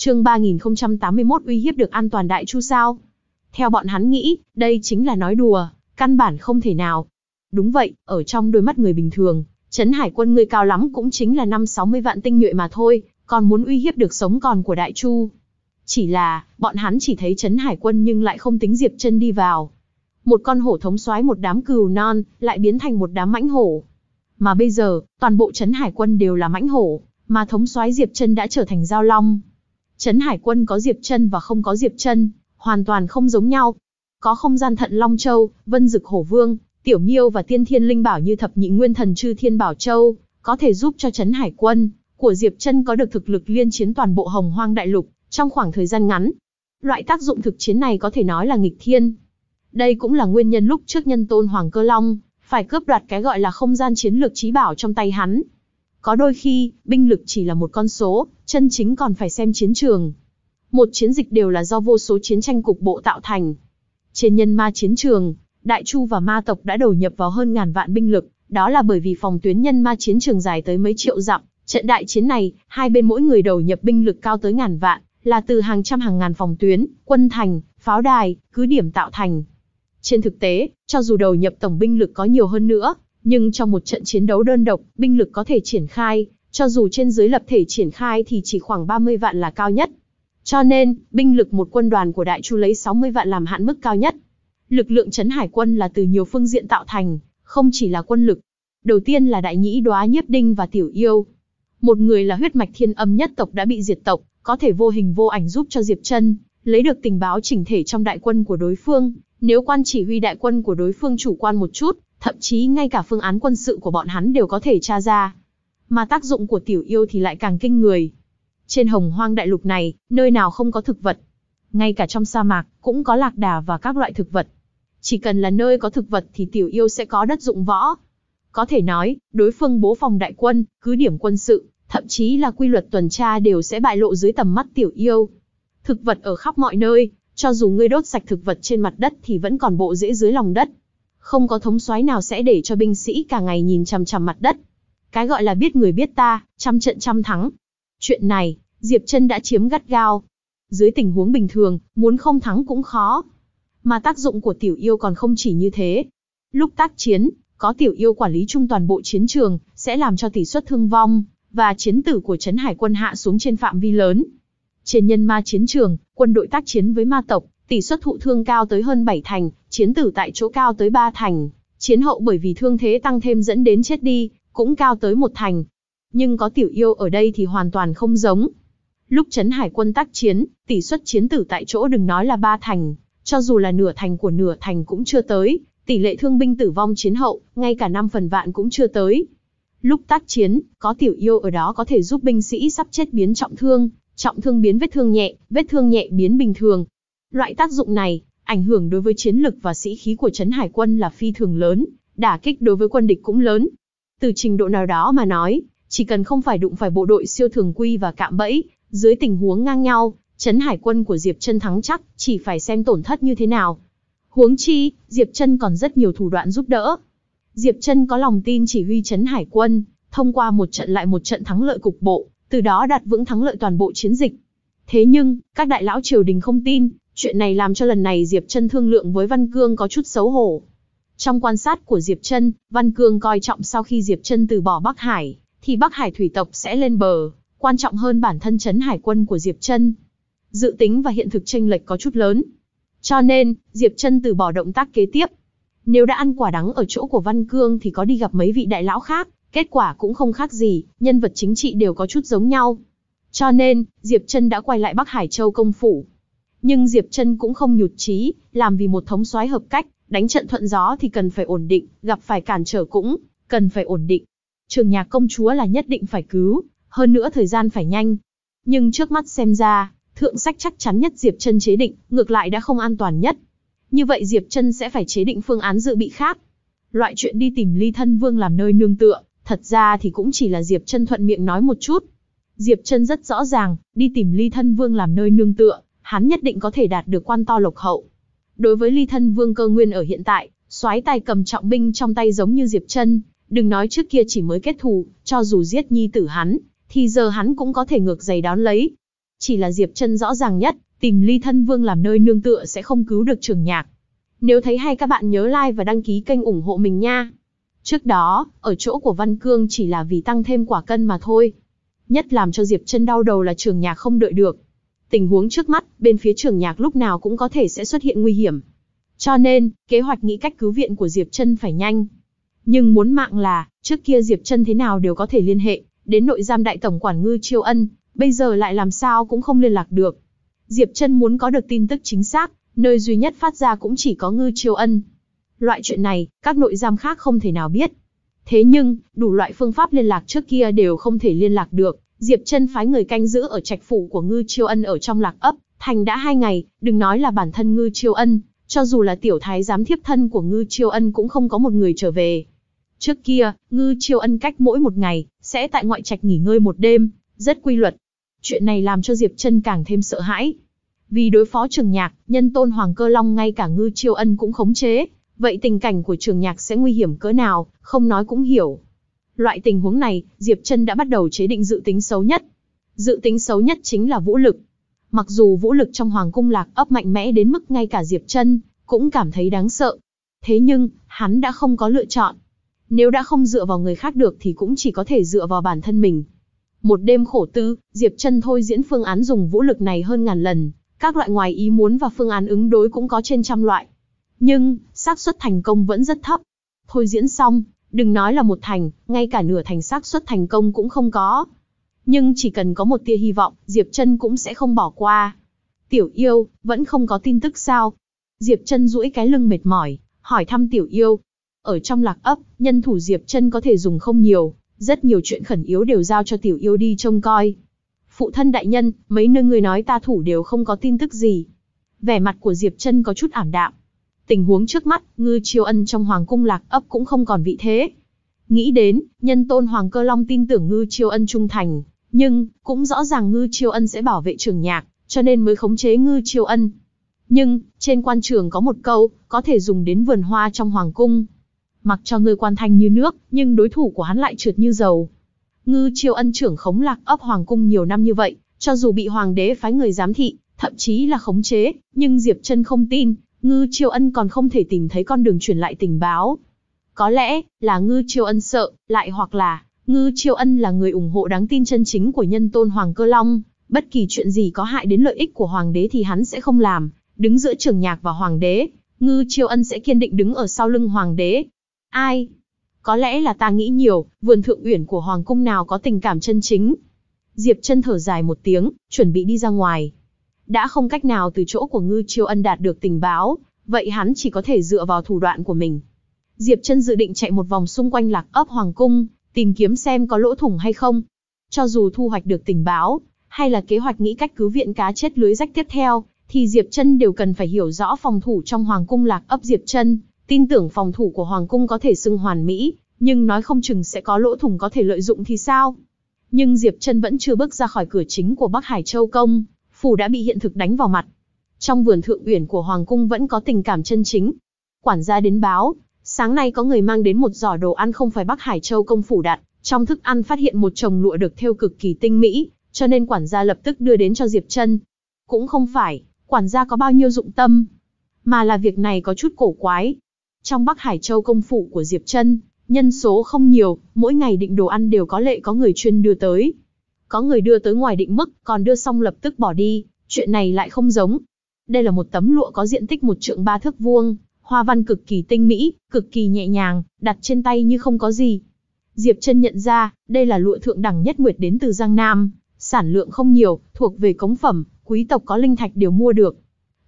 chương 3081 uy hiếp được an toàn đại chu sao? Theo bọn hắn nghĩ, đây chính là nói đùa, căn bản không thể nào. Đúng vậy, ở trong đôi mắt người bình thường, chấn Hải quân người cao lắm cũng chính là 5-60 vạn tinh nhuệ mà thôi, còn muốn uy hiếp được sống còn của Đại Chu. Chỉ là, bọn hắn chỉ thấy chấn Hải quân nhưng lại không tính Diệp chân đi vào. Một con hổ thống soái một đám cừu non, lại biến thành một đám mãnh hổ. Mà bây giờ, toàn bộ chấn Hải quân đều là mãnh hổ, mà thống soái Diệp chân đã trở thành giao long. Trấn Hải quân có Diệp Chân và không có Diệp Chân, hoàn toàn không giống nhau. Có không gian thận Long Châu, Vân Dực Hổ Vương, Tiểu Miêu và Tiên Thiên Linh Bảo như thập nhị nguyên thần chư Thiên Bảo Châu, có thể giúp cho Trấn Hải quân của Diệp Chân có được thực lực liên chiến toàn bộ Hồng Hoang đại lục trong khoảng thời gian ngắn. Loại tác dụng thực chiến này có thể nói là nghịch thiên. Đây cũng là nguyên nhân lúc trước Nhân Tôn Hoàng Cơ Long phải cướp đoạt cái gọi là không gian chiến lược trí bảo trong tay hắn, có đôi khi, binh lực chỉ là một con số, chân chính còn phải xem chiến trường. Một chiến dịch đều là do vô số chiến tranh cục bộ tạo thành. Trên nhân ma chiến trường, Đại Chu và ma tộc đã đầu nhập vào hơn ngàn vạn binh lực, đó là bởi vì phòng tuyến nhân ma chiến trường dài tới mấy triệu dặm. Trận đại chiến này, hai bên mỗi người đầu nhập binh lực cao tới ngàn vạn, là từ hàng trăm hàng ngàn phòng tuyến, quân thành, pháo đài, cứ điểm tạo thành. Trên thực tế, cho dù đầu nhập tổng binh lực có nhiều hơn nữa, nhưng trong một trận chiến đấu đơn độc, binh lực có thể triển khai, cho dù trên dưới lập thể triển khai thì chỉ khoảng 30 vạn là cao nhất. Cho nên, binh lực một quân đoàn của Đại Chu lấy 60 vạn làm hạn mức cao nhất. Lực lượng trấn hải quân là từ nhiều phương diện tạo thành, không chỉ là quân lực. Đầu tiên là đại nhĩ đoá nhiếp đinh và tiểu yêu. Một người là huyết mạch thiên âm nhất tộc đã bị diệt tộc, có thể vô hình vô ảnh giúp cho Diệp chân lấy được tình báo chỉnh thể trong đại quân của đối phương. Nếu quan chỉ huy đại quân của đối phương chủ quan một chút, thậm chí ngay cả phương án quân sự của bọn hắn đều có thể tra ra. Mà tác dụng của tiểu yêu thì lại càng kinh người. Trên hồng hoang đại lục này, nơi nào không có thực vật. Ngay cả trong sa mạc, cũng có lạc đà và các loại thực vật. Chỉ cần là nơi có thực vật thì tiểu yêu sẽ có đất dụng võ. Có thể nói, đối phương bố phòng đại quân, cứ điểm quân sự, thậm chí là quy luật tuần tra đều sẽ bại lộ dưới tầm mắt tiểu yêu. Thực vật ở khắp mọi nơi, cho dù ngươi đốt sạch thực vật trên mặt đất thì vẫn còn bộ rễ dưới lòng đất không có thống soái nào sẽ để cho binh sĩ cả ngày nhìn chằm chằm mặt đất. Cái gọi là biết người biết ta, trăm trận trăm thắng. Chuyện này, Diệp Trân đã chiếm gắt gao. Dưới tình huống bình thường, muốn không thắng cũng khó. Mà tác dụng của tiểu yêu còn không chỉ như thế. Lúc tác chiến, có tiểu yêu quản lý chung toàn bộ chiến trường, sẽ làm cho tỷ suất thương vong, và chiến tử của Trấn Hải quân hạ xuống trên phạm vi lớn. Trên nhân ma chiến trường, quân đội tác chiến với ma tộc, tỷ suất thụ thương cao tới hơn 7 thành, chiến tử tại chỗ cao tới 3 thành, chiến hậu bởi vì thương thế tăng thêm dẫn đến chết đi, cũng cao tới một thành. Nhưng có tiểu yêu ở đây thì hoàn toàn không giống. Lúc chấn hải quân tác chiến, tỷ suất chiến tử tại chỗ đừng nói là 3 thành, cho dù là nửa thành của nửa thành cũng chưa tới, tỷ lệ thương binh tử vong chiến hậu, ngay cả 5 phần vạn cũng chưa tới. Lúc tác chiến, có tiểu yêu ở đó có thể giúp binh sĩ sắp chết biến trọng thương, trọng thương biến vết thương nhẹ, vết thương nhẹ biến bình thường, Loại tác dụng này, ảnh hưởng đối với chiến lực và sĩ khí của trấn hải quân là phi thường lớn, đả kích đối với quân địch cũng lớn. Từ trình độ nào đó mà nói, chỉ cần không phải đụng phải bộ đội siêu thường quy và cạm bẫy, dưới tình huống ngang nhau, trấn hải quân của Diệp Trân thắng chắc, chỉ phải xem tổn thất như thế nào. Huống chi, Diệp Trân còn rất nhiều thủ đoạn giúp đỡ. Diệp Trân có lòng tin chỉ huy trấn hải quân, thông qua một trận lại một trận thắng lợi cục bộ, từ đó đạt vững thắng lợi toàn bộ chiến dịch. Thế nhưng, các đại lão triều đình không tin, Chuyện này làm cho lần này Diệp Trân thương lượng với Văn Cương có chút xấu hổ. Trong quan sát của Diệp Trân, Văn Cương coi trọng sau khi Diệp Trân từ bỏ Bắc Hải, thì Bắc Hải thủy tộc sẽ lên bờ, quan trọng hơn bản thân chấn hải quân của Diệp Trân. Dự tính và hiện thực chênh lệch có chút lớn. Cho nên, Diệp Trân từ bỏ động tác kế tiếp. Nếu đã ăn quả đắng ở chỗ của Văn Cương thì có đi gặp mấy vị đại lão khác, kết quả cũng không khác gì, nhân vật chính trị đều có chút giống nhau. Cho nên, Diệp Trân đã quay lại Bắc Hải Châu công phủ nhưng Diệp Trân cũng không nhụt chí, làm vì một thống soái hợp cách, đánh trận thuận gió thì cần phải ổn định, gặp phải cản trở cũng cần phải ổn định. Trường nhạc công chúa là nhất định phải cứu, hơn nữa thời gian phải nhanh. Nhưng trước mắt xem ra, thượng sách chắc chắn nhất Diệp Trân chế định, ngược lại đã không an toàn nhất. Như vậy Diệp Trân sẽ phải chế định phương án dự bị khác. Loại chuyện đi tìm Ly Thân Vương làm nơi nương tựa, thật ra thì cũng chỉ là Diệp Trân thuận miệng nói một chút. Diệp Trân rất rõ ràng, đi tìm Ly Thân Vương làm nơi nương tựa, hắn nhất định có thể đạt được quan to lộc hậu. Đối với ly thân vương cơ nguyên ở hiện tại, soái tay cầm trọng binh trong tay giống như Diệp chân, đừng nói trước kia chỉ mới kết thù, cho dù giết nhi tử hắn, thì giờ hắn cũng có thể ngược giày đón lấy. Chỉ là Diệp chân rõ ràng nhất, tìm ly thân vương làm nơi nương tựa sẽ không cứu được trường nhạc. Nếu thấy hay các bạn nhớ like và đăng ký kênh ủng hộ mình nha. Trước đó, ở chỗ của Văn Cương chỉ là vì tăng thêm quả cân mà thôi. Nhất làm cho Diệp chân đau đầu là trường nhạc không đợi được, tình huống trước mắt, bên phía trường nhạc lúc nào cũng có thể sẽ xuất hiện nguy hiểm. Cho nên, kế hoạch nghĩ cách cứu viện của Diệp Trân phải nhanh. Nhưng muốn mạng là, trước kia Diệp Trân thế nào đều có thể liên hệ, đến nội giam đại tổng quản ngư Chiêu Ân, bây giờ lại làm sao cũng không liên lạc được. Diệp Trân muốn có được tin tức chính xác, nơi duy nhất phát ra cũng chỉ có ngư Chiêu Ân. Loại chuyện này, các nội giam khác không thể nào biết. Thế nhưng, đủ loại phương pháp liên lạc trước kia đều không thể liên lạc được, Diệp Trân phái người canh giữ ở trạch phủ của Ngư Chiêu Ân ở trong lạc ấp, thành đã hai ngày, đừng nói là bản thân Ngư Chiêu Ân, cho dù là tiểu thái giám thiếp thân của Ngư Chiêu Ân cũng không có một người trở về. Trước kia, Ngư Chiêu Ân cách mỗi một ngày, sẽ tại ngoại trạch nghỉ ngơi một đêm, rất quy luật. Chuyện này làm cho Diệp Trân càng thêm sợ hãi. Vì đối phó trường nhạc, nhân tôn Hoàng Cơ Long ngay cả Ngư Chiêu Ân cũng khống chế, vậy tình cảnh của trường nhạc sẽ nguy hiểm cỡ nào, không nói cũng hiểu. Loại tình huống này, Diệp Trân đã bắt đầu chế định dự tính xấu nhất. Dự tính xấu nhất chính là vũ lực. Mặc dù vũ lực trong Hoàng Cung Lạc ấp mạnh mẽ đến mức ngay cả Diệp Trân cũng cảm thấy đáng sợ. Thế nhưng, hắn đã không có lựa chọn. Nếu đã không dựa vào người khác được thì cũng chỉ có thể dựa vào bản thân mình. Một đêm khổ tư, Diệp Trân thôi diễn phương án dùng vũ lực này hơn ngàn lần, các loại ngoài ý muốn và phương án ứng đối cũng có trên trăm loại. Nhưng, xác suất thành công vẫn rất thấp. Thôi diễn xong, Đừng nói là một thành, ngay cả nửa thành xác suất thành công cũng không có. Nhưng chỉ cần có một tia hy vọng, Diệp Trân cũng sẽ không bỏ qua. Tiểu yêu, vẫn không có tin tức sao? Diệp Trân duỗi cái lưng mệt mỏi, hỏi thăm tiểu yêu. Ở trong lạc ấp, nhân thủ Diệp Trân có thể dùng không nhiều, rất nhiều chuyện khẩn yếu đều giao cho tiểu yêu đi trông coi. Phụ thân đại nhân, mấy nơi người nói ta thủ đều không có tin tức gì. Vẻ mặt của Diệp Trân có chút ảm đạm, Tình huống trước mắt, ngư Chiêu ân trong hoàng cung lạc ấp cũng không còn vị thế. Nghĩ đến, nhân tôn hoàng cơ long tin tưởng ngư Chiêu ân trung thành, nhưng cũng rõ ràng ngư Chiêu ân sẽ bảo vệ trường nhạc, cho nên mới khống chế ngư Chiêu ân. Nhưng, trên quan trường có một câu, có thể dùng đến vườn hoa trong hoàng cung. Mặc cho ngươi quan thanh như nước, nhưng đối thủ của hắn lại trượt như dầu. Ngư Chiêu ân trưởng khống lạc ấp hoàng cung nhiều năm như vậy, cho dù bị hoàng đế phái người giám thị, thậm chí là khống chế, nhưng Diệp Trân không tin, Ngư Chiêu Ân còn không thể tìm thấy con đường truyền lại tình báo. Có lẽ, là Ngư Chiêu Ân sợ, lại hoặc là, Ngư Chiêu Ân là người ủng hộ đáng tin chân chính của nhân tôn Hoàng Cơ Long. Bất kỳ chuyện gì có hại đến lợi ích của Hoàng đế thì hắn sẽ không làm. Đứng giữa trường nhạc và Hoàng đế, Ngư Chiêu Ân sẽ kiên định đứng ở sau lưng Hoàng đế. Ai? Có lẽ là ta nghĩ nhiều, vườn thượng uyển của Hoàng cung nào có tình cảm chân chính. Diệp chân thở dài một tiếng, chuẩn bị đi ra ngoài đã không cách nào từ chỗ của Ngư Chiêu Ân đạt được tình báo, vậy hắn chỉ có thể dựa vào thủ đoạn của mình. Diệp Chân dự định chạy một vòng xung quanh Lạc ấp Hoàng cung, tìm kiếm xem có lỗ thủng hay không. Cho dù thu hoạch được tình báo, hay là kế hoạch nghĩ cách cứu viện cá chết lưới rách tiếp theo, thì Diệp Chân đều cần phải hiểu rõ phòng thủ trong Hoàng cung Lạc ấp Diệp Chân, tin tưởng phòng thủ của Hoàng cung có thể xưng hoàn mỹ, nhưng nói không chừng sẽ có lỗ thủng có thể lợi dụng thì sao? Nhưng Diệp Chân vẫn chưa bước ra khỏi cửa chính của Bắc Hải Châu công, phù đã bị hiện thực đánh vào mặt. Trong vườn thượng uyển của hoàng cung vẫn có tình cảm chân chính. Quản gia đến báo, sáng nay có người mang đến một giỏ đồ ăn không phải Bắc Hải Châu công phủ đặt, trong thức ăn phát hiện một chồng lụa được thêu cực kỳ tinh mỹ, cho nên quản gia lập tức đưa đến cho Diệp Chân. Cũng không phải, quản gia có bao nhiêu dụng tâm, mà là việc này có chút cổ quái. Trong Bắc Hải Châu công phủ của Diệp Chân, nhân số không nhiều, mỗi ngày định đồ ăn đều có lệ có người chuyên đưa tới có người đưa tới ngoài định mức, còn đưa xong lập tức bỏ đi, chuyện này lại không giống. Đây là một tấm lụa có diện tích một trượng ba thước vuông, hoa văn cực kỳ tinh mỹ, cực kỳ nhẹ nhàng, đặt trên tay như không có gì. Diệp chân nhận ra, đây là lụa thượng đẳng nhất nguyệt đến từ Giang Nam, sản lượng không nhiều, thuộc về cống phẩm, quý tộc có linh thạch đều mua được.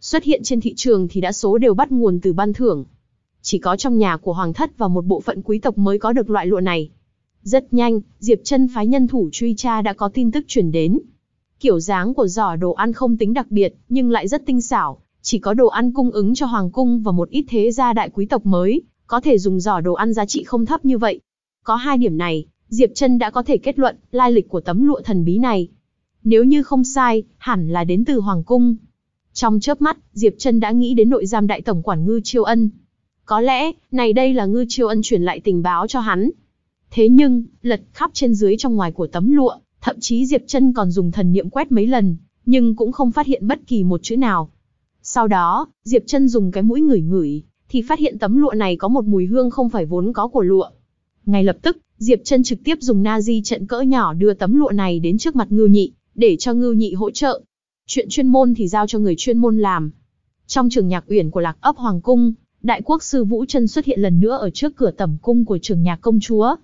Xuất hiện trên thị trường thì đã số đều bắt nguồn từ ban thưởng. Chỉ có trong nhà của hoàng thất và một bộ phận quý tộc mới có được loại lụa này. Rất nhanh, Diệp Trân phái nhân thủ truy tra đã có tin tức chuyển đến. Kiểu dáng của giỏ đồ ăn không tính đặc biệt, nhưng lại rất tinh xảo, chỉ có đồ ăn cung ứng cho hoàng cung và một ít thế gia đại quý tộc mới, có thể dùng giỏ đồ ăn giá trị không thấp như vậy. Có hai điểm này, Diệp Trân đã có thể kết luận lai lịch của tấm lụa thần bí này. Nếu như không sai, hẳn là đến từ hoàng cung. Trong chớp mắt, Diệp Trân đã nghĩ đến nội giam đại tổng quản Ngư Chiêu Ân. Có lẽ, này đây là Ngư Chiêu Ân truyền lại tình báo cho hắn, Thế nhưng, lật khắp trên dưới trong ngoài của tấm lụa, thậm chí Diệp Chân còn dùng thần niệm quét mấy lần, nhưng cũng không phát hiện bất kỳ một chữ nào. Sau đó, Diệp Chân dùng cái mũi ngửi ngửi, thì phát hiện tấm lụa này có một mùi hương không phải vốn có của lụa. Ngay lập tức, Diệp Chân trực tiếp dùng na di trận cỡ nhỏ đưa tấm lụa này đến trước mặt Ngưu Nhị, để cho Ngưu Nhị hỗ trợ. Chuyện chuyên môn thì giao cho người chuyên môn làm. Trong trường nhạc uyển của Lạc ấp Hoàng cung, Đại Quốc sư Vũ Chân xuất hiện lần nữa ở trước cửa tẩm cung của trường nhạc công chúa.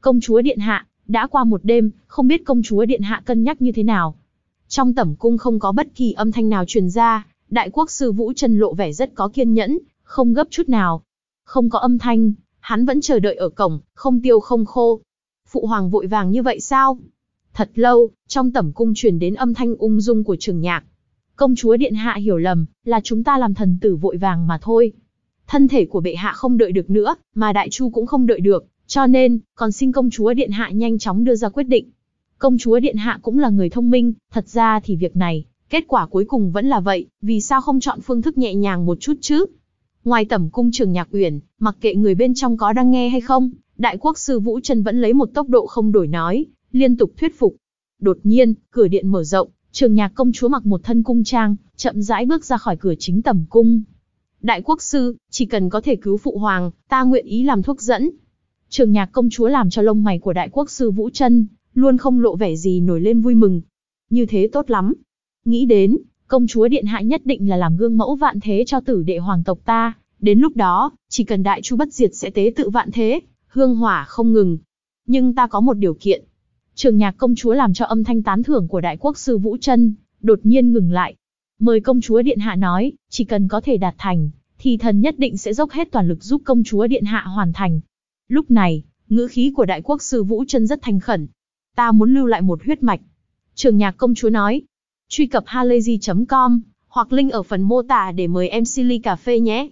Công chúa Điện Hạ, đã qua một đêm, không biết công chúa Điện Hạ cân nhắc như thế nào. Trong tẩm cung không có bất kỳ âm thanh nào truyền ra, đại quốc sư Vũ Trần lộ vẻ rất có kiên nhẫn, không gấp chút nào. Không có âm thanh, hắn vẫn chờ đợi ở cổng, không tiêu không khô. Phụ hoàng vội vàng như vậy sao? Thật lâu, trong tẩm cung truyền đến âm thanh ung dung của trường nhạc. Công chúa Điện Hạ hiểu lầm, là chúng ta làm thần tử vội vàng mà thôi. Thân thể của bệ hạ không đợi được nữa, mà đại chu cũng không đợi được, cho nên, còn xin công chúa Điện Hạ nhanh chóng đưa ra quyết định. Công chúa Điện Hạ cũng là người thông minh, thật ra thì việc này, kết quả cuối cùng vẫn là vậy, vì sao không chọn phương thức nhẹ nhàng một chút chứ? Ngoài tẩm cung trường nhạc uyển, mặc kệ người bên trong có đang nghe hay không, đại quốc sư Vũ Trân vẫn lấy một tốc độ không đổi nói, liên tục thuyết phục. Đột nhiên, cửa điện mở rộng, trường nhạc công chúa mặc một thân cung trang, chậm rãi bước ra khỏi cửa chính tầm cung. Đại quốc sư, chỉ cần có thể cứu phụ hoàng, ta nguyện ý làm thuốc dẫn. Trường nhạc công chúa làm cho lông mày của đại quốc sư Vũ chân luôn không lộ vẻ gì nổi lên vui mừng. Như thế tốt lắm. Nghĩ đến, công chúa điện hạ nhất định là làm gương mẫu vạn thế cho tử đệ hoàng tộc ta. Đến lúc đó, chỉ cần đại chu bất diệt sẽ tế tự vạn thế, hương hỏa không ngừng. Nhưng ta có một điều kiện. Trường nhạc công chúa làm cho âm thanh tán thưởng của đại quốc sư Vũ chân đột nhiên ngừng lại. Mời công chúa điện hạ nói, chỉ cần có thể đạt thành, thì thần nhất định sẽ dốc hết toàn lực giúp công chúa điện hạ hoàn thành. Lúc này, ngữ khí của đại quốc sư Vũ Chân rất thành khẩn. Ta muốn lưu lại một huyết mạch. Trường nhạc công chúa nói. Truy cập halayzi.com, hoặc link ở phần mô tả để mời em Silly Cà Phê nhé.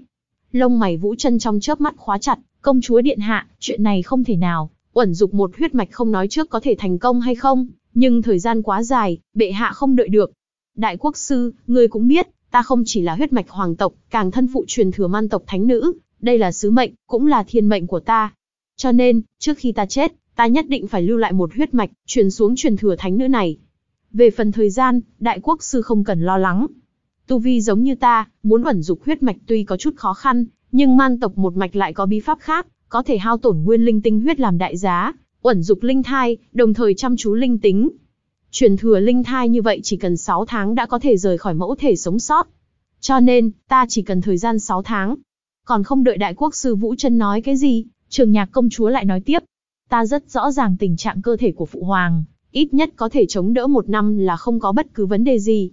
Lông mày Vũ Chân trong chớp mắt khóa chặt, công chúa điện hạ, chuyện này không thể nào. Uẩn dục một huyết mạch không nói trước có thể thành công hay không, nhưng thời gian quá dài, bệ hạ không đợi được. Đại quốc sư, ngươi cũng biết, ta không chỉ là huyết mạch hoàng tộc, càng thân phụ truyền thừa man tộc thánh nữ, đây là sứ mệnh, cũng là thiên mệnh của ta, cho nên, trước khi ta chết, ta nhất định phải lưu lại một huyết mạch, truyền xuống truyền thừa thánh nữ này. Về phần thời gian, đại quốc sư không cần lo lắng. Tu vi giống như ta, muốn ẩn dục huyết mạch tuy có chút khó khăn, nhưng man tộc một mạch lại có bí pháp khác, có thể hao tổn nguyên linh tinh huyết làm đại giá, ẩn dục linh thai, đồng thời chăm chú linh tính. Truyền thừa linh thai như vậy chỉ cần 6 tháng đã có thể rời khỏi mẫu thể sống sót. Cho nên, ta chỉ cần thời gian 6 tháng. Còn không đợi đại quốc sư Vũ chân nói cái gì, Trường nhạc công chúa lại nói tiếp, ta rất rõ ràng tình trạng cơ thể của phụ hoàng, ít nhất có thể chống đỡ một năm là không có bất cứ vấn đề gì.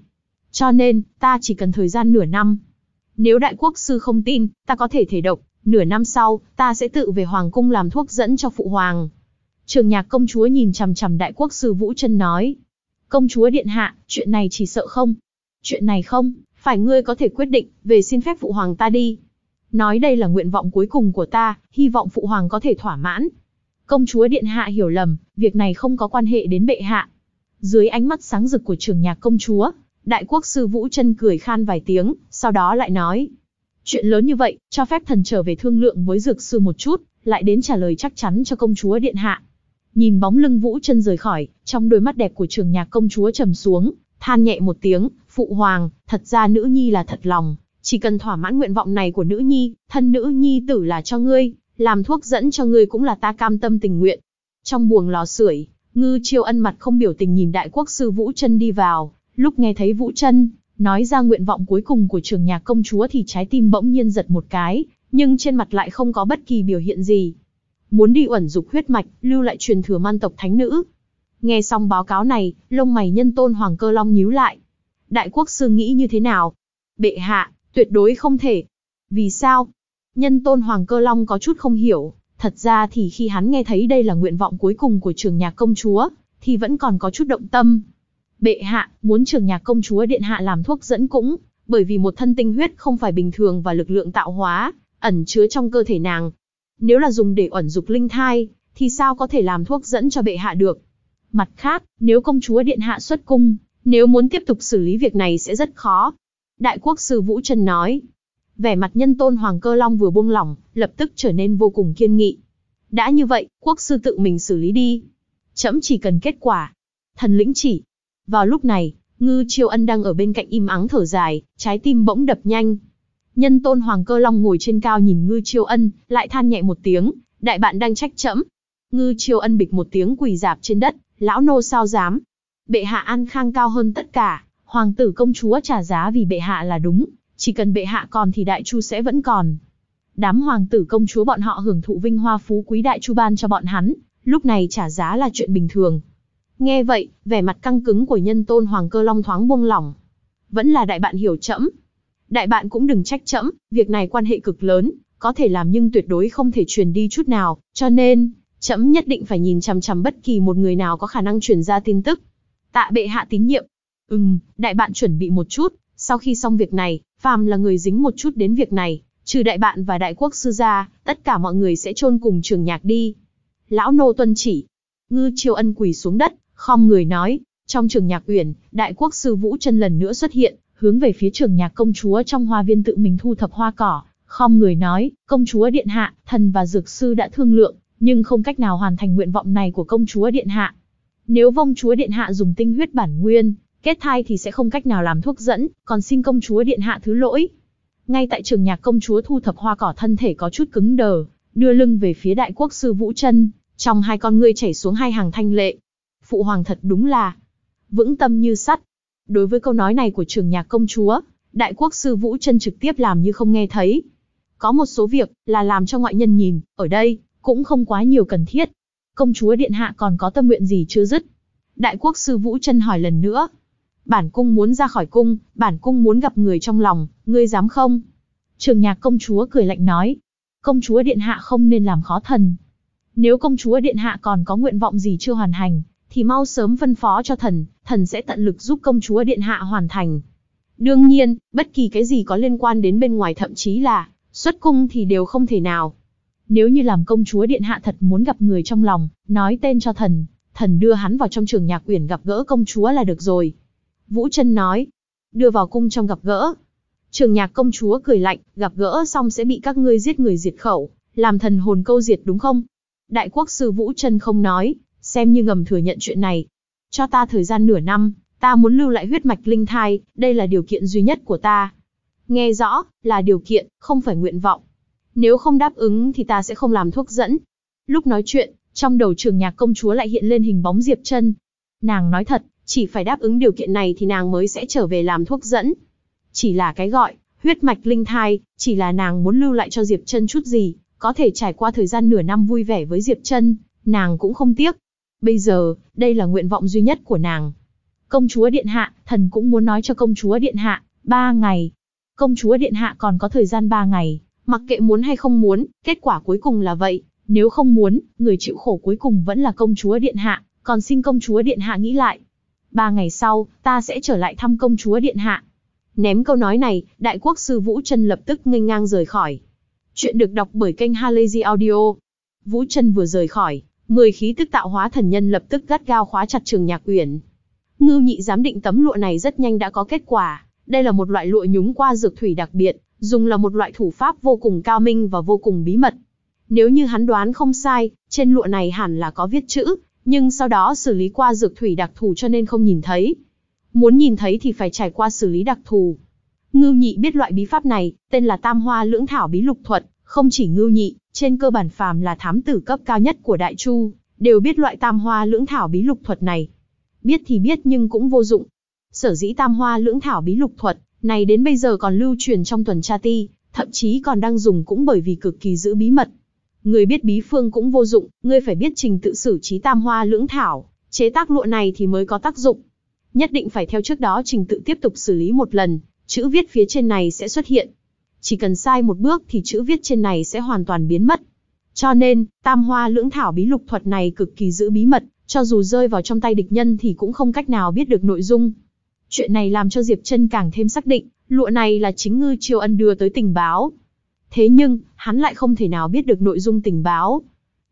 Cho nên, ta chỉ cần thời gian nửa năm. Nếu đại quốc sư không tin, ta có thể thể độc, nửa năm sau, ta sẽ tự về hoàng cung làm thuốc dẫn cho phụ hoàng. Trường nhạc công chúa nhìn chằm chằm đại quốc sư Vũ chân nói. Công chúa điện hạ, chuyện này chỉ sợ không. Chuyện này không, phải ngươi có thể quyết định, về xin phép phụ hoàng ta đi nói đây là nguyện vọng cuối cùng của ta, hy vọng phụ hoàng có thể thỏa mãn. Công chúa điện hạ hiểu lầm, việc này không có quan hệ đến bệ hạ. Dưới ánh mắt sáng rực của trường nhạc công chúa, đại quốc sư Vũ chân cười khan vài tiếng, sau đó lại nói. Chuyện lớn như vậy, cho phép thần trở về thương lượng với dược sư một chút, lại đến trả lời chắc chắn cho công chúa điện hạ. Nhìn bóng lưng Vũ chân rời khỏi, trong đôi mắt đẹp của trường nhạc công chúa trầm xuống, than nhẹ một tiếng, phụ hoàng, thật ra nữ nhi là thật lòng, chỉ cần thỏa mãn nguyện vọng này của nữ nhi, thân nữ nhi tử là cho ngươi, làm thuốc dẫn cho ngươi cũng là ta cam tâm tình nguyện. Trong buồng lò sưởi, Ngư Chiêu Ân mặt không biểu tình nhìn đại quốc sư Vũ Chân đi vào, lúc nghe thấy Vũ Chân nói ra nguyện vọng cuối cùng của trường nhạc công chúa thì trái tim bỗng nhiên giật một cái, nhưng trên mặt lại không có bất kỳ biểu hiện gì. Muốn đi ẩn dục huyết mạch, lưu lại truyền thừa man tộc thánh nữ. Nghe xong báo cáo này, lông mày nhân tôn Hoàng Cơ Long nhíu lại. Đại quốc sư nghĩ như thế nào? Bệ hạ, Tuyệt đối không thể. Vì sao? Nhân tôn Hoàng Cơ Long có chút không hiểu, thật ra thì khi hắn nghe thấy đây là nguyện vọng cuối cùng của trường nhạc công chúa, thì vẫn còn có chút động tâm. Bệ hạ, muốn trường nhạc công chúa điện hạ làm thuốc dẫn cũng, bởi vì một thân tinh huyết không phải bình thường và lực lượng tạo hóa, ẩn chứa trong cơ thể nàng. Nếu là dùng để ẩn dục linh thai, thì sao có thể làm thuốc dẫn cho bệ hạ được? Mặt khác, nếu công chúa điện hạ xuất cung, nếu muốn tiếp tục xử lý việc này sẽ rất khó đại quốc sư Vũ Trần nói. Vẻ mặt nhân tôn Hoàng Cơ Long vừa buông lỏng, lập tức trở nên vô cùng kiên nghị. Đã như vậy, quốc sư tự mình xử lý đi. Chấm chỉ cần kết quả. Thần lĩnh chỉ. Vào lúc này, Ngư Triều Ân đang ở bên cạnh im ắng thở dài, trái tim bỗng đập nhanh. Nhân tôn Hoàng Cơ Long ngồi trên cao nhìn Ngư Triều Ân, lại than nhẹ một tiếng, đại bạn đang trách chẫm. Ngư Triều Ân bịch một tiếng quỳ dạp trên đất, lão nô sao dám. Bệ hạ an khang cao hơn tất cả, hoàng tử công chúa trả giá vì bệ hạ là đúng, chỉ cần bệ hạ còn thì đại chu sẽ vẫn còn. Đám hoàng tử công chúa bọn họ hưởng thụ vinh hoa phú quý đại chu ban cho bọn hắn, lúc này trả giá là chuyện bình thường. Nghe vậy, vẻ mặt căng cứng của nhân tôn hoàng cơ long thoáng buông lỏng. Vẫn là đại bạn hiểu chậm. Đại bạn cũng đừng trách chậm. việc này quan hệ cực lớn, có thể làm nhưng tuyệt đối không thể truyền đi chút nào, cho nên, chậm nhất định phải nhìn chằm chằm bất kỳ một người nào có khả năng truyền ra tin tức. Tạ bệ hạ tín nhiệm, Ừm, đại bạn chuẩn bị một chút, sau khi xong việc này, phàm là người dính một chút đến việc này, trừ đại bạn và đại quốc sư gia, tất cả mọi người sẽ chôn cùng trường nhạc đi. Lão nô tuân chỉ. Ngư chiêu ân quỳ xuống đất, không người nói. Trong trường nhạc uyển, đại quốc sư Vũ chân lần nữa xuất hiện, hướng về phía trường nhạc công chúa trong hoa viên tự mình thu thập hoa cỏ. Không người nói, công chúa điện hạ, thần và dược sư đã thương lượng, nhưng không cách nào hoàn thành nguyện vọng này của công chúa điện hạ. Nếu vong chúa điện hạ dùng tinh huyết bản nguyên, kết thai thì sẽ không cách nào làm thuốc dẫn, còn xin công chúa điện hạ thứ lỗi. Ngay tại trường nhạc công chúa thu thập hoa cỏ thân thể có chút cứng đờ, đưa lưng về phía đại quốc sư Vũ chân trong hai con ngươi chảy xuống hai hàng thanh lệ. Phụ hoàng thật đúng là vững tâm như sắt. Đối với câu nói này của trường nhạc công chúa, đại quốc sư Vũ chân trực tiếp làm như không nghe thấy. Có một số việc là làm cho ngoại nhân nhìn, ở đây cũng không quá nhiều cần thiết. Công chúa điện hạ còn có tâm nguyện gì chưa dứt? Đại quốc sư Vũ chân hỏi lần nữa, bản cung muốn ra khỏi cung, bản cung muốn gặp người trong lòng, ngươi dám không? Trường nhạc công chúa cười lạnh nói, công chúa điện hạ không nên làm khó thần. Nếu công chúa điện hạ còn có nguyện vọng gì chưa hoàn thành, thì mau sớm phân phó cho thần, thần sẽ tận lực giúp công chúa điện hạ hoàn thành. Đương nhiên, bất kỳ cái gì có liên quan đến bên ngoài thậm chí là xuất cung thì đều không thể nào. Nếu như làm công chúa điện hạ thật muốn gặp người trong lòng, nói tên cho thần, thần đưa hắn vào trong trường nhạc quyển gặp gỡ công chúa là được rồi. Vũ Trân nói, đưa vào cung trong gặp gỡ. Trường nhạc công chúa cười lạnh, gặp gỡ xong sẽ bị các ngươi giết người diệt khẩu, làm thần hồn câu diệt đúng không? Đại quốc sư Vũ Trân không nói, xem như ngầm thừa nhận chuyện này. Cho ta thời gian nửa năm, ta muốn lưu lại huyết mạch linh thai, đây là điều kiện duy nhất của ta. Nghe rõ, là điều kiện, không phải nguyện vọng. Nếu không đáp ứng thì ta sẽ không làm thuốc dẫn. Lúc nói chuyện, trong đầu trường nhạc công chúa lại hiện lên hình bóng Diệp chân. Nàng nói thật, chỉ phải đáp ứng điều kiện này thì nàng mới sẽ trở về làm thuốc dẫn. Chỉ là cái gọi, huyết mạch linh thai, chỉ là nàng muốn lưu lại cho Diệp Trân chút gì, có thể trải qua thời gian nửa năm vui vẻ với Diệp Trân, nàng cũng không tiếc. Bây giờ, đây là nguyện vọng duy nhất của nàng. Công chúa Điện Hạ, thần cũng muốn nói cho công chúa Điện Hạ, ba ngày. Công chúa Điện Hạ còn có thời gian ba ngày, mặc kệ muốn hay không muốn, kết quả cuối cùng là vậy. Nếu không muốn, người chịu khổ cuối cùng vẫn là công chúa Điện Hạ, còn xin công chúa Điện Hạ nghĩ lại ba ngày sau, ta sẽ trở lại thăm công chúa điện hạ. Ném câu nói này, đại quốc sư Vũ Trân lập tức nghênh ngang rời khỏi. Chuyện được đọc bởi kênh Halazy Audio. Vũ Trân vừa rời khỏi, mười khí tức tạo hóa thần nhân lập tức gắt gao khóa chặt trường nhạc uyển. Ngưu nhị giám định tấm lụa này rất nhanh đã có kết quả. Đây là một loại lụa nhúng qua dược thủy đặc biệt, dùng là một loại thủ pháp vô cùng cao minh và vô cùng bí mật. Nếu như hắn đoán không sai, trên lụa này hẳn là có viết chữ, nhưng sau đó xử lý qua dược thủy đặc thù cho nên không nhìn thấy. Muốn nhìn thấy thì phải trải qua xử lý đặc thù. Ngưu nhị biết loại bí pháp này, tên là Tam Hoa Lưỡng Thảo Bí Lục Thuật, không chỉ ngưu nhị, trên cơ bản phàm là thám tử cấp cao nhất của Đại Chu, đều biết loại Tam Hoa Lưỡng Thảo Bí Lục Thuật này. Biết thì biết nhưng cũng vô dụng. Sở dĩ Tam Hoa Lưỡng Thảo Bí Lục Thuật này đến bây giờ còn lưu truyền trong tuần tra ti, thậm chí còn đang dùng cũng bởi vì cực kỳ giữ bí mật. Người biết bí phương cũng vô dụng, ngươi phải biết trình tự xử trí tam hoa lưỡng thảo, chế tác lụa này thì mới có tác dụng. Nhất định phải theo trước đó trình tự tiếp tục xử lý một lần, chữ viết phía trên này sẽ xuất hiện. Chỉ cần sai một bước thì chữ viết trên này sẽ hoàn toàn biến mất. Cho nên, tam hoa lưỡng thảo bí lục thuật này cực kỳ giữ bí mật, cho dù rơi vào trong tay địch nhân thì cũng không cách nào biết được nội dung. Chuyện này làm cho Diệp Trân càng thêm xác định, lụa này là chính ngư triều ân đưa tới tình báo, Thế nhưng, hắn lại không thể nào biết được nội dung tình báo.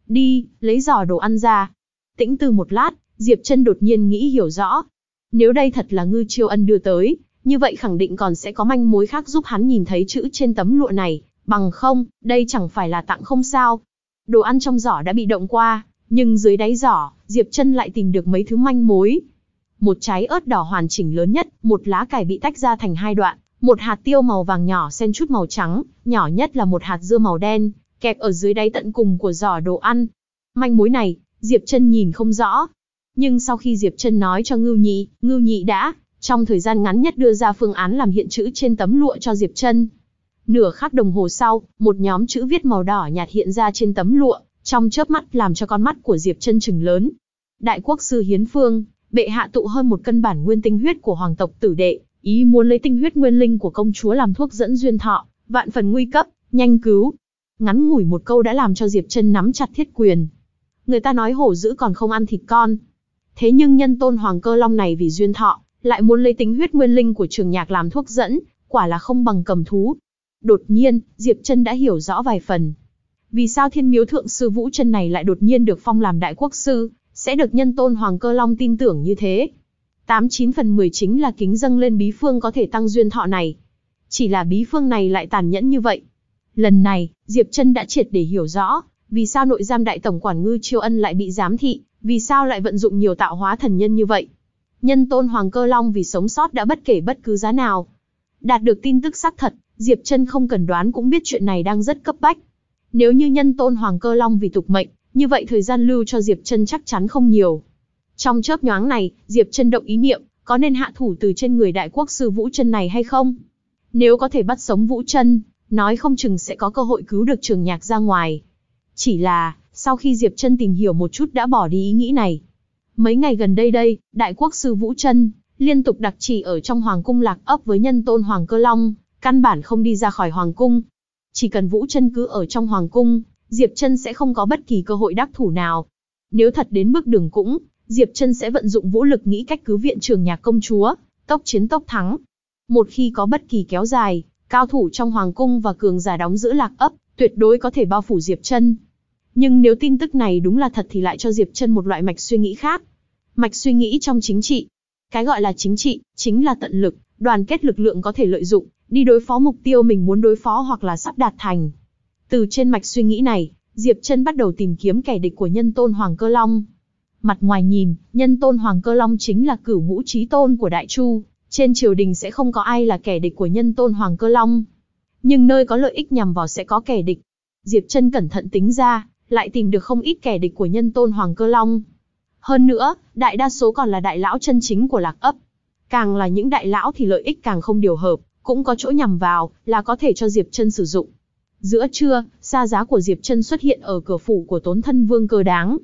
Đi, lấy giỏ đồ ăn ra. Tĩnh từ một lát, Diệp Trân đột nhiên nghĩ hiểu rõ. Nếu đây thật là ngư chiêu ân đưa tới, như vậy khẳng định còn sẽ có manh mối khác giúp hắn nhìn thấy chữ trên tấm lụa này. Bằng không, đây chẳng phải là tặng không sao. Đồ ăn trong giỏ đã bị động qua, nhưng dưới đáy giỏ, Diệp Trân lại tìm được mấy thứ manh mối. Một trái ớt đỏ hoàn chỉnh lớn nhất, một lá cải bị tách ra thành hai đoạn, một hạt tiêu màu vàng nhỏ xen chút màu trắng, nhỏ nhất là một hạt dưa màu đen, kẹp ở dưới đáy tận cùng của giỏ đồ ăn. Manh mối này, Diệp Trân nhìn không rõ, nhưng sau khi Diệp Trân nói cho Ngưu Nhị, Ngưu Nhị đã trong thời gian ngắn nhất đưa ra phương án làm hiện chữ trên tấm lụa cho Diệp Trân. Nửa khắc đồng hồ sau, một nhóm chữ viết màu đỏ nhạt hiện ra trên tấm lụa, trong chớp mắt làm cho con mắt của Diệp Trân trừng lớn. Đại quốc sư Hiến Phương, bệ hạ tụ hơn một cân bản nguyên tinh huyết của hoàng tộc tử đệ, ý muốn lấy tinh huyết nguyên linh của công chúa làm thuốc dẫn duyên thọ, vạn phần nguy cấp, nhanh cứu. Ngắn ngủi một câu đã làm cho Diệp Chân nắm chặt thiết quyền. Người ta nói hổ dữ còn không ăn thịt con. Thế nhưng nhân tôn hoàng cơ long này vì duyên thọ, lại muốn lấy tinh huyết nguyên linh của Trường Nhạc làm thuốc dẫn, quả là không bằng cầm thú. Đột nhiên, Diệp Chân đã hiểu rõ vài phần. Vì sao Thiên Miếu thượng sư Vũ Chân này lại đột nhiên được phong làm đại quốc sư, sẽ được nhân tôn hoàng cơ long tin tưởng như thế? tám chín phần mười chính là kính dâng lên bí phương có thể tăng duyên thọ này. Chỉ là bí phương này lại tàn nhẫn như vậy. Lần này, Diệp chân đã triệt để hiểu rõ, vì sao nội giam đại tổng quản ngư triều ân lại bị giám thị, vì sao lại vận dụng nhiều tạo hóa thần nhân như vậy. Nhân tôn Hoàng Cơ Long vì sống sót đã bất kể bất cứ giá nào. Đạt được tin tức xác thật, Diệp chân không cần đoán cũng biết chuyện này đang rất cấp bách. Nếu như nhân tôn Hoàng Cơ Long vì tục mệnh, như vậy thời gian lưu cho Diệp chân chắc chắn không nhiều. Trong chớp nhoáng này, Diệp Trân động ý niệm, có nên hạ thủ từ trên người đại quốc sư Vũ Chân này hay không? Nếu có thể bắt sống Vũ Chân, nói không chừng sẽ có cơ hội cứu được Trường Nhạc ra ngoài. Chỉ là, sau khi Diệp Trân tìm hiểu một chút đã bỏ đi ý nghĩ này. Mấy ngày gần đây đây, đại quốc sư Vũ Chân liên tục đặc trì ở trong hoàng cung lạc ấp với nhân tôn hoàng cơ long, căn bản không đi ra khỏi hoàng cung. Chỉ cần Vũ Chân cứ ở trong hoàng cung, Diệp Trân sẽ không có bất kỳ cơ hội đắc thủ nào. Nếu thật đến bước đường cũng, Diệp Trân sẽ vận dụng vũ lực nghĩ cách cứu viện trưởng nhà công chúa, tốc chiến tốc thắng. Một khi có bất kỳ kéo dài, cao thủ trong hoàng cung và cường giả đóng giữ lạc ấp, tuyệt đối có thể bao phủ Diệp Trân. Nhưng nếu tin tức này đúng là thật thì lại cho Diệp Trân một loại mạch suy nghĩ khác. Mạch suy nghĩ trong chính trị. Cái gọi là chính trị, chính là tận lực, đoàn kết lực lượng có thể lợi dụng, đi đối phó mục tiêu mình muốn đối phó hoặc là sắp đạt thành. Từ trên mạch suy nghĩ này, Diệp Trân bắt đầu tìm kiếm kẻ địch của nhân tôn Hoàng Cơ Long. Mặt ngoài nhìn, nhân tôn Hoàng Cơ Long chính là cửu ngũ trí tôn của Đại Chu, trên triều đình sẽ không có ai là kẻ địch của nhân tôn Hoàng Cơ Long. Nhưng nơi có lợi ích nhằm vào sẽ có kẻ địch. Diệp chân cẩn thận tính ra, lại tìm được không ít kẻ địch của nhân tôn Hoàng Cơ Long. Hơn nữa, đại đa số còn là đại lão chân chính của lạc ấp. Càng là những đại lão thì lợi ích càng không điều hợp, cũng có chỗ nhằm vào, là có thể cho Diệp chân sử dụng. Giữa trưa, xa giá của Diệp chân xuất hiện ở cửa phủ của tốn thân vương cơ đáng,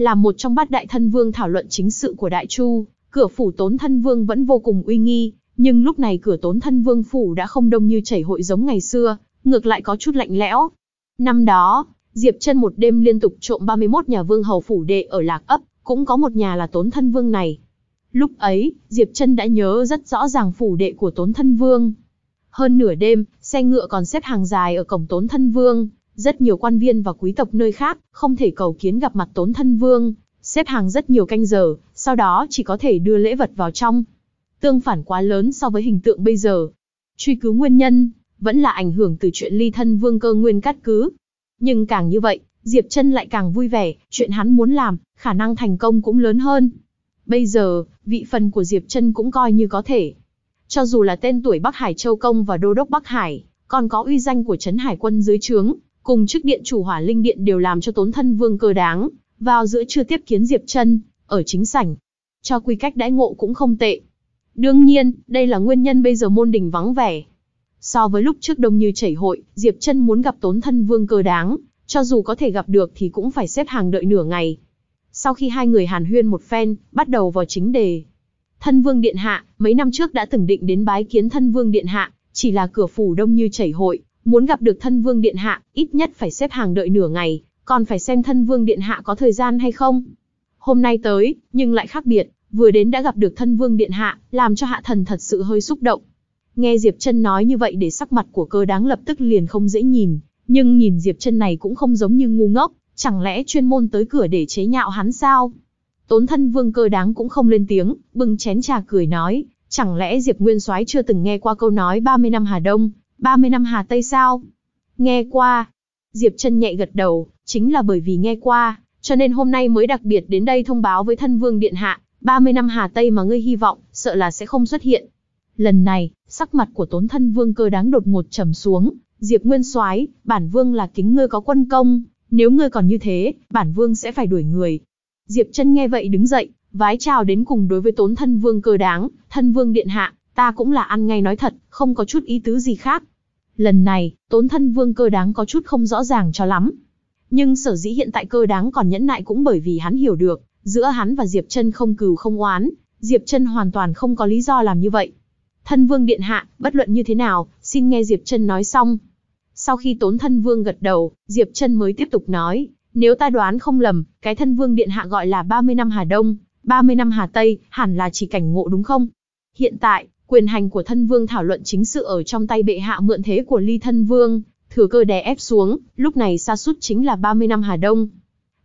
là một trong bát đại thân vương thảo luận chính sự của Đại Chu, cửa phủ tốn thân vương vẫn vô cùng uy nghi, nhưng lúc này cửa tốn thân vương phủ đã không đông như chảy hội giống ngày xưa, ngược lại có chút lạnh lẽo. Năm đó, Diệp chân một đêm liên tục trộm 31 nhà vương hầu phủ đệ ở Lạc ấp, cũng có một nhà là tốn thân vương này. Lúc ấy, Diệp chân đã nhớ rất rõ ràng phủ đệ của tốn thân vương. Hơn nửa đêm, xe ngựa còn xếp hàng dài ở cổng tốn thân vương, rất nhiều quan viên và quý tộc nơi khác không thể cầu kiến gặp mặt tốn thân vương, xếp hàng rất nhiều canh giờ, sau đó chỉ có thể đưa lễ vật vào trong. Tương phản quá lớn so với hình tượng bây giờ. Truy cứu nguyên nhân, vẫn là ảnh hưởng từ chuyện ly thân vương cơ nguyên cắt cứ. Nhưng càng như vậy, Diệp Trân lại càng vui vẻ, chuyện hắn muốn làm, khả năng thành công cũng lớn hơn. Bây giờ, vị phần của Diệp Trân cũng coi như có thể. Cho dù là tên tuổi Bắc Hải Châu Công và Đô Đốc Bắc Hải, còn có uy danh của Trấn Hải quân dưới trướng, cùng chức điện chủ hỏa linh điện đều làm cho tốn thân vương cơ đáng, vào giữa chưa tiếp kiến Diệp chân ở chính sảnh. Cho quy cách đãi ngộ cũng không tệ. Đương nhiên, đây là nguyên nhân bây giờ môn đình vắng vẻ. So với lúc trước đông như chảy hội, Diệp chân muốn gặp tốn thân vương cơ đáng, cho dù có thể gặp được thì cũng phải xếp hàng đợi nửa ngày. Sau khi hai người hàn huyên một phen, bắt đầu vào chính đề. Thân vương điện hạ, mấy năm trước đã từng định đến bái kiến thân vương điện hạ, chỉ là cửa phủ đông như chảy hội, Muốn gặp được thân vương điện hạ, ít nhất phải xếp hàng đợi nửa ngày, còn phải xem thân vương điện hạ có thời gian hay không. Hôm nay tới, nhưng lại khác biệt, vừa đến đã gặp được thân vương điện hạ, làm cho hạ thần thật sự hơi xúc động. Nghe Diệp Chân nói như vậy để sắc mặt của cơ đáng lập tức liền không dễ nhìn, nhưng nhìn Diệp Chân này cũng không giống như ngu ngốc, chẳng lẽ chuyên môn tới cửa để chế nhạo hắn sao? Tốn thân vương cơ đáng cũng không lên tiếng, bưng chén trà cười nói, chẳng lẽ Diệp Nguyên Soái chưa từng nghe qua câu nói 30 năm Hà Đông, 30 năm Hà Tây sao? Nghe qua. Diệp Trân nhẹ gật đầu, chính là bởi vì nghe qua, cho nên hôm nay mới đặc biệt đến đây thông báo với thân vương điện hạ, 30 năm Hà Tây mà ngươi hy vọng, sợ là sẽ không xuất hiện. Lần này, sắc mặt của tốn thân vương cơ đáng đột ngột trầm xuống, Diệp Nguyên soái bản vương là kính ngươi có quân công, nếu ngươi còn như thế, bản vương sẽ phải đuổi người. Diệp Trân nghe vậy đứng dậy, vái chào đến cùng đối với tốn thân vương cơ đáng, thân vương điện hạ, Ta cũng là ăn ngay nói thật, không có chút ý tứ gì khác. Lần này, tốn thân vương cơ đáng có chút không rõ ràng cho lắm. Nhưng sở dĩ hiện tại cơ đáng còn nhẫn nại cũng bởi vì hắn hiểu được, giữa hắn và Diệp chân không cừu không oán, Diệp chân hoàn toàn không có lý do làm như vậy. Thân vương điện hạ, bất luận như thế nào, xin nghe Diệp chân nói xong. Sau khi tốn thân vương gật đầu, Diệp chân mới tiếp tục nói, nếu ta đoán không lầm, cái thân vương điện hạ gọi là 30 năm Hà Đông, 30 năm Hà Tây, hẳn là chỉ cảnh ngộ đúng không? Hiện tại, Quyền hành của thân vương thảo luận chính sự ở trong tay bệ hạ mượn thế của ly thân vương, thừa cơ đè ép xuống, lúc này xa suốt chính là 30 năm Hà Đông.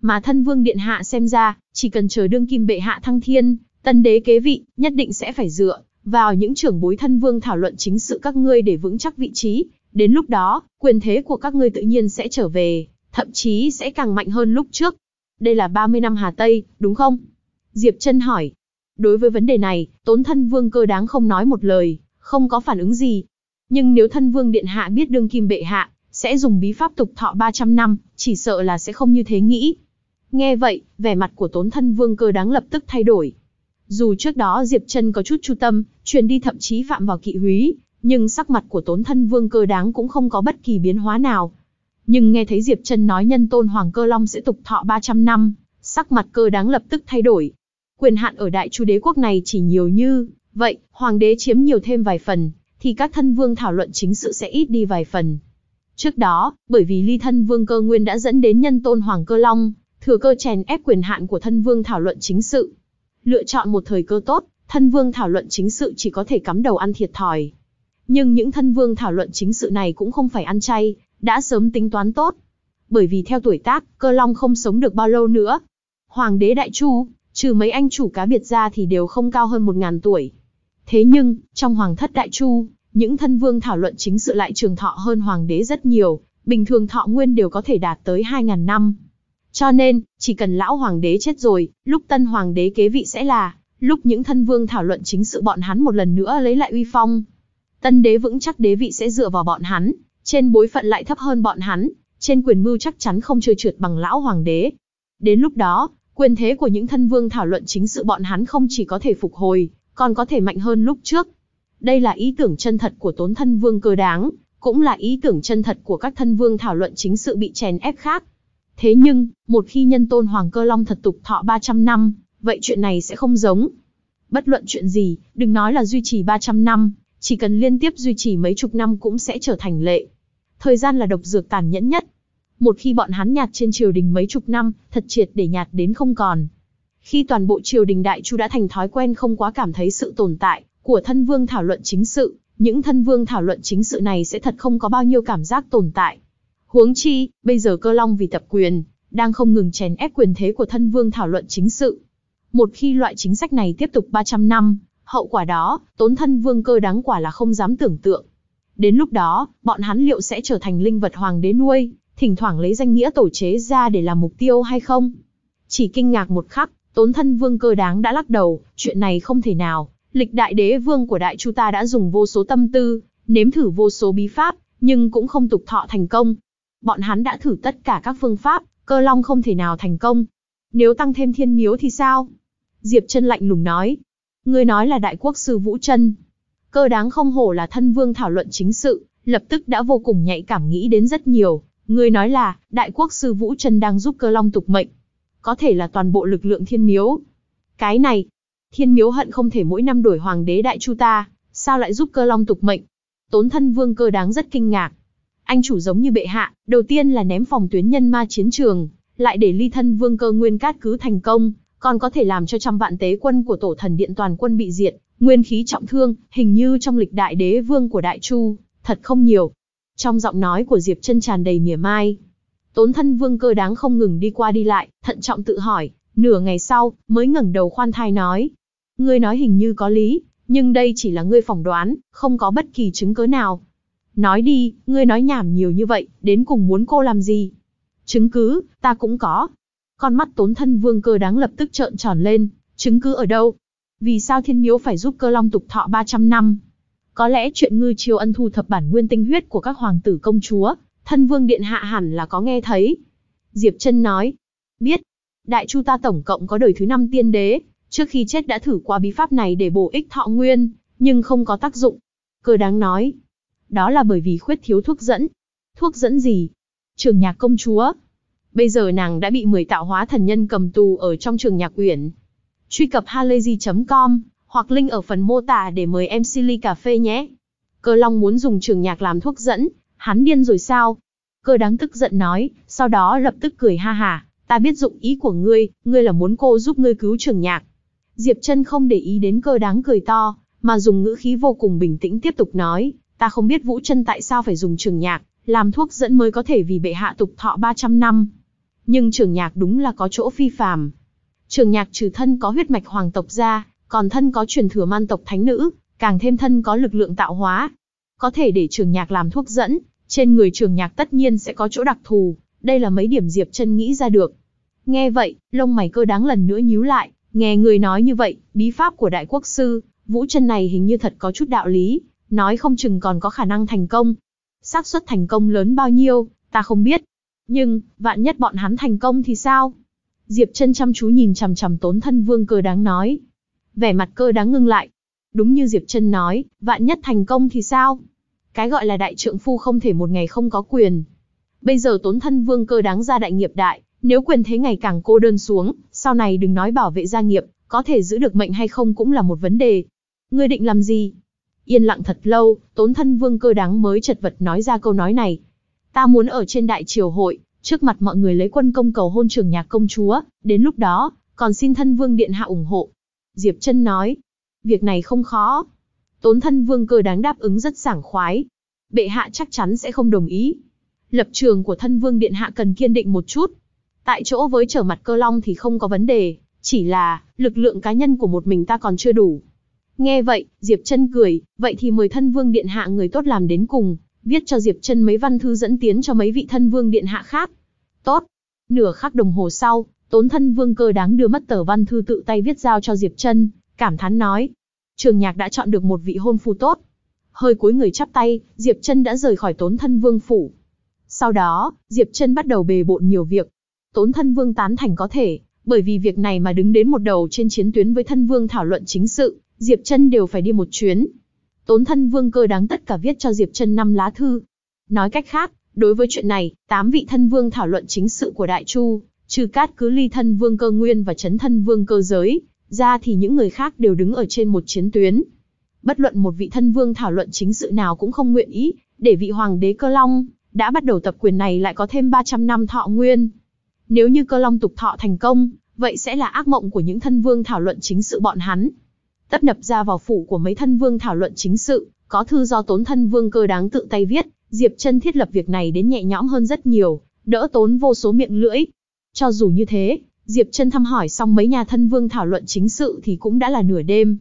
Mà thân vương điện hạ xem ra, chỉ cần chờ đương kim bệ hạ thăng thiên, tân đế kế vị, nhất định sẽ phải dựa vào những trưởng bối thân vương thảo luận chính sự các ngươi để vững chắc vị trí, đến lúc đó, quyền thế của các ngươi tự nhiên sẽ trở về, thậm chí sẽ càng mạnh hơn lúc trước. Đây là 30 năm Hà Tây, đúng không? Diệp Trân hỏi, Đối với vấn đề này, tốn thân vương cơ đáng không nói một lời, không có phản ứng gì. Nhưng nếu thân vương điện hạ biết đương kim bệ hạ, sẽ dùng bí pháp tục thọ 300 năm, chỉ sợ là sẽ không như thế nghĩ. Nghe vậy, vẻ mặt của tốn thân vương cơ đáng lập tức thay đổi. Dù trước đó Diệp chân có chút chu tâm, truyền đi thậm chí phạm vào kỵ húy, nhưng sắc mặt của tốn thân vương cơ đáng cũng không có bất kỳ biến hóa nào. Nhưng nghe thấy Diệp chân nói nhân tôn Hoàng Cơ Long sẽ tục thọ 300 năm, sắc mặt cơ đáng lập tức thay đổi, quyền hạn ở đại chu đế quốc này chỉ nhiều như vậy, hoàng đế chiếm nhiều thêm vài phần, thì các thân vương thảo luận chính sự sẽ ít đi vài phần. Trước đó, bởi vì ly thân vương cơ nguyên đã dẫn đến nhân tôn hoàng cơ long, thừa cơ chèn ép quyền hạn của thân vương thảo luận chính sự. Lựa chọn một thời cơ tốt, thân vương thảo luận chính sự chỉ có thể cắm đầu ăn thiệt thòi. Nhưng những thân vương thảo luận chính sự này cũng không phải ăn chay, đã sớm tính toán tốt. Bởi vì theo tuổi tác, cơ long không sống được bao lâu nữa. Hoàng đế Đại Chu trừ mấy anh chủ cá biệt ra thì đều không cao hơn một ngàn tuổi. Thế nhưng, trong Hoàng thất Đại Chu, những thân vương thảo luận chính sự lại trường thọ hơn Hoàng đế rất nhiều, bình thường thọ nguyên đều có thể đạt tới 2.000 năm. Cho nên, chỉ cần lão Hoàng đế chết rồi, lúc tân Hoàng đế kế vị sẽ là, lúc những thân vương thảo luận chính sự bọn hắn một lần nữa lấy lại uy phong. Tân đế vững chắc đế vị sẽ dựa vào bọn hắn, trên bối phận lại thấp hơn bọn hắn, trên quyền mưu chắc chắn không chơi trượt bằng lão Hoàng đế. Đến lúc đó, Quyền thế của những thân vương thảo luận chính sự bọn hắn không chỉ có thể phục hồi, còn có thể mạnh hơn lúc trước. Đây là ý tưởng chân thật của tốn thân vương cơ đáng, cũng là ý tưởng chân thật của các thân vương thảo luận chính sự bị chèn ép khác. Thế nhưng, một khi nhân tôn Hoàng Cơ Long thật tục thọ 300 năm, vậy chuyện này sẽ không giống. Bất luận chuyện gì, đừng nói là duy trì 300 năm, chỉ cần liên tiếp duy trì mấy chục năm cũng sẽ trở thành lệ. Thời gian là độc dược tàn nhẫn nhất, một khi bọn hắn nhạt trên triều đình mấy chục năm, thật triệt để nhạt đến không còn. Khi toàn bộ triều đình đại chu đã thành thói quen không quá cảm thấy sự tồn tại của thân vương thảo luận chính sự, những thân vương thảo luận chính sự này sẽ thật không có bao nhiêu cảm giác tồn tại. Huống chi, bây giờ cơ long vì tập quyền, đang không ngừng chèn ép quyền thế của thân vương thảo luận chính sự. Một khi loại chính sách này tiếp tục 300 năm, hậu quả đó, tốn thân vương cơ đáng quả là không dám tưởng tượng. Đến lúc đó, bọn hắn liệu sẽ trở thành linh vật hoàng đế nuôi, thỉnh thoảng lấy danh nghĩa tổ chế ra để làm mục tiêu hay không? Chỉ kinh ngạc một khắc, tốn thân vương cơ đáng đã lắc đầu, chuyện này không thể nào. Lịch đại đế vương của đại chu ta đã dùng vô số tâm tư, nếm thử vô số bí pháp, nhưng cũng không tục thọ thành công. Bọn hắn đã thử tất cả các phương pháp, cơ long không thể nào thành công. Nếu tăng thêm thiên miếu thì sao? Diệp chân lạnh lùng nói. Ngươi nói là đại quốc sư Vũ chân Cơ đáng không hổ là thân vương thảo luận chính sự, lập tức đã vô cùng nhạy cảm nghĩ đến rất nhiều, Ngươi nói là, đại quốc sư Vũ Trần đang giúp cơ long tục mệnh. Có thể là toàn bộ lực lượng thiên miếu. Cái này, thiên miếu hận không thể mỗi năm đổi hoàng đế đại chu ta, sao lại giúp cơ long tục mệnh. Tốn thân vương cơ đáng rất kinh ngạc. Anh chủ giống như bệ hạ, đầu tiên là ném phòng tuyến nhân ma chiến trường, lại để ly thân vương cơ nguyên cát cứ thành công, còn có thể làm cho trăm vạn tế quân của tổ thần điện toàn quân bị diệt, nguyên khí trọng thương, hình như trong lịch đại đế vương của đại chu, thật không nhiều, trong giọng nói của Diệp Chân tràn đầy mỉa mai. Tốn thân vương cơ đáng không ngừng đi qua đi lại, thận trọng tự hỏi, nửa ngày sau, mới ngẩng đầu khoan thai nói. Ngươi nói hình như có lý, nhưng đây chỉ là ngươi phỏng đoán, không có bất kỳ chứng cứ nào. Nói đi, ngươi nói nhảm nhiều như vậy, đến cùng muốn cô làm gì? Chứng cứ, ta cũng có. Con mắt tốn thân vương cơ đáng lập tức trợn tròn lên, chứng cứ ở đâu? Vì sao thiên miếu phải giúp cơ long tục thọ 300 năm? Có lẽ chuyện ngư chiêu ân thu thập bản nguyên tinh huyết của các hoàng tử công chúa, thân vương điện hạ hẳn là có nghe thấy. Diệp Trân nói, biết, đại chu ta tổng cộng có đời thứ năm tiên đế, trước khi chết đã thử qua bí pháp này để bổ ích thọ nguyên, nhưng không có tác dụng. Cơ đáng nói, đó là bởi vì khuyết thiếu thuốc dẫn. Thuốc dẫn gì? Trường nhạc công chúa. Bây giờ nàng đã bị 10 tạo hóa thần nhân cầm tù ở trong trường nhạc uyển. Truy cập halayzi.com hoặc link ở phần mô tả để mời em Silly Cà Phê nhé. Cơ Long muốn dùng trường nhạc làm thuốc dẫn, hắn điên rồi sao? Cơ đáng tức giận nói, sau đó lập tức cười ha hà, ta biết dụng ý của ngươi, ngươi là muốn cô giúp ngươi cứu trường nhạc. Diệp chân không để ý đến cơ đáng cười to, mà dùng ngữ khí vô cùng bình tĩnh tiếp tục nói, ta không biết Vũ chân tại sao phải dùng trường nhạc, làm thuốc dẫn mới có thể vì bệ hạ tục thọ 300 năm. Nhưng trường nhạc đúng là có chỗ phi phàm. Trường nhạc trừ thân có huyết mạch hoàng tộc ra, còn thân có truyền thừa man tộc thánh nữ, càng thêm thân có lực lượng tạo hóa. Có thể để trường nhạc làm thuốc dẫn, trên người trường nhạc tất nhiên sẽ có chỗ đặc thù, đây là mấy điểm Diệp chân nghĩ ra được. Nghe vậy, lông mày cơ đáng lần nữa nhíu lại, nghe người nói như vậy, bí pháp của đại quốc sư, vũ chân này hình như thật có chút đạo lý, nói không chừng còn có khả năng thành công. xác suất thành công lớn bao nhiêu, ta không biết. Nhưng, vạn nhất bọn hắn thành công thì sao? Diệp chân chăm chú nhìn chằm chằm tốn thân vương cơ đáng nói, vẻ mặt cơ đáng ngưng lại. Đúng như Diệp Trân nói, vạn nhất thành công thì sao? Cái gọi là đại trượng phu không thể một ngày không có quyền. Bây giờ tốn thân vương cơ đáng ra đại nghiệp đại, nếu quyền thế ngày càng cô đơn xuống, sau này đừng nói bảo vệ gia nghiệp, có thể giữ được mệnh hay không cũng là một vấn đề. Ngươi định làm gì? Yên lặng thật lâu, tốn thân vương cơ đáng mới chật vật nói ra câu nói này. Ta muốn ở trên đại triều hội, trước mặt mọi người lấy quân công cầu hôn trưởng nhà công chúa, đến lúc đó, còn xin thân vương điện hạ ủng hộ. Diệp Trân nói, việc này không khó. Tốn thân vương cơ đáng đáp ứng rất sảng khoái. Bệ hạ chắc chắn sẽ không đồng ý. Lập trường của thân vương điện hạ cần kiên định một chút. Tại chỗ với trở mặt cơ long thì không có vấn đề, chỉ là lực lượng cá nhân của một mình ta còn chưa đủ. Nghe vậy, Diệp Trân cười, vậy thì mời thân vương điện hạ người tốt làm đến cùng, viết cho Diệp Trân mấy văn thư dẫn tiến cho mấy vị thân vương điện hạ khác. Tốt, Nửa khắc đồng hồ sau, tốn thân vương cơ đáng đưa mất tờ văn thư tự tay viết giao cho Diệp Trân, cảm thán nói. Trường nhạc đã chọn được một vị hôn phu tốt. Hơi cuối người chắp tay, Diệp Trân đã rời khỏi tốn thân vương phủ. Sau đó, Diệp Trân bắt đầu bề bộn nhiều việc. Tốn thân vương tán thành có thể, bởi vì việc này mà đứng đến một đầu trên chiến tuyến với thân vương thảo luận chính sự, Diệp Trân đều phải đi một chuyến. Tốn thân vương cơ đáng tất cả viết cho Diệp Trân năm lá thư. Nói cách khác, Đối với chuyện này, tám vị thân vương thảo luận chính sự của Đại Chu, trừ cát cứ ly thân vương cơ nguyên và chấn thân vương cơ giới, ra thì những người khác đều đứng ở trên một chiến tuyến. Bất luận một vị thân vương thảo luận chính sự nào cũng không nguyện ý, để vị hoàng đế cơ long, đã bắt đầu tập quyền này lại có thêm 300 năm thọ nguyên. Nếu như cơ long tục thọ thành công, vậy sẽ là ác mộng của những thân vương thảo luận chính sự bọn hắn. Tấp nập ra vào phủ của mấy thân vương thảo luận chính sự, có thư do tốn thân vương cơ đáng tự tay viết, Diệp Chân thiết lập việc này đến nhẹ nhõm hơn rất nhiều, đỡ tốn vô số miệng lưỡi. Cho dù như thế, Diệp Chân thăm hỏi xong mấy nhà thân vương thảo luận chính sự thì cũng đã là nửa đêm.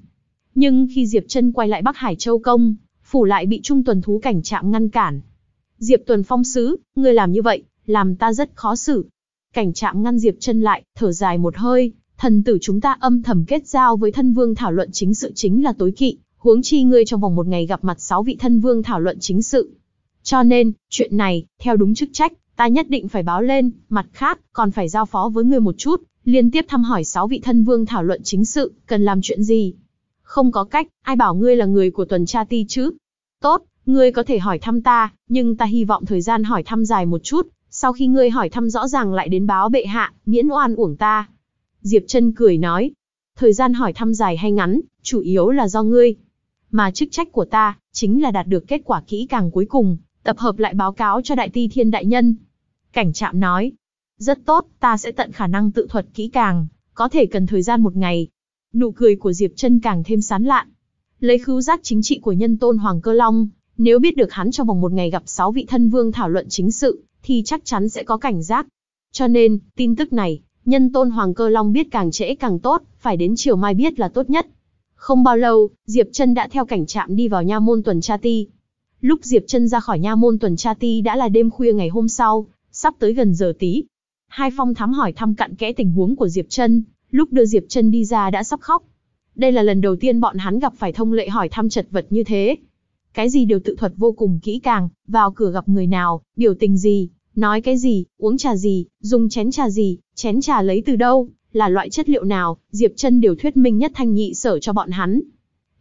Nhưng khi Diệp Chân quay lại Bắc Hải Châu công, phủ lại bị Trung tuần thú cảnh trạng ngăn cản. Diệp Tuần Phong sứ, người làm như vậy, làm ta rất khó xử. Cảnh trạng ngăn Diệp Chân lại, thở dài một hơi, thần tử chúng ta âm thầm kết giao với thân vương thảo luận chính sự chính là tối kỵ, huống chi ngươi trong vòng một ngày gặp mặt sáu vị thân vương thảo luận chính sự. Cho nên, chuyện này, theo đúng chức trách, ta nhất định phải báo lên, mặt khác, còn phải giao phó với người một chút, liên tiếp thăm hỏi sáu vị thân vương thảo luận chính sự, cần làm chuyện gì. Không có cách, ai bảo ngươi là người của tuần tra ti chứ? Tốt, ngươi có thể hỏi thăm ta, nhưng ta hy vọng thời gian hỏi thăm dài một chút, sau khi ngươi hỏi thăm rõ ràng lại đến báo bệ hạ, miễn oan uổng ta. Diệp chân cười nói, thời gian hỏi thăm dài hay ngắn, chủ yếu là do ngươi. Mà chức trách của ta, chính là đạt được kết quả kỹ càng cuối cùng, tập hợp lại báo cáo cho đại ti thiên đại nhân. Cảnh trạm nói, rất tốt, ta sẽ tận khả năng tự thuật kỹ càng, có thể cần thời gian một ngày. Nụ cười của Diệp chân càng thêm sán lạn. Lấy khứu giác chính trị của nhân tôn Hoàng Cơ Long, nếu biết được hắn trong vòng một ngày gặp sáu vị thân vương thảo luận chính sự, thì chắc chắn sẽ có cảnh giác. Cho nên, tin tức này, nhân tôn Hoàng Cơ Long biết càng trễ càng tốt, phải đến chiều mai biết là tốt nhất. Không bao lâu, Diệp chân đã theo cảnh trạm đi vào nha môn tuần tra ti, Lúc Diệp Trân ra khỏi nha môn tuần tra ti đã là đêm khuya ngày hôm sau, sắp tới gần giờ tí. Hai Phong thám hỏi thăm cặn kẽ tình huống của Diệp Trân, lúc đưa Diệp Trân đi ra đã sắp khóc. Đây là lần đầu tiên bọn hắn gặp phải thông lệ hỏi thăm chật vật như thế. Cái gì đều tự thuật vô cùng kỹ càng, vào cửa gặp người nào, biểu tình gì, nói cái gì, uống trà gì, dùng chén trà gì, chén trà lấy từ đâu, là loại chất liệu nào, Diệp Trân đều thuyết minh nhất thanh nhị sở cho bọn hắn.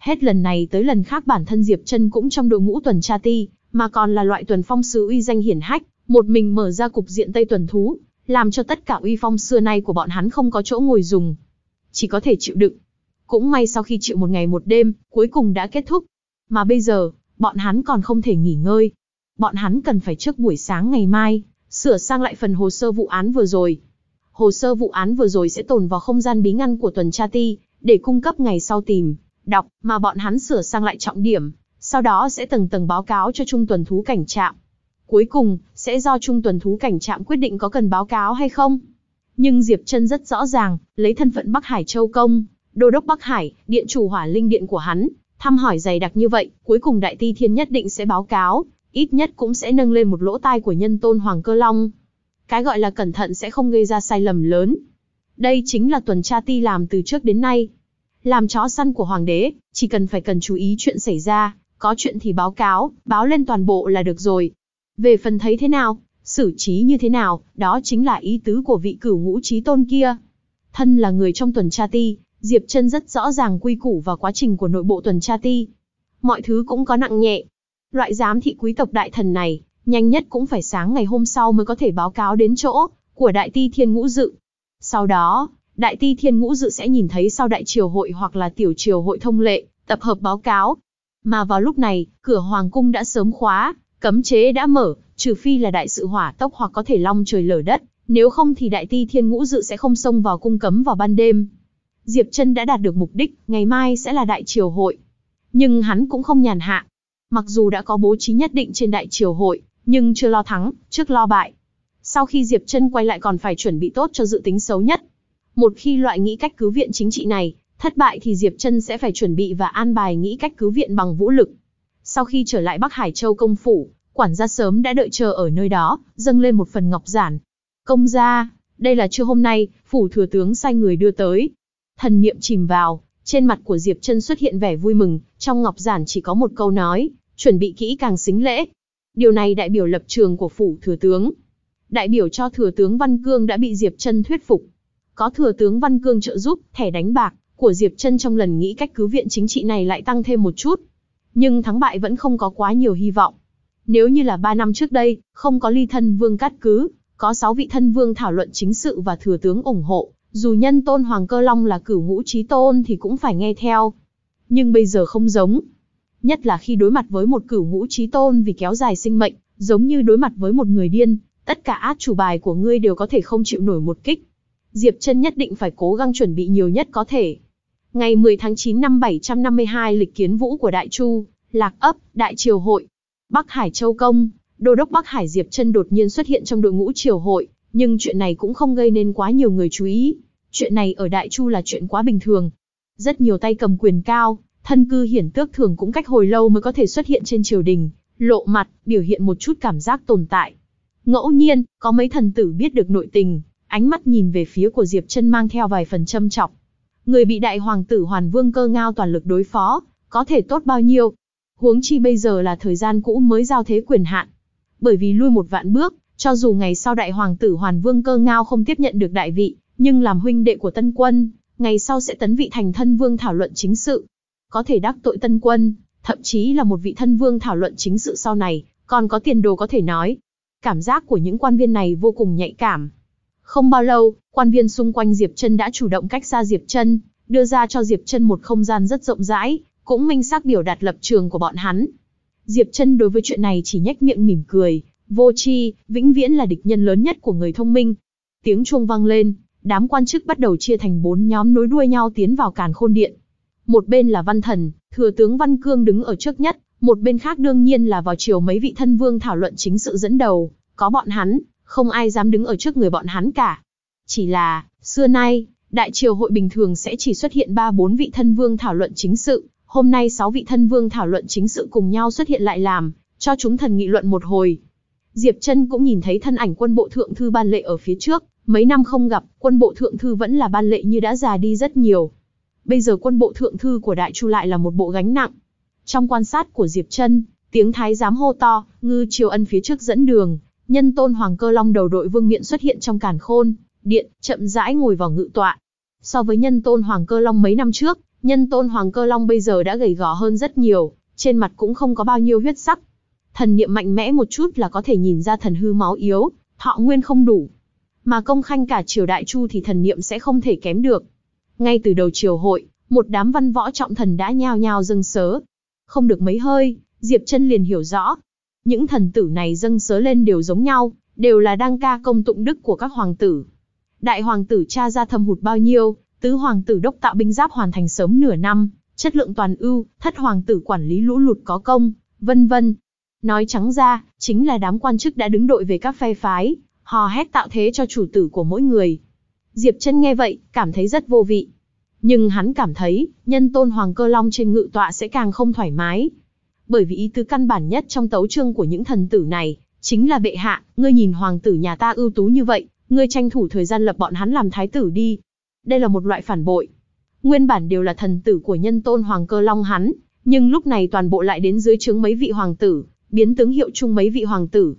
Hết lần này tới lần khác bản thân Diệp Trân cũng trong đội ngũ tuần tra ti, mà còn là loại tuần phong sứ uy danh hiển hách, một mình mở ra cục diện Tây tuần thú, làm cho tất cả uy phong xưa nay của bọn hắn không có chỗ ngồi dùng. Chỉ có thể chịu đựng. Cũng may sau khi chịu một ngày một đêm, cuối cùng đã kết thúc. Mà bây giờ, bọn hắn còn không thể nghỉ ngơi. Bọn hắn cần phải trước buổi sáng ngày mai, sửa sang lại phần hồ sơ vụ án vừa rồi. Hồ sơ vụ án vừa rồi sẽ tồn vào không gian bí ngăn của tuần tra ti, để cung cấp ngày sau tìm, đọc mà bọn hắn sửa sang lại trọng điểm, sau đó sẽ từng tầng báo cáo cho trung tuần thú cảnh trạm. Cuối cùng, sẽ do trung tuần thú cảnh trạm quyết định có cần báo cáo hay không. Nhưng Diệp Trân rất rõ ràng, lấy thân phận Bắc Hải Châu Công, đô đốc Bắc Hải, điện chủ hỏa linh điện của hắn, thăm hỏi dày đặc như vậy, cuối cùng Đại Ti Thiên nhất định sẽ báo cáo, ít nhất cũng sẽ nâng lên một lỗ tai của nhân tôn Hoàng Cơ Long. Cái gọi là cẩn thận sẽ không gây ra sai lầm lớn. Đây chính là tuần tra ti làm từ trước đến nay. Làm chó săn của hoàng đế, chỉ cần phải cần chú ý chuyện xảy ra, có chuyện thì báo cáo, báo lên toàn bộ là được rồi. Về phần thấy thế nào, xử trí như thế nào, đó chính là ý tứ của vị cửu ngũ trí tôn kia. Thân là người trong tuần tra ti, Diệp Trân rất rõ ràng quy củ và quá trình của nội bộ tuần tra ti. Mọi thứ cũng có nặng nhẹ. Loại giám thị quý tộc đại thần này, nhanh nhất cũng phải sáng ngày hôm sau mới có thể báo cáo đến chỗ của đại ti thiên ngũ dự. Sau đó, đại ti thiên ngũ dự sẽ nhìn thấy sau đại triều hội hoặc là tiểu triều hội thông lệ, tập hợp báo cáo. Mà vào lúc này, cửa hoàng cung đã sớm khóa, cấm chế đã mở, trừ phi là đại sự hỏa tốc hoặc có thể long trời lở đất, nếu không thì đại ti thiên ngũ dự sẽ không xông vào cung cấm vào ban đêm. Diệp chân đã đạt được mục đích, ngày mai sẽ là đại triều hội. Nhưng hắn cũng không nhàn hạ. Mặc dù đã có bố trí nhất định trên đại triều hội, nhưng chưa lo thắng, trước lo bại. Sau khi Diệp chân quay lại còn phải chuẩn bị tốt cho dự tính xấu nhất, một khi loại nghĩ cách cứu viện chính trị này thất bại thì Diệp Trân sẽ phải chuẩn bị và an bài nghĩ cách cứu viện bằng vũ lực. Sau khi trở lại Bắc Hải Châu công phủ, quản gia sớm đã đợi chờ ở nơi đó, dâng lên một phần ngọc giản. Công gia, đây là trưa hôm nay, phủ thừa tướng sai người đưa tới. Thần niệm chìm vào, trên mặt của Diệp Trân xuất hiện vẻ vui mừng, trong ngọc giản chỉ có một câu nói, chuẩn bị kỹ càng xính lễ. Điều này đại biểu lập trường của phủ thừa tướng. Đại biểu cho thừa tướng Văn Cương đã bị Diệp Trân thuyết phục, có thừa tướng Văn Cương trợ giúp, thẻ đánh bạc của Diệp Trân trong lần nghĩ cách cứu viện chính trị này lại tăng thêm một chút. Nhưng thắng bại vẫn không có quá nhiều hy vọng. Nếu như là 3 năm trước đây, không có ly thân vương cát cứ, có 6 vị thân vương thảo luận chính sự và thừa tướng ủng hộ, dù nhân tôn Hoàng Cơ Long là cửu ngũ trí tôn thì cũng phải nghe theo. Nhưng bây giờ không giống. Nhất là khi đối mặt với một cửu ngũ trí tôn vì kéo dài sinh mệnh, giống như đối mặt với một người điên, tất cả át chủ bài của ngươi đều có thể không chịu nổi một kích. Diệp Trân nhất định phải cố gắng chuẩn bị nhiều nhất có thể. Ngày 10 tháng 9 năm 752 lịch kiến vũ của Đại Chu, Lạc ấp, Đại Triều Hội, Bắc Hải Châu Công, Đô đốc Bắc Hải Diệp Trân đột nhiên xuất hiện trong đội ngũ Triều Hội, nhưng chuyện này cũng không gây nên quá nhiều người chú ý. Chuyện này ở Đại Chu là chuyện quá bình thường. Rất nhiều tay cầm quyền cao, thân cư hiển tước thường cũng cách hồi lâu mới có thể xuất hiện trên triều đình, lộ mặt, biểu hiện một chút cảm giác tồn tại. Ngẫu nhiên, có mấy thần tử biết được nội tình, ánh mắt nhìn về phía của Diệp Chân mang theo vài phần châm chọc. Người bị đại hoàng tử Hoàn Vương cơ ngao toàn lực đối phó, có thể tốt bao nhiêu? Huống chi bây giờ là thời gian cũ mới giao thế quyền hạn. Bởi vì lui một vạn bước, cho dù ngày sau đại hoàng tử Hoàn Vương cơ ngao không tiếp nhận được đại vị, nhưng làm huynh đệ của Tân Quân, ngày sau sẽ tấn vị thành thân vương thảo luận chính sự. Có thể đắc tội Tân Quân, thậm chí là một vị thân vương thảo luận chính sự sau này, còn có tiền đồ có thể nói. Cảm giác của những quan viên này vô cùng nhạy cảm, không bao lâu, quan viên xung quanh Diệp Chân đã chủ động cách xa Diệp Chân, đưa ra cho Diệp Chân một không gian rất rộng rãi, cũng minh xác biểu đạt lập trường của bọn hắn. Diệp Chân đối với chuyện này chỉ nhếch miệng mỉm cười, vô tri, vĩnh viễn là địch nhân lớn nhất của người thông minh. Tiếng chuông vang lên, đám quan chức bắt đầu chia thành bốn nhóm nối đuôi nhau tiến vào Càn Khôn Điện. Một bên là Văn Thần, thừa tướng Văn Cương đứng ở trước nhất, một bên khác đương nhiên là vào chiều mấy vị thân vương thảo luận chính sự dẫn đầu, có bọn hắn, không ai dám đứng ở trước người bọn hắn cả. Chỉ là, xưa nay, đại triều hội bình thường sẽ chỉ xuất hiện 3-4 vị thân vương thảo luận chính sự, hôm nay 6 vị thân vương thảo luận chính sự cùng nhau xuất hiện lại làm, cho chúng thần nghị luận một hồi. Diệp Trân cũng nhìn thấy thân ảnh quân bộ thượng thư ban lệ ở phía trước, mấy năm không gặp, quân bộ thượng thư vẫn là ban lệ như đã già đi rất nhiều. Bây giờ quân bộ thượng thư của Đại Chu lại là một bộ gánh nặng. Trong quan sát của Diệp Trân, tiếng thái giám hô to, ngư triều ân phía trước dẫn đường, nhân tôn hoàng cơ long đầu đội vương miện xuất hiện trong cản khôn, điện, chậm rãi ngồi vào ngự tọa. So với nhân tôn hoàng cơ long mấy năm trước, nhân tôn hoàng cơ long bây giờ đã gầy gò hơn rất nhiều, trên mặt cũng không có bao nhiêu huyết sắc. Thần niệm mạnh mẽ một chút là có thể nhìn ra thần hư máu yếu, thọ nguyên không đủ. Mà công khanh cả triều đại chu thì thần niệm sẽ không thể kém được. Ngay từ đầu triều hội, một đám văn võ trọng thần đã nhao nhao dâng sớ. Không được mấy hơi, Diệp chân liền hiểu rõ, những thần tử này dâng sớ lên đều giống nhau, đều là đang ca công tụng đức của các hoàng tử. Đại hoàng tử cha ra thâm hụt bao nhiêu, tứ hoàng tử đốc tạo binh giáp hoàn thành sớm nửa năm, chất lượng toàn ưu, thất hoàng tử quản lý lũ lụt có công, vân vân. Nói trắng ra, chính là đám quan chức đã đứng đội về các phe phái, hò hét tạo thế cho chủ tử của mỗi người. Diệp chân nghe vậy, cảm thấy rất vô vị. Nhưng hắn cảm thấy, nhân tôn Hoàng Cơ Long trên ngự tọa sẽ càng không thoải mái, bởi vì ý tứ căn bản nhất trong tấu chương của những thần tử này, chính là bệ hạ, ngươi nhìn hoàng tử nhà ta ưu tú như vậy, ngươi tranh thủ thời gian lập bọn hắn làm thái tử đi. Đây là một loại phản bội. Nguyên bản đều là thần tử của nhân tôn hoàng cơ long hắn, nhưng lúc này toàn bộ lại đến dưới trướng mấy vị hoàng tử, biến tướng hiệu chung mấy vị hoàng tử.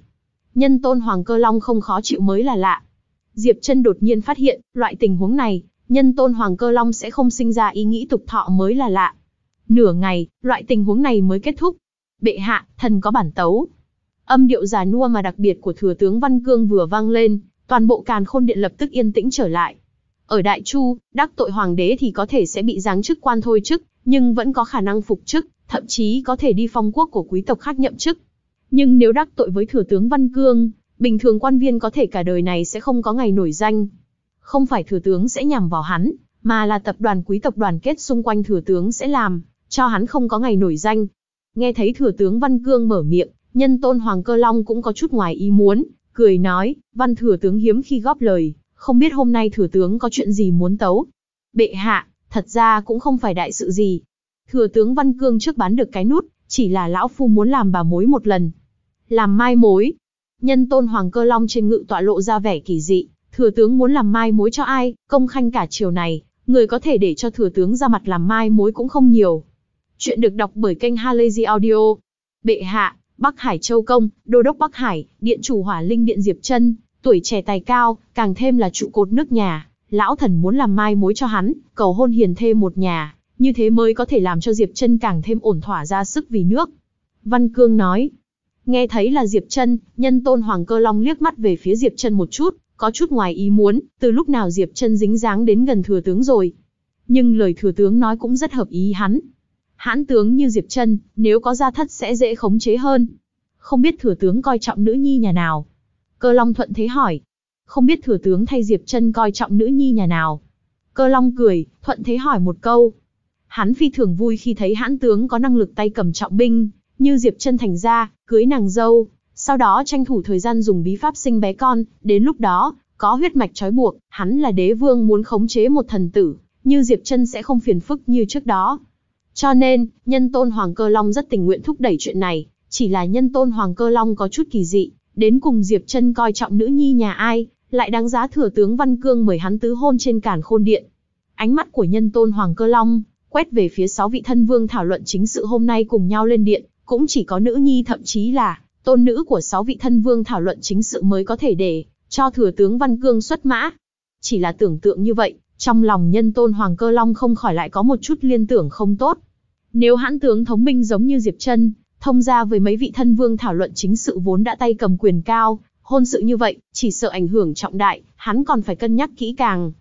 Nhân tôn hoàng cơ long không khó chịu mới là lạ. Diệp chân đột nhiên phát hiện, loại tình huống này, nhân tôn hoàng cơ long sẽ không sinh ra ý nghĩ tục thọ mới là lạ. Nửa ngày, loại tình huống này mới kết thúc. Bệ hạ, thần có bản tấu. Âm điệu già nua mà đặc biệt của thừa tướng Văn Cương vừa vang lên, toàn bộ càn khôn điện lập tức yên tĩnh trở lại. Ở Đại Chu, đắc tội hoàng đế thì có thể sẽ bị giáng chức quan thôi chức, nhưng vẫn có khả năng phục chức, thậm chí có thể đi phong quốc của quý tộc khác nhậm chức. Nhưng nếu đắc tội với thừa tướng Văn Cương, bình thường quan viên có thể cả đời này sẽ không có ngày nổi danh. Không phải thừa tướng sẽ nhằm vào hắn, mà là tập đoàn quý tộc đoàn kết xung quanh thừa tướng sẽ làm cho hắn không có ngày nổi danh. Nghe thấy thừa tướng Văn Cương mở miệng, nhân tôn Hoàng Cơ Long cũng có chút ngoài ý muốn, cười nói, Văn thừa tướng hiếm khi góp lời, không biết hôm nay thừa tướng có chuyện gì muốn tấu. Bệ hạ, thật ra cũng không phải đại sự gì. Thừa tướng Văn Cương trước bán được cái nút, chỉ là lão phu muốn làm bà mối một lần. Làm mai mối. Nhân tôn Hoàng Cơ Long trên ngự tọa lộ ra vẻ kỳ dị, thừa tướng muốn làm mai mối cho ai, công khanh cả chiều này, người có thể để cho thừa tướng ra mặt làm mai mối cũng không nhiều. Chuyện được đọc bởi kênh Halazy Audio. Bệ hạ, Bắc Hải Châu Công, Đô đốc Bắc Hải, Điện chủ Hỏa Linh Điện Diệp Trân, tuổi trẻ tài cao, càng thêm là trụ cột nước nhà. Lão thần muốn làm mai mối cho hắn, cầu hôn hiền thê một nhà, như thế mới có thể làm cho Diệp Trân càng thêm ổn thỏa ra sức vì nước. Văn Cương nói, nghe thấy là Diệp Trân, nhân tôn Hoàng Cơ Long liếc mắt về phía Diệp Trân một chút, có chút ngoài ý muốn, từ lúc nào Diệp Trân dính dáng đến gần thừa tướng rồi. Nhưng lời thừa tướng nói cũng rất hợp ý hắn, hãn tướng như Diệp Trân, nếu có gia thất sẽ dễ khống chế hơn. Không biết thừa tướng coi trọng nữ nhi nhà nào? Cơ Long thuận thế hỏi. Không biết thừa tướng thay Diệp Trân coi trọng nữ nhi nhà nào? Cơ Long cười, thuận thế hỏi một câu. Hắn phi thường vui khi thấy hãn tướng có năng lực tay cầm trọng binh, như Diệp Trân thành ra, cưới nàng dâu, sau đó tranh thủ thời gian dùng bí pháp sinh bé con, đến lúc đó, có huyết mạch trói buộc, hắn là đế vương muốn khống chế một thần tử, như Diệp Trân sẽ không phiền phức như trước đó. Cho nên, nhân tôn Hoàng Cơ Long rất tình nguyện thúc đẩy chuyện này, chỉ là nhân tôn Hoàng Cơ Long có chút kỳ dị, đến cùng Diệp chân coi trọng nữ nhi nhà ai, lại đáng giá thừa tướng Văn Cương mời hắn tứ hôn trên cản khôn điện. Ánh mắt của nhân tôn Hoàng Cơ Long, quét về phía sáu vị thân vương thảo luận chính sự hôm nay cùng nhau lên điện, cũng chỉ có nữ nhi thậm chí là tôn nữ của sáu vị thân vương thảo luận chính sự mới có thể để cho thừa tướng Văn Cương xuất mã. Chỉ là tưởng tượng như vậy, trong lòng nhân tôn Hoàng Cơ Long không khỏi lại có một chút liên tưởng không tốt. Nếu hãn tướng thống binh giống như Diệp chân thông ra với mấy vị thân vương thảo luận chính sự vốn đã tay cầm quyền cao, hôn sự như vậy, chỉ sợ ảnh hưởng trọng đại, hắn còn phải cân nhắc kỹ càng.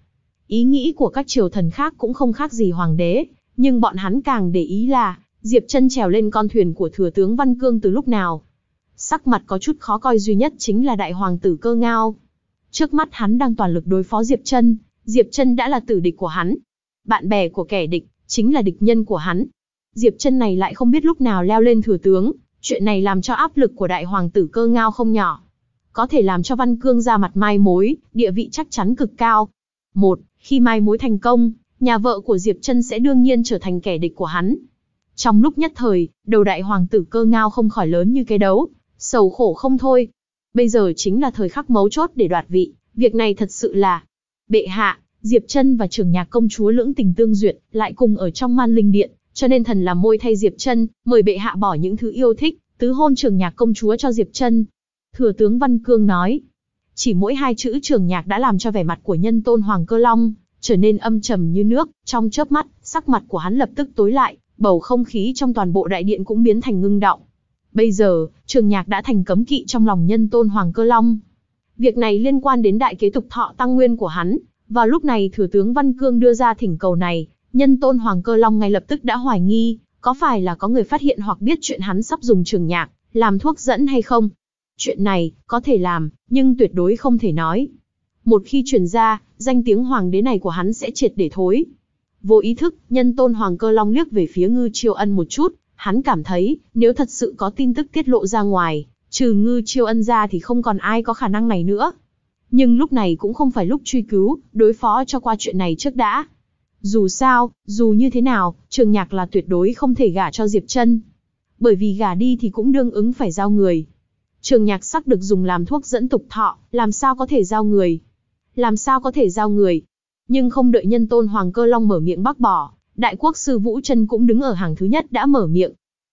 Ý nghĩ của các triều thần khác cũng không khác gì hoàng đế, nhưng bọn hắn càng để ý là, Diệp chân trèo lên con thuyền của thừa tướng Văn Cương từ lúc nào. Sắc mặt có chút khó coi duy nhất chính là đại hoàng tử cơ ngao. Trước mắt hắn đang toàn lực đối phó Diệp chân Diệp Trân đã là tử địch của hắn. Bạn bè của kẻ địch, chính là địch nhân của hắn. Diệp Trân này lại không biết lúc nào leo lên thừa tướng, chuyện này làm cho áp lực của đại hoàng tử cơ ngao không nhỏ. Có thể làm cho Văn Cương ra mặt mai mối, địa vị chắc chắn cực cao. Một, khi mai mối thành công, nhà vợ của Diệp Trân sẽ đương nhiên trở thành kẻ địch của hắn. Trong lúc nhất thời, đầu đại hoàng tử cơ ngao không khỏi lớn như cái đấu, sầu khổ không thôi. Bây giờ chính là thời khắc mấu chốt để đoạt vị, việc này thật sự là bệ hạ, Diệp Trân và trưởng Nhạc công chúa lưỡng tình tương duyệt, lại cùng ở trong Man Linh Điện, cho nên thần làm môi thay Diệp Trân, mời bệ hạ bỏ những thứ yêu thích, tứ hôn trưởng Nhạc công chúa cho Diệp Trân. Thừa tướng Văn Cương nói, chỉ mỗi hai chữ trưởng Nhạc đã làm cho vẻ mặt của nhân tôn Hoàng Cơ Long trở nên âm trầm như nước, trong chớp mắt, sắc mặt của hắn lập tức tối lại, bầu không khí trong toàn bộ đại điện cũng biến thành ngưng động. Bây giờ, Trường Nhạc đã thành cấm kỵ trong lòng nhân tôn Hoàng Cơ Long, Việc này liên quan đến đại kế tục thọ tăng nguyên của hắn. Vào lúc này Thừa tướng Văn Cương đưa ra thỉnh cầu này, nhân tôn Hoàng Cơ Long ngay lập tức đã hoài nghi, có phải là có người phát hiện hoặc biết chuyện hắn sắp dùng trường nhạc, làm thuốc dẫn hay không? Chuyện này, có thể làm, nhưng tuyệt đối không thể nói. Một khi truyền ra, danh tiếng hoàng đế này của hắn sẽ triệt để thối. Vô ý thức, nhân tôn Hoàng Cơ Long liếc về phía ngư chiêu ân một chút, hắn cảm thấy, nếu thật sự có tin tức tiết lộ ra ngoài, Trừ ngư chiêu ân ra thì không còn ai có khả năng này nữa. Nhưng lúc này cũng không phải lúc truy cứu, đối phó cho qua chuyện này trước đã. Dù sao, dù như thế nào, trường nhạc là tuyệt đối không thể gả cho Diệp chân Bởi vì gả đi thì cũng đương ứng phải giao người. Trường nhạc sắc được dùng làm thuốc dẫn tục thọ, làm sao có thể giao người. Làm sao có thể giao người. Nhưng không đợi nhân tôn Hoàng Cơ Long mở miệng bác bỏ, đại quốc sư Vũ chân cũng đứng ở hàng thứ nhất đã mở miệng.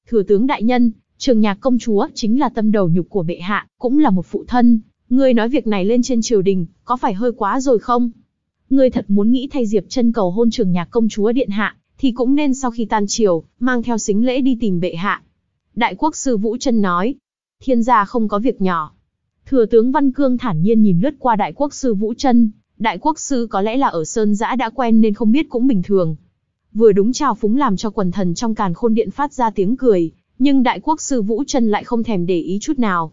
Thừa tướng đại nhân, Trường nhạc công chúa chính là tâm đầu nhục của bệ hạ, cũng là một phụ thân. Ngươi nói việc này lên trên triều đình, có phải hơi quá rồi không? Ngươi thật muốn nghĩ thay Diệp chân cầu hôn trường nhạc công chúa điện hạ, thì cũng nên sau khi tan triều, mang theo xính lễ đi tìm bệ hạ. Đại quốc sư Vũ chân nói, thiên gia không có việc nhỏ. Thừa tướng Văn Cương thản nhiên nhìn lướt qua đại quốc sư Vũ chân đại quốc sư có lẽ là ở Sơn Giã đã quen nên không biết cũng bình thường. Vừa đúng trào phúng làm cho quần thần trong càn khôn điện phát ra tiếng cười, nhưng đại quốc sư Vũ Trân lại không thèm để ý chút nào.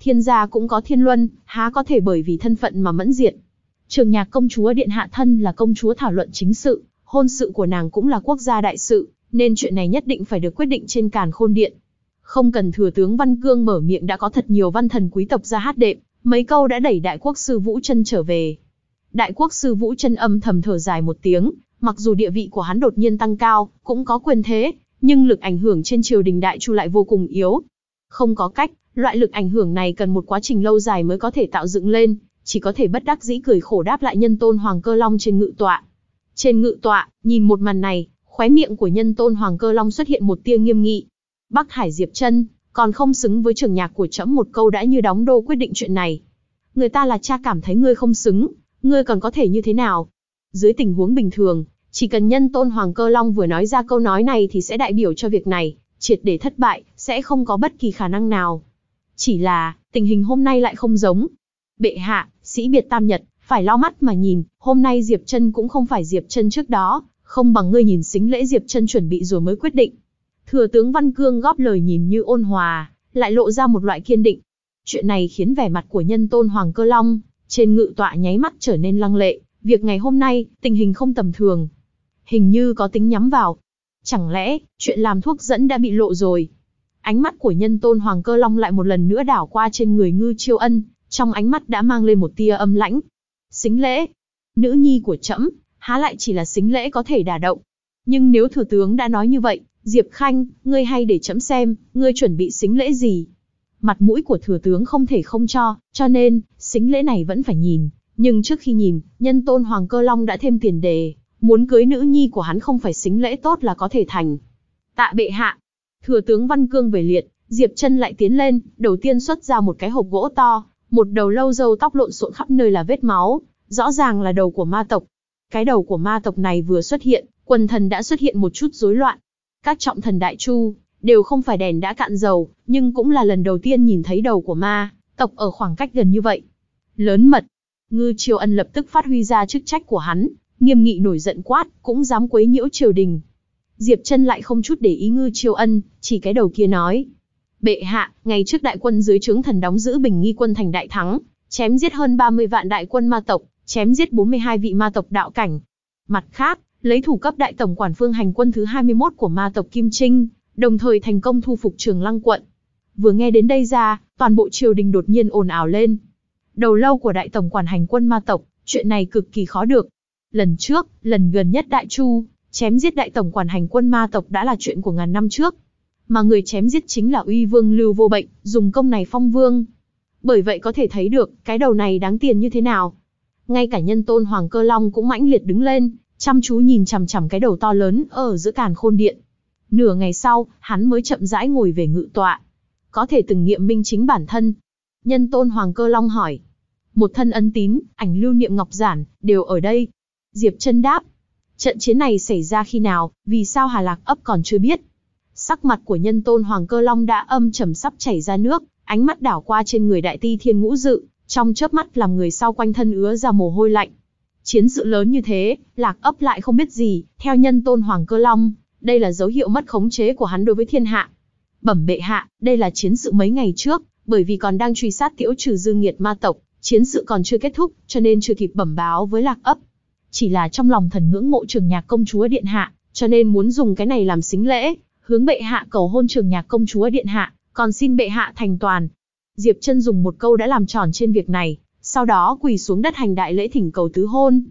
Thiên gia cũng có thiên luân, há có thể bởi vì thân phận mà mẫn diện Trường nhạc công chúa Điện Hạ Thân là công chúa thảo luận chính sự, hôn sự của nàng cũng là quốc gia đại sự, nên chuyện này nhất định phải được quyết định trên càn khôn điện. Không cần thừa tướng Văn Cương mở miệng đã có thật nhiều văn thần quý tộc ra hát đệm, mấy câu đã đẩy đại quốc sư Vũ Trân trở về. Đại quốc sư Vũ Trân âm thầm thở dài một tiếng, mặc dù địa vị của hắn đột nhiên tăng cao, cũng có quyền thế, nhưng lực ảnh hưởng trên triều đình Đại Chu lại vô cùng yếu. Không có cách, loại lực ảnh hưởng này cần một quá trình lâu dài mới có thể tạo dựng lên, chỉ có thể bất đắc dĩ cười khổ đáp lại nhân tôn Hoàng Cơ Long trên ngự tọa. Trên ngự tọa, nhìn một màn này, khóe miệng của nhân tôn Hoàng Cơ Long xuất hiện một tia nghiêm nghị. Bắc Hải Diệp chân còn không xứng với trưởng nhạc của trẫm một câu đã như đóng đô quyết định chuyện này. Người ta là cha cảm thấy ngươi không xứng, ngươi còn có thể như thế nào? Dưới tình huống bình thường, chỉ cần nhân tôn Hoàng Cơ Long vừa nói ra câu nói này thì sẽ đại biểu cho việc này, triệt để thất bại, sẽ không có bất kỳ khả năng nào. Chỉ là, tình hình hôm nay lại không giống. Bệ hạ, sĩ biệt tam nhật, phải lo mắt mà nhìn, hôm nay Diệp chân cũng không phải Diệp chân trước đó, không bằng ngươi nhìn xính lễ Diệp chân chuẩn bị rồi mới quyết định. Thừa tướng Văn Cương góp lời nhìn như ôn hòa, lại lộ ra một loại kiên định. Chuyện này khiến vẻ mặt của nhân tôn Hoàng Cơ Long, trên ngự tọa nháy mắt trở nên lăng lệ, việc ngày hôm nay, tình hình không tầm thường, hình như có tính nhắm vào. Chẳng lẽ, chuyện làm thuốc dẫn đã bị lộ rồi? Ánh mắt của nhân tôn Hoàng Cơ Long lại một lần nữa đảo qua trên người ngư chiêu ân, trong ánh mắt đã mang lên một tia âm lãnh. Xính lễ, nữ nhi của trẫm há lại chỉ là xính lễ có thể đả động. Nhưng nếu thừa tướng đã nói như vậy, Diệp Khanh, ngươi hay để chấm xem, ngươi chuẩn bị xính lễ gì? Mặt mũi của thừa tướng không thể không cho, cho nên, xính lễ này vẫn phải nhìn. Nhưng trước khi nhìn, nhân tôn Hoàng Cơ Long đã thêm tiền đề muốn cưới nữ nhi của hắn không phải xính lễ tốt là có thể thành. Tạ bệ hạ, thừa tướng Văn Cương về liệt, Diệp chân lại tiến lên, đầu tiên xuất ra một cái hộp gỗ to, một đầu lâu dâu tóc lộn xộn khắp nơi là vết máu, rõ ràng là đầu của ma tộc. Cái đầu của ma tộc này vừa xuất hiện, quần thần đã xuất hiện một chút rối loạn. Các trọng thần đại chu đều không phải đèn đã cạn dầu, nhưng cũng là lần đầu tiên nhìn thấy đầu của ma tộc ở khoảng cách gần như vậy. Lớn mật, Ngư Triều Ân lập tức phát huy ra chức trách của hắn, nghiêm nghị nổi giận quát, cũng dám quấy nhiễu triều đình. Diệp Chân lại không chút để ý Ngư Triều Ân, chỉ cái đầu kia nói: "Bệ hạ, ngày trước đại quân dưới trướng thần đóng giữ Bình Nghi quân thành đại thắng, chém giết hơn 30 vạn đại quân ma tộc, chém giết 42 vị ma tộc đạo cảnh. Mặt khác, lấy thủ cấp đại tổng quản phương hành quân thứ 21 của ma tộc Kim Trinh, đồng thời thành công thu phục Trường Lăng quận." Vừa nghe đến đây ra, toàn bộ triều đình đột nhiên ồn ào lên. Đầu lâu của đại tổng quản hành quân ma tộc, chuyện này cực kỳ khó được, Lần trước, lần gần nhất Đại Chu, chém giết đại tổng quản hành quân ma tộc đã là chuyện của ngàn năm trước. Mà người chém giết chính là uy vương lưu vô bệnh, dùng công này phong vương. Bởi vậy có thể thấy được, cái đầu này đáng tiền như thế nào. Ngay cả nhân tôn Hoàng Cơ Long cũng mãnh liệt đứng lên, chăm chú nhìn chằm chằm cái đầu to lớn ở giữa càn khôn điện. Nửa ngày sau, hắn mới chậm rãi ngồi về ngự tọa. Có thể từng nghiệm minh chính bản thân. Nhân tôn Hoàng Cơ Long hỏi. Một thân ân tín, ảnh lưu niệm ngọc giản, đều ở đây, Diệp chân đáp. Trận chiến này xảy ra khi nào, vì sao Hà Lạc ấp còn chưa biết. Sắc mặt của nhân tôn Hoàng Cơ Long đã âm trầm sắp chảy ra nước, ánh mắt đảo qua trên người đại ti thiên ngũ dự, trong chớp mắt làm người sau quanh thân ứa ra mồ hôi lạnh. Chiến sự lớn như thế, Lạc ấp lại không biết gì, theo nhân tôn Hoàng Cơ Long, đây là dấu hiệu mất khống chế của hắn đối với thiên hạ. Bẩm bệ hạ, đây là chiến sự mấy ngày trước, bởi vì còn đang truy sát tiễu trừ dư nghiệt ma tộc, chiến sự còn chưa kết thúc, cho nên chưa kịp bẩm báo với lạc ấp chỉ là trong lòng thần ngưỡng mộ trường nhạc công chúa điện hạ, cho nên muốn dùng cái này làm xính lễ, hướng bệ hạ cầu hôn trường nhạc công chúa điện hạ, còn xin bệ hạ thành toàn. Diệp chân dùng một câu đã làm tròn trên việc này, sau đó quỳ xuống đất hành đại lễ thỉnh cầu tứ hôn.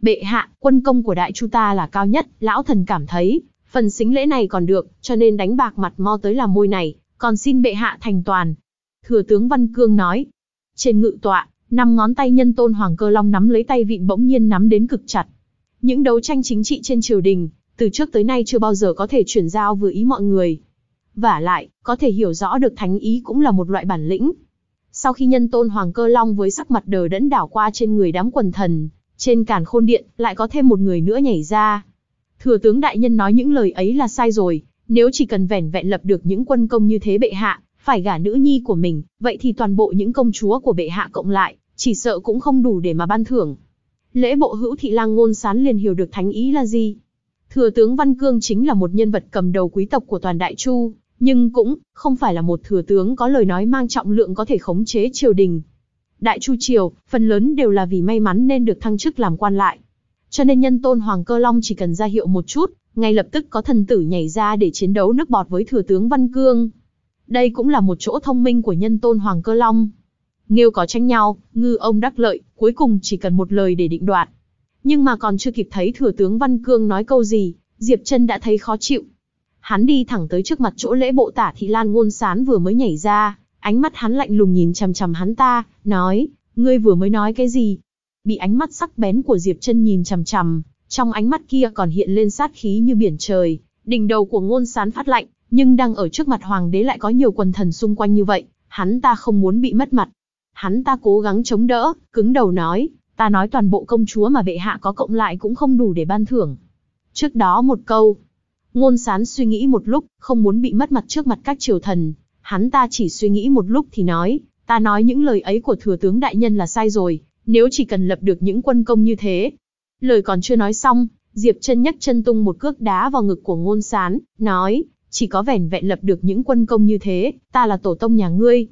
Bệ hạ, quân công của đại chu ta là cao nhất, lão thần cảm thấy, phần xính lễ này còn được, cho nên đánh bạc mặt mo tới là môi này, còn xin bệ hạ thành toàn. Thừa tướng Văn Cương nói, trên ngự tọa, Năm ngón tay nhân tôn Hoàng Cơ Long nắm lấy tay vịn bỗng nhiên nắm đến cực chặt. Những đấu tranh chính trị trên triều đình, từ trước tới nay chưa bao giờ có thể chuyển giao vừa ý mọi người. Vả lại, có thể hiểu rõ được thánh ý cũng là một loại bản lĩnh. Sau khi nhân tôn Hoàng Cơ Long với sắc mặt đờ đẫn đảo qua trên người đám quần thần, trên càn khôn điện lại có thêm một người nữa nhảy ra. Thừa tướng đại nhân nói những lời ấy là sai rồi, nếu chỉ cần vẻn vẹn lập được những quân công như thế bệ hạ, phải gả nữ nhi của mình, vậy thì toàn bộ những công chúa của bệ hạ cộng lại, chỉ sợ cũng không đủ để mà ban thưởng. Lễ bộ hữu thị lang ngôn sán liền hiểu được thánh ý là gì. Thừa tướng Văn Cương chính là một nhân vật cầm đầu quý tộc của toàn Đại Chu, nhưng cũng không phải là một thừa tướng có lời nói mang trọng lượng có thể khống chế triều đình. Đại Chu triều, phần lớn đều là vì may mắn nên được thăng chức làm quan lại. Cho nên nhân tôn Hoàng Cơ Long chỉ cần ra hiệu một chút, ngay lập tức có thần tử nhảy ra để chiến đấu nước bọt với thừa tướng Văn Cương. Đây cũng là một chỗ thông minh của nhân tôn Hoàng Cơ Long. Nếu có tranh nhau, ngư ông đắc lợi, cuối cùng chỉ cần một lời để định đoạt. Nhưng mà còn chưa kịp thấy thừa tướng Văn Cương nói câu gì, Diệp Trân đã thấy khó chịu. Hắn đi thẳng tới trước mặt chỗ lễ bộ tả thị Lan Ngôn Sán vừa mới nhảy ra, ánh mắt hắn lạnh lùng nhìn chằm chằm hắn ta, nói, ngươi vừa mới nói cái gì? Bị ánh mắt sắc bén của Diệp Trân nhìn chằm chằm, trong ánh mắt kia còn hiện lên sát khí như biển trời, đỉnh đầu của Ngôn Sán phát lạnh, nhưng đang ở trước mặt hoàng đế lại có nhiều quần thần xung quanh như vậy, hắn ta không muốn bị mất mặt, Hắn ta cố gắng chống đỡ, cứng đầu nói, ta nói toàn bộ công chúa mà vệ hạ có cộng lại cũng không đủ để ban thưởng. Trước đó một câu, ngôn sán suy nghĩ một lúc, không muốn bị mất mặt trước mặt các triều thần. Hắn ta chỉ suy nghĩ một lúc thì nói, ta nói những lời ấy của thừa tướng đại nhân là sai rồi, nếu chỉ cần lập được những quân công như thế. Lời còn chưa nói xong, Diệp chân nhấc chân tung một cước đá vào ngực của ngôn sán, nói, chỉ có vẻn vẹn lập được những quân công như thế, ta là tổ tông nhà ngươi.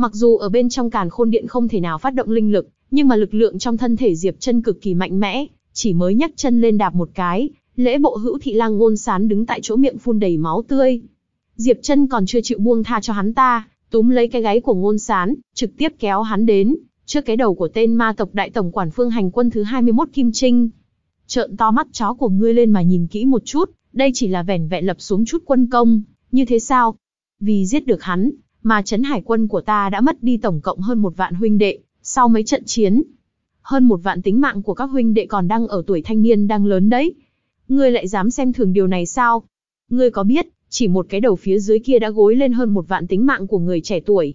Mặc dù ở bên trong càn khôn điện không thể nào phát động linh lực, nhưng mà lực lượng trong thân thể Diệp chân cực kỳ mạnh mẽ, chỉ mới nhấc chân lên đạp một cái, lễ bộ hữu thị lang ngôn sán đứng tại chỗ miệng phun đầy máu tươi. Diệp chân còn chưa chịu buông tha cho hắn ta, túm lấy cái gáy của ngôn sán, trực tiếp kéo hắn đến, trước cái đầu của tên ma tộc đại tổng quản phương hành quân thứ 21 Kim Trinh. Trợn to mắt chó của ngươi lên mà nhìn kỹ một chút, đây chỉ là vẻn vẹn lập xuống chút quân công, như thế sao? Vì giết được hắn, mà trấn hải quân của ta đã mất đi tổng cộng hơn một vạn huynh đệ, sau mấy trận chiến. Hơn một vạn tính mạng của các huynh đệ còn đang ở tuổi thanh niên đang lớn đấy. Ngươi lại dám xem thường điều này sao? Ngươi có biết, chỉ một cái đầu phía dưới kia đã gối lên hơn một vạn tính mạng của người trẻ tuổi.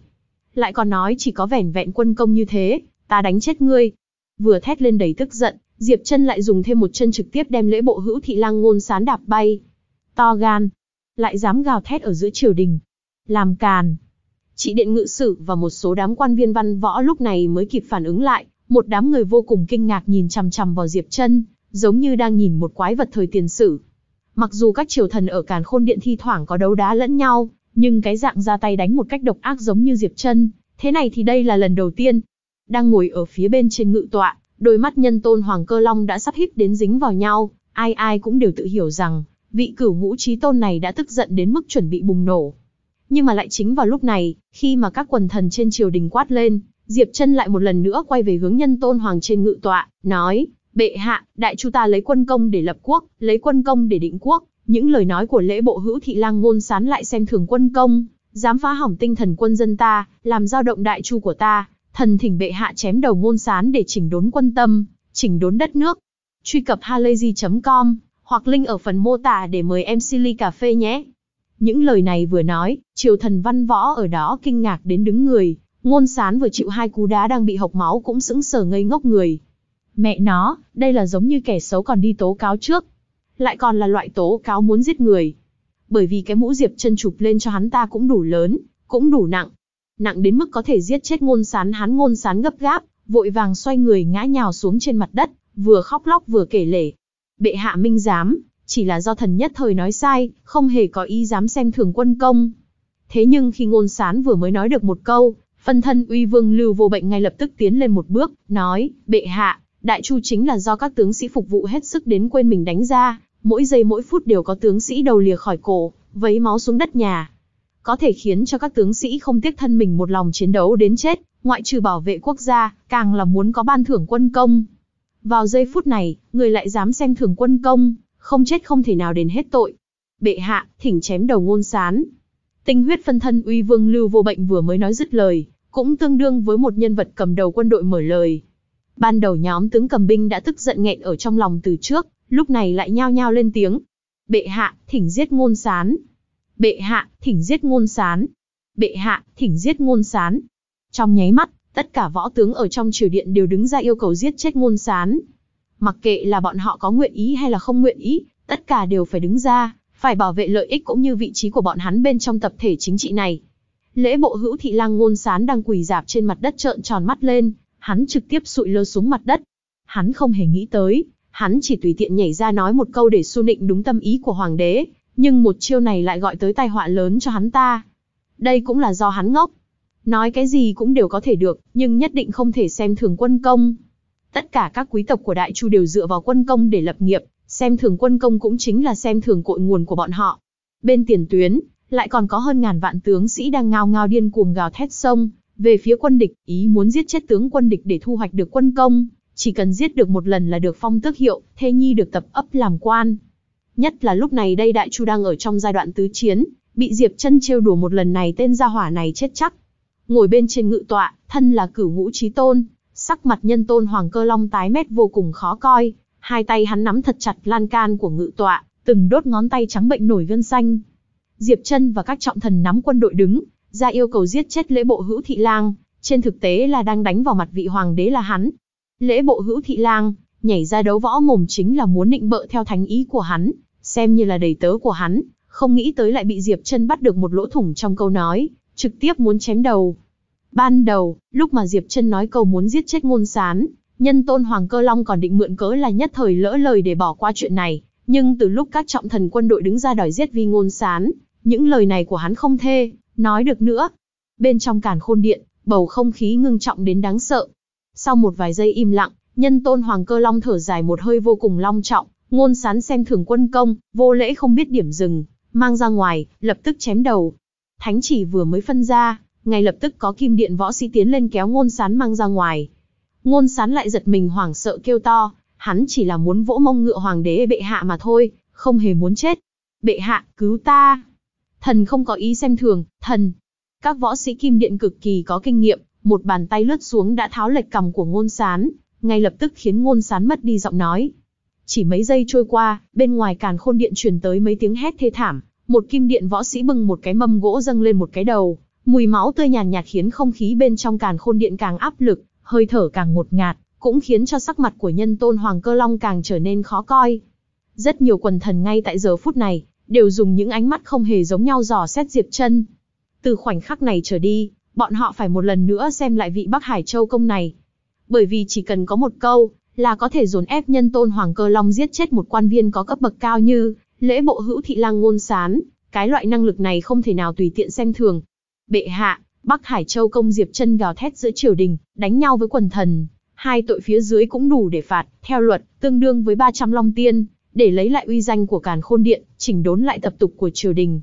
Lại còn nói chỉ có vẻn vẹn quân công như thế, ta đánh chết ngươi. Vừa thét lên đầy tức giận, Diệp chân lại dùng thêm một chân trực tiếp đem lễ bộ hữu thị lang ngôn sán đạp bay. To gan, lại dám gào thét ở giữa triều đình. Làm càn, Chị điện ngự sử và một số đám quan viên văn võ lúc này mới kịp phản ứng lại, một đám người vô cùng kinh ngạc nhìn chằm chằm vào Diệp Chân, giống như đang nhìn một quái vật thời tiền sử. Mặc dù các triều thần ở Càn Khôn Điện thi thoảng có đấu đá lẫn nhau, nhưng cái dạng ra tay đánh một cách độc ác giống như Diệp Chân, thế này thì đây là lần đầu tiên. Đang ngồi ở phía bên trên ngự tọa, đôi mắt nhân tôn Hoàng Cơ Long đã sắp hít đến dính vào nhau, ai ai cũng đều tự hiểu rằng, vị cửu ngũ trí tôn này đã tức giận đến mức chuẩn bị bùng nổ. Nhưng mà lại chính vào lúc này, khi mà các quần thần trên triều đình quát lên, Diệp Trân lại một lần nữa quay về hướng nhân tôn hoàng trên ngự tọa, nói, bệ hạ, đại chu ta lấy quân công để lập quốc, lấy quân công để định quốc. Những lời nói của lễ bộ hữu thị lang ngôn sán lại xem thường quân công, dám phá hỏng tinh thần quân dân ta, làm dao động đại chu của ta, thần thỉnh bệ hạ chém đầu ngôn sán để chỉnh đốn quân tâm, chỉnh đốn đất nước. Truy cập halayzi.com, hoặc link ở phần mô tả để mời em Silly Cà Phê nhé. Những lời này vừa nói, triều thần văn võ ở đó kinh ngạc đến đứng người, ngôn sán vừa chịu hai cú đá đang bị hộc máu cũng sững sờ ngây ngốc người. Mẹ nó, đây là giống như kẻ xấu còn đi tố cáo trước. Lại còn là loại tố cáo muốn giết người. Bởi vì cái mũ diệp chân chụp lên cho hắn ta cũng đủ lớn, cũng đủ nặng. Nặng đến mức có thể giết chết ngôn sán hắn ngôn sán gấp gáp, vội vàng xoay người ngã nhào xuống trên mặt đất, vừa khóc lóc vừa kể lể. Bệ hạ minh giám, chỉ là do thần nhất thời nói sai, không hề có ý dám xem thường quân công. Thế nhưng khi ngôn sán vừa mới nói được một câu, phân thân uy vương lưu vô bệnh ngay lập tức tiến lên một bước, nói, bệ hạ, đại chu chính là do các tướng sĩ phục vụ hết sức đến quên mình đánh ra, mỗi giây mỗi phút đều có tướng sĩ đầu lìa khỏi cổ, vấy máu xuống đất nhà. Có thể khiến cho các tướng sĩ không tiếc thân mình một lòng chiến đấu đến chết, ngoại trừ bảo vệ quốc gia, càng là muốn có ban thưởng quân công. Vào giây phút này, người lại dám xem thường quân công không chết không thể nào đền hết tội. Bệ hạ, thỉnh chém đầu ngôn sán. Tinh huyết phân thân uy vương lưu vô bệnh vừa mới nói dứt lời, cũng tương đương với một nhân vật cầm đầu quân đội mở lời. Ban đầu nhóm tướng cầm binh đã tức giận nghẹn ở trong lòng từ trước, lúc này lại nhao nhao lên tiếng. Bệ hạ, thỉnh giết ngôn sán. Bệ hạ, thỉnh giết ngôn sán. Bệ hạ, thỉnh giết ngôn sán. Trong nháy mắt, tất cả võ tướng ở trong triều điện đều đứng ra yêu cầu giết chết ngôn sán. Mặc kệ là bọn họ có nguyện ý hay là không nguyện ý, tất cả đều phải đứng ra, phải bảo vệ lợi ích cũng như vị trí của bọn hắn bên trong tập thể chính trị này. Lễ bộ hữu thị lang ngôn sán đang quỳ dạp trên mặt đất trợn tròn mắt lên, hắn trực tiếp sụi lơ xuống mặt đất. Hắn không hề nghĩ tới, hắn chỉ tùy tiện nhảy ra nói một câu để su nịnh đúng tâm ý của hoàng đế, nhưng một chiêu này lại gọi tới tai họa lớn cho hắn ta. Đây cũng là do hắn ngốc. Nói cái gì cũng đều có thể được, nhưng nhất định không thể xem thường quân công. Tất cả các quý tộc của Đại Chu đều dựa vào quân công để lập nghiệp, xem thường quân công cũng chính là xem thường cội nguồn của bọn họ. Bên tiền tuyến, lại còn có hơn ngàn vạn tướng sĩ đang ngao ngao điên cuồng gào thét sông, về phía quân địch, ý muốn giết chết tướng quân địch để thu hoạch được quân công, chỉ cần giết được một lần là được phong tước hiệu, thê nhi được tập ấp làm quan. Nhất là lúc này đây Đại Chu đang ở trong giai đoạn tứ chiến, bị Diệp Chân trêu đùa một lần này tên gia hỏa này chết chắc. Ngồi bên trên ngự tọa, thân là cửu ngũ chí tôn, Sắc mặt nhân tôn Hoàng Cơ Long tái mét vô cùng khó coi, hai tay hắn nắm thật chặt lan can của ngự tọa, từng đốt ngón tay trắng bệnh nổi gân xanh. Diệp Chân và các trọng thần nắm quân đội đứng, ra yêu cầu giết chết lễ bộ hữu thị lang, trên thực tế là đang đánh vào mặt vị hoàng đế là hắn. Lễ bộ hữu thị lang, nhảy ra đấu võ mồm chính là muốn định bợ theo thánh ý của hắn, xem như là đầy tớ của hắn, không nghĩ tới lại bị Diệp Chân bắt được một lỗ thủng trong câu nói, trực tiếp muốn chém đầu. Ban đầu, lúc mà Diệp Trân nói cầu muốn giết chết ngôn sán, nhân tôn Hoàng Cơ Long còn định mượn cớ là nhất thời lỡ lời để bỏ qua chuyện này. Nhưng từ lúc các trọng thần quân đội đứng ra đòi giết vì ngôn sán, những lời này của hắn không thê, nói được nữa. Bên trong càn khôn điện, bầu không khí ngưng trọng đến đáng sợ. Sau một vài giây im lặng, nhân tôn Hoàng Cơ Long thở dài một hơi vô cùng long trọng, ngôn sán xem thường quân công, vô lễ không biết điểm dừng, mang ra ngoài, lập tức chém đầu. Thánh chỉ vừa mới phân ra, ngay lập tức có kim điện võ sĩ tiến lên kéo ngôn sán mang ra ngoài. Ngôn sán lại giật mình hoảng sợ kêu to, hắn chỉ là muốn vỗ mông ngựa hoàng đế bệ hạ mà thôi, không hề muốn chết. Bệ hạ, cứu ta! Thần không có ý xem thường, thần! Các võ sĩ kim điện cực kỳ có kinh nghiệm, một bàn tay lướt xuống đã tháo lệch cầm của ngôn sán, ngay lập tức khiến ngôn sán mất đi giọng nói. Chỉ mấy giây trôi qua, bên ngoài càn khôn điện truyền tới mấy tiếng hét thê thảm, một kim điện võ sĩ bưng một cái mâm gỗ dâng lên một cái đầu, Mùi máu tươi nhàn nhạt khiến không khí bên trong càn khôn điện càng áp lực, hơi thở càng ngột ngạt, cũng khiến cho sắc mặt của nhân tôn Hoàng Cơ Long càng trở nên khó coi. Rất nhiều quần thần ngay tại giờ phút này, đều dùng những ánh mắt không hề giống nhau dò xét Diệp chân. Từ khoảnh khắc này trở đi, bọn họ phải một lần nữa xem lại vị Bắc Hải Châu Công này. Bởi vì chỉ cần có một câu, là có thể dồn ép nhân tôn Hoàng Cơ Long giết chết một quan viên có cấp bậc cao như lễ bộ hữu thị lang ngôn sán, cái loại năng lực này không thể nào tùy tiện xem thường, bệ hạ, Bắc Hải Châu công Diệp chân gào thét giữa triều đình, đánh nhau với quần thần. Hai tội phía dưới cũng đủ để phạt, theo luật, tương đương với 300 long tiên, để lấy lại uy danh của càn khôn điện, chỉnh đốn lại tập tục của triều đình.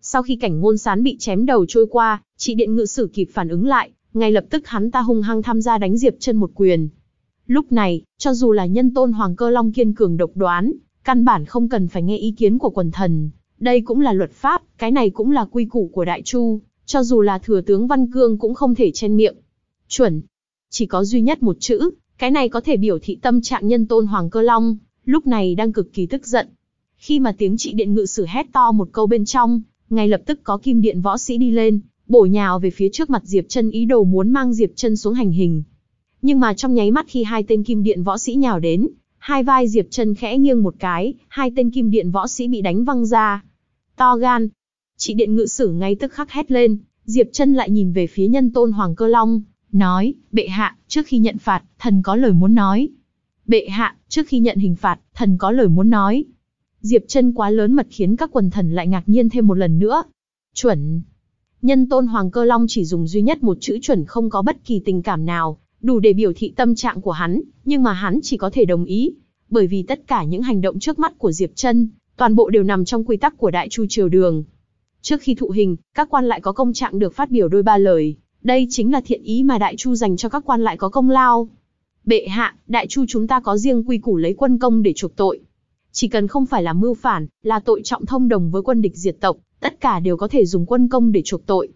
Sau khi cảnh ngôn sán bị chém đầu trôi qua, chị điện ngự sử kịp phản ứng lại, ngay lập tức hắn ta hung hăng tham gia đánh Diệp chân một quyền. Lúc này, cho dù là nhân tôn Hoàng Cơ Long kiên cường độc đoán, căn bản không cần phải nghe ý kiến của quần thần. Đây cũng là luật pháp, cái này cũng là quy củ của Đại Chu, cho dù là thừa tướng Văn Cương cũng không thể chen miệng. Chuẩn. Chỉ có duy nhất một chữ, cái này có thể biểu thị tâm trạng nhân tôn Hoàng Cơ Long, lúc này đang cực kỳ tức giận. Khi mà tiếng trị điện ngự sử hét to một câu bên trong, ngay lập tức có kim điện võ sĩ đi lên, bổ nhào về phía trước mặt Diệp Chân ý đồ muốn mang Diệp Chân xuống hành hình. Nhưng mà trong nháy mắt khi hai tên kim điện võ sĩ nhào đến, hai vai Diệp Chân khẽ nghiêng một cái, hai tên kim điện võ sĩ bị đánh văng ra. To gan, Chị điện ngự sử ngay tức khắc hét lên, Diệp chân lại nhìn về phía nhân tôn Hoàng Cơ Long, nói, bệ hạ, trước khi nhận phạt, thần có lời muốn nói. Bệ hạ, trước khi nhận hình phạt, thần có lời muốn nói. Diệp chân quá lớn mật khiến các quần thần lại ngạc nhiên thêm một lần nữa. Chuẩn. Nhân tôn Hoàng Cơ Long chỉ dùng duy nhất một chữ chuẩn không có bất kỳ tình cảm nào, đủ để biểu thị tâm trạng của hắn, nhưng mà hắn chỉ có thể đồng ý, bởi vì tất cả những hành động trước mắt của Diệp chân, toàn bộ đều nằm trong quy tắc của Đại Chu Triều Đường, Trước khi thụ hình, các quan lại có công trạng được phát biểu đôi ba lời, đây chính là thiện ý mà Đại Chu dành cho các quan lại có công lao. Bệ hạ, Đại Chu chúng ta có riêng quy củ lấy quân công để chuộc tội. Chỉ cần không phải là mưu phản, là tội trọng thông đồng với quân địch diệt tộc, tất cả đều có thể dùng quân công để chuộc tội.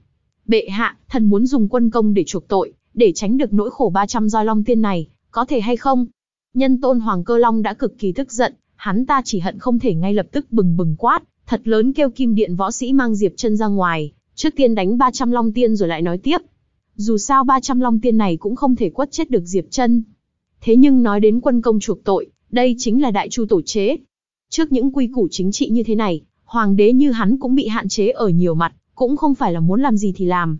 Bệ hạ, thần muốn dùng quân công để chuộc tội, để tránh được nỗi khổ 300 roi long tiên này, có thể hay không? Nhân tôn Hoàng Cơ Long đã cực kỳ tức giận, hắn ta chỉ hận không thể ngay lập tức bừng bừng quát, thật lớn kêu kim điện võ sĩ mang Diệp chân ra ngoài, trước tiên đánh 300 long tiên rồi lại nói tiếp. Dù sao 300 long tiên này cũng không thể quất chết được Diệp chân. Thế nhưng nói đến quân công chuộc tội, đây chính là đại chu tổ chế. Trước những quy củ chính trị như thế này, hoàng đế như hắn cũng bị hạn chế ở nhiều mặt, cũng không phải là muốn làm gì thì làm.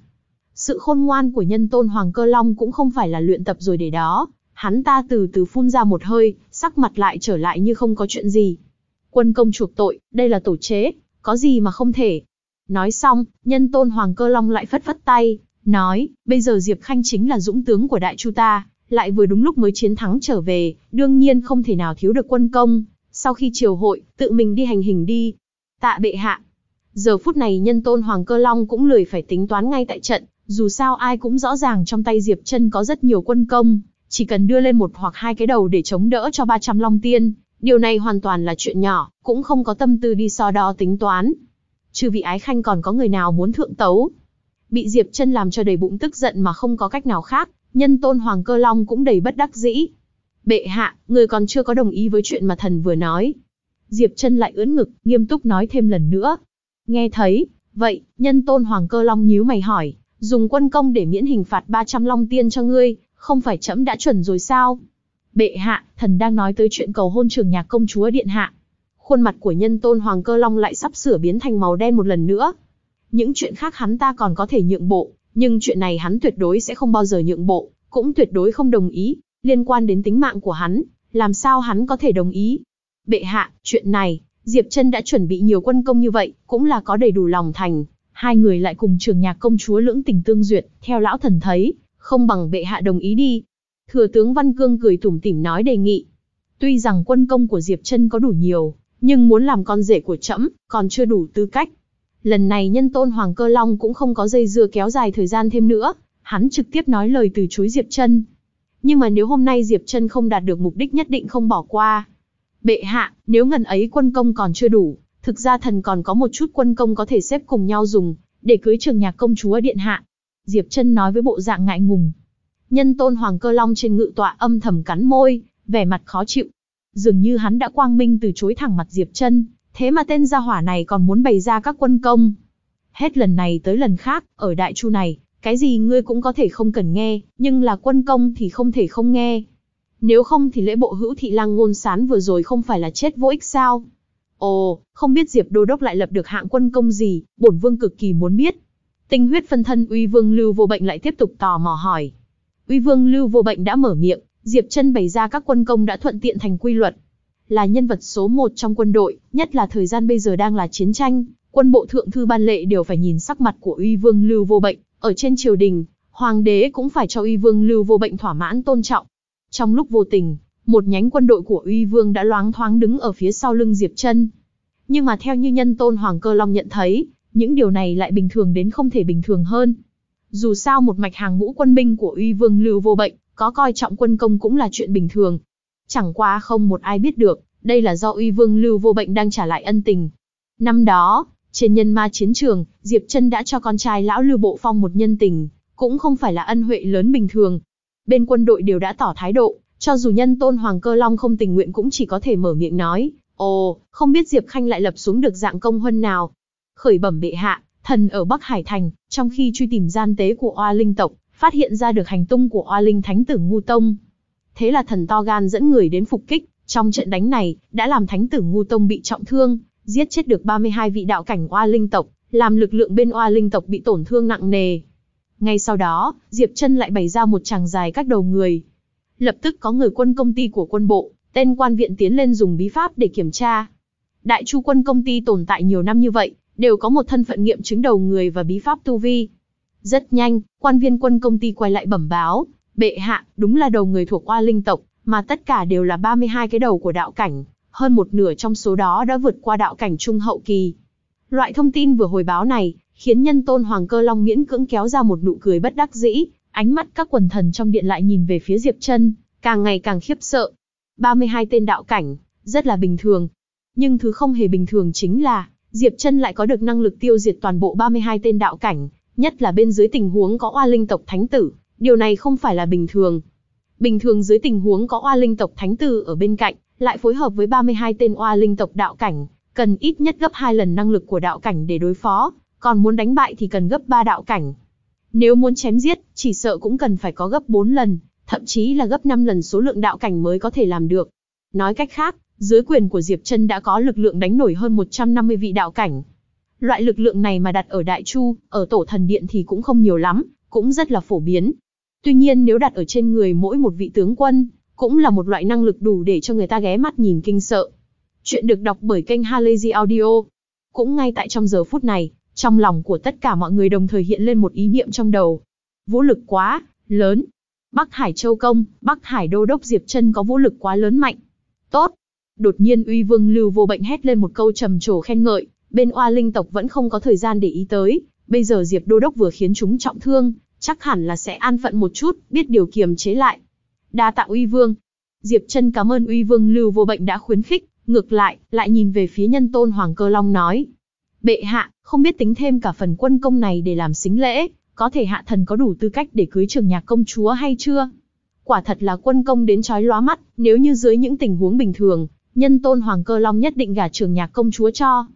Sự khôn ngoan của nhân tôn Hoàng Cơ Long cũng không phải là luyện tập rồi để đó, hắn ta từ từ phun ra một hơi, sắc mặt lại trở lại như không có chuyện gì. Quân công chuộc tội, đây là tổ chế, có gì mà không thể. Nói xong, nhân tôn Hoàng Cơ Long lại phất phất tay, nói, bây giờ Diệp Khanh chính là dũng tướng của đại chu ta, lại vừa đúng lúc mới chiến thắng trở về, đương nhiên không thể nào thiếu được quân công. Sau khi triều hội, tự mình đi hành hình đi. Tạ bệ hạ. Giờ phút này nhân tôn Hoàng Cơ Long cũng lười phải tính toán ngay tại trận, dù sao ai cũng rõ ràng trong tay Diệp chân có rất nhiều quân công, chỉ cần đưa lên một hoặc hai cái đầu để chống đỡ cho 300 long tiên, Điều này hoàn toàn là chuyện nhỏ, cũng không có tâm tư đi so đo tính toán. Trừ vị ái khanh còn có người nào muốn thượng tấu. Bị Diệp chân làm cho đầy bụng tức giận mà không có cách nào khác, nhân tôn Hoàng Cơ Long cũng đầy bất đắc dĩ. Bệ hạ, người còn chưa có đồng ý với chuyện mà thần vừa nói. Diệp chân lại ưỡn ngực, nghiêm túc nói thêm lần nữa. Nghe thấy, vậy, nhân tôn Hoàng Cơ Long nhíu mày hỏi, dùng quân công để miễn hình phạt 300 long tiên cho ngươi, không phải trẫm đã chuẩn rồi sao? bệ hạ, thần đang nói tới chuyện cầu hôn trưởng nhạc công chúa điện hạ. Khuôn mặt của nhân tôn Hoàng Cơ Long lại sắp sửa biến thành màu đen một lần nữa. Những chuyện khác hắn ta còn có thể nhượng bộ, nhưng chuyện này hắn tuyệt đối sẽ không bao giờ nhượng bộ, cũng tuyệt đối không đồng ý, liên quan đến tính mạng của hắn, làm sao hắn có thể đồng ý. Bệ hạ, chuyện này, Diệp chân đã chuẩn bị nhiều quân công như vậy, cũng là có đầy đủ lòng thành. Hai người lại cùng trường nhạc công chúa lưỡng tình tương duyệt, theo lão thần thấy, không bằng bệ hạ đồng ý đi, Thừa tướng Văn Cương cười tủm tỉm nói đề nghị. Tuy rằng quân công của Diệp Trân có đủ nhiều, nhưng muốn làm con rể của trẫm còn chưa đủ tư cách. Lần này nhân tôn Hoàng Cơ Long cũng không có dây dưa kéo dài thời gian thêm nữa, hắn trực tiếp nói lời từ chối Diệp Trân. Nhưng mà nếu hôm nay Diệp Trân không đạt được mục đích nhất định không bỏ qua. Bệ hạ, nếu ngần ấy quân công còn chưa đủ, thực ra thần còn có một chút quân công có thể xếp cùng nhau dùng, để cưới trường nhạc công chúa điện hạ. Diệp Trân nói với bộ dạng ngại ngùng, Nhân tôn Hoàng Cơ Long trên ngự tọa âm thầm cắn môi, vẻ mặt khó chịu. Dường như hắn đã quang minh từ chối thẳng mặt Diệp chân thế mà tên gia hỏa này còn muốn bày ra các quân công. Hết lần này tới lần khác, ở đại chu này, cái gì ngươi cũng có thể không cần nghe, nhưng là quân công thì không thể không nghe. Nếu không thì lễ bộ hữu thị lang ngôn sán vừa rồi không phải là chết vô ích sao? Ồ, không biết Diệp Đô Đốc lại lập được hạng quân công gì, bổn vương cực kỳ muốn biết. Tinh huyết phân thân uy vương lưu vô bệnh lại tiếp tục tò mò hỏi. Uy Vương Lưu Vô Bệnh đã mở miệng, Diệp Chân bày ra các quân công đã thuận tiện thành quy luật. Là nhân vật số một trong quân đội, nhất là thời gian bây giờ đang là chiến tranh, quân bộ thượng thư ban lệ đều phải nhìn sắc mặt của Uy Vương Lưu Vô Bệnh, ở trên triều đình, hoàng đế cũng phải cho Uy Vương Lưu Vô Bệnh thỏa mãn tôn trọng. Trong lúc vô tình, một nhánh quân đội của Uy Vương đã loáng thoáng đứng ở phía sau lưng Diệp Chân. Nhưng mà theo như nhân tôn Hoàng Cơ Long nhận thấy, những điều này lại bình thường đến không thể bình thường hơn. Dù sao một mạch hàng ngũ quân binh của uy vương Lưu Vô Bệnh, có coi trọng quân công cũng là chuyện bình thường. Chẳng qua không một ai biết được, đây là do uy vương Lưu Vô Bệnh đang trả lại ân tình. Năm đó, trên nhân ma chiến trường, Diệp Trân đã cho con trai lão Lưu Bộ Phong một nhân tình, cũng không phải là ân huệ lớn bình thường. Bên quân đội đều đã tỏ thái độ, cho dù nhân tôn Hoàng Cơ Long không tình nguyện cũng chỉ có thể mở miệng nói, ồ, không biết Diệp Khanh lại lập xuống được dạng công huân nào. Khởi bẩm bệ hạ, Thần ở Bắc Hải Thành, trong khi truy tìm gian tế của Oa Linh tộc, phát hiện ra được hành tung của Oa Linh Thánh tử Ngu Tông. Thế là thần to gan dẫn người đến phục kích, trong trận đánh này, đã làm Thánh tử Ngu Tông bị trọng thương, giết chết được 32 vị đạo cảnh Oa Linh tộc, làm lực lượng bên Oa Linh tộc bị tổn thương nặng nề. Ngay sau đó, Diệp Trân lại bày ra một tràng dài các đầu người. Lập tức có người quân công ty của quân bộ, tên quan viện tiến lên dùng bí pháp để kiểm tra. Đại Chu quân công ty tồn tại nhiều năm như vậy, đều có một thân phận nghiệm chứng đầu người và bí pháp tu vi. Rất nhanh, quan viên quân công ty quay lại bẩm báo, bệ hạ, đúng là đầu người thuộc qua linh tộc, mà tất cả đều là 32 cái đầu của đạo cảnh, hơn một nửa trong số đó đã vượt qua đạo cảnh trung hậu kỳ. Loại thông tin vừa hồi báo này, khiến nhân tôn Hoàng Cơ Long miễn cưỡng kéo ra một nụ cười bất đắc dĩ, ánh mắt các quần thần trong điện lại nhìn về phía Diệp Chân, càng ngày càng khiếp sợ. 32 tên đạo cảnh, rất là bình thường, nhưng thứ không hề bình thường chính là Diệp Chân lại có được năng lực tiêu diệt toàn bộ 32 tên đạo cảnh, nhất là bên dưới tình huống có oa linh tộc thánh tử, điều này không phải là bình thường. Bình thường dưới tình huống có oa linh tộc thánh tử ở bên cạnh, lại phối hợp với 32 tên oa linh tộc đạo cảnh, cần ít nhất gấp 2 lần năng lực của đạo cảnh để đối phó, còn muốn đánh bại thì cần gấp 3 đạo cảnh. Nếu muốn chém giết, chỉ sợ cũng cần phải có gấp 4 lần, thậm chí là gấp 5 lần số lượng đạo cảnh mới có thể làm được. Nói cách khác, dưới quyền của Diệp Chân đã có lực lượng đánh nổi hơn 150 vị đạo cảnh. Loại lực lượng này mà đặt ở Đại Chu, ở Tổ Thần Điện thì cũng không nhiều lắm, cũng rất là phổ biến. Tuy nhiên nếu đặt ở trên người mỗi một vị tướng quân, cũng là một loại năng lực đủ để cho người ta ghé mắt nhìn kinh sợ. Chuyện được đọc bởi kênh Halazy Audio. Cũng ngay tại trong giờ phút này, trong lòng của tất cả mọi người đồng thời hiện lên một ý niệm trong đầu. Vũ lực quá lớn. Bắc Hải Châu công, Bắc Hải Đô đốc Diệp Chân có vũ lực quá lớn mạnh. Tốt, Đột nhiên uy vương lưu vô bệnh hét lên một câu trầm trồ khen ngợi, bên oa linh tộc vẫn không có thời gian để ý tới, bây giờ Diệp Đô Đốc vừa khiến chúng trọng thương, chắc hẳn là sẽ an phận một chút, biết điều kiềm chế lại. Đa tạ uy vương. Diệp chân cảm ơn uy vương lưu vô bệnh đã khuyến khích, ngược lại, lại nhìn về phía nhân tôn Hoàng Cơ Long nói. Bệ hạ, không biết tính thêm cả phần quân công này để làm xính lễ, có thể hạ thần có đủ tư cách để cưới trường nhạc công chúa hay chưa? Quả thật là quân công đến trói lóa mắt, nếu như dưới những tình huống bình thường, nhân tôn Hoàng Cơ Long nhất định gả trường nhạc công chúa cho.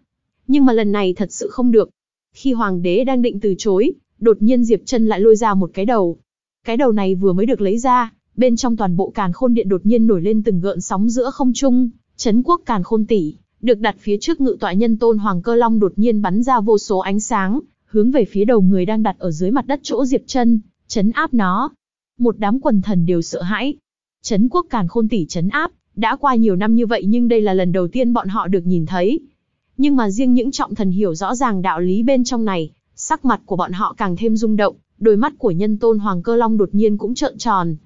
Nhưng mà lần này thật sự không được. Khi Hoàng đế đang định từ chối, đột nhiên Diệp Trân lại lôi ra một cái đầu. Cái đầu này vừa mới được lấy ra, bên trong toàn bộ càn khôn điện đột nhiên nổi lên từng gợn sóng giữa không trung, chấn quốc càn khôn tỷ, được đặt phía trước ngự tọa nhân tôn Hoàng Cơ Long đột nhiên bắn ra vô số ánh sáng, hướng về phía đầu người đang đặt ở dưới mặt đất chỗ Diệp Trân, chấn áp nó. Một đám quần thần đều sợ hãi. Chấn quốc càn khôn tỷ chấn áp, đã qua nhiều năm như vậy nhưng đây là lần đầu tiên bọn họ được nhìn thấy. Nhưng mà riêng những trọng thần hiểu rõ ràng đạo lý bên trong này, sắc mặt của bọn họ càng thêm rung động, đôi mắt của nhân tôn Hoàng Cơ Long đột nhiên cũng trợn tròn.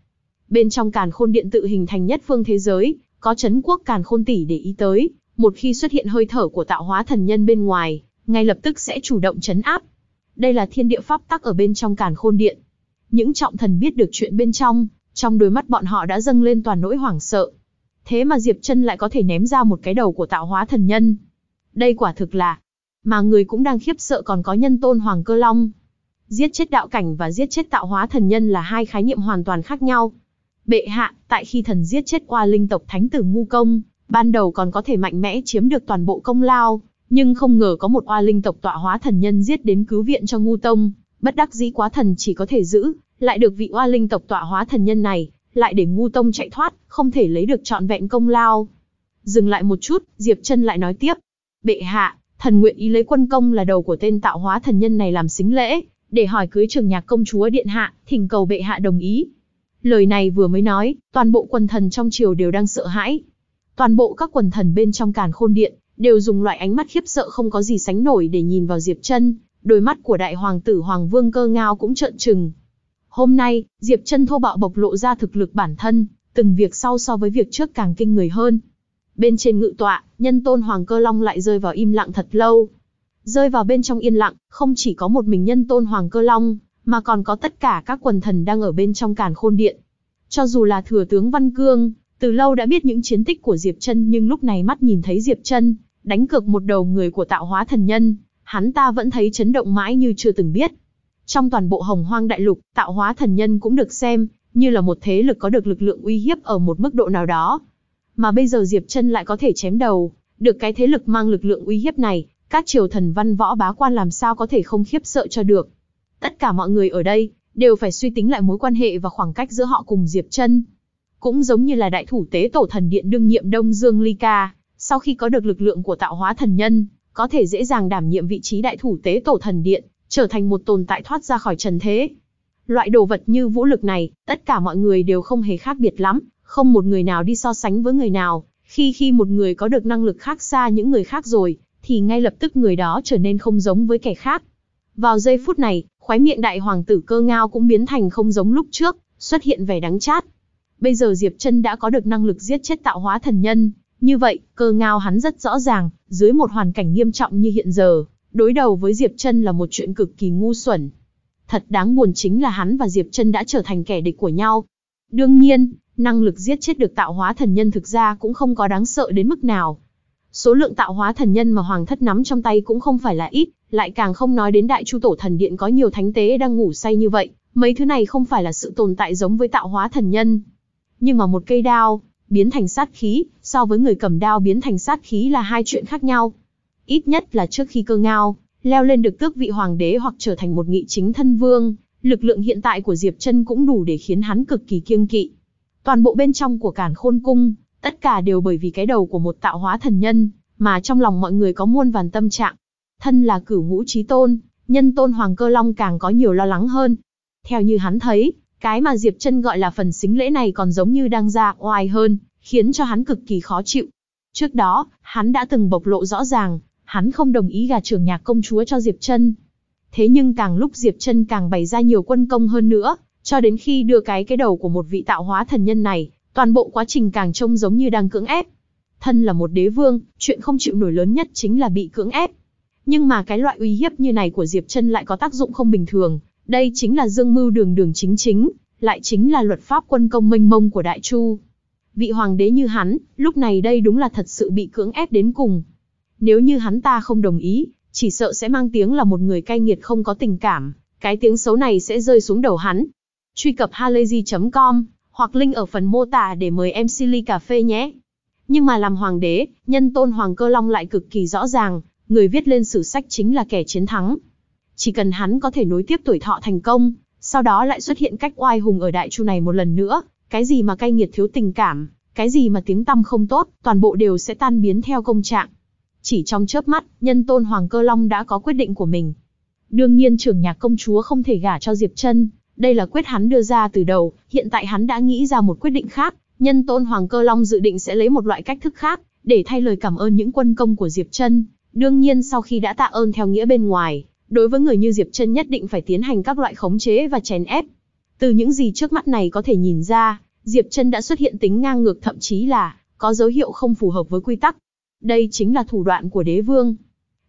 Bên trong càn khôn điện tự hình thành nhất phương thế giới, có chấn quốc càn khôn tỷ để ý tới, một khi xuất hiện hơi thở của tạo hóa thần nhân bên ngoài, ngay lập tức sẽ chủ động chấn áp. Đây là thiên địa pháp tắc ở bên trong càn khôn điện. Những trọng thần biết được chuyện bên trong, trong đôi mắt bọn họ đã dâng lên toàn nỗi hoảng sợ, thế mà Diệp Chân lại có thể ném ra một cái đầu của tạo hóa thần nhân. Đây quả thực là, mà người cũng đang khiếp sợ còn có nhân tôn Hoàng Cơ Long. Giết chết đạo cảnh và giết chết tạo hóa thần nhân là hai khái niệm hoàn toàn khác nhau. Bệ hạ, tại khi thần giết chết qua linh tộc thánh tử ngu công, ban đầu còn có thể mạnh mẽ chiếm được toàn bộ công lao, nhưng không ngờ có một oa linh tộc tọa hóa thần nhân giết đến cứu viện cho ngu tông, bất đắc dĩ quá thần chỉ có thể giữ, lại được vị oa linh tộc tọa hóa thần nhân này, lại để ngu tông chạy thoát, không thể lấy được trọn vẹn công lao. Dừng lại một chút, Diệp Trân lại nói tiếp. Bệ hạ, thần nguyện ý lấy quân công là đầu của tên tạo hóa thần nhân này làm xính lễ, để hỏi cưới trường nhạc công chúa điện hạ, thỉnh cầu bệ hạ đồng ý. Lời này vừa mới nói, toàn bộ quần thần trong triều đều đang sợ hãi. Toàn bộ các quần thần bên trong càn khôn điện, đều dùng loại ánh mắt khiếp sợ không có gì sánh nổi để nhìn vào Diệp Trân, đôi mắt của đại hoàng tử Hoàng Vương cơ ngao cũng trợn trừng. Hôm nay, Diệp Chân thô bạo bộc lộ ra thực lực bản thân, từng việc sau so với việc trước càng kinh người hơn. Bên trên ngự tọa, nhân tôn Hoàng Cơ Long lại rơi vào im lặng thật lâu. Rơi vào bên trong yên lặng, không chỉ có một mình nhân tôn Hoàng Cơ Long, mà còn có tất cả các quần thần đang ở bên trong càn khôn điện. Cho dù là thừa tướng Văn Cương, từ lâu đã biết những chiến tích của Diệp Chân nhưng lúc này mắt nhìn thấy Diệp Chân, đánh cược một đầu người của tạo hóa thần nhân, hắn ta vẫn thấy chấn động mãi như chưa từng biết. Trong toàn bộ hồng hoang đại lục, tạo hóa thần nhân cũng được xem như là một thế lực có được lực lượng uy hiếp ở một mức độ nào đó. Mà bây giờ Diệp Chân lại có thể chém đầu, được cái thế lực mang lực lượng uy hiếp này, các triều thần văn võ bá quan làm sao có thể không khiếp sợ cho được. Tất cả mọi người ở đây đều phải suy tính lại mối quan hệ và khoảng cách giữa họ cùng Diệp Chân. Cũng giống như là đại thủ tế tổ thần điện đương nhiệm Đông Dương Ly Ca, sau khi có được lực lượng của tạo hóa thần nhân, có thể dễ dàng đảm nhiệm vị trí đại thủ tế tổ thần điện, trở thành một tồn tại thoát ra khỏi trần thế. Loại đồ vật như vũ lực này, tất cả mọi người đều không hề khác biệt lắm, không một người nào đi so sánh với người nào. Khi khi một người có được năng lực khác xa những người khác rồi, thì ngay lập tức người đó trở nên không giống với kẻ khác. Vào giây phút này, khóe miệng đại hoàng tử cơ ngao cũng biến thành không giống lúc trước, xuất hiện vẻ đắng chát. Bây giờ Diệp Chân đã có được năng lực giết chết tạo hóa thần nhân, như vậy, cơ ngao hắn rất rõ ràng, dưới một hoàn cảnh nghiêm trọng như hiện giờ, đối đầu với Diệp Trân là một chuyện cực kỳ ngu xuẩn. Thật đáng buồn chính là hắn và Diệp Trân đã trở thành kẻ địch của nhau. Đương nhiên, năng lực giết chết được tạo hóa thần nhân thực ra cũng không có đáng sợ đến mức nào. Số lượng tạo hóa thần nhân mà Hoàng thất nắm trong tay cũng không phải là ít, lại càng không nói đến đại chu tổ thần điện có nhiều thánh tế đang ngủ say như vậy, mấy thứ này không phải là sự tồn tại giống với tạo hóa thần nhân. Nhưng mà một cây đao, biến thành sát khí, so với người cầm đao biến thành sát khí là hai chuyện khác nhau ít nhất là trước khi cơ ngao, leo lên được tước vị hoàng đế hoặc trở thành một nghị chính thân vương, lực lượng hiện tại của Diệp Trân cũng đủ để khiến hắn cực kỳ kiêng kỵ. Toàn bộ bên trong của cản khôn cung, tất cả đều bởi vì cái đầu của một tạo hóa thần nhân, mà trong lòng mọi người có muôn vàn tâm trạng. Thân là cửu ngũ trí tôn, nhân tôn Hoàng Cơ Long càng có nhiều lo lắng hơn. Theo như hắn thấy, cái mà Diệp Trân gọi là phần xính lễ này còn giống như đang ra oai hơn, khiến cho hắn cực kỳ khó chịu. Trước đó, hắn đã từng bộc lộ rõ ràng, hắn không đồng ý gả trưởng nhạc công chúa cho Diệp Trân. Thế nhưng càng lúc Diệp Trân càng bày ra nhiều quân công hơn nữa, cho đến khi đưa cái cái đầu của một vị tạo hóa thần nhân này, toàn bộ quá trình càng trông giống như đang cưỡng ép. Thân là một đế vương, chuyện không chịu nổi lớn nhất chính là bị cưỡng ép. Nhưng mà cái loại uy hiếp như này của Diệp Trân lại có tác dụng không bình thường, đây chính là dương mưu đường đường chính chính, lại chính là luật pháp quân công mênh mông của Đại Chu. Vị hoàng đế như hắn, lúc này đây đúng là thật sự bị cưỡng ép đến cùng. Nếu như hắn ta không đồng ý, chỉ sợ sẽ mang tiếng là một người cay nghiệt không có tình cảm, cái tiếng xấu này sẽ rơi xuống đầu hắn. Truy cập halayzi.com hoặc link ở phần mô tả để mời em Silly Cà Phê nhé. Nhưng mà làm hoàng đế, nhân tôn Hoàng Cơ Long lại cực kỳ rõ ràng, người viết lên sử sách chính là kẻ chiến thắng. Chỉ cần hắn có thể nối tiếp tuổi thọ thành công, sau đó lại xuất hiện cách oai hùng ở đại chu này một lần nữa, cái gì mà cay nghiệt thiếu tình cảm, cái gì mà tiếng tăm không tốt, toàn bộ đều sẽ tan biến theo công trạng. Chỉ trong chớp mắt, nhân tôn Hoàng Cơ Long đã có quyết định của mình. Đương nhiên trưởng nhạc công chúa không thể gả cho Diệp Trân, đây là quyết hắn đưa ra từ đầu, hiện tại hắn đã nghĩ ra một quyết định khác, nhân tôn Hoàng Cơ Long dự định sẽ lấy một loại cách thức khác, để thay lời cảm ơn những quân công của Diệp Trân. Đương nhiên sau khi đã tạ ơn theo nghĩa bên ngoài, đối với người như Diệp Trân nhất định phải tiến hành các loại khống chế và chèn ép. Từ những gì trước mắt này có thể nhìn ra, Diệp Trân đã xuất hiện tính ngang ngược thậm chí là có dấu hiệu không phù hợp với quy tắc đây chính là thủ đoạn của đế vương.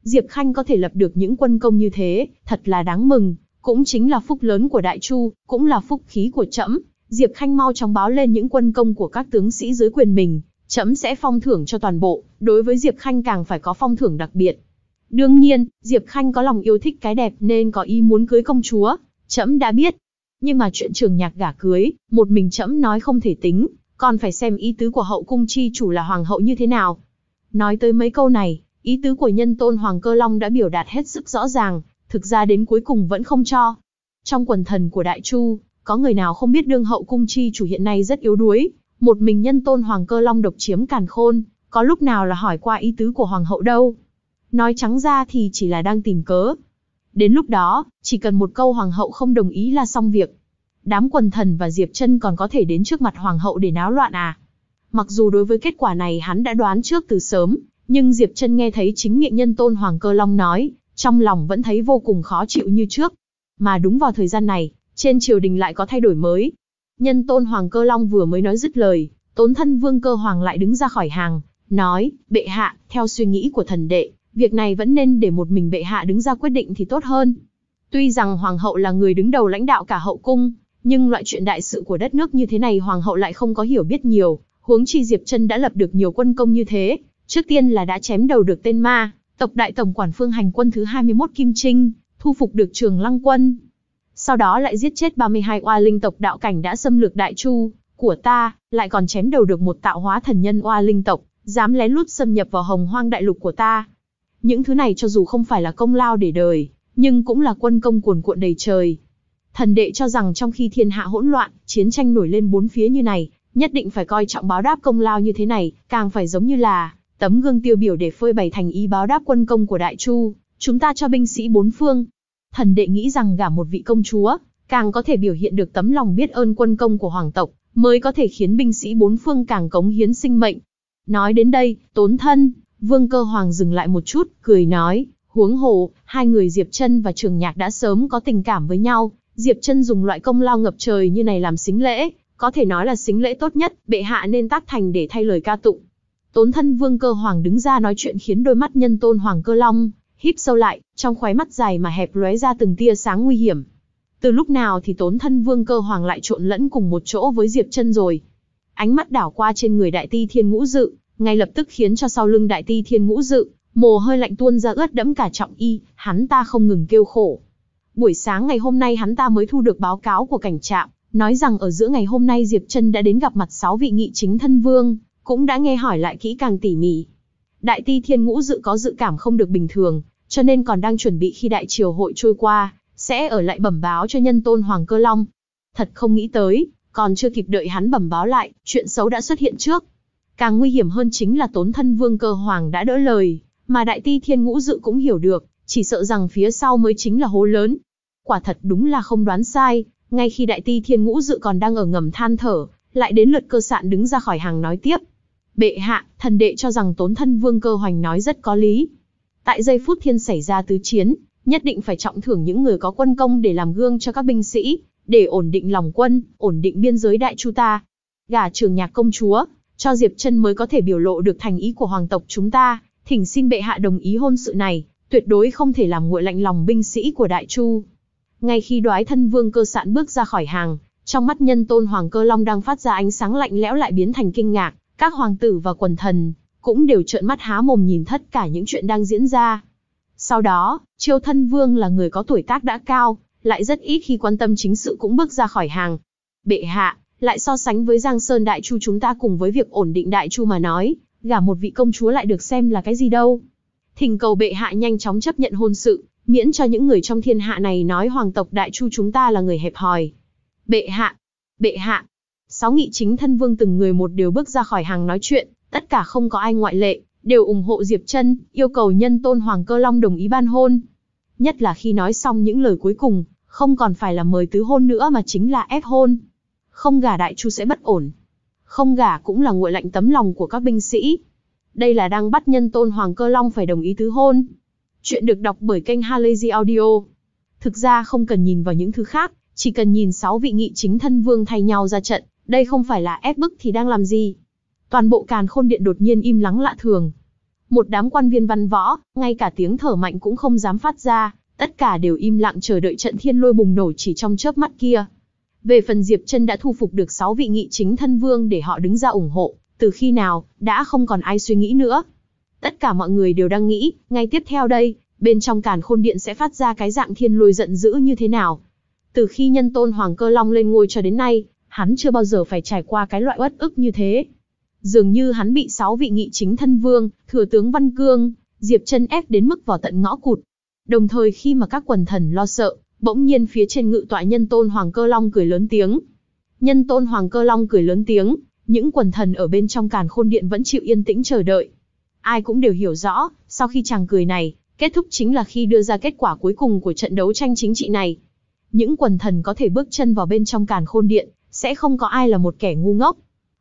Diệp Khanh có thể lập được những quân công như thế, thật là đáng mừng, cũng chính là phúc lớn của Đại Chu, cũng là phúc khí của trẫm. Diệp Khanh mau chóng báo lên những quân công của các tướng sĩ dưới quyền mình, trẫm sẽ phong thưởng cho toàn bộ, đối với Diệp Khanh càng phải có phong thưởng đặc biệt. Đương nhiên, Diệp Khanh có lòng yêu thích cái đẹp nên có ý muốn cưới công chúa, trẫm đã biết. Nhưng mà chuyện trường nhạc gả cưới, một mình trẫm nói không thể tính, còn phải xem ý tứ của hậu cung chi chủ là hoàng hậu như thế nào, Nói tới mấy câu này, ý tứ của nhân tôn Hoàng Cơ Long đã biểu đạt hết sức rõ ràng, thực ra đến cuối cùng vẫn không cho. Trong quần thần của Đại Chu, có người nào không biết đương hậu cung chi chủ hiện nay rất yếu đuối, một mình nhân tôn Hoàng Cơ Long độc chiếm càn khôn, có lúc nào là hỏi qua ý tứ của Hoàng hậu đâu. Nói trắng ra thì chỉ là đang tìm cớ. Đến lúc đó, chỉ cần một câu Hoàng hậu không đồng ý là xong việc. Đám quần thần và Diệp chân còn có thể đến trước mặt Hoàng hậu để náo loạn à? Mặc dù đối với kết quả này hắn đã đoán trước từ sớm, nhưng Diệp Trân nghe thấy chính nghệ nhân tôn Hoàng Cơ Long nói, trong lòng vẫn thấy vô cùng khó chịu như trước. Mà đúng vào thời gian này, trên triều đình lại có thay đổi mới. Nhân tôn Hoàng Cơ Long vừa mới nói dứt lời, tốn thân vương cơ hoàng lại đứng ra khỏi hàng, nói, bệ hạ, theo suy nghĩ của thần đệ, việc này vẫn nên để một mình bệ hạ đứng ra quyết định thì tốt hơn. Tuy rằng hoàng hậu là người đứng đầu lãnh đạo cả hậu cung, nhưng loại chuyện đại sự của đất nước như thế này hoàng hậu lại không có hiểu biết nhiều, Huống chi Diệp Trân đã lập được nhiều quân công như thế, trước tiên là đã chém đầu được tên ma, tộc đại tổng quản phương hành quân thứ 21 Kim Trinh, thu phục được trường lăng quân. Sau đó lại giết chết 32 oa linh tộc đạo cảnh đã xâm lược đại chu của ta, lại còn chém đầu được một tạo hóa thần nhân oa linh tộc, dám lén lút xâm nhập vào hồng hoang đại lục của ta. Những thứ này cho dù không phải là công lao để đời, nhưng cũng là quân công cuồn cuộn đầy trời. Thần đệ cho rằng trong khi thiên hạ hỗn loạn, chiến tranh nổi lên bốn phía như này, nhất định phải coi trọng báo đáp công lao như thế này, càng phải giống như là tấm gương tiêu biểu để phơi bày thành ý báo đáp quân công của Đại Chu, chúng ta cho binh sĩ bốn phương. Thần đệ nghĩ rằng gả một vị công chúa, càng có thể biểu hiện được tấm lòng biết ơn quân công của hoàng tộc, mới có thể khiến binh sĩ bốn phương càng cống hiến sinh mệnh. Nói đến đây, tốn thân, vương cơ hoàng dừng lại một chút, cười nói, huống hồ, hai người Diệp Trân và Trường Nhạc đã sớm có tình cảm với nhau, Diệp Trân dùng loại công lao ngập trời như này làm xính lễ, có thể nói là xính lễ tốt nhất, bệ hạ nên tác thành để thay lời ca tụng. Tốn thân vương cơ hoàng đứng ra nói chuyện khiến đôi mắt nhân tôn hoàng cơ long, híp sâu lại, trong khóe mắt dài mà hẹp lóe ra từng tia sáng nguy hiểm. Từ lúc nào thì tốn thân vương cơ hoàng lại trộn lẫn cùng một chỗ với Diệp chân rồi. Ánh mắt đảo qua trên người đại ti thiên ngũ dự, ngay lập tức khiến cho sau lưng đại ti thiên ngũ dự, mồ hơi lạnh tuôn ra ướt đẫm cả trọng y, hắn ta không ngừng kêu khổ. Buổi sáng ngày hôm nay hắn ta mới thu được báo cáo của cảnh trạm, nói rằng ở giữa ngày hôm nay Diệp Trân đã đến gặp mặt sáu vị nghị chính thân vương, cũng đã nghe hỏi lại kỹ càng tỉ mỉ. Đại ti thiên ngũ dự có dự cảm không được bình thường, cho nên còn đang chuẩn bị khi đại triều hội trôi qua, sẽ ở lại bẩm báo cho nhân tôn Hoàng Cơ Long. Thật không nghĩ tới, còn chưa kịp đợi hắn bẩm báo lại, chuyện xấu đã xuất hiện trước. Càng nguy hiểm hơn chính là tốn thân vương cơ hoàng đã đỡ lời, mà đại ti thiên ngũ dự cũng hiểu được, chỉ sợ rằng phía sau mới chính là hố lớn. Quả thật đúng là không đoán sai, ngay khi đại ti thiên ngũ dự còn đang ở ngầm than thở, lại đến lượt cơ sạn đứng ra khỏi hàng nói tiếp. Bệ hạ, thần đệ cho rằng tốn thân vương cơ hoành nói rất có lý. Tại giây phút thiên xảy ra tứ chiến, nhất định phải trọng thưởng những người có quân công để làm gương cho các binh sĩ, để ổn định lòng quân, ổn định biên giới đại chu ta. Gả trường nhạc công chúa, cho Diệp chân mới có thể biểu lộ được thành ý của hoàng tộc chúng ta, thỉnh xin bệ hạ đồng ý hôn sự này, tuyệt đối không thể làm nguội lạnh lòng binh sĩ của đại chu. Ngay khi đoái thân vương cơ sạn bước ra khỏi hàng, trong mắt nhân tôn hoàng cơ long đang phát ra ánh sáng lạnh lẽo lại biến thành kinh ngạc, các hoàng tử và quần thần cũng đều trợn mắt há mồm nhìn tất cả những chuyện đang diễn ra. Sau đó, Triều Thân Vương là người có tuổi tác đã cao, lại rất ít khi quan tâm chính sự cũng bước ra khỏi hàng. Bệ hạ, lại so sánh với Giang Sơn Đại Chu chúng ta cùng với việc ổn định Đại Chu mà nói, gả một vị công chúa lại được xem là cái gì đâu. Thỉnh cầu bệ hạ nhanh chóng chấp nhận hôn sự, miễn cho những người trong thiên hạ này nói hoàng tộc đại chu chúng ta là người hẹp hòi. Bệ hạ, bệ hạ, sáu nghị chính thân vương từng người một đều bước ra khỏi hàng nói chuyện, tất cả không có ai ngoại lệ, đều ủng hộ Diệp chân yêu cầu nhân tôn Hoàng Cơ Long đồng ý ban hôn. Nhất là khi nói xong những lời cuối cùng, không còn phải là mời tứ hôn nữa mà chính là ép hôn. Không gả đại chu sẽ bất ổn. Không gả cũng là nguội lạnh tấm lòng của các binh sĩ. Đây là đang bắt nhân tôn Hoàng Cơ Long phải đồng ý tứ hôn. Chuyện được đọc bởi kênh Halazy Audio. Thực ra không cần nhìn vào những thứ khác, chỉ cần nhìn 6 vị nghị chính thân vương thay nhau ra trận, đây không phải là ép bức thì đang làm gì. Toàn bộ càn khôn điện đột nhiên im lắng lạ thường. Một đám quan viên văn võ, ngay cả tiếng thở mạnh cũng không dám phát ra, tất cả đều im lặng chờ đợi trận thiên lôi bùng nổ chỉ trong chớp mắt kia. Về phần Diệp Trân đã thu phục được 6 vị nghị chính thân vương để họ đứng ra ủng hộ, từ khi nào, đã không còn ai suy nghĩ nữa. Tất cả mọi người đều đang nghĩ, ngay tiếp theo đây, bên trong càn khôn điện sẽ phát ra cái dạng thiên lôi giận dữ như thế nào. Từ khi nhân tôn Hoàng Cơ Long lên ngôi cho đến nay, hắn chưa bao giờ phải trải qua cái loại uất ức như thế. Dường như hắn bị sáu vị nghị chính thân vương, thừa tướng Văn Cương, Diệp chân ép đến mức vào tận ngõ cụt. Đồng thời khi mà các quần thần lo sợ, bỗng nhiên phía trên ngự tọa nhân tôn Hoàng Cơ Long cười lớn tiếng. Nhân tôn Hoàng Cơ Long cười lớn tiếng, những quần thần ở bên trong càn khôn điện vẫn chịu yên tĩnh chờ đợi. Ai cũng đều hiểu rõ, sau khi chàng cười này, kết thúc chính là khi đưa ra kết quả cuối cùng của trận đấu tranh chính trị này. Những quần thần có thể bước chân vào bên trong càn khôn điện, sẽ không có ai là một kẻ ngu ngốc.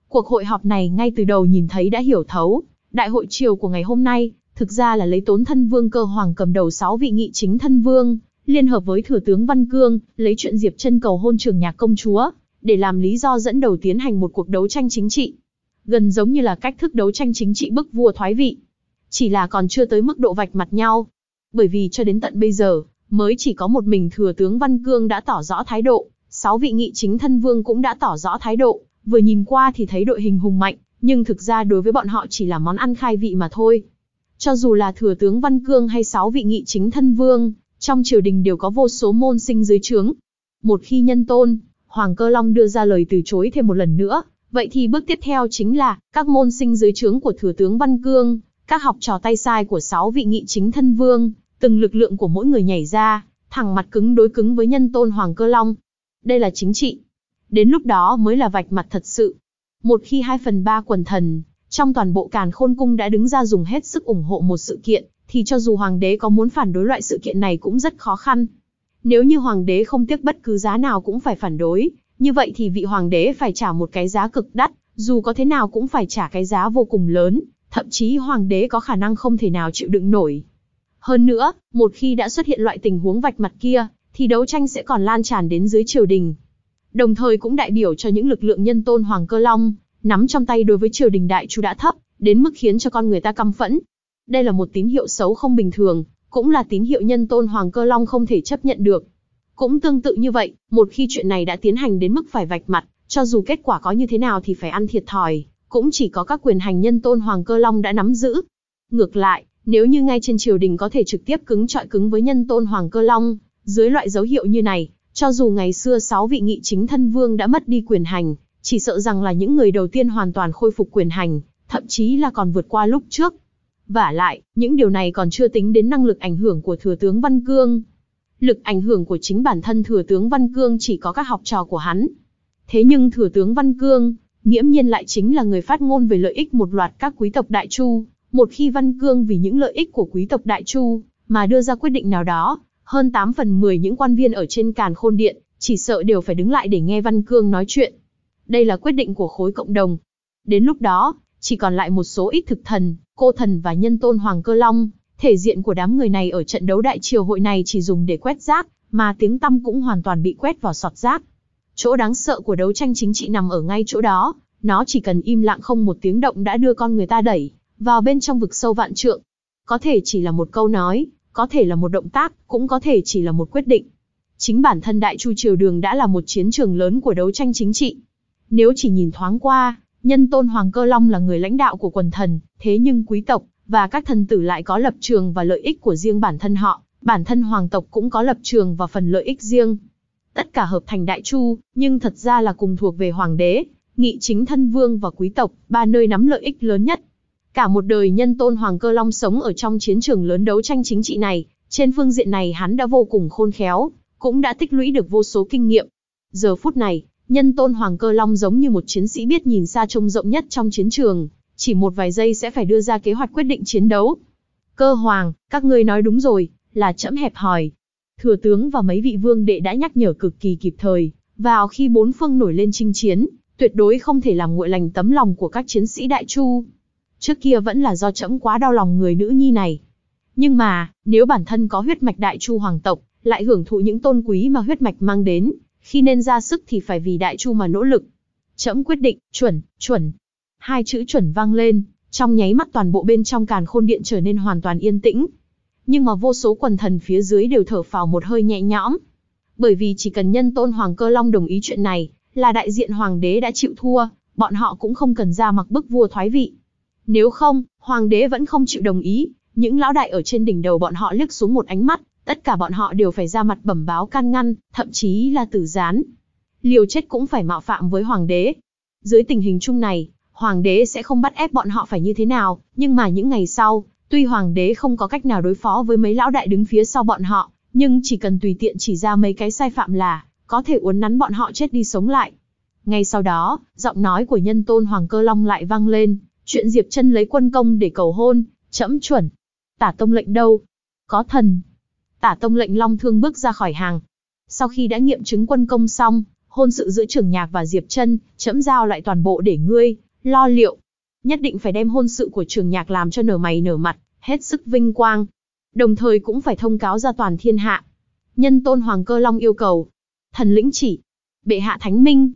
Cuộc hội họp này ngay từ đầu nhìn thấy đã hiểu thấu, đại hội triều của ngày hôm nay, thực ra là lấy tốn thân vương cơ hoàng cầm đầu 6 vị nghị chính thân vương, liên hợp với thừa tướng Văn Cương, lấy chuyện Diệp chân cầu hôn trường nhạc công chúa, để làm lý do dẫn đầu tiến hành một cuộc đấu tranh chính trị gần giống như là cách thức đấu tranh chính trị bức vua thoái vị. Chỉ là còn chưa tới mức độ vạch mặt nhau. Bởi vì cho đến tận bây giờ, mới chỉ có một mình thừa tướng Văn Cương đã tỏ rõ thái độ, sáu vị nghị chính thân vương cũng đã tỏ rõ thái độ, vừa nhìn qua thì thấy đội hình hùng mạnh, nhưng thực ra đối với bọn họ chỉ là món ăn khai vị mà thôi. Cho dù là thừa tướng Văn Cương hay sáu vị nghị chính thân vương, trong triều đình đều có vô số môn sinh dưới trướng. Một khi nhân tôn, Hoàng Cơ Long đưa ra lời từ chối thêm một lần nữa, Vậy thì bước tiếp theo chính là, các môn sinh dưới trướng của Thừa tướng Văn Cương, các học trò tay sai của sáu vị nghị chính thân vương, từng lực lượng của mỗi người nhảy ra, thẳng mặt cứng đối cứng với nhân tôn Hoàng Cơ Long. Đây là chính trị. Đến lúc đó mới là vạch mặt thật sự. Một khi hai phần ba quần thần, trong toàn bộ càn khôn cung đã đứng ra dùng hết sức ủng hộ một sự kiện, thì cho dù hoàng đế có muốn phản đối loại sự kiện này cũng rất khó khăn. Nếu như hoàng đế không tiếc bất cứ giá nào cũng phải phản đối, như vậy thì vị hoàng đế phải trả một cái giá cực đắt, dù có thế nào cũng phải trả cái giá vô cùng lớn, thậm chí hoàng đế có khả năng không thể nào chịu đựng nổi. Hơn nữa, một khi đã xuất hiện loại tình huống vạch mặt kia, thì đấu tranh sẽ còn lan tràn đến dưới triều đình. Đồng thời cũng đại biểu cho những lực lượng nhân tôn Hoàng Cơ Long, nắm trong tay đối với triều đình đại chu đã thấp, đến mức khiến cho con người ta căm phẫn. Đây là một tín hiệu xấu không bình thường, cũng là tín hiệu nhân tôn Hoàng Cơ Long không thể chấp nhận được. Cũng tương tự như vậy, một khi chuyện này đã tiến hành đến mức phải vạch mặt, cho dù kết quả có như thế nào thì phải ăn thiệt thòi, cũng chỉ có các quyền hành nhân tôn Hoàng Cơ Long đã nắm giữ. Ngược lại, nếu như ngay trên triều đình có thể trực tiếp cứng trọi cứng với nhân tôn Hoàng Cơ Long, dưới loại dấu hiệu như này, cho dù ngày xưa sáu vị nghị chính thân vương đã mất đi quyền hành, chỉ sợ rằng là những người đầu tiên hoàn toàn khôi phục quyền hành, thậm chí là còn vượt qua lúc trước. và lại, những điều này còn chưa tính đến năng lực ảnh hưởng của Thừa tướng Văn Cương, lực ảnh hưởng của chính bản thân Thừa tướng Văn Cương chỉ có các học trò của hắn. Thế nhưng Thừa tướng Văn Cương, nghiễm nhiên lại chính là người phát ngôn về lợi ích một loạt các quý tộc Đại Chu. Một khi Văn Cương vì những lợi ích của quý tộc Đại Chu mà đưa ra quyết định nào đó, hơn 8 phần 10 những quan viên ở trên càn khôn điện, chỉ sợ đều phải đứng lại để nghe Văn Cương nói chuyện. Đây là quyết định của khối cộng đồng. Đến lúc đó, chỉ còn lại một số ít thực thần, cô thần và nhân tôn Hoàng Cơ Long, Thể diện của đám người này ở trận đấu đại triều hội này chỉ dùng để quét rác, mà tiếng tăm cũng hoàn toàn bị quét vào sọt rác. Chỗ đáng sợ của đấu tranh chính trị nằm ở ngay chỗ đó, nó chỉ cần im lặng không một tiếng động đã đưa con người ta đẩy vào bên trong vực sâu vạn trượng. Có thể chỉ là một câu nói, có thể là một động tác, cũng có thể chỉ là một quyết định. Chính bản thân Đại Chu Triều Đường đã là một chiến trường lớn của đấu tranh chính trị. Nếu chỉ nhìn thoáng qua, nhân tôn Hoàng Cơ Long là người lãnh đạo của quần thần, thế nhưng quý tộc, và các thần tử lại có lập trường và lợi ích của riêng bản thân họ, bản thân hoàng tộc cũng có lập trường và phần lợi ích riêng. Tất cả hợp thành đại chu, nhưng thật ra là cùng thuộc về hoàng đế, nghị chính thân vương và quý tộc, ba nơi nắm lợi ích lớn nhất. Cả một đời nhân tôn Hoàng Cơ Long sống ở trong chiến trường lớn đấu tranh chính trị này, trên phương diện này hắn đã vô cùng khôn khéo, cũng đã tích lũy được vô số kinh nghiệm. Giờ phút này, nhân tôn Hoàng Cơ Long giống như một chiến sĩ biết nhìn xa trông rộng nhất trong chiến trường, chỉ một vài giây sẽ phải đưa ra kế hoạch quyết định chiến đấu. Cơ hoàng, các ngươi nói đúng rồi, là trẫm hẹp hòi. Thừa tướng và mấy vị vương đệ đã nhắc nhở cực kỳ kịp thời, vào khi bốn phương nổi lên chinh chiến, tuyệt đối không thể làm nguội lành tấm lòng của các chiến sĩ đại chu. Trước kia vẫn là do trẫm quá đau lòng người nữ nhi này. Nhưng mà, nếu bản thân có huyết mạch đại chu hoàng tộc, lại hưởng thụ những tôn quý mà huyết mạch mang đến, khi nên ra sức thì phải vì đại chu mà nỗ lực. Trẫm quyết định, chuẩn, chuẩn, hai chữ chuẩn vang lên, trong nháy mắt toàn bộ bên trong càn khôn điện trở nên hoàn toàn yên tĩnh. Nhưng mà vô số quần thần phía dưới đều thở phào một hơi nhẹ nhõm. Bởi vì chỉ cần nhân tôn Hoàng Cơ Long đồng ý chuyện này, là đại diện Hoàng đế đã chịu thua, bọn họ cũng không cần ra mặc bức vua thoái vị. Nếu không, Hoàng đế vẫn không chịu đồng ý, những lão đại ở trên đỉnh đầu bọn họ liếc xuống một ánh mắt, tất cả bọn họ đều phải ra mặt bẩm báo can ngăn, thậm chí là tử gián. Liều chết cũng phải mạo phạm với Hoàng đế. Dưới tình hình chung này, hoàng đế sẽ không bắt ép bọn họ phải như thế nào, nhưng mà những ngày sau, tuy hoàng đế không có cách nào đối phó với mấy lão đại đứng phía sau bọn họ, nhưng chỉ cần tùy tiện chỉ ra mấy cái sai phạm là có thể uốn nắn bọn họ chết đi sống lại. Ngay sau đó, giọng nói của nhân tôn Hoàng Cơ Long lại vang lên, chuyện Diệp chân lấy quân công để cầu hôn, chẫm chuẩn. Tả tông lệnh đâu? Có thần. Tả tông lệnh long thương bước ra khỏi hàng. Sau khi đã nghiệm chứng quân công xong, hôn sự giữa trưởng nhạc và Diệp chân chẫm giao lại toàn bộ để ngươi, lo liệu. Nhất định phải đem hôn sự của trường nhạc làm cho nở mày nở mặt, hết sức vinh quang. Đồng thời cũng phải thông cáo ra toàn thiên hạ. Nhân tôn Hoàng Cơ Long yêu cầu. Thần lĩnh chỉ. Bệ hạ thánh minh.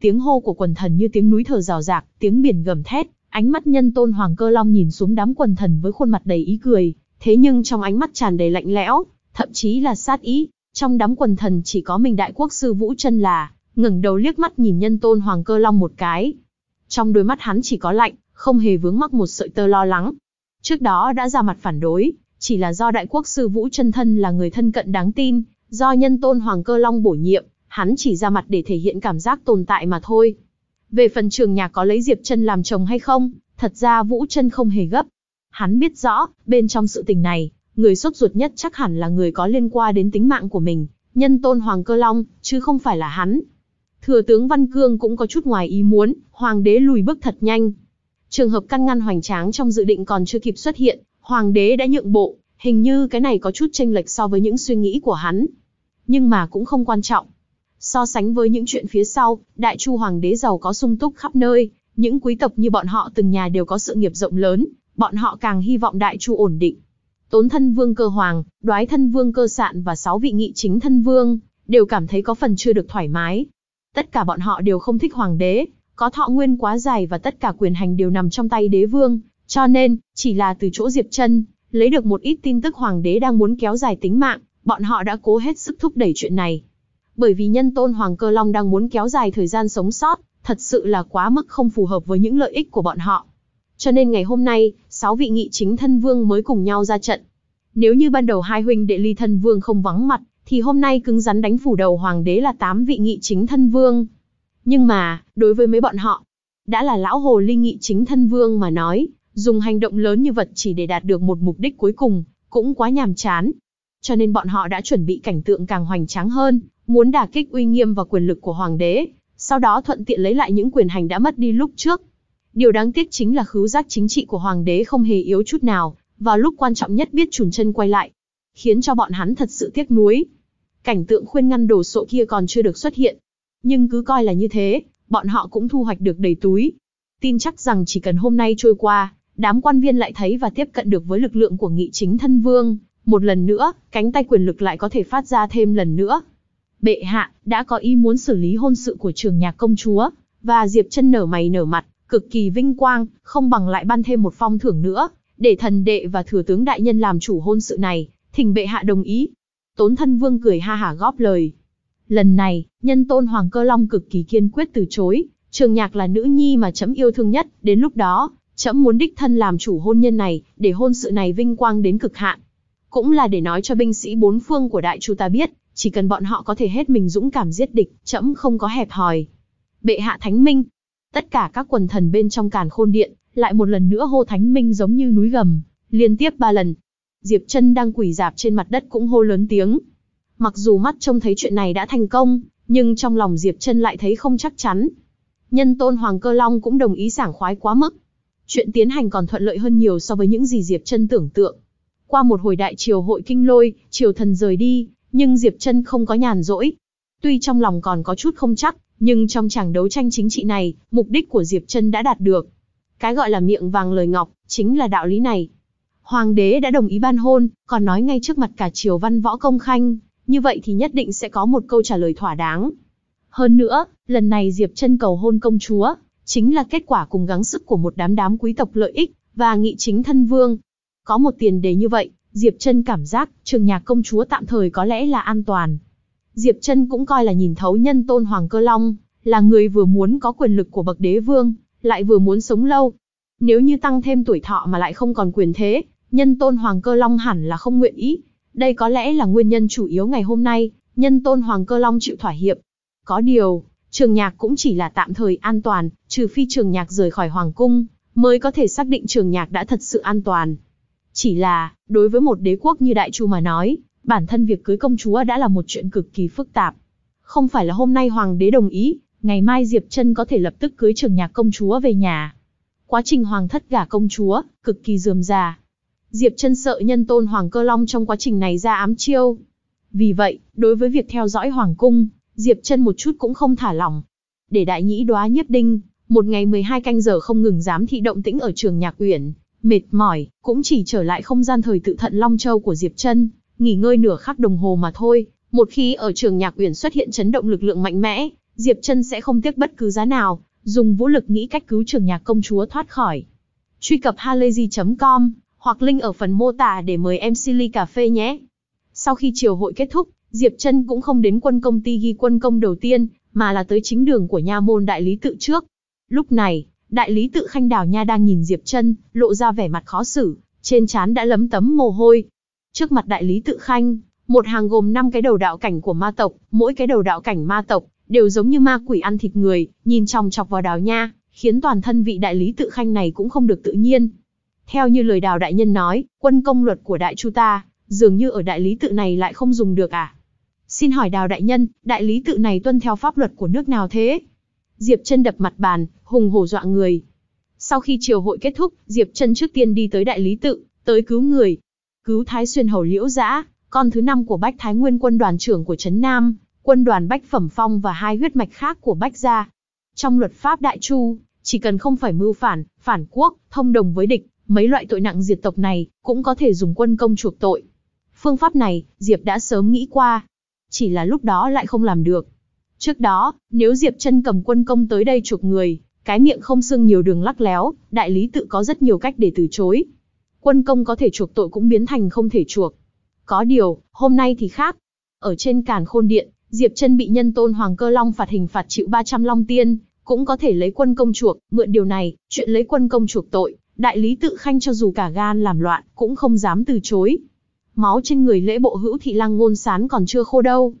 Tiếng hô của quần thần như tiếng núi thở rào rạc, tiếng biển gầm thét. Ánh mắt nhân tôn Hoàng Cơ Long nhìn xuống đám quần thần với khuôn mặt đầy ý cười. Thế nhưng trong ánh mắt tràn đầy lạnh lẽo, thậm chí là sát ý. Trong đám quần thần chỉ có mình đại quốc sư Vũ chân là ngẩng đầu liếc mắt nhìn nhân tôn Hoàng Cơ Long một cái, trong đôi mắt hắn chỉ có lạnh, không hề vướng mắc một sợi tơ lo lắng. Trước đó đã ra mặt phản đối, chỉ là do đại quốc sư Vũ chân thân là người thân cận đáng tin, do nhân tôn Hoàng Cơ Long bổ nhiệm, hắn chỉ ra mặt để thể hiện cảm giác tồn tại mà thôi. Về phần trường nhà có lấy Diệp chân làm chồng hay không, thật ra Vũ chân không hề gấp. Hắn biết rõ, bên trong sự tình này, người sốt ruột nhất chắc hẳn là người có liên quan đến tính mạng của mình, nhân tôn Hoàng Cơ Long, chứ không phải là hắn. Thừa tướng Văn Cương cũng có chút ngoài ý muốn, hoàng đế lùi bước thật nhanh. Trường hợp căn ngăn hoành tráng trong dự định còn chưa kịp xuất hiện, hoàng đế đã nhượng bộ, hình như cái này có chút chênh lệch so với những suy nghĩ của hắn. Nhưng mà cũng không quan trọng. So sánh với những chuyện phía sau, đại chu hoàng đế giàu có sung túc khắp nơi, những quý tộc như bọn họ từng nhà đều có sự nghiệp rộng lớn, bọn họ càng hy vọng đại chu ổn định. Tốn thân vương cơ hoàng, đoái thân vương cơ sạn và sáu vị nghị chính thân vương, đều cảm thấy có phần chưa được thoải mái, Tất cả bọn họ đều không thích hoàng đế, có thọ nguyên quá dài và tất cả quyền hành đều nằm trong tay đế vương, cho nên, chỉ là từ chỗ Diệp chân lấy được một ít tin tức hoàng đế đang muốn kéo dài tính mạng, bọn họ đã cố hết sức thúc đẩy chuyện này. Bởi vì nhân tôn Hoàng Cơ Long đang muốn kéo dài thời gian sống sót, thật sự là quá mức không phù hợp với những lợi ích của bọn họ. Cho nên ngày hôm nay, sáu vị nghị chính thân vương mới cùng nhau ra trận. Nếu như ban đầu hai huynh đệ ly thân vương không vắng mặt, thì hôm nay cứng rắn đánh phủ đầu hoàng đế là tám vị nghị chính thân vương. Nhưng mà, đối với mấy bọn họ, đã là lão hồ ly nghị chính thân vương mà nói, dùng hành động lớn như vật chỉ để đạt được một mục đích cuối cùng, cũng quá nhàm chán. Cho nên bọn họ đã chuẩn bị cảnh tượng càng hoành tráng hơn, muốn đả kích uy nghiêm và quyền lực của hoàng đế, sau đó thuận tiện lấy lại những quyền hành đã mất đi lúc trước. Điều đáng tiếc chính là khứu giác chính trị của hoàng đế không hề yếu chút nào, vào lúc quan trọng nhất biết chùn chân quay lại, khiến cho bọn hắn thật sự tiếc nuối, cảnh tượng khuyên ngăn đồ sộ kia còn chưa được xuất hiện. Nhưng cứ coi là như thế, bọn họ cũng thu hoạch được đầy túi. Tin chắc rằng chỉ cần hôm nay trôi qua, đám quan viên lại thấy và tiếp cận được với lực lượng của nghị chính thân vương, một lần nữa, cánh tay quyền lực lại có thể phát ra thêm lần nữa. Bệ hạ, đã có ý muốn xử lý hôn sự của trường nhạc công chúa, và Diệp chân nở mày nở mặt, cực kỳ vinh quang, không bằng lại ban thêm một phong thưởng nữa, để thần đệ và thừa tướng đại nhân làm chủ hôn sự này, thỉnh bệ hạ đồng ý. Tốn thân vương cười ha hả góp lời. Lần này, nhân tôn Hoàng Cơ Long cực kỳ kiên quyết từ chối, trường nhạc là nữ nhi mà chấm yêu thương nhất, đến lúc đó, chấm muốn đích thân làm chủ hôn nhân này, để hôn sự này vinh quang đến cực hạn. Cũng là để nói cho binh sĩ bốn phương của đại chu ta biết, chỉ cần bọn họ có thể hết mình dũng cảm giết địch, chấm không có hẹp hòi. Bệ hạ thánh minh. Tất cả các quần thần bên trong càn khôn điện, lại một lần nữa hô thánh minh giống như núi gầm, liên tiếp ba lần, Diệp Trân đang quỳ dạp trên mặt đất cũng hô lớn tiếng. Mặc dù mắt trông thấy chuyện này đã thành công, nhưng trong lòng Diệp Trân lại thấy không chắc chắn. Nhân tôn Hoàng Cơ Long cũng đồng ý sảng khoái quá mức. Chuyện tiến hành còn thuận lợi hơn nhiều so với những gì Diệp Trân tưởng tượng. Qua một hồi đại triều hội kinh lôi, triều thần rời đi, nhưng Diệp Trân không có nhàn rỗi. Tuy trong lòng còn có chút không chắc, nhưng trong tràng đấu tranh chính trị này, mục đích của Diệp Trân đã đạt được. Cái gọi là miệng vàng lời ngọc, chính là đạo lý này. Hoàng đế đã đồng ý ban hôn, còn nói ngay trước mặt cả triều văn võ công khanh, như vậy thì nhất định sẽ có một câu trả lời thỏa đáng. Hơn nữa, lần này Diệp Trân cầu hôn công chúa, chính là kết quả cùng gắng sức của một đám đám quý tộc lợi ích và nghị chính thân vương. Có một tiền đề như vậy, Diệp Trân cảm giác trường nhạc công chúa tạm thời có lẽ là an toàn. Diệp Trân cũng coi là nhìn thấu nhân tôn Hoàng Cơ Long, là người vừa muốn có quyền lực của bậc đế vương, lại vừa muốn sống lâu. Nếu như tăng thêm tuổi thọ mà lại không còn quyền thế, nhân tôn Hoàng Cơ Long hẳn là không nguyện ý. Đây có lẽ là nguyên nhân chủ yếu ngày hôm nay, nhân tôn Hoàng Cơ Long chịu thỏa hiệp. Có điều, trường nhạc cũng chỉ là tạm thời an toàn, trừ phi trường nhạc rời khỏi Hoàng Cung, mới có thể xác định trường nhạc đã thật sự an toàn. Chỉ là, đối với một đế quốc như Đại Chu mà nói, bản thân việc cưới công chúa đã là một chuyện cực kỳ phức tạp. Không phải là hôm nay Hoàng đế đồng ý, ngày mai Diệp Trân có thể lập tức cưới trường nhạc công chúa về nhà. Quá trình Hoàng thất gả công chúa, cực kỳ dườm già, Diệp chân sợ nhân tôn Hoàng Cơ Long trong quá trình này ra ám chiêu. Vì vậy, đối với việc theo dõi Hoàng Cung, Diệp chân một chút cũng không thả lỏng. Để đại nhĩ đoá nhất đinh, một ngày 12 canh giờ không ngừng dám thị động tĩnh ở trường nhạc uyển, mệt mỏi, cũng chỉ trở lại không gian thời tự thận Long Châu của Diệp chân nghỉ ngơi nửa khắc đồng hồ mà thôi. Một khi ở trường nhạc uyển xuất hiện chấn động lực lượng mạnh mẽ, Diệp chân sẽ không tiếc bất cứ giá nào, dùng vũ lực nghĩ cách cứu trường nhạc công chúa thoát khỏi. Truy cập halayzi.com hoặc link ở phần mô tả để mời em Silly Cà Phê nhé. Sau khi chiều hội kết thúc, Diệp Trân cũng không đến quân công ty ghi quân công đầu tiên, mà là tới chính đường của nha môn đại lý tự trước. Lúc này, đại lý tự khanh đào nha đang nhìn Diệp Trân, lộ ra vẻ mặt khó xử, trên trán đã lấm tấm mồ hôi. Trước mặt đại lý tự khanh, một hàng gồm 5 cái đầu đạo cảnh của ma tộc, mỗi cái đầu đạo cảnh ma tộc đều giống như ma quỷ ăn thịt người, nhìn chòng chọc vào đào nha, khiến toàn thân vị đại lý tự khanh này cũng không được tự nhiên, theo như lời đào đại nhân nói, quân công luật của đại chu ta, dường như ở đại lý tự này lại không dùng được à? Xin hỏi đào đại nhân, đại lý tự này tuân theo pháp luật của nước nào thế? Diệp chân đập mặt bàn, hùng hổ dọa người. Sau khi triều hội kết thúc, Diệp chân trước tiên đi tới đại lý tự, tới cứu người. Cứu Thái Xuyên Hầu Liễu Giã, con thứ năm của Bách Thái Nguyên quân đoàn trưởng của Trấn Nam, quân đoàn Bách Phẩm Phong và hai huyết mạch khác của Bách Gia. Trong luật pháp Đại Chu, chỉ cần không phải mưu phản, phản quốc, thông đồng với địch, mấy loại tội nặng diệt tộc này cũng có thể dùng quân công chuộc tội. Phương pháp này, Diệp đã sớm nghĩ qua, chỉ là lúc đó lại không làm được. Trước đó, nếu Diệp chân cầm quân công tới đây chuộc người, cái miệng không xương nhiều đường lắc léo, đại lý tự có rất nhiều cách để từ chối. Quân công có thể chuộc tội cũng biến thành không thể chuộc. Có điều, hôm nay thì khác. Ở trên càn khôn điện, Diệp chân bị nhân tôn Hoàng Cơ Long phạt hình phạt chịu 300 long tiên, cũng có thể lấy quân công chuộc, mượn điều này, chuyện lấy quân công chuộc tội, Đại lý tự khanh cho dù cả gan làm loạn, cũng không dám từ chối. Máu trên người lễ bộ hữu thị lăng ngôn sán còn chưa khô đâu.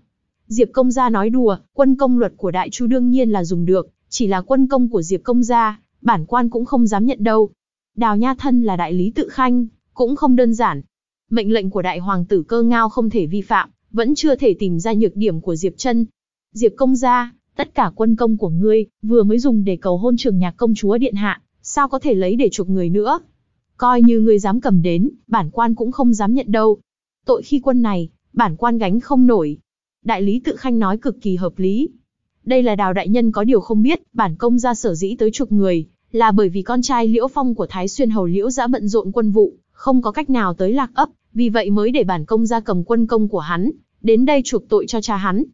Diệp công gia nói đùa, quân công luật của đại chu đương nhiên là dùng được, chỉ là quân công của Diệp công gia, bản quan cũng không dám nhận đâu. Đào Nha Thân là đại lý tự khanh, cũng không đơn giản. Mệnh lệnh của đại hoàng tử cơ ngao không thể vi phạm, vẫn chưa thể tìm ra nhược điểm của Diệp chân. Diệp công gia, tất cả quân công của ngươi, vừa mới dùng để cầu hôn trường nhạc công chúa điện hạ, sao có thể lấy để chuộc người nữa? Coi như ngươi dám cầm đến, bản quan cũng không dám nhận đâu. Tội khi quân này, bản quan gánh không nổi. Đại lý tự khanh nói cực kỳ hợp lý. Đây là đào đại nhân có điều không biết, bản công ra sở dĩ tới chuộc người, là bởi vì con trai liễu phong của Thái Xuyên Hầu liễu giã bận rộn quân vụ, không có cách nào tới lạc ấp, vì vậy mới để bản công ra cầm quân công của hắn, đến đây chuộc tội cho cha hắn.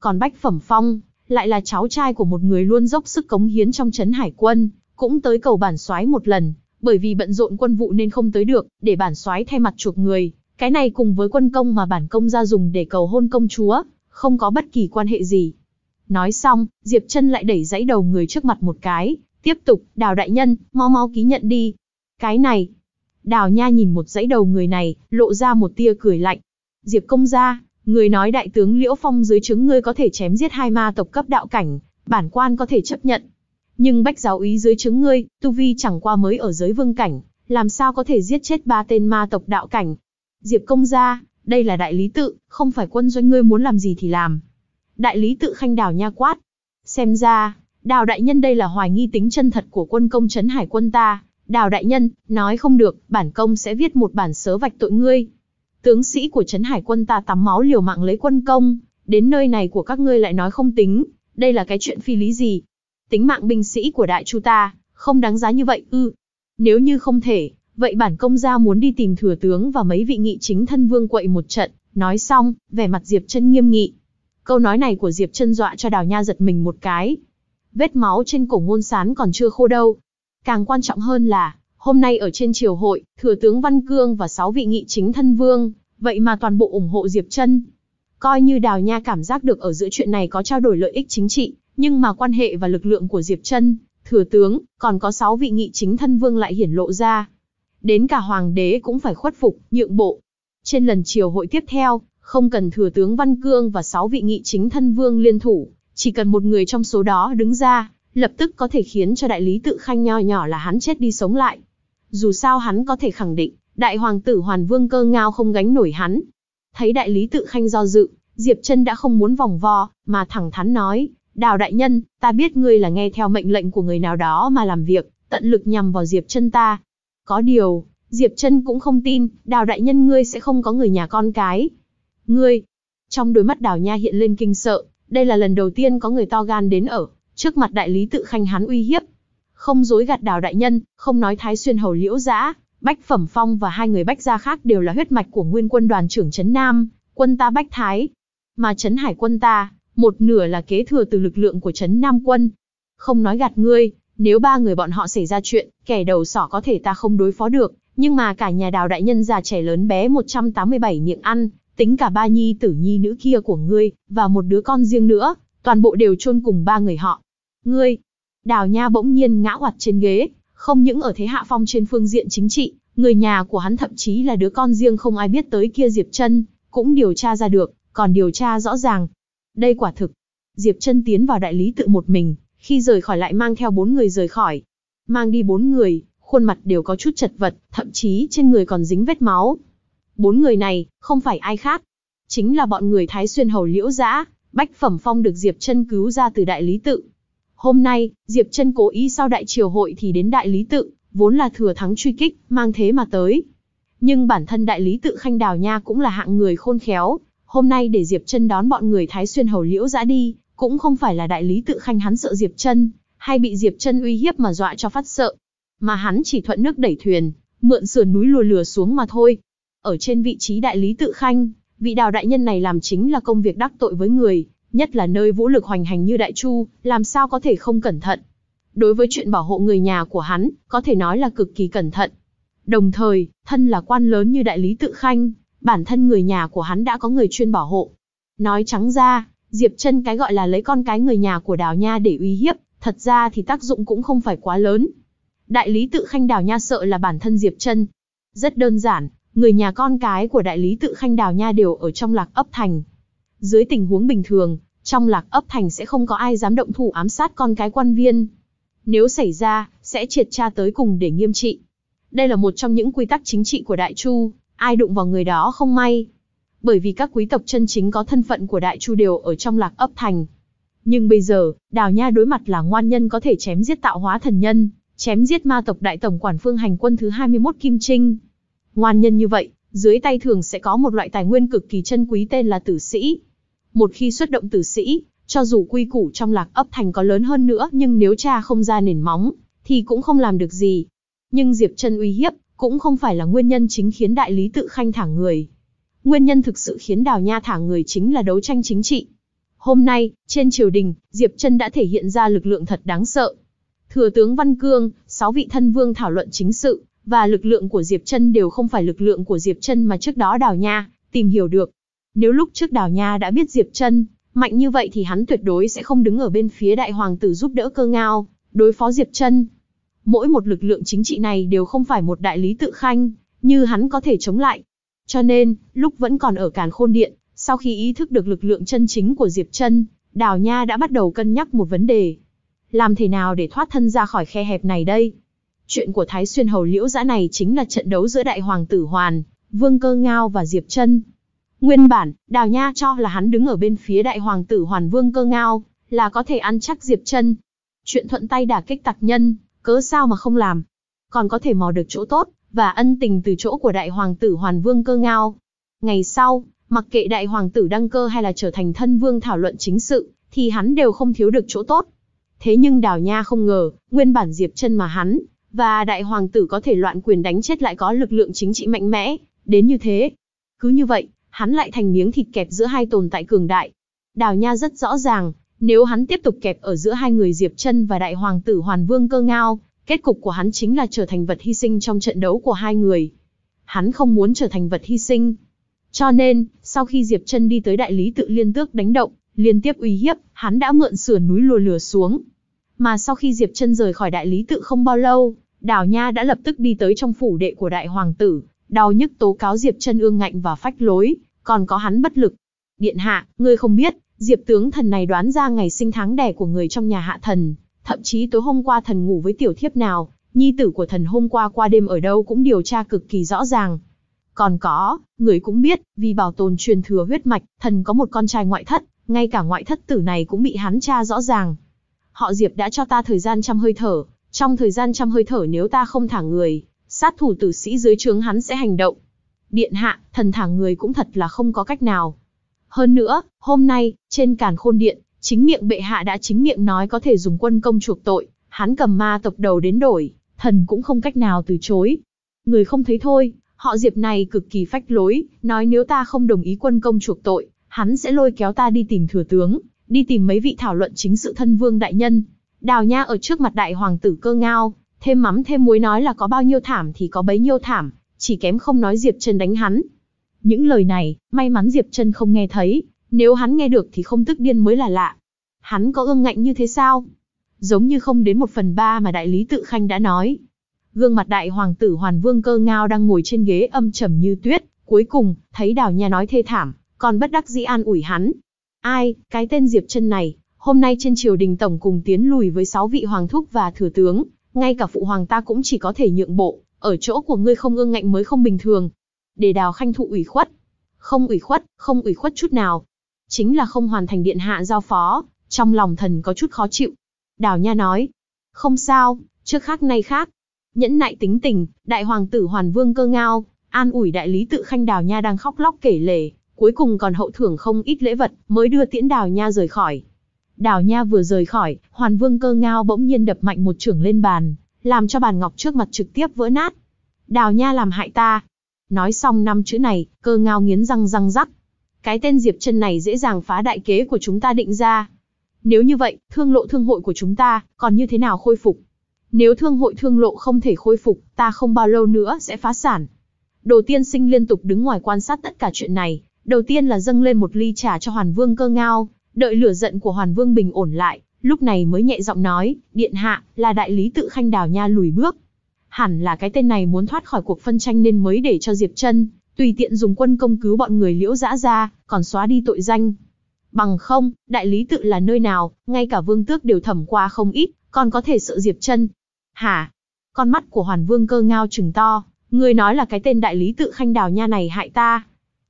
Còn Bách Phẩm Phong, lại là cháu trai của một người luôn dốc sức cống hiến trong trấn hải quân, cũng tới cầu bản soái một lần, bởi vì bận rộn quân vụ nên không tới được, để bản soái thay mặt chuộc người, cái này cùng với quân công mà bản công gia dùng để cầu hôn công chúa, không có bất kỳ quan hệ gì. Nói xong, Diệp Chân lại đẩy dãy đầu người trước mặt một cái, tiếp tục, "Đào đại nhân, mau mau ký nhận đi." Cái này, Đào Nha nhìn một dãy đầu người này, lộ ra một tia cười lạnh. "Diệp công gia, người nói đại tướng Liễu Phong dưới chứng ngươi có thể chém giết hai ma tộc cấp đạo cảnh, bản quan có thể chấp nhận." Nhưng bách giáo úy dưới chứng ngươi, tu vi chẳng qua mới ở giới vương cảnh, làm sao có thể giết chết ba tên ma tộc đạo cảnh. Diệp công gia, đây là đại lý tự, không phải quân doanh ngươi muốn làm gì thì làm. Đại lý tự khanh đào nha quát. Xem ra, đào đại nhân đây là hoài nghi tính chân thật của quân công trấn hải quân ta. Đào đại nhân, nói không được, bản công sẽ viết một bản sớ vạch tội ngươi. Tướng sĩ của trấn hải quân ta tắm máu liều mạng lấy quân công, đến nơi này của các ngươi lại nói không tính, đây là cái chuyện phi lý gì, tính mạng binh sĩ của đại chu ta, không đáng giá như vậy ư. Nếu như không thể, vậy bản công gia muốn đi tìm thừa tướng và mấy vị nghị chính thân vương quậy một trận, nói xong, vẻ mặt Diệp chân nghiêm nghị. Câu nói này của Diệp chân dọa cho đào nha giật mình một cái. Vết máu trên cổ ngôn sán còn chưa khô đâu. Càng quan trọng hơn là, hôm nay ở trên triều hội, thừa tướng Văn Cương và sáu vị nghị chính thân vương, vậy mà toàn bộ ủng hộ Diệp chân Coi như đào nha cảm giác được ở giữa chuyện này có trao đổi lợi ích chính trị, nhưng mà quan hệ và lực lượng của Diệp Trân, thừa tướng, còn có 6 vị nghị chính thân vương lại hiển lộ ra. Đến cả hoàng đế cũng phải khuất phục, nhượng bộ. Trên lần triều hội tiếp theo, không cần thừa tướng Văn Cương và 6 vị nghị chính thân vương liên thủ, chỉ cần một người trong số đó đứng ra, lập tức có thể khiến cho đại lý tự khanh nho nhỏ là hắn chết đi sống lại. Dù sao hắn có thể khẳng định, đại hoàng tử Hoàn Vương cơ ngao không gánh nổi hắn. Thấy đại lý tự khanh do dự, Diệp Trân đã không muốn vòng vo, mà thẳng thắn nói, Đào đại nhân, ta biết ngươi là nghe theo mệnh lệnh của người nào đó mà làm việc, tận lực nhằm vào Diệp chân ta. Có điều, Diệp chân cũng không tin, đào đại nhân ngươi sẽ không có người nhà con cái. Ngươi, trong đôi mắt đào nha hiện lên kinh sợ, đây là lần đầu tiên có người to gan đến ở, trước mặt đại lý tự khanh hắn uy hiếp. Không dối gạt đào đại nhân, không nói thái xuyên hầu liễu giã, Bách Phẩm Phong và hai người Bách Gia khác đều là huyết mạch của nguyên quân đoàn trưởng Trấn Nam, quân ta Bách Thái. Mà Trấn Hải quân ta, một nửa là kế thừa từ lực lượng của Trấn Nam Quân. Không nói gạt ngươi, nếu ba người bọn họ xảy ra chuyện, kẻ đầu sỏ có thể ta không đối phó được, nhưng mà cả nhà đào đại nhân già trẻ lớn bé 187 miệng ăn, tính cả ba nhi tử nhi nữ kia của ngươi, và một đứa con riêng nữa, toàn bộ đều chôn cùng ba người họ. Ngươi, đào nha bỗng nhiên ngã hoạt trên ghế, không những ở thế hạ phong trên phương diện chính trị, người nhà của hắn thậm chí là đứa con riêng không ai biết tới kia Diệp chân cũng điều tra ra được, còn điều tra rõ ràng, đây quả thực. Diệp Chân tiến vào đại lý tự một mình, khi rời khỏi lại mang theo bốn người rời khỏi. Mang đi bốn người, khuôn mặt đều có chút chật vật, thậm chí trên người còn dính vết máu. Bốn người này, không phải ai khác, chính là bọn người Thái Xuyên Hầu Liễu Giã, Bách Phẩm Phong được Diệp Chân cứu ra từ đại lý tự. Hôm nay, Diệp Chân cố ý sau đại triều hội thì đến đại lý tự, vốn là thừa thắng truy kích, mang thế mà tới. Nhưng bản thân đại lý tự Khanh Đào Nha cũng là hạng người khôn khéo, hôm nay để Diệp Trân đón bọn người Thái Xuyên Hầu Liễu dã đi, cũng không phải là đại lý tự khanh hắn sợ Diệp Trân, hay bị Diệp Trân uy hiếp mà dọa cho phát sợ, mà hắn chỉ thuận nước đẩy thuyền, mượn sườn núi lùa lừa xuống mà thôi. Ở trên vị trí đại lý tự khanh, vị đào đại nhân này làm chính là công việc đắc tội với người, nhất là nơi vũ lực hoành hành như Đại Chu, làm sao có thể không cẩn thận. Đối với chuyện bảo hộ người nhà của hắn, có thể nói là cực kỳ cẩn thận. Đồng thời, thân là quan lớn như đại lý tự khanh, bản thân người nhà của hắn đã có người chuyên bảo hộ. Nói trắng ra, Diệp Trân cái gọi là lấy con cái người nhà của Đào Nha để uy hiếp, thật ra thì tác dụng cũng không phải quá lớn. Đại lý tự khanh Đào Nha sợ là bản thân Diệp Trân. Rất đơn giản, người nhà con cái của đại lý tự khanh Đào Nha đều ở trong lạc ấp thành. Dưới tình huống bình thường, trong lạc ấp thành sẽ không có ai dám động thủ ám sát con cái quan viên. Nếu xảy ra, sẽ triệt tra tới cùng để nghiêm trị. Đây là một trong những quy tắc chính trị của Đại Chu, ai đụng vào người đó không may. Bởi vì các quý tộc chân chính có thân phận của Đại Chu đều ở trong lạc ấp thành. Nhưng bây giờ, Đào Nha đối mặt là ngoan nhân có thể chém giết tạo hóa thần nhân, chém giết ma tộc đại tổng quản phương hành quân thứ 21 Kim Trinh. Ngoan nhân như vậy, dưới tay thường sẽ có một loại tài nguyên cực kỳ chân quý tên là tử sĩ. Một khi xuất động tử sĩ, cho dù quy củ trong lạc ấp thành có lớn hơn nữa nhưng nếu cha không ra nền móng, thì cũng không làm được gì. Nhưng Diệp chân uy hiếp, cũng không phải là nguyên nhân chính khiến đại lý tự khanh thả người. Nguyên nhân thực sự khiến Đào Nha thả người chính là đấu tranh chính trị. Hôm nay, trên triều đình, Diệp chân đã thể hiện ra lực lượng thật đáng sợ. Thừa tướng Văn Cương, sáu vị thân vương thảo luận chính sự, và lực lượng của Diệp chân đều không phải lực lượng của Diệp chân mà trước đó Đào Nha tìm hiểu được. Nếu lúc trước Đào Nha đã biết Diệp chân mạnh như vậy thì hắn tuyệt đối sẽ không đứng ở bên phía đại hoàng tử giúp đỡ cơ ngao, đối phó Diệp chân. Mỗi một lực lượng chính trị này đều không phải một đại lý tự khanh, như hắn có thể chống lại. Cho nên, lúc vẫn còn ở Càn Khôn Điện, sau khi ý thức được lực lượng chân chính của Diệp Chân, Đào Nha đã bắt đầu cân nhắc một vấn đề. Làm thế nào để thoát thân ra khỏi khe hẹp này đây? Chuyện của Thái Xuyên Hầu Liễu Giã này chính là trận đấu giữa Đại Hoàng Tử Hoàn, Vương Cơ Ngao và Diệp Chân. Nguyên bản, Đào Nha cho là hắn đứng ở bên phía Đại Hoàng Tử Hoàn Vương Cơ Ngao, là có thể ăn chắc Diệp Chân. Chuyện thuận tay đả kích tặc nhân, cớ sao mà không làm. Còn có thể mò được chỗ tốt, và ân tình từ chỗ của đại hoàng tử Hoàn Vương cơ ngao. Ngày sau, mặc kệ đại hoàng tử đăng cơ hay là trở thành thân vương thảo luận chính sự, thì hắn đều không thiếu được chỗ tốt. Thế nhưng Đào Nha không ngờ, nguyên bản Diệp chân mà hắn, và đại hoàng tử có thể loạn quyền đánh chết lại có lực lượng chính trị mạnh mẽ, đến như thế. Cứ như vậy, hắn lại thành miếng thịt kẹp giữa hai tồn tại cường đại. Đào Nha rất rõ ràng, nếu hắn tiếp tục kẹp ở giữa hai người Diệp Trân và đại hoàng tử Hoàn Vương cơ ngao, kết cục của hắn chính là trở thành vật hy sinh trong trận đấu của hai người. Hắn không muốn trở thành vật hy sinh. Cho nên, sau khi Diệp Trân đi tới đại lý tự liên tước đánh động, liên tiếp uy hiếp, hắn đã mượn sườn núi lùa lừa xuống. Mà sau khi Diệp Trân rời khỏi đại lý tự không bao lâu, Đào Nha đã lập tức đi tới trong phủ đệ của đại hoàng tử, đau nhức tố cáo Diệp Trân ương ngạnh và phách lối, còn có hắn bất lực. Điện hạ, ngươi không biết, Diệp tướng thần này đoán ra ngày sinh tháng đẻ của người trong nhà hạ thần, thậm chí tối hôm qua thần ngủ với tiểu thiếp nào, nhi tử của thần hôm qua qua đêm ở đâu cũng điều tra cực kỳ rõ ràng. Còn có, người cũng biết, vì bảo tồn truyền thừa huyết mạch, thần có một con trai ngoại thất, ngay cả ngoại thất tử này cũng bị hắn tra rõ ràng. Họ Diệp đã cho ta thời gian trăm hơi thở, trong thời gian trăm hơi thở nếu ta không thả người, sát thủ tử sĩ dưới trướng hắn sẽ hành động. Điện hạ, thần thả người cũng thật là không có cách nào, hơn nữa, hôm nay, trên càn khôn điện, chính miệng bệ hạ đã chính miệng nói có thể dùng quân công chuộc tội, hắn cầm ma tộc đầu đến đổi, thần cũng không cách nào từ chối. Người không thấy thôi, họ diệp này cực kỳ phách lối, nói nếu ta không đồng ý quân công chuộc tội, hắn sẽ lôi kéo ta đi tìm thừa tướng, đi tìm mấy vị thảo luận chính sự thân vương đại nhân. Đào nha ở trước mặt đại hoàng tử cơ ngao, thêm mắm thêm muối nói là có bao nhiêu thảm thì có bấy nhiêu thảm, chỉ kém không nói diệp trần đánh hắn, những lời này, may mắn Diệp Trân không nghe thấy, nếu hắn nghe được thì không tức điên mới là lạ. Hắn có ương ngạnh như thế sao? Giống như không đến một phần ba mà đại lý tự khanh đã nói. Gương mặt đại hoàng tử Hoàn Vương cơ ngao đang ngồi trên ghế âm trầm như tuyết, cuối cùng, thấy đào nha nói thê thảm, còn bất đắc dĩ an ủi hắn. Ai, cái tên Diệp Trân này, hôm nay trên triều đình tổng cùng tiến lùi với sáu vị hoàng thúc và thừa tướng, ngay cả phụ hoàng ta cũng chỉ có thể nhượng bộ, ở chỗ của ngươi không ương ngạnh mới không bình thường, để Đào Khanh thụ ủy khuất. Không ủy khuất, không ủy khuất chút nào. Chính là không hoàn thành điện hạ giao phó, trong lòng thần có chút khó chịu. Đào Nha nói, không sao, trước khác nay khác. Nhẫn nại tính tình, đại hoàng tử Hoàn Vương cơ ngao, an ủi đại lý tự Khanh Đào Nha đang khóc lóc kể lể, cuối cùng còn hậu thưởng không ít lễ vật, mới đưa tiễn Đào Nha rời khỏi. Đào Nha vừa rời khỏi, Hoàn Vương cơ ngao bỗng nhiên đập mạnh một trưởng lên bàn, làm cho bàn ngọc trước mặt trực tiếp vỡ nát. Đào Nha làm hại ta, Nói xong năm chữ này, cơ ngao nghiến răng răng rắc. Cái tên Diệp chân này dễ dàng phá đại kế của chúng ta định ra. Nếu như vậy, thương lộ thương hội của chúng ta, còn như thế nào khôi phục? Nếu thương hội thương lộ không thể khôi phục, ta không bao lâu nữa sẽ phá sản. Đồ tiên sinh liên tục đứng ngoài quan sát tất cả chuyện này, đầu tiên là dâng lên một ly trà cho Hoàn Vương cơ ngao, đợi lửa giận của Hoàn Vương bình ổn lại, lúc này mới nhẹ giọng nói, điện hạ, là đại lý tự khanh đào nha lùi bước, hẳn là cái tên này muốn thoát khỏi cuộc phân tranh nên mới để cho Diệp Trân tùy tiện dùng quân công cứu bọn người Liễu Dã ra, còn xóa đi tội danh. Bằng không, đại lý tự là nơi nào, ngay cả vương tước đều thẩm qua không ít, còn có thể sợ Diệp Trân. Hả? Con mắt của Hoàn Vương cơ ngao trừng to, người nói là cái tên đại lý tự khanh đào nha này hại ta.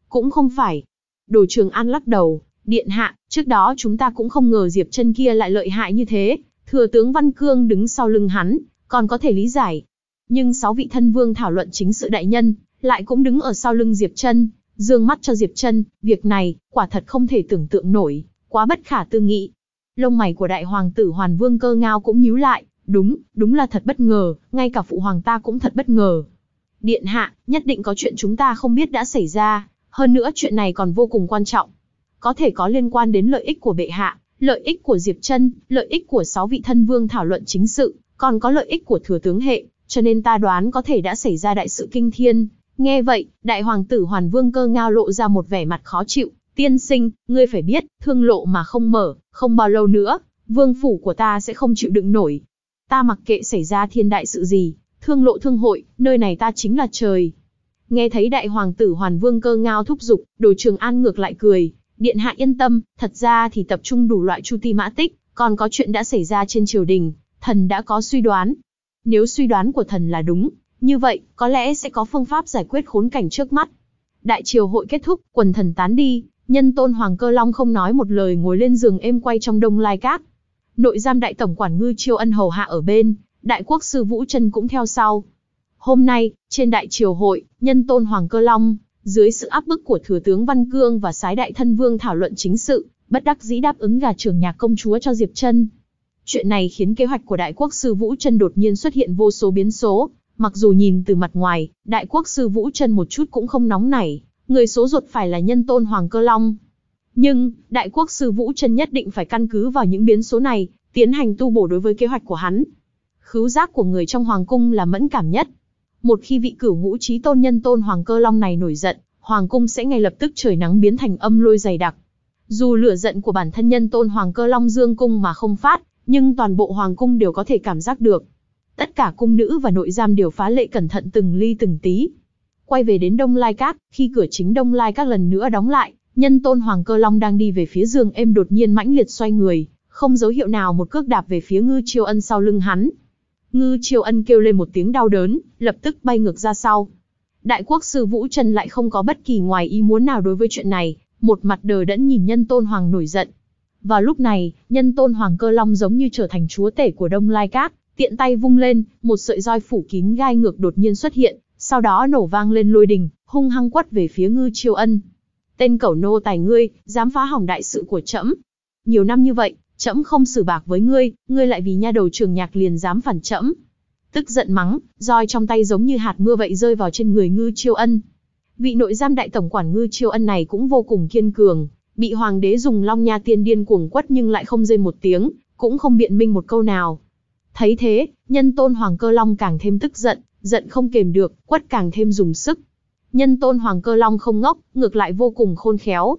Cũng không phải. Đồ Trường An lắc đầu, điện hạ, trước đó chúng ta cũng không ngờ Diệp Trân kia lại lợi hại như thế, thừa tướng Văn Cương đứng sau lưng hắn, còn có thể lý giải, nhưng sáu vị thân vương thảo luận chính sự đại nhân, lại cũng đứng ở sau lưng Diệp Chân, dương mắt cho Diệp Chân, việc này quả thật không thể tưởng tượng nổi, quá bất khả tư nghị. Lông mày của đại hoàng tử Hoàn Vương Cơ Ngao cũng nhíu lại, đúng, đúng là thật bất ngờ, ngay cả phụ hoàng ta cũng thật bất ngờ. Điện hạ, nhất định có chuyện chúng ta không biết đã xảy ra, hơn nữa chuyện này còn vô cùng quan trọng. Có thể có liên quan đến lợi ích của bệ hạ, lợi ích của Diệp Chân, lợi ích của sáu vị thân vương thảo luận chính sự, còn có lợi ích của thừa tướng hệ, cho nên ta đoán có thể đã xảy ra đại sự kinh thiên. Nghe vậy, đại hoàng tử Hoàn Vương cơ ngao lộ ra một vẻ mặt khó chịu, tiên sinh, ngươi phải biết, thương lộ mà không mở, không bao lâu nữa, vương phủ của ta sẽ không chịu đựng nổi. Ta mặc kệ xảy ra thiên đại sự gì, thương lộ thương hội, nơi này ta chính là trời. Nghe thấy đại hoàng tử Hoàn Vương cơ ngao thúc giục, đồ trường an ngược lại cười, điện hạ yên tâm, thật ra thì tập trung đủ loại chu ti mã tích, còn có chuyện đã xảy ra trên triều đình, thần đã có suy đoán, nếu suy đoán của thần là đúng, như vậy, có lẽ sẽ có phương pháp giải quyết khốn cảnh trước mắt. Đại triều hội kết thúc, quần thần tán đi, nhân tôn Hoàng Cơ Long không nói một lời ngồi lên giường êm quay trong đông lai cát. Nội giam đại tổng quản ngư chiêu ân hầu hạ ở bên, đại quốc sư Vũ chân cũng theo sau. Hôm nay, trên đại triều hội, nhân tôn Hoàng Cơ Long, dưới sự áp bức của Thừa tướng Văn Cương và Sái Đại Thân Vương thảo luận chính sự, bất đắc dĩ đáp ứng gà trưởng nhạc công chúa cho Diệp Trân. Chuyện này khiến kế hoạch của Đại Quốc Sư Vũ Chân đột nhiên xuất hiện vô số biến số, mặc dù nhìn từ mặt ngoài, Đại Quốc Sư Vũ Chân một chút cũng không nóng nảy, người số ruột phải là nhân tôn Hoàng Cơ Long. Nhưng, Đại Quốc Sư Vũ Chân nhất định phải căn cứ vào những biến số này, tiến hành tu bổ đối với kế hoạch của hắn. Khứu giác của người trong Hoàng Cung là mẫn cảm nhất. Một khi vị cửu ngũ trí tôn nhân tôn Hoàng Cơ Long này nổi giận, Hoàng Cung sẽ ngay lập tức trời nắng biến thành âm lôi dày đặc. Dù lửa giận của bản thân nhân tôn Hoàng Cơ Long Dương Cung mà không phát, nhưng toàn bộ hoàng cung đều có thể cảm giác được. Tất cả cung nữ và nội giam đều phá lệ cẩn thận từng ly từng tí. Quay về đến Đông Lai Các, khi cửa chính Đông Lai Các lần nữa đóng lại, nhân tôn Hoàng Cơ Long đang đi về phía giường êm đột nhiên mãnh liệt xoay người, không dấu hiệu nào một cước đạp về phía Ngư Chiêu Ân sau lưng hắn. Ngư Chiêu Ân kêu lên một tiếng đau đớn, lập tức bay ngược ra sau. Đại quốc sư Vũ Trần lại không có bất kỳ ngoài ý muốn nào đối với chuyện này, một mặt đờ đẫn nhìn nhân tôn Hoàng nổi giận, vào lúc này, nhân tôn Hoàng Cơ Long giống như trở thành chúa tể của Đông Lai Các, tiện tay vung lên, một sợi roi phủ kín gai ngược đột nhiên xuất hiện, sau đó nổ vang lên lôi đình, hung hăng quất về phía Ngư Chiêu Ân. Tên cẩu nô tài ngươi, dám phá hỏng đại sự của trẫm. Nhiều năm như vậy, trẫm không xử bạc với ngươi, ngươi lại vì nha đầu trường nhạc liền dám phản trẫm. Tức giận mắng, roi trong tay giống như hạt mưa vậy rơi vào trên người Ngư Chiêu Ân. Vị nội giam đại tổng quản Ngư Chiêu Ân này cũng vô cùng kiên cường, bị hoàng đế dùng long nha tiên điên cuồng quất nhưng lại không rên một tiếng, cũng không biện minh một câu nào. Thấy thế, nhân tôn hoàng cơ long càng thêm tức giận, giận không kềm được, quất càng thêm dùng sức. Nhân tôn hoàng cơ long không ngốc, ngược lại vô cùng khôn khéo.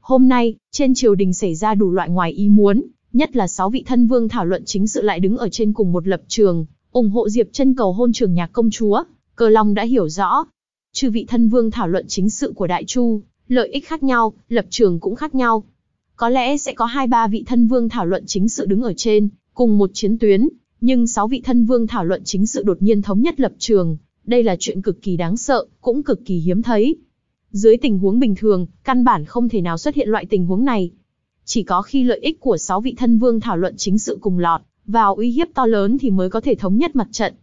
Hôm nay, trên triều đình xảy ra đủ loại ngoài ý muốn, nhất là sáu vị thân vương thảo luận chính sự lại đứng ở trên cùng một lập trường, ủng hộ Diệp chân cầu hôn trường nhạc công chúa, cơ long đã hiểu rõ. Chư vị thân vương thảo luận chính sự của Đại Chu, lợi ích khác nhau, lập trường cũng khác nhau. Có lẽ sẽ có hai ba vị thân vương thảo luận chính sự đứng ở trên, cùng một chiến tuyến, nhưng sáu vị thân vương thảo luận chính sự đột nhiên thống nhất lập trường, đây là chuyện cực kỳ đáng sợ, cũng cực kỳ hiếm thấy. Dưới tình huống bình thường, căn bản không thể nào xuất hiện loại tình huống này. Chỉ có khi lợi ích của sáu vị thân vương thảo luận chính sự cùng lọt, vào uy hiếp to lớn thì mới có thể thống nhất mặt trận.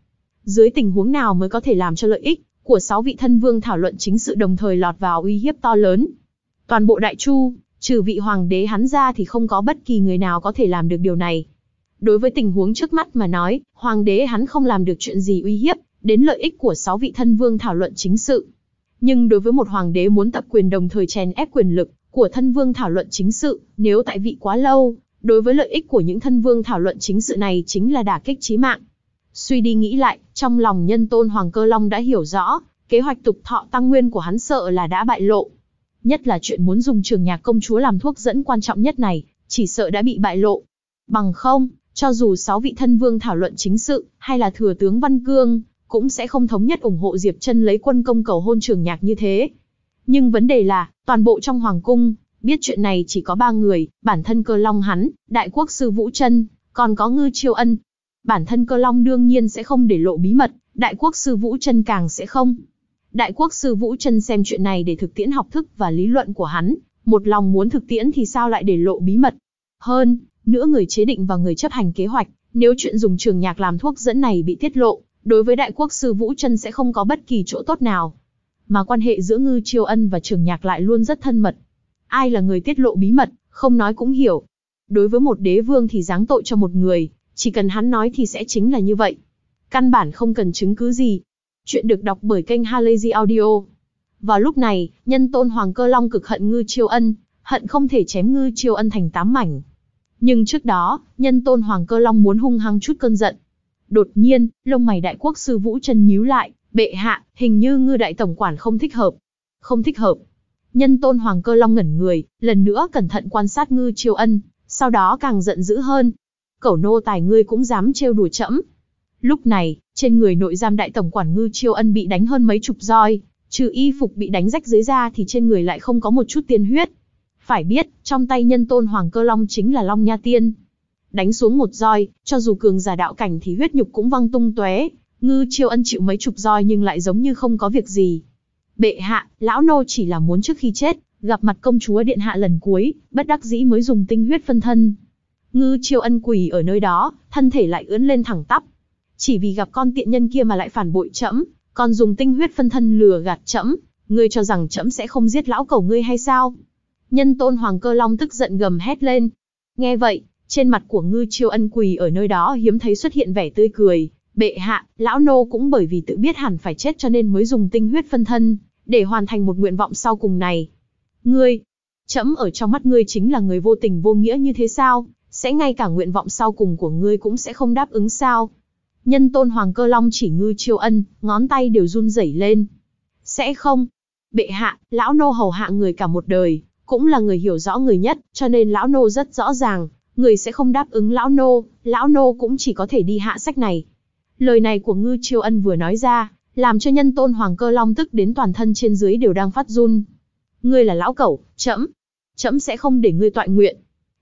Dưới tình huống nào mới có thể làm cho lợi ích của sáu vị thân vương thảo luận chính sự đồng thời lọt vào uy hiếp to lớn. Toàn bộ đại chu, trừ vị hoàng đế hắn ra thì không có bất kỳ người nào có thể làm được điều này. Đối với tình huống trước mắt mà nói, hoàng đế hắn không làm được chuyện gì uy hiếp, đến lợi ích của sáu vị thân vương thảo luận chính sự. Nhưng đối với một hoàng đế muốn tập quyền đồng thời chèn ép quyền lực của thân vương thảo luận chính sự, nếu tại vị quá lâu, đối với lợi ích của những thân vương thảo luận chính sự này chính là đả kích chí mạng. Suy đi nghĩ lại, trong lòng nhân tôn Hoàng Cơ Long đã hiểu rõ, kế hoạch tục thọ tăng nguyên của hắn sợ là đã bại lộ. Nhất là chuyện muốn dùng trường nhạc công chúa làm thuốc dẫn quan trọng nhất này, chỉ sợ đã bị bại lộ. Bằng không, cho dù sáu vị thân vương thảo luận chính sự, hay là thừa tướng Văn Cương, cũng sẽ không thống nhất ủng hộ Diệp Chân lấy quân công cầu hôn trường nhạc như thế. Nhưng vấn đề là, toàn bộ trong hoàng cung, biết chuyện này chỉ có ba người, bản thân cơ long hắn, đại quốc sư Vũ Chân, còn có ngư chiêu ân, bản thân cơ long đương nhiên sẽ không để lộ bí mật, đại quốc sư Vũ chân càng sẽ không. Đại quốc sư Vũ chân xem chuyện này để thực tiễn học thức và lý luận của hắn, một lòng muốn thực tiễn thì sao lại để lộ bí mật. Hơn, nữa người chế định và người chấp hành kế hoạch, nếu chuyện dùng trường nhạc làm thuốc dẫn này bị tiết lộ, đối với đại quốc sư Vũ chân sẽ không có bất kỳ chỗ tốt nào. Mà quan hệ giữa Ngư Chiêu Ân và trường nhạc lại luôn rất thân mật. Ai là người tiết lộ bí mật, không nói cũng hiểu. Đối với một đế vương thì giáng tội cho một người, chỉ cần hắn nói thì sẽ chính là như vậy. Căn bản không cần chứng cứ gì. Chuyện được đọc bởi kênh Halazy Audio. Vào lúc này, nhân tôn Hoàng Cơ Long cực hận Ngư Chiêu Ân, hận không thể chém Ngư Chiêu Ân thành tám mảnh. Nhưng trước đó, nhân tôn Hoàng Cơ Long muốn hung hăng chút cơn giận. Đột nhiên, lông mày đại quốc sư Vũ chân nhíu lại, bệ hạ, hình như Ngư Đại Tổng Quản không thích hợp. Không thích hợp. Nhân tôn Hoàng Cơ Long ngẩn người, lần nữa cẩn thận quan sát Ngư Chiêu Ân, sau đó càng giận dữ hơn, cẩu nô tài ngươi cũng dám trêu đùa chẫm Lúc này, trên người nội giam đại tổng quản Ngư Chiêu Ân bị đánh hơn mấy chục roi, trừ y phục bị đánh rách dưới da thì trên người lại không có một chút tiên huyết. Phải biết, trong tay nhân tôn Hoàng Cơ Long chính là Long Nha Tiên. Đánh xuống một roi, cho dù cường giả đạo cảnh thì huyết nhục cũng văng tung tóe. Ngư Chiêu Ân chịu mấy chục roi nhưng lại giống như không có việc gì. Bệ hạ, lão nô chỉ là muốn trước khi chết, gặp mặt công chúa điện hạ lần cuối, bất đắc dĩ mới dùng tinh huyết phân thân. Ngư chiêu ân quỳ ở nơi đó, thân thể lại ưỡn lên thẳng tắp. Chỉ vì gặp con tiện nhân kia mà lại phản bội trẫm, còn dùng tinh huyết phân thân lừa gạt trẫm, ngươi cho rằng trẫm sẽ không giết lão cầu ngươi hay sao? Nhân tôn Hoàng Cơ Long tức giận gầm hét lên. Nghe vậy, trên mặt của ngư chiêu ân quỳ ở nơi đó hiếm thấy xuất hiện vẻ tươi cười. Bệ hạ, lão nô cũng bởi vì tự biết hẳn phải chết cho nên mới dùng tinh huyết phân thân, để hoàn thành một nguyện vọng sau cùng này. Ngươi, trẫm ở trong mắt ngươi chính là người vô tình vô nghĩa như thế sao? sẽ ngay cả nguyện vọng sau cùng của ngươi cũng sẽ không đáp ứng sao? Nhân tôn Hoàng Cơ Long chỉ ngư chiêu ân, ngón tay đều run rẩy lên. Sẽ không. Bệ hạ, lão nô hầu hạ người cả một đời, cũng là người hiểu rõ người nhất, cho nên lão nô rất rõ ràng, người sẽ không đáp ứng lão nô, lão nô cũng chỉ có thể đi hạ sách này. Lời này của ngư chiêu ân vừa nói ra, làm cho nhân tôn Hoàng Cơ Long tức đến toàn thân trên dưới đều đang phát run. Ngươi là lão cẩu, chậm, chậm sẽ không để ngươi tọa nguyện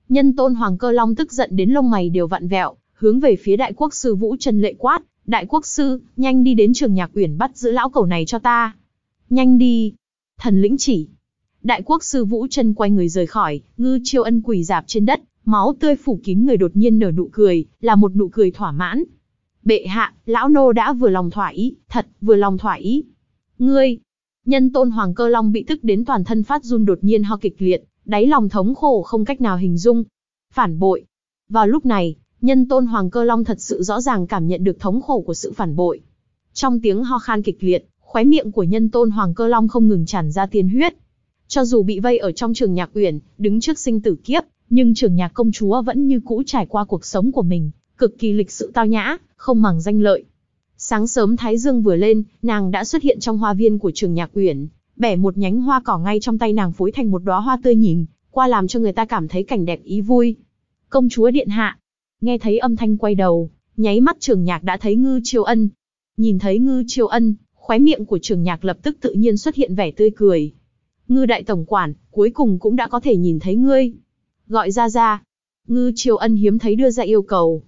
Nhân tôn Hoàng Cơ Long tức giận đến lông mày đều vặn vẹo, hướng về phía đại quốc sư Vũ Trần Lệ quát, đại quốc sư, nhanh đi đến trường nhạc uyển bắt giữ lão cẩu này cho ta. Nhanh đi. Thần lĩnh chỉ. Đại quốc sư Vũ Trần quay người rời khỏi, ngư chiêu ân quỳ dạp trên đất, máu tươi phủ kín người đột nhiên nở nụ cười, là một nụ cười thỏa mãn. Bệ hạ, lão nô đã vừa lòng thỏa ý, thật, vừa lòng thỏa ý. Ngươi, nhân tôn hoàng cơ long bị tức đến toàn thân phát run đột nhiên ho kịch liệt, đáy lòng thống khổ không cách nào hình dung. Phản bội. Vào lúc này, nhân tôn Hoàng Cơ Long thật sự rõ ràng cảm nhận được thống khổ của sự phản bội. Trong tiếng ho khan kịch liệt, khóe miệng của nhân tôn Hoàng Cơ Long không ngừng tràn ra tiên huyết. Cho dù bị vây ở trong trường nhạc uyển, đứng trước sinh tử kiếp, nhưng trường nhạc công chúa vẫn như cũ trải qua cuộc sống của mình, cực kỳ lịch sự tao nhã, không màng danh lợi. Sáng sớm Thái Dương vừa lên, nàng đã xuất hiện trong hoa viên của trường nhạc uyển, bẻ một nhánh hoa cỏ ngay trong tay nàng phối thành một đóa hoa tươi nhìn, qua làm cho người ta cảm thấy cảnh đẹp ý vui. Công chúa điện hạ, nghe thấy âm thanh quay đầu, nháy mắt Trường Nhạc đã thấy Ngư Triều Ân. Nhìn thấy Ngư Triều Ân, khóe miệng của Trường Nhạc lập tức tự nhiên xuất hiện vẻ tươi cười. Ngư đại tổng quản, cuối cùng cũng đã có thể nhìn thấy ngươi. Gọi ra ra. Ngư Triều Ân hiếm thấy đưa ra yêu cầu.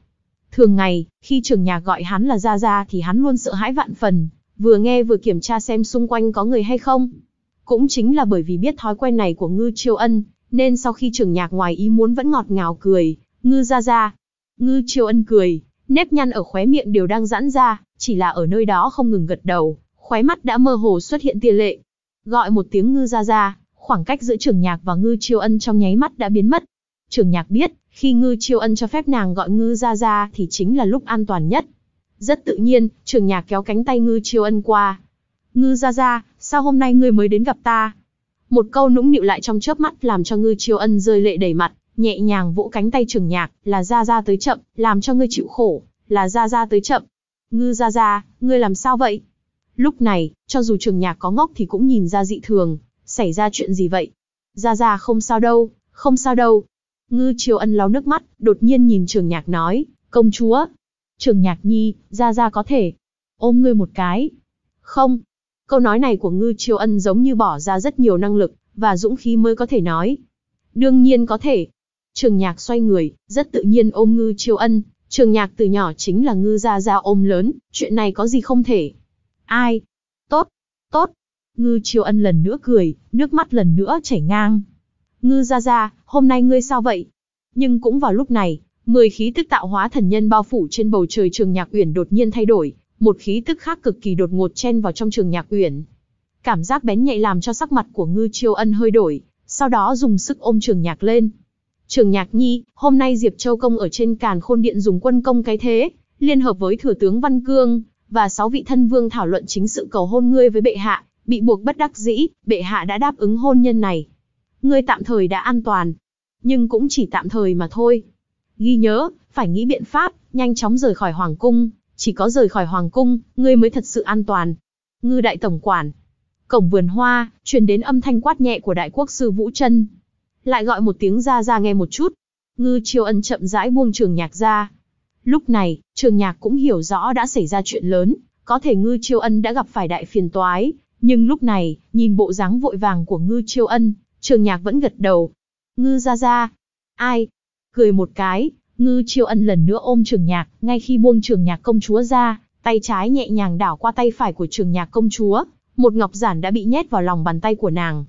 Thường ngày, khi Trường Nhạc gọi hắn là ra ra thì hắn luôn sợ hãi vạn phần, vừa nghe vừa kiểm tra xem xung quanh có người hay không. Cũng chính là bởi vì biết thói quen này của Ngư Chiêu Ân, nên sau khi trưởng nhạc ngoài ý muốn vẫn ngọt ngào cười, Ngư ra ra. Ngư Chiêu Ân cười, nếp nhăn ở khóe miệng đều đang giãn ra, chỉ là ở nơi đó không ngừng gật đầu, khóe mắt đã mơ hồ xuất hiện tia lệ. Gọi một tiếng Ngư ra ra, khoảng cách giữa trưởng nhạc và Ngư Chiêu Ân trong nháy mắt đã biến mất. Trưởng nhạc biết, khi Ngư Chiêu Ân cho phép nàng gọi Ngư ra ra thì chính là lúc an toàn nhất, rất tự nhiên, trưởng nhà kéo cánh tay ngư chiêu ân qua. Ngư ra ra, sao hôm nay ngươi mới đến gặp ta? Một câu nũng nịu lại trong chớp mắt làm cho ngư chiêu ân rơi lệ đầy mặt, nhẹ nhàng vỗ cánh tay trưởng nhạc, là ra ra tới chậm, làm cho ngươi chịu khổ, là ra ra tới chậm. Ngư ra ra, ngươi làm sao vậy? Lúc này, cho dù trưởng nhạc có ngốc thì cũng nhìn ra dị thường, xảy ra chuyện gì vậy? Ra ra không sao đâu, không sao đâu. Ngư triều ân lau nước mắt, đột nhiên nhìn trưởng nhạc nói, công chúa, Trường Nhạc Nhi, ra ra có thể. Ôm ngươi một cái. Không. Câu nói này của Ngư Triều Ân giống như bỏ ra rất nhiều năng lực, và dũng khí mới có thể nói. Đương nhiên có thể. Trường Nhạc xoay người, rất tự nhiên ôm Ngư Triều Ân. Trường Nhạc từ nhỏ chính là Ngư ra ra ôm lớn, chuyện này có gì không thể. Ai? Tốt, tốt. Ngư Triều Ân lần nữa cười, nước mắt lần nữa chảy ngang. Ngư ra ra, hôm nay ngươi sao vậy? Nhưng cũng vào lúc này, Mười khí tức tạo hóa thần nhân bao phủ trên bầu trời trường nhạc uyển đột nhiên thay đổi, một khí tức khác cực kỳ đột ngột chen vào trong trường nhạc uyển. Cảm giác bén nhạy làm cho sắc mặt của Ngư Chiêu Ân hơi đổi, sau đó dùng sức ôm trường nhạc lên. Trường nhạc nhi, hôm nay Diệp Châu Công ở trên càn khôn điện dùng quân công cái thế, liên hợp với thừa tướng Văn Cương, và sáu vị thân vương thảo luận chính sự cầu hôn ngươi với bệ hạ, bị buộc bất đắc dĩ, bệ hạ đã đáp ứng hôn nhân này. Ngươi tạm thời đã an toàn, nhưng cũng chỉ tạm thời mà thôi. Ghi nhớ, phải nghĩ biện pháp, nhanh chóng rời khỏi hoàng cung, chỉ có rời khỏi hoàng cung, ngươi mới thật sự an toàn. Ngư đại tổng quản. Cổng vườn hoa, truyền đến âm thanh quát nhẹ của đại quốc sư Vũ Trân. Lại gọi một tiếng ra ra nghe một chút. Ngư Chiêu Ân chậm rãi buông trường nhạc ra. Lúc này, trường nhạc cũng hiểu rõ đã xảy ra chuyện lớn, có thể Ngư Chiêu Ân đã gặp phải đại phiền toái, nhưng lúc này, nhìn bộ dáng vội vàng của Ngư Chiêu Ân, trường nhạc vẫn gật đầu. Ngư ra ra. Ai, cười một cái, ngư chiêu ân lần nữa ôm trường nhạc, ngay khi buông trường nhạc công chúa ra, tay trái nhẹ nhàng đảo qua tay phải của trường nhạc công chúa, một ngọc giản đã bị nhét vào lòng bàn tay của nàng.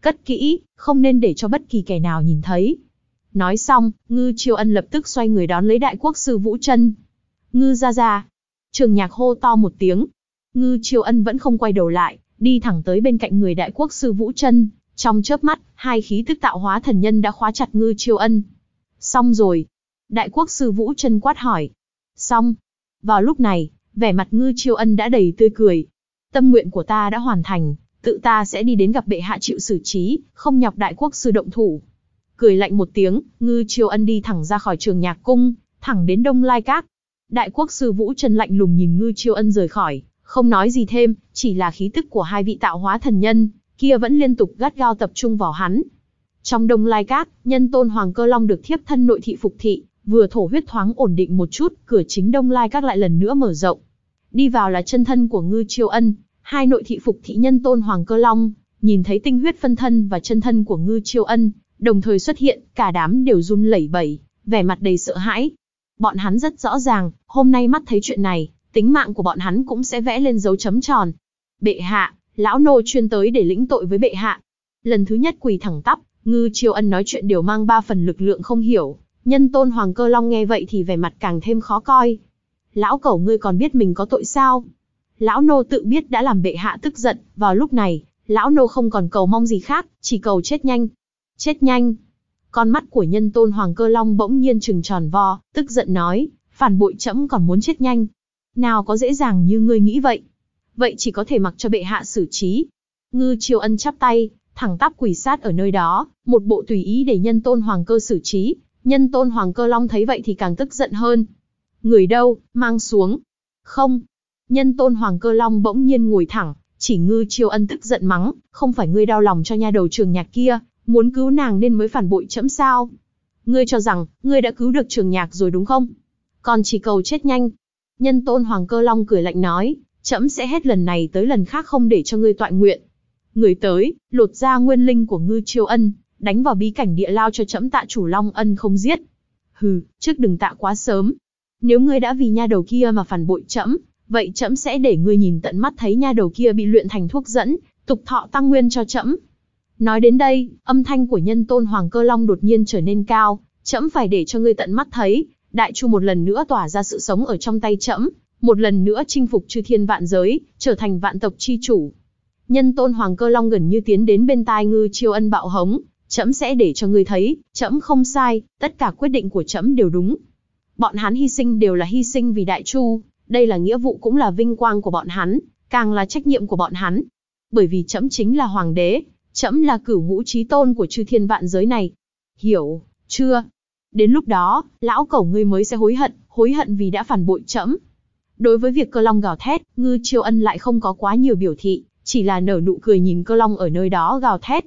Cất kỹ, không nên để cho bất kỳ kẻ nào nhìn thấy. Nói xong, ngư chiêu ân lập tức xoay người đón lấy đại quốc sư Vũ chân Ngư gia gia, Trường nhạc hô to một tiếng. Ngư chiêu ân vẫn không quay đầu lại, đi thẳng tới bên cạnh người đại quốc sư Vũ chân Trong chớp mắt, hai khí tức tạo hóa thần nhân đã khóa chặt ngư chiêu ân. Xong rồi. Đại quốc sư Vũ chân quát hỏi. Xong. Vào lúc này, vẻ mặt ngư chiêu ân đã đầy tươi cười. Tâm nguyện của ta đã hoàn thành, tự ta sẽ đi đến gặp bệ hạ chịu xử trí, không nhọc đại quốc sư động thủ. Cười lạnh một tiếng, ngư chiêu ân đi thẳng ra khỏi trường nhạc cung, thẳng đến đông lai các. Đại quốc sư Vũ Trần lạnh lùng nhìn ngư chiêu ân rời khỏi, không nói gì thêm, chỉ là khí tức của hai vị tạo hóa thần nhân, kia vẫn liên tục gắt gao tập trung vào hắn, trong Đông Lai Các, nhân tôn Hoàng Cơ Long được thiếp thân nội thị phục thị, vừa thổ huyết thoáng ổn định một chút, cửa chính Đông Lai Các lại lần nữa mở rộng. Đi vào là chân thân của Ngư Chiêu Ân, hai nội thị phục thị nhân tôn Hoàng Cơ Long, nhìn thấy tinh huyết phân thân và chân thân của Ngư Chiêu Ân, đồng thời xuất hiện, cả đám đều run lẩy bẩy, vẻ mặt đầy sợ hãi. Bọn hắn rất rõ ràng, hôm nay mắt thấy chuyện này, tính mạng của bọn hắn cũng sẽ vẽ lên dấu chấm tròn. Bệ hạ, lão nô chuyên tới để lĩnh tội với bệ hạ. Lần thứ nhất quỳ thẳng tắp, Ngư Chiêu Ân nói chuyện đều mang ba phần lực lượng không hiểu, nhân tôn Hoàng Cơ Long nghe vậy thì vẻ mặt càng thêm khó coi. Lão cẩu ngươi còn biết mình có tội sao? Lão nô tự biết đã làm bệ hạ tức giận, vào lúc này, lão nô không còn cầu mong gì khác, chỉ cầu chết nhanh. Chết nhanh. Con mắt của nhân tôn Hoàng Cơ Long bỗng nhiên trừng tròn vo, tức giận nói, phản bội trẫm còn muốn chết nhanh. Nào có dễ dàng như ngươi nghĩ vậy. Vậy chỉ có thể mặc cho bệ hạ xử trí. Ngư Chiêu Ân chắp tay, thẳng tắp quỷ sát ở nơi đó, một bộ tùy ý để nhân tôn hoàng cơ xử trí, nhân tôn hoàng cơ long thấy vậy thì càng tức giận hơn. Người đâu, mang xuống. Không. Nhân tôn hoàng cơ long bỗng nhiên ngồi thẳng, chỉ ngư chiêu ân tức giận mắng, không phải ngươi đau lòng cho nha đầu trường nhạc kia, muốn cứu nàng nên mới phản bội chẫm sao. Ngươi cho rằng, ngươi đã cứu được trường nhạc rồi đúng không? Còn chỉ cầu chết nhanh. Nhân tôn hoàng cơ long cười lạnh nói, chẫm sẽ hết lần này tới lần khác không để cho ngươi tọa nguyện, người tới, lột ra nguyên linh của ngư chiêu ân, đánh vào bí cảnh địa lao cho trẫm tạ chủ long ân không giết. Hừ, trước đừng tạ quá sớm. Nếu ngươi đã vì nha đầu kia mà phản bội trẫm, vậy trẫm sẽ để ngươi nhìn tận mắt thấy nha đầu kia bị luyện thành thuốc dẫn, tục thọ tăng nguyên cho trẫm. Nói đến đây, âm thanh của nhân tôn Hoàng Cơ Long đột nhiên trở nên cao, trẫm phải để cho ngươi tận mắt thấy, đại chu một lần nữa tỏa ra sự sống ở trong tay trẫm, một lần nữa chinh phục chư thiên vạn giới, trở thành vạn tộc chi chủ nhân tôn hoàng cơ long gần như tiến đến bên tai ngư chiêu ân bạo hống, trẫm sẽ để cho ngươi thấy, trẫm không sai, tất cả quyết định của trẫm đều đúng. Bọn hắn hy sinh đều là hy sinh vì đại chu, đây là nghĩa vụ cũng là vinh quang của bọn hắn, càng là trách nhiệm của bọn hắn. Bởi vì trẫm chính là hoàng đế, trẫm là cửu ngũ trí tôn của chư thiên vạn giới này. Hiểu, chưa? Đến lúc đó, lão cẩu ngươi mới sẽ hối hận, hối hận vì đã phản bội trẫm. Đối với việc cơ long gào thét, ngư chiêu ân lại không có quá nhiều biểu thị, chỉ là nở nụ cười nhìn cơ long ở nơi đó gào thét.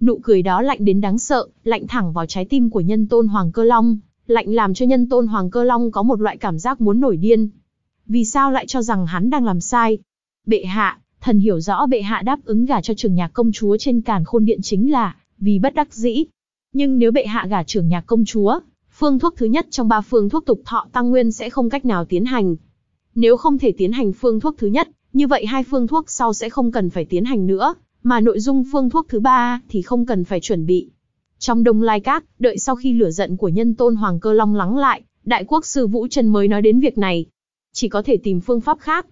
Nụ cười đó lạnh đến đáng sợ, lạnh thẳng vào trái tim của nhân tôn Hoàng Cơ Long, lạnh làm cho nhân tôn Hoàng Cơ Long có một loại cảm giác muốn nổi điên. Vì sao lại cho rằng hắn đang làm sai? Bệ hạ, thần hiểu rõ bệ hạ đáp ứng gả cho trường nhạc công chúa trên càn khôn điện chính là, vì bất đắc dĩ. Nhưng nếu bệ hạ gả trường nhạc công chúa, phương thuốc thứ nhất trong ba phương thuốc tục thọ tăng nguyên sẽ không cách nào tiến hành. Nếu không thể tiến hành phương thuốc thứ nhất, như vậy hai phương thuốc sau sẽ không cần phải tiến hành nữa, mà nội dung phương thuốc thứ ba thì không cần phải chuẩn bị. Trong Đông Lai Các, đợi sau khi lửa giận của nhân tôn Hoàng Cơ Long lắng lại, Đại Quốc Sư Vũ Trần mới nói đến việc này. Chỉ có thể tìm phương pháp khác.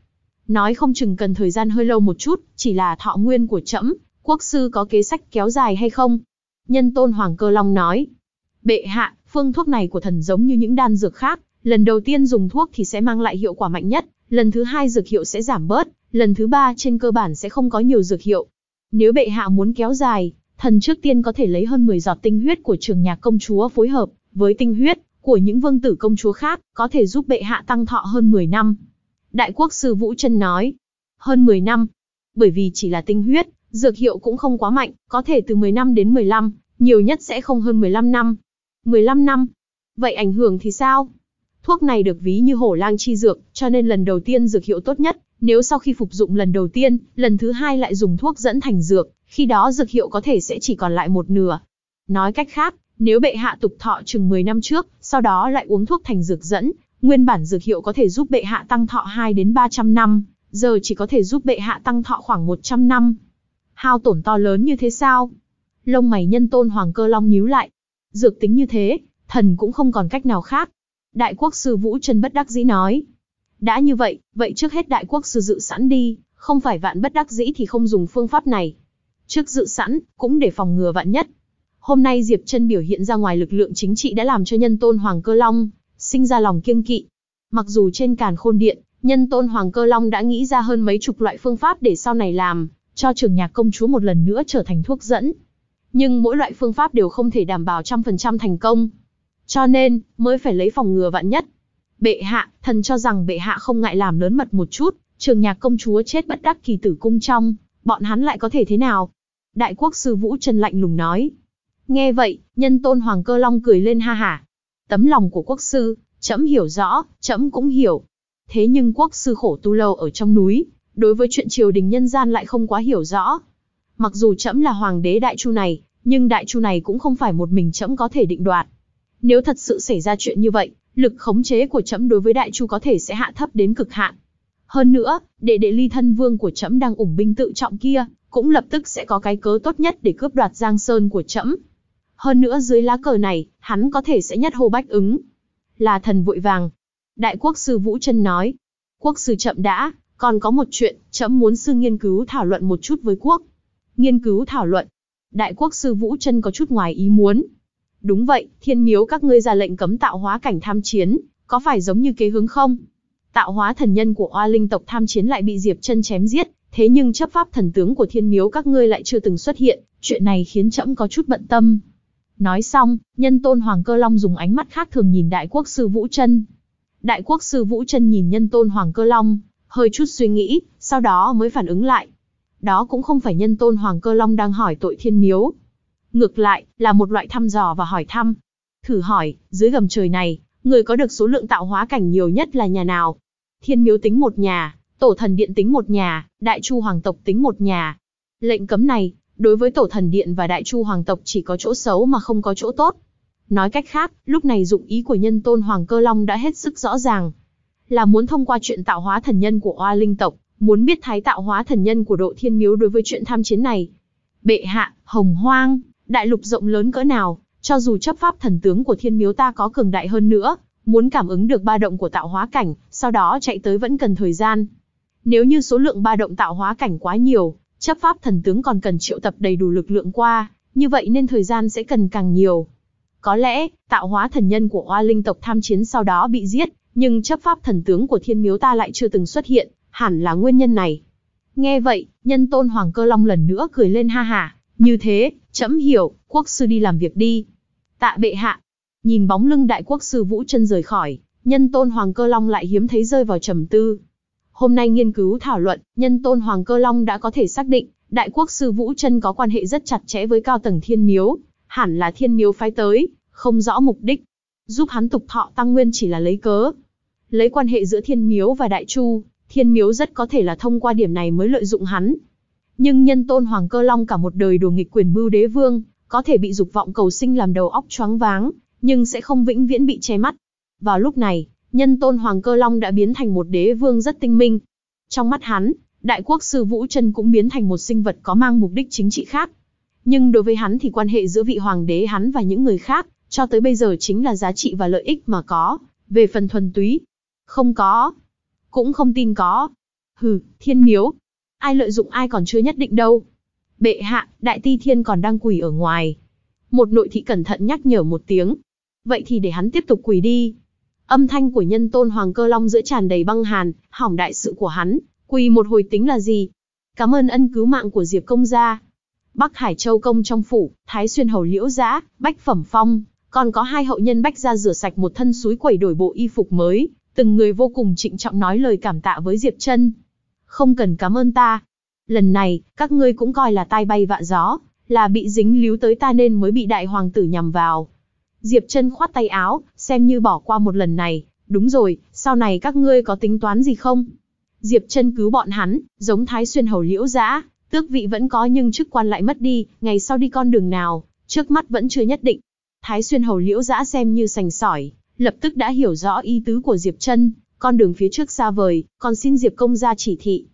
Nói không chừng cần thời gian hơi lâu một chút, chỉ là thọ nguyên của trẫm, quốc sư có kế sách kéo dài hay không? Nhân tôn Hoàng Cơ Long nói. Bệ hạ, phương thuốc này của thần giống như những đan dược khác, lần đầu tiên dùng thuốc thì sẽ mang lại hiệu quả mạnh nhất, lần thứ hai dược hiệu sẽ giảm bớt, lần thứ ba trên cơ bản sẽ không có nhiều dược hiệu. Nếu bệ hạ muốn kéo dài, thần trước tiên có thể lấy hơn 10 giọt tinh huyết của trường nhạc công chúa phối hợp với tinh huyết của những vương tử công chúa khác, có thể giúp bệ hạ tăng thọ hơn 10 năm. Đại quốc sư Vũ Trân nói, hơn 10 năm, bởi vì chỉ là tinh huyết, dược hiệu cũng không quá mạnh, có thể từ 10 năm đến 15, nhiều nhất sẽ không hơn 15 năm. 15 năm, vậy ảnh hưởng thì sao? Thuốc này được ví như hổ lang chi dược, cho nên lần đầu tiên dược hiệu tốt nhất, nếu sau khi phục dụng lần đầu tiên, lần thứ hai lại dùng thuốc dẫn thành dược, khi đó dược hiệu có thể sẽ chỉ còn lại một nửa. Nói cách khác, nếu bệ hạ tục thọ chừng 10 năm trước, sau đó lại uống thuốc thành dược dẫn, nguyên bản dược hiệu có thể giúp bệ hạ tăng thọ 2 đến 300 năm, giờ chỉ có thể giúp bệ hạ tăng thọ khoảng 100 năm. Hao tổn to lớn như thế sao? Lông mày nhân tôn hoàng cơ long nhíu lại. Dược tính như thế, thần cũng không còn cách nào khác, Đại quốc sư Vũ Trân bất đắc dĩ nói. Đã như vậy, vậy trước hết đại quốc sư dự sẵn đi, không phải vạn bất đắc dĩ thì không dùng phương pháp này. Trước dự sẵn, cũng để phòng ngừa vạn nhất. Hôm nay Diệp Trân biểu hiện ra ngoài lực lượng chính trị đã làm cho nhân tôn Hoàng Cơ Long, sinh ra lòng kiêng kỵ. Mặc dù trên càn khôn điện, nhân tôn Hoàng Cơ Long đã nghĩ ra hơn mấy chục loại phương pháp để sau này làm, cho trường nhạc công chúa một lần nữa trở thành thuốc dẫn. Nhưng mỗi loại phương pháp đều không thể đảm bảo trăm phần trăm thành công. Cho nên, mới phải lấy phòng ngừa vạn nhất. Bệ hạ, thần cho rằng bệ hạ không ngại làm lớn mật một chút, trường nhạc công chúa chết bất đắc kỳ tử cung trong, bọn hắn lại có thể thế nào? Đại quốc sư Vũ Trần lạnh lùng nói. Nghe vậy, nhân tôn Hoàng Cơ Long cười lên ha hả. Tấm lòng của quốc sư, trẫm hiểu rõ, trẫm cũng hiểu. Thế nhưng quốc sư khổ tu lâu ở trong núi, đối với chuyện triều đình nhân gian lại không quá hiểu rõ. Mặc dù trẫm là hoàng đế đại chu này, nhưng đại chu này cũng không phải một mình trẫm có thể định đoạt. Nếu thật sự xảy ra chuyện như vậy, lực khống chế của trẫm đối với đại chu có thể sẽ hạ thấp đến cực hạn. Hơn nữa, đệ đệ ly thân vương của trẫm đang ủng binh tự trọng kia, cũng lập tức sẽ có cái cớ tốt nhất để cướp đoạt giang sơn của trẫm. Hơn nữa dưới lá cờ này, hắn có thể sẽ nhất hô bách ứng. Là thần vội vàng. Đại quốc sư Vũ chân nói. Quốc sư chậm đã, còn có một chuyện, trẫm muốn sư nghiên cứu thảo luận một chút với quốc. Nghiên cứu thảo luận. Đại quốc sư Vũ chân có chút ngoài ý muốn, Đúng vậy, thiên miếu các ngươi ra lệnh cấm tạo hóa cảnh tham chiến, có phải giống như kế hướng không? Tạo hóa thần nhân của oa linh tộc tham chiến lại bị Diệp chân chém giết, thế nhưng chấp pháp thần tướng của thiên miếu các ngươi lại chưa từng xuất hiện, chuyện này khiến trẫm có chút bận tâm. Nói xong, nhân tôn Hoàng Cơ Long dùng ánh mắt khác thường nhìn đại quốc sư Vũ chân Đại quốc sư Vũ chân nhìn nhân tôn Hoàng Cơ Long, hơi chút suy nghĩ, sau đó mới phản ứng lại. Đó cũng không phải nhân tôn Hoàng Cơ Long đang hỏi tội thiên miếu, Ngược lại, là một loại thăm dò và hỏi thăm. Thử hỏi, dưới gầm trời này, người có được số lượng tạo hóa cảnh nhiều nhất là nhà nào? Thiên miếu tính một nhà, tổ thần điện tính một nhà, đại chu hoàng tộc tính một nhà. Lệnh cấm này, đối với tổ thần điện và đại chu hoàng tộc chỉ có chỗ xấu mà không có chỗ tốt. Nói cách khác, lúc này dụng ý của nhân tôn Hoàng Cơ Long đã hết sức rõ ràng. Là muốn thông qua chuyện tạo hóa thần nhân của oa linh tộc, muốn biết thái tạo hóa thần nhân của độ thiên miếu đối với chuyện tham chiến này. Bệ hạ, hồng hoang, Đại lục rộng lớn cỡ nào, cho dù chấp pháp thần tướng của thiên miếu ta có cường đại hơn nữa, muốn cảm ứng được ba động của tạo hóa cảnh, sau đó chạy tới vẫn cần thời gian. Nếu như số lượng ba động tạo hóa cảnh quá nhiều, chấp pháp thần tướng còn cần triệu tập đầy đủ lực lượng qua, như vậy nên thời gian sẽ cần càng nhiều. Có lẽ, tạo hóa thần nhân của oa linh tộc tham chiến sau đó bị giết, nhưng chấp pháp thần tướng của thiên miếu ta lại chưa từng xuất hiện, hẳn là nguyên nhân này. Nghe vậy, nhân tôn Hoàng Cơ Long lần nữa cười lên ha hả. Như thế, trẫm hiểu, quốc sư đi làm việc đi. Tạ bệ hạ. Nhìn bóng lưng đại quốc sư Vũ chân rời khỏi, nhân tôn Hoàng Cơ Long lại hiếm thấy rơi vào trầm tư. Hôm nay nghiên cứu thảo luận, nhân tôn Hoàng Cơ Long đã có thể xác định, đại quốc sư Vũ chân có quan hệ rất chặt chẽ với cao tầng thiên miếu, hẳn là thiên miếu phái tới, không rõ mục đích. Giúp hắn tục thọ tăng nguyên chỉ là lấy cớ. Lấy quan hệ giữa thiên miếu và đại chu, thiên miếu rất có thể là thông qua điểm này mới lợi dụng hắn, nhưng nhân tôn Hoàng Cơ Long cả một đời đùa nghịch quyền mưu đế vương, có thể bị dục vọng cầu sinh làm đầu óc choáng váng, nhưng sẽ không vĩnh viễn bị che mắt. Vào lúc này, nhân tôn Hoàng Cơ Long đã biến thành một đế vương rất tinh minh. Trong mắt hắn, đại quốc sư Vũ chân cũng biến thành một sinh vật có mang mục đích chính trị khác. Nhưng đối với hắn thì quan hệ giữa vị hoàng đế hắn và những người khác, cho tới bây giờ chính là giá trị và lợi ích mà có, về phần thuần túy. Không có. Cũng không tin có. Hừ, thiên miếu, ai lợi dụng ai còn chưa nhất định đâu. Bệ hạ, đại ti thiên còn đang quỳ ở ngoài. Một nội thị cẩn thận nhắc nhở một tiếng. Vậy thì để hắn tiếp tục quỳ đi. Âm thanh của nhân tôn Hoàng Cơ Long giữa tràn đầy băng hàn, hỏng đại sự của hắn, quỳ một hồi tính là gì? Cảm ơn ân cứu mạng của Diệp Công gia. Bắc Hải Châu Công trong phủ, Thái Xuyên Hầu Liễu Giã, Bách Phẩm Phong, còn có hai hậu nhân Bách ra rửa sạch một thân suối quẩy đổi bộ y phục mới, từng người vô cùng trịnh trọng nói lời cảm tạ với Diệp chân không cần cảm ơn ta. Lần này, các ngươi cũng coi là tai bay vạ gió, là bị dính líu tới ta nên mới bị đại hoàng tử nhằm vào. Diệp chân khoát tay áo, xem như bỏ qua một lần này, đúng rồi, sau này các ngươi có tính toán gì không? Diệp chân cứu bọn hắn, giống thái xuyên hầu liễu dã, tước vị vẫn có nhưng chức quan lại mất đi, ngày sau đi con đường nào, trước mắt vẫn chưa nhất định. Thái xuyên hầu liễu dã xem như sành sỏi, lập tức đã hiểu rõ ý tứ của Diệp chân con đường phía trước xa vời, còn xin Diệp công ra chỉ thị.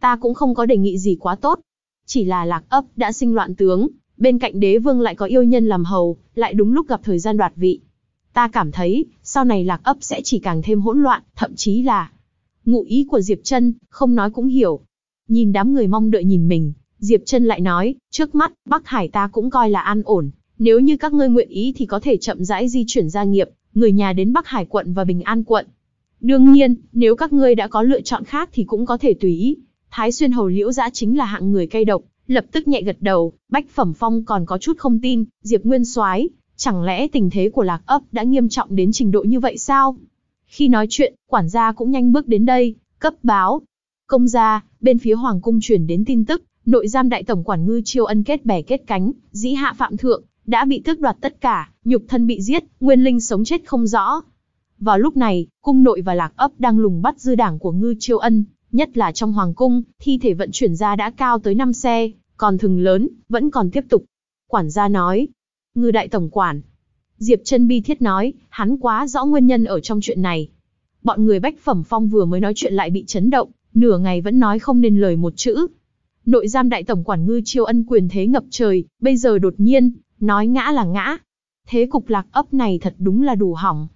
Ta cũng không có đề nghị gì quá tốt. Chỉ là lạc ấp đã sinh loạn tướng, bên cạnh đế vương lại có yêu nhân làm hầu, lại đúng lúc gặp thời gian đoạt vị. Ta cảm thấy, sau này lạc ấp sẽ chỉ càng thêm hỗn loạn, thậm chí là... Ngụ ý của Diệp chân không nói cũng hiểu. Nhìn đám người mong đợi nhìn mình, Diệp chân lại nói, trước mắt, Bắc Hải ta cũng coi là an ổn. Nếu như các ngươi nguyện ý thì có thể chậm rãi di chuyển gia nghiệp, người nhà đến Bắc Hải quận và Bình An quận, Đương nhiên, nếu các ngươi đã có lựa chọn khác thì cũng có thể tùy ý. Thái xuyên hầu liễu giã chính là hạng người cay độc, lập tức nhẹ gật đầu, Bách Phẩm Phong còn có chút không tin, Diệp Nguyên soái chẳng lẽ tình thế của lạc ấp đã nghiêm trọng đến trình độ như vậy sao? Khi nói chuyện, quản gia cũng nhanh bước đến đây, cấp báo. Công gia, bên phía Hoàng cung truyền đến tin tức, nội giam đại tổng quản ngư chiêu ân kết bè kết cánh, dĩ hạ phạm thượng, đã bị tước đoạt tất cả, nhục thân bị giết, nguyên linh sống chết không rõ, vào lúc này, cung nội và lạc ấp đang lùng bắt dư đảng của ngư chiêu ân, nhất là trong hoàng cung, thi thể vận chuyển ra đã cao tới 5 xe, còn thừng lớn, vẫn còn tiếp tục. Quản gia nói, ngư đại tổng quản. Diệp chân bi thiết nói, hắn quá rõ nguyên nhân ở trong chuyện này. Bọn người bách phẩm phong vừa mới nói chuyện lại bị chấn động, nửa ngày vẫn nói không nên lời một chữ. Nội giam đại tổng quản ngư chiêu ân quyền thế ngập trời, bây giờ đột nhiên, nói ngã là ngã. Thế cục lạc ấp này thật đúng là đủ hỏng.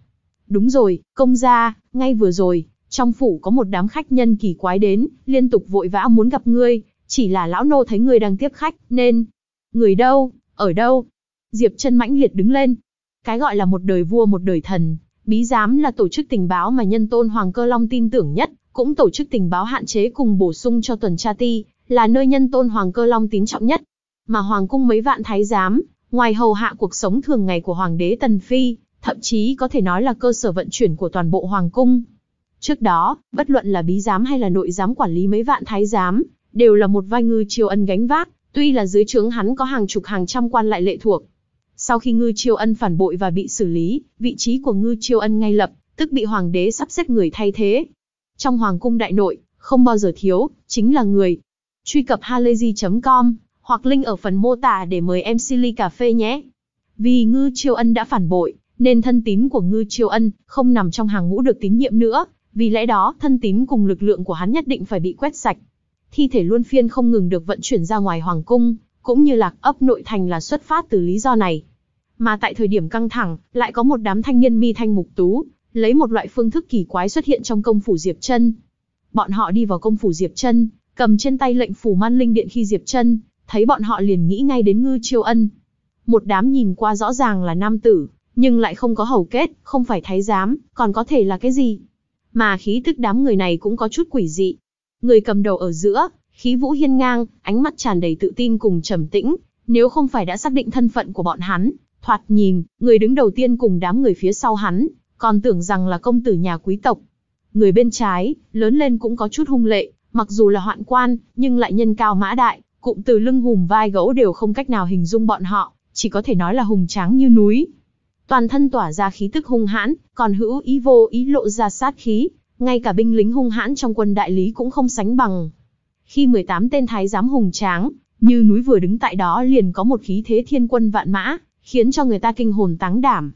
Đúng rồi, công gia, ngay vừa rồi, trong phủ có một đám khách nhân kỳ quái đến, liên tục vội vã muốn gặp ngươi, chỉ là lão nô thấy ngươi đang tiếp khách, nên... Người đâu, ở đâu? Diệp chân mãnh liệt đứng lên. Cái gọi là một đời vua một đời thần, bí giám là tổ chức tình báo mà nhân tôn Hoàng Cơ Long tin tưởng nhất, cũng tổ chức tình báo hạn chế cùng bổ sung cho tuần tra ti, là nơi nhân tôn Hoàng Cơ Long tín trọng nhất. Mà Hoàng cung mấy vạn thái giám, ngoài hầu hạ cuộc sống thường ngày của Hoàng đế Tần Phi, thậm chí có thể nói là cơ sở vận chuyển của toàn bộ hoàng cung. Trước đó, bất luận là bí giám hay là nội giám quản lý mấy vạn thái giám, đều là một vai ngư triều ân gánh vác, tuy là dưới trướng hắn có hàng chục hàng trăm quan lại lệ thuộc. Sau khi ngư triều ân phản bội và bị xử lý, vị trí của ngư triều ân ngay lập, tức bị hoàng đế sắp xếp người thay thế. Trong hoàng cung đại nội, không bao giờ thiếu, chính là người. Truy cập halayzi.com hoặc link ở phần mô tả để mời em Silly Cà Phê nhé. Vì ngư triều ân đã phản bội, nên thân tín của Ngư chiêu Ân không nằm trong hàng ngũ được tín nhiệm nữa, vì lẽ đó thân tín cùng lực lượng của hắn nhất định phải bị quét sạch. Thi thể luân phiên không ngừng được vận chuyển ra ngoài hoàng cung, cũng như lạc ấp nội thành là xuất phát từ lý do này. Mà tại thời điểm căng thẳng, lại có một đám thanh niên mi thanh mục tú, lấy một loại phương thức kỳ quái xuất hiện trong công phủ Diệp Chân. Bọn họ đi vào công phủ Diệp Chân, cầm trên tay lệnh phủ man linh điện khi Diệp Chân thấy bọn họ liền nghĩ ngay đến Ngư Chiêu Ân. Một đám nhìn qua rõ ràng là nam tử, nhưng lại không có hầu kết, không phải thái giám, còn có thể là cái gì? Mà khí tức đám người này cũng có chút quỷ dị. Người cầm đầu ở giữa, khí vũ hiên ngang, ánh mắt tràn đầy tự tin cùng trầm tĩnh, nếu không phải đã xác định thân phận của bọn hắn, thoạt nhìn, người đứng đầu tiên cùng đám người phía sau hắn, còn tưởng rằng là công tử nhà quý tộc. Người bên trái, lớn lên cũng có chút hung lệ, mặc dù là hoạn quan, nhưng lại nhân cao mã đại, cụm từ lưng hùm vai gấu đều không cách nào hình dung bọn họ, chỉ có thể nói là hùng tráng như núi, toàn thân tỏa ra khí tức hung hãn, còn hữu ý vô ý lộ ra sát khí, ngay cả binh lính hung hãn trong quân đại lý cũng không sánh bằng. Khi 18 tên thái giám hùng tráng, như núi vừa đứng tại đó liền có một khí thế thiên quân vạn mã, khiến cho người ta kinh hồn táng đảm.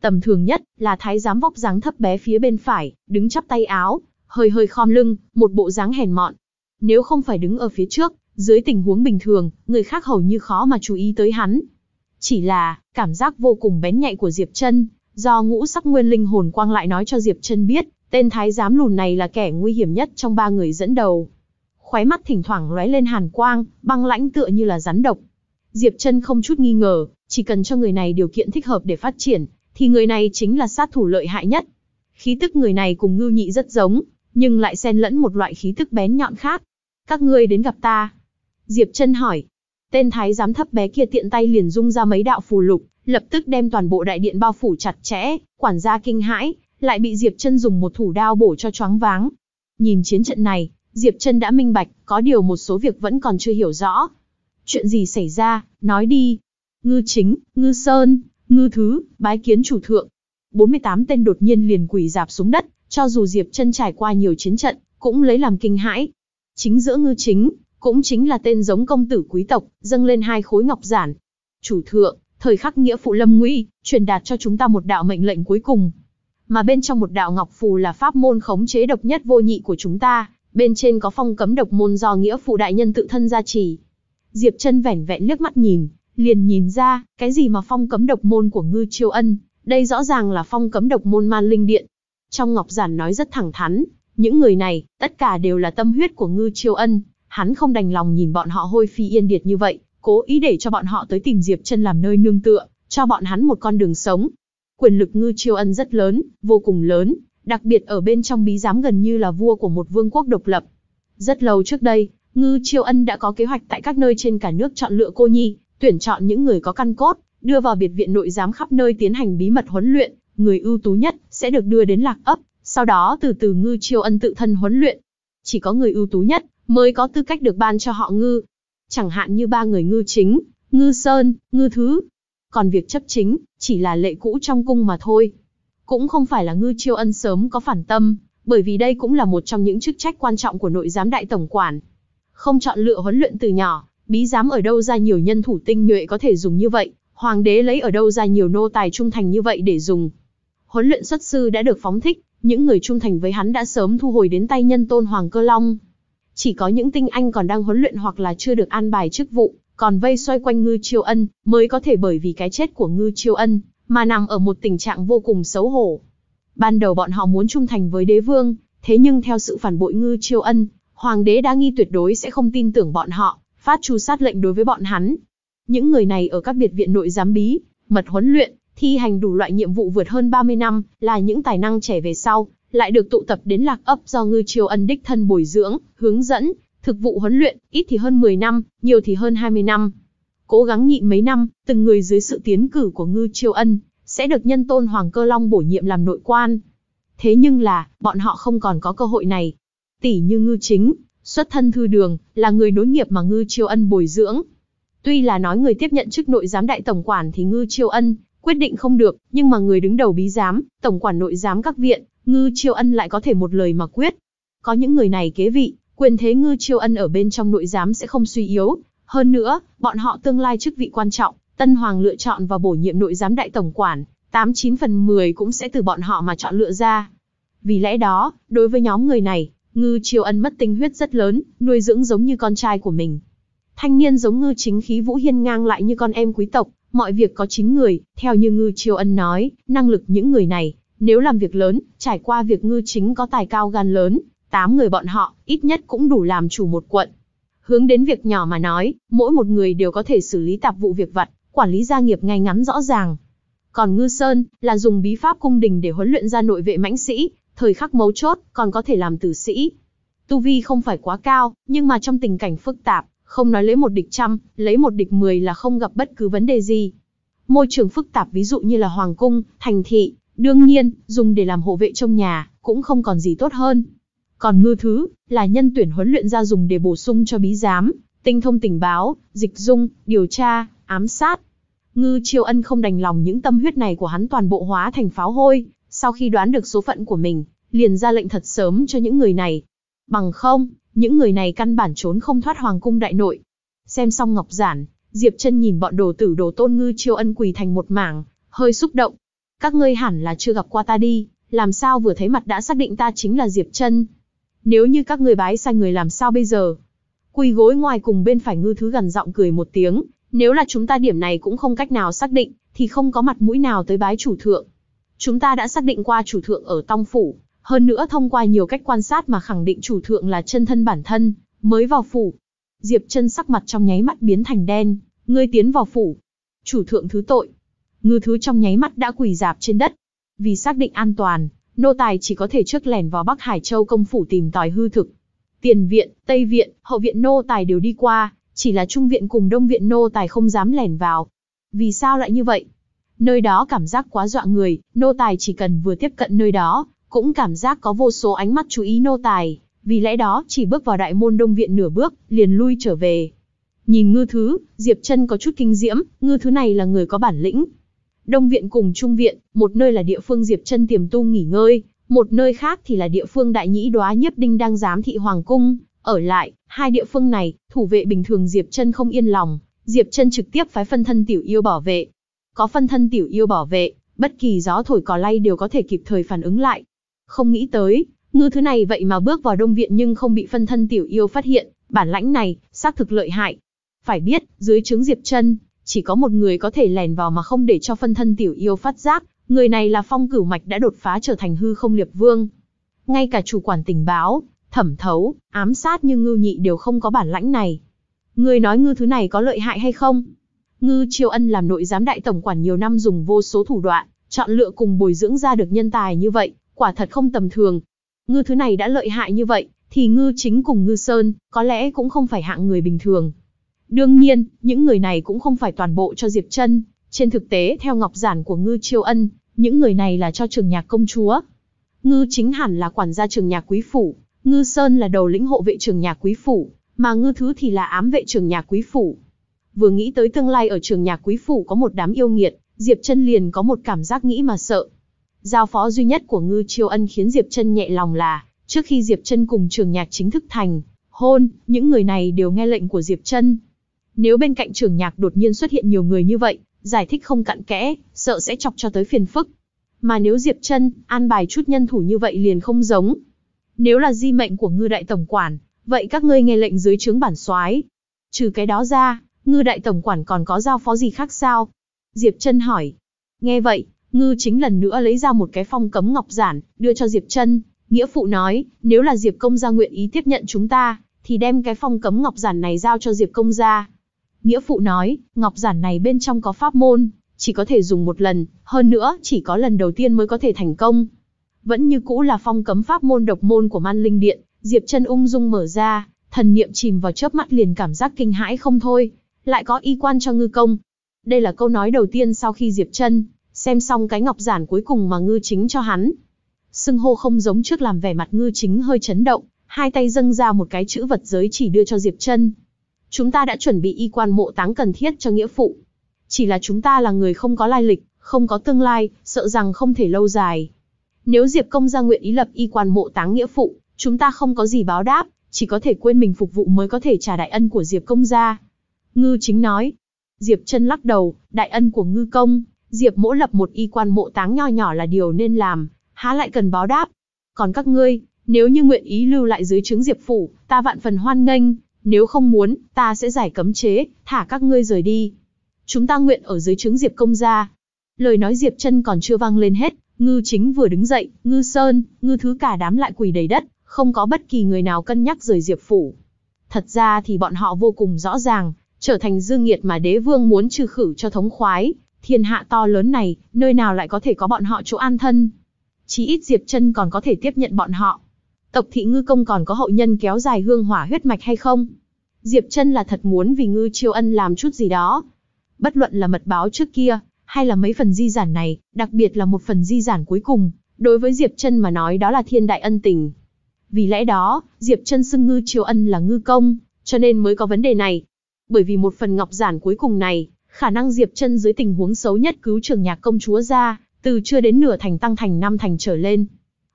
Tầm thường nhất là thái giám vóc dáng thấp bé phía bên phải, đứng chắp tay áo, hơi hơi khom lưng, một bộ dáng hèn mọn. Nếu không phải đứng ở phía trước, dưới tình huống bình thường, người khác hầu như khó mà chú ý tới hắn, chỉ là, cảm giác vô cùng bén nhạy của Diệp Trân, do ngũ sắc nguyên linh hồn quang lại nói cho Diệp Trân biết, tên thái giám lùn này là kẻ nguy hiểm nhất trong ba người dẫn đầu. Khóe mắt thỉnh thoảng lóe lên hàn quang, băng lãnh tựa như là rắn độc. Diệp Trân không chút nghi ngờ, chỉ cần cho người này điều kiện thích hợp để phát triển, thì người này chính là sát thủ lợi hại nhất. Khí tức người này cùng ngưu nhị rất giống, nhưng lại xen lẫn một loại khí tức bén nhọn khác. Các ngươi đến gặp ta. Diệp Trân hỏi, Tên thái giám thấp bé kia tiện tay liền dung ra mấy đạo phù lục, lập tức đem toàn bộ đại điện bao phủ chặt chẽ, quản gia kinh hãi, lại bị Diệp Chân dùng một thủ đao bổ cho choáng váng. Nhìn chiến trận này, Diệp Chân đã minh bạch, có điều một số việc vẫn còn chưa hiểu rõ. Chuyện gì xảy ra, nói đi. Ngư Chính, Ngư Sơn, Ngư Thứ, bái kiến chủ thượng. 48 tên đột nhiên liền quỳ dạp xuống đất, cho dù Diệp Chân trải qua nhiều chiến trận, cũng lấy làm kinh hãi. Chính giữa Ngư Chính, cũng chính là tên giống công tử quý tộc, dâng lên hai khối ngọc giản. Chủ thượng, thời khắc nghĩa phụ lâm nguy, truyền đạt cho chúng ta một đạo mệnh lệnh cuối cùng. Mà bên trong một đạo ngọc phù là pháp môn khống chế độc nhất vô nhị của chúng ta, bên trên có phong cấm độc môn do nghĩa phụ đại nhân tự thân gia trì. Diệp chân vẻn vẹn liếc mắt nhìn, liền nhìn ra, cái gì mà phong cấm độc môn của ngư chiêu ân, đây rõ ràng là phong cấm độc môn man linh điện. Trong ngọc giản nói rất thẳng thắn, những người này, tất cả đều là tâm huyết của ngư chiêu ân, hắn không đành lòng nhìn bọn họ hôi phi yên điệt như vậy, cố ý để cho bọn họ tới tìm Diệp Chân làm nơi nương tựa, cho bọn hắn một con đường sống. Quyền lực Ngư Chiêu Ân rất lớn, vô cùng lớn, đặc biệt ở bên trong bí giám gần như là vua của một vương quốc độc lập. Rất lâu trước đây, Ngư Chiêu Ân đã có kế hoạch tại các nơi trên cả nước chọn lựa cô nhi, tuyển chọn những người có căn cốt, đưa vào biệt viện nội giám khắp nơi tiến hành bí mật huấn luyện, người ưu tú nhất sẽ được đưa đến lạc ấp, sau đó từ từ Ngư Chiêu Ân tự thân huấn luyện. Chỉ có người ưu tú nhất mới có tư cách được ban cho họ ngư. Chẳng hạn như ba người ngư chính, ngư sơn, ngư thứ. Còn việc chấp chính, chỉ là lệ cũ trong cung mà thôi. Cũng không phải là ngư chiêu ân sớm có phản tâm, bởi vì đây cũng là một trong những chức trách quan trọng của nội giám đại tổng quản. Không chọn lựa huấn luyện từ nhỏ, bí giám ở đâu ra nhiều nhân thủ tinh nhuệ có thể dùng như vậy, hoàng đế lấy ở đâu ra nhiều nô tài trung thành như vậy để dùng. Huấn luyện xuất sư đã được phóng thích, những người trung thành với hắn đã sớm thu hồi đến tay nhân tôn Hoàng Cơ Long. Chỉ có những tinh anh còn đang huấn luyện hoặc là chưa được an bài chức vụ, còn vây xoay quanh Ngư Chiêu Ân, mới có thể bởi vì cái chết của Ngư Chiêu Ân, mà nằm ở một tình trạng vô cùng xấu hổ. Ban đầu bọn họ muốn trung thành với đế vương, thế nhưng theo sự phản bội Ngư Chiêu Ân, hoàng đế đã nghi tuyệt đối sẽ không tin tưởng bọn họ, phát chu sát lệnh đối với bọn hắn. Những người này ở các biệt viện nội giám bí, mật huấn luyện, thi hành đủ loại nhiệm vụ vượt hơn 30 năm, là những tài năng trẻ về sau, lại được tụ tập đến lạc ấp do Ngư Triều Ân đích thân bồi dưỡng, hướng dẫn, thực vụ huấn luyện, ít thì hơn 10 năm, nhiều thì hơn 20 năm. Cố gắng nhịn mấy năm, từng người dưới sự tiến cử của Ngư Triều Ân, sẽ được nhân tôn Hoàng Cơ Long bổ nhiệm làm nội quan. Thế nhưng là, bọn họ không còn có cơ hội này. Tỷ như Ngư Chính, xuất thân thư đường, là người đối nghiệp mà Ngư Triều Ân bồi dưỡng. Tuy là nói người tiếp nhận chức nội giám đại tổng quản thì Ngư Triều Ân quyết định không được, nhưng mà người đứng đầu bí giám, tổng quản nội giám các viện, Ngư Chiêu Ân lại có thể một lời mà quyết. Có những người này kế vị, quyền thế Ngư Chiêu Ân ở bên trong nội giám sẽ không suy yếu. Hơn nữa, bọn họ tương lai chức vị quan trọng, Tân Hoàng lựa chọn và bổ nhiệm nội giám đại tổng quản, 89 phần 10 cũng sẽ từ bọn họ mà chọn lựa ra. Vì lẽ đó, đối với nhóm người này, Ngư Chiêu Ân mất tinh huyết rất lớn, nuôi dưỡng giống như con trai của mình. Thanh niên giống Ngư Chính Khí Vũ Hiên ngang lại như con em quý tộc, mọi việc có chính người, theo như Ngư Chiêu Ân nói, năng lực những người này nếu làm việc lớn, trải qua việc ngư chính có tài cao gan lớn, 8 người bọn họ, ít nhất cũng đủ làm chủ một quận. Hướng đến việc nhỏ mà nói, mỗi một người đều có thể xử lý tạp vụ việc vặt, quản lý gia nghiệp ngay ngắn rõ ràng. Còn Ngư Sơn, là dùng bí pháp cung đình để huấn luyện ra nội vệ mãnh sĩ, thời khắc mấu chốt, còn có thể làm tử sĩ. Tu vi không phải quá cao, nhưng mà trong tình cảnh phức tạp, không nói lấy một địch trăm, lấy một địch mười là không gặp bất cứ vấn đề gì. Môi trường phức tạp ví dụ như là hoàng cung, thành thị, Đương nhiên, dùng để làm hộ vệ trong nhà, cũng không còn gì tốt hơn. Còn ngư thứ, là nhân tuyển huấn luyện ra dùng để bổ sung cho bí giám, tinh thông tình báo, dịch dung, điều tra, ám sát. Ngư Triều Ân không đành lòng những tâm huyết này của hắn toàn bộ hóa thành pháo hôi, sau khi đoán được số phận của mình, liền ra lệnh thật sớm cho những người này. Bằng không, những người này căn bản trốn không thoát hoàng cung đại nội. Xem xong Ngọc Giản, Diệp Chân nhìn bọn đồ tử đồ tôn Ngư Triều Ân quỳ thành một mảng, hơi xúc động, các ngươi hẳn là chưa gặp qua ta đi, làm sao vừa thấy mặt đã xác định ta chính là Diệp Trân? Nếu như các ngươi bái sai người làm sao bây giờ? Quỳ gối ngoài cùng bên phải ngư thứ gần giọng cười một tiếng, nếu là chúng ta điểm này cũng không cách nào xác định, thì không có mặt mũi nào tới bái chủ thượng. Chúng ta đã xác định qua chủ thượng ở Tông Phủ, hơn nữa thông qua nhiều cách quan sát mà khẳng định chủ thượng là chân thân bản thân, mới vào phủ. Diệp chân sắc mặt trong nháy mắt biến thành đen, ngươi tiến vào phủ. Chủ thượng thứ tội, ngư thứ trong nháy mắt đã quỳ dạp trên đất. Vì xác định an toàn, nô tài chỉ có thể trước lẻn vào Bắc Hải Châu công phủ tìm tòi hư thực. Tiền viện, Tây viện, hậu viện nô tài đều đi qua, chỉ là Trung viện cùng Đông viện nô tài không dám lẻn vào. Vì sao lại như vậy? Nơi đó cảm giác quá dọa người, nô tài chỉ cần vừa tiếp cận nơi đó, cũng cảm giác có vô số ánh mắt chú ý nô tài, vì lẽ đó chỉ bước vào đại môn Đông viện nửa bước, liền lui trở về. Nhìn ngư thứ, Diệp chân có chút kinh diễm, ngư thứ này là người có bản lĩnh, Đông Viện cùng Trung Viện, một nơi là địa phương Diệp chân tiềm tu nghỉ ngơi, một nơi khác thì là địa phương Đại Nhĩ Đoá Nhiếp Đinh đang giám thị Hoàng Cung. Ở lại, hai địa phương này, thủ vệ bình thường Diệp chân không yên lòng, Diệp chân trực tiếp phái phân thân tiểu yêu bảo vệ. Có phân thân tiểu yêu bảo vệ, bất kỳ gió thổi cỏ lay đều có thể kịp thời phản ứng lại. Không nghĩ tới, ngư thứ này vậy mà bước vào Đông Viện nhưng không bị phân thân tiểu yêu phát hiện, bản lãnh này, xác thực lợi hại. Phải biết, dưới trứng Diệp chân chỉ có một người có thể lèn vào mà không để cho phân thân tiểu yêu phát giác, người này là phong cửu mạch đã đột phá trở thành hư không liệp vương. Ngay cả chủ quản tình báo, thẩm thấu, ám sát như ngư nhị đều không có bản lãnh này. Người nói ngư thứ này có lợi hại hay không? Ngư Triều Ân làm nội giám đại tổng quản nhiều năm dùng vô số thủ đoạn, chọn lựa cùng bồi dưỡng ra được nhân tài như vậy, quả thật không tầm thường. Ngư thứ này đã lợi hại như vậy, thì ngư chính cùng ngư sơn, có lẽ cũng không phải hạng người bình thường, Đương nhiên, những người này cũng không phải toàn bộ cho Diệp Trân, trên thực tế theo ngọc giản của Ngư Chiêu Ân, những người này là cho trường nhạc công chúa. Ngư chính hẳn là quản gia trường nhạc quý phủ, Ngư Sơn là đầu lĩnh hộ vệ trường nhạc quý phủ, mà Ngư Thứ thì là ám vệ trường nhạc quý phủ. Vừa nghĩ tới tương lai ở trường nhạc quý phủ có một đám yêu nghiệt, Diệp Trân liền có một cảm giác nghĩ mà sợ. Giao phó duy nhất của Ngư Chiêu Ân khiến Diệp Trân nhẹ lòng là, trước khi Diệp Trân cùng trường nhạc chính thức thành, hôn, những người này đều nghe lệnh của Diệp Trân. Nếu bên cạnh trưởng nhạc đột nhiên xuất hiện nhiều người như vậy, giải thích không cặn kẽ, sợ sẽ chọc cho tới phiền phức. Mà nếu Diệp Chân an bài chút nhân thủ như vậy liền không giống. Nếu là di mệnh của Ngư đại tổng quản, vậy các ngươi nghe lệnh dưới trướng bản soái. Trừ cái đó ra, Ngư đại tổng quản còn có giao phó gì khác sao? Diệp Chân hỏi. Nghe vậy, Ngư chính lần nữa lấy ra một cái phong cấm ngọc giản, đưa cho Diệp Chân, nghĩa phụ nói, nếu là Diệp công gia nguyện ý tiếp nhận chúng ta, thì đem cái phong cấm ngọc giản này giao cho Diệp công gia, Nghĩa phụ nói, ngọc giản này bên trong có pháp môn, chỉ có thể dùng một lần, hơn nữa chỉ có lần đầu tiên mới có thể thành công. Vẫn như cũ là phong cấm pháp môn độc môn của man linh điện, Diệp chân ung dung mở ra, thần niệm chìm vào chớp mắt liền cảm giác kinh hãi không thôi, lại có y quan cho ngư công. Đây là câu nói đầu tiên sau khi Diệp chân xem xong cái ngọc giản cuối cùng mà ngư chính cho hắn. Sưng hô không giống trước làm vẻ mặt ngư chính hơi chấn động, hai tay dâng ra một cái chữ vật giới chỉ đưa cho Diệp chân Chúng ta đã chuẩn bị y quan mộ táng cần thiết cho nghĩa phụ. Chỉ là chúng ta là người không có lai lịch, không có tương lai, sợ rằng không thể lâu dài. Nếu Diệp Công gia nguyện ý lập y quan mộ táng nghĩa phụ, chúng ta không có gì báo đáp, chỉ có thể quên mình phục vụ mới có thể trả đại ân của Diệp Công gia. Ngư chính nói. Diệp chân lắc đầu, đại ân của ngư công, Diệp mỗ lập một y quan mộ táng nho nhỏ là điều nên làm, há lại cần báo đáp. Còn các ngươi, nếu như nguyện ý lưu lại dưới trứng Diệp phủ, ta vạn phần hoan nghênh, nếu không muốn, ta sẽ giải cấm chế, thả các ngươi rời đi. Chúng ta nguyện ở dưới trướng Diệp công gia. Lời nói Diệp chân còn chưa vang lên hết, ngư chính vừa đứng dậy, ngư sơn, ngư thứ cả đám lại quỳ đầy đất, không có bất kỳ người nào cân nhắc rời Diệp phủ. Thật ra thì bọn họ vô cùng rõ ràng, trở thành dương nghiệt mà đế vương muốn trừ khử cho thống khoái, thiên hạ to lớn này, nơi nào lại có thể có bọn họ chỗ an thân. Chỉ ít Diệp chân còn có thể tiếp nhận bọn họ tộc thị ngư công còn có hậu nhân kéo dài hương hỏa huyết mạch hay không? Diệp Chân là thật muốn vì Ngư Chiêu Ân làm chút gì đó. Bất luận là mật báo trước kia, hay là mấy phần di giản này, đặc biệt là một phần di giản cuối cùng, đối với Diệp Chân mà nói đó là thiên đại ân tình. Vì lẽ đó, Diệp Chân xưng Ngư Chiêu Ân là ngư công, cho nên mới có vấn đề này. Bởi vì một phần ngọc giản cuối cùng này, khả năng Diệp Chân dưới tình huống xấu nhất cứu Trường Nhạc công chúa ra, từ chưa đến nửa thành tăng thành năm thành trở lên.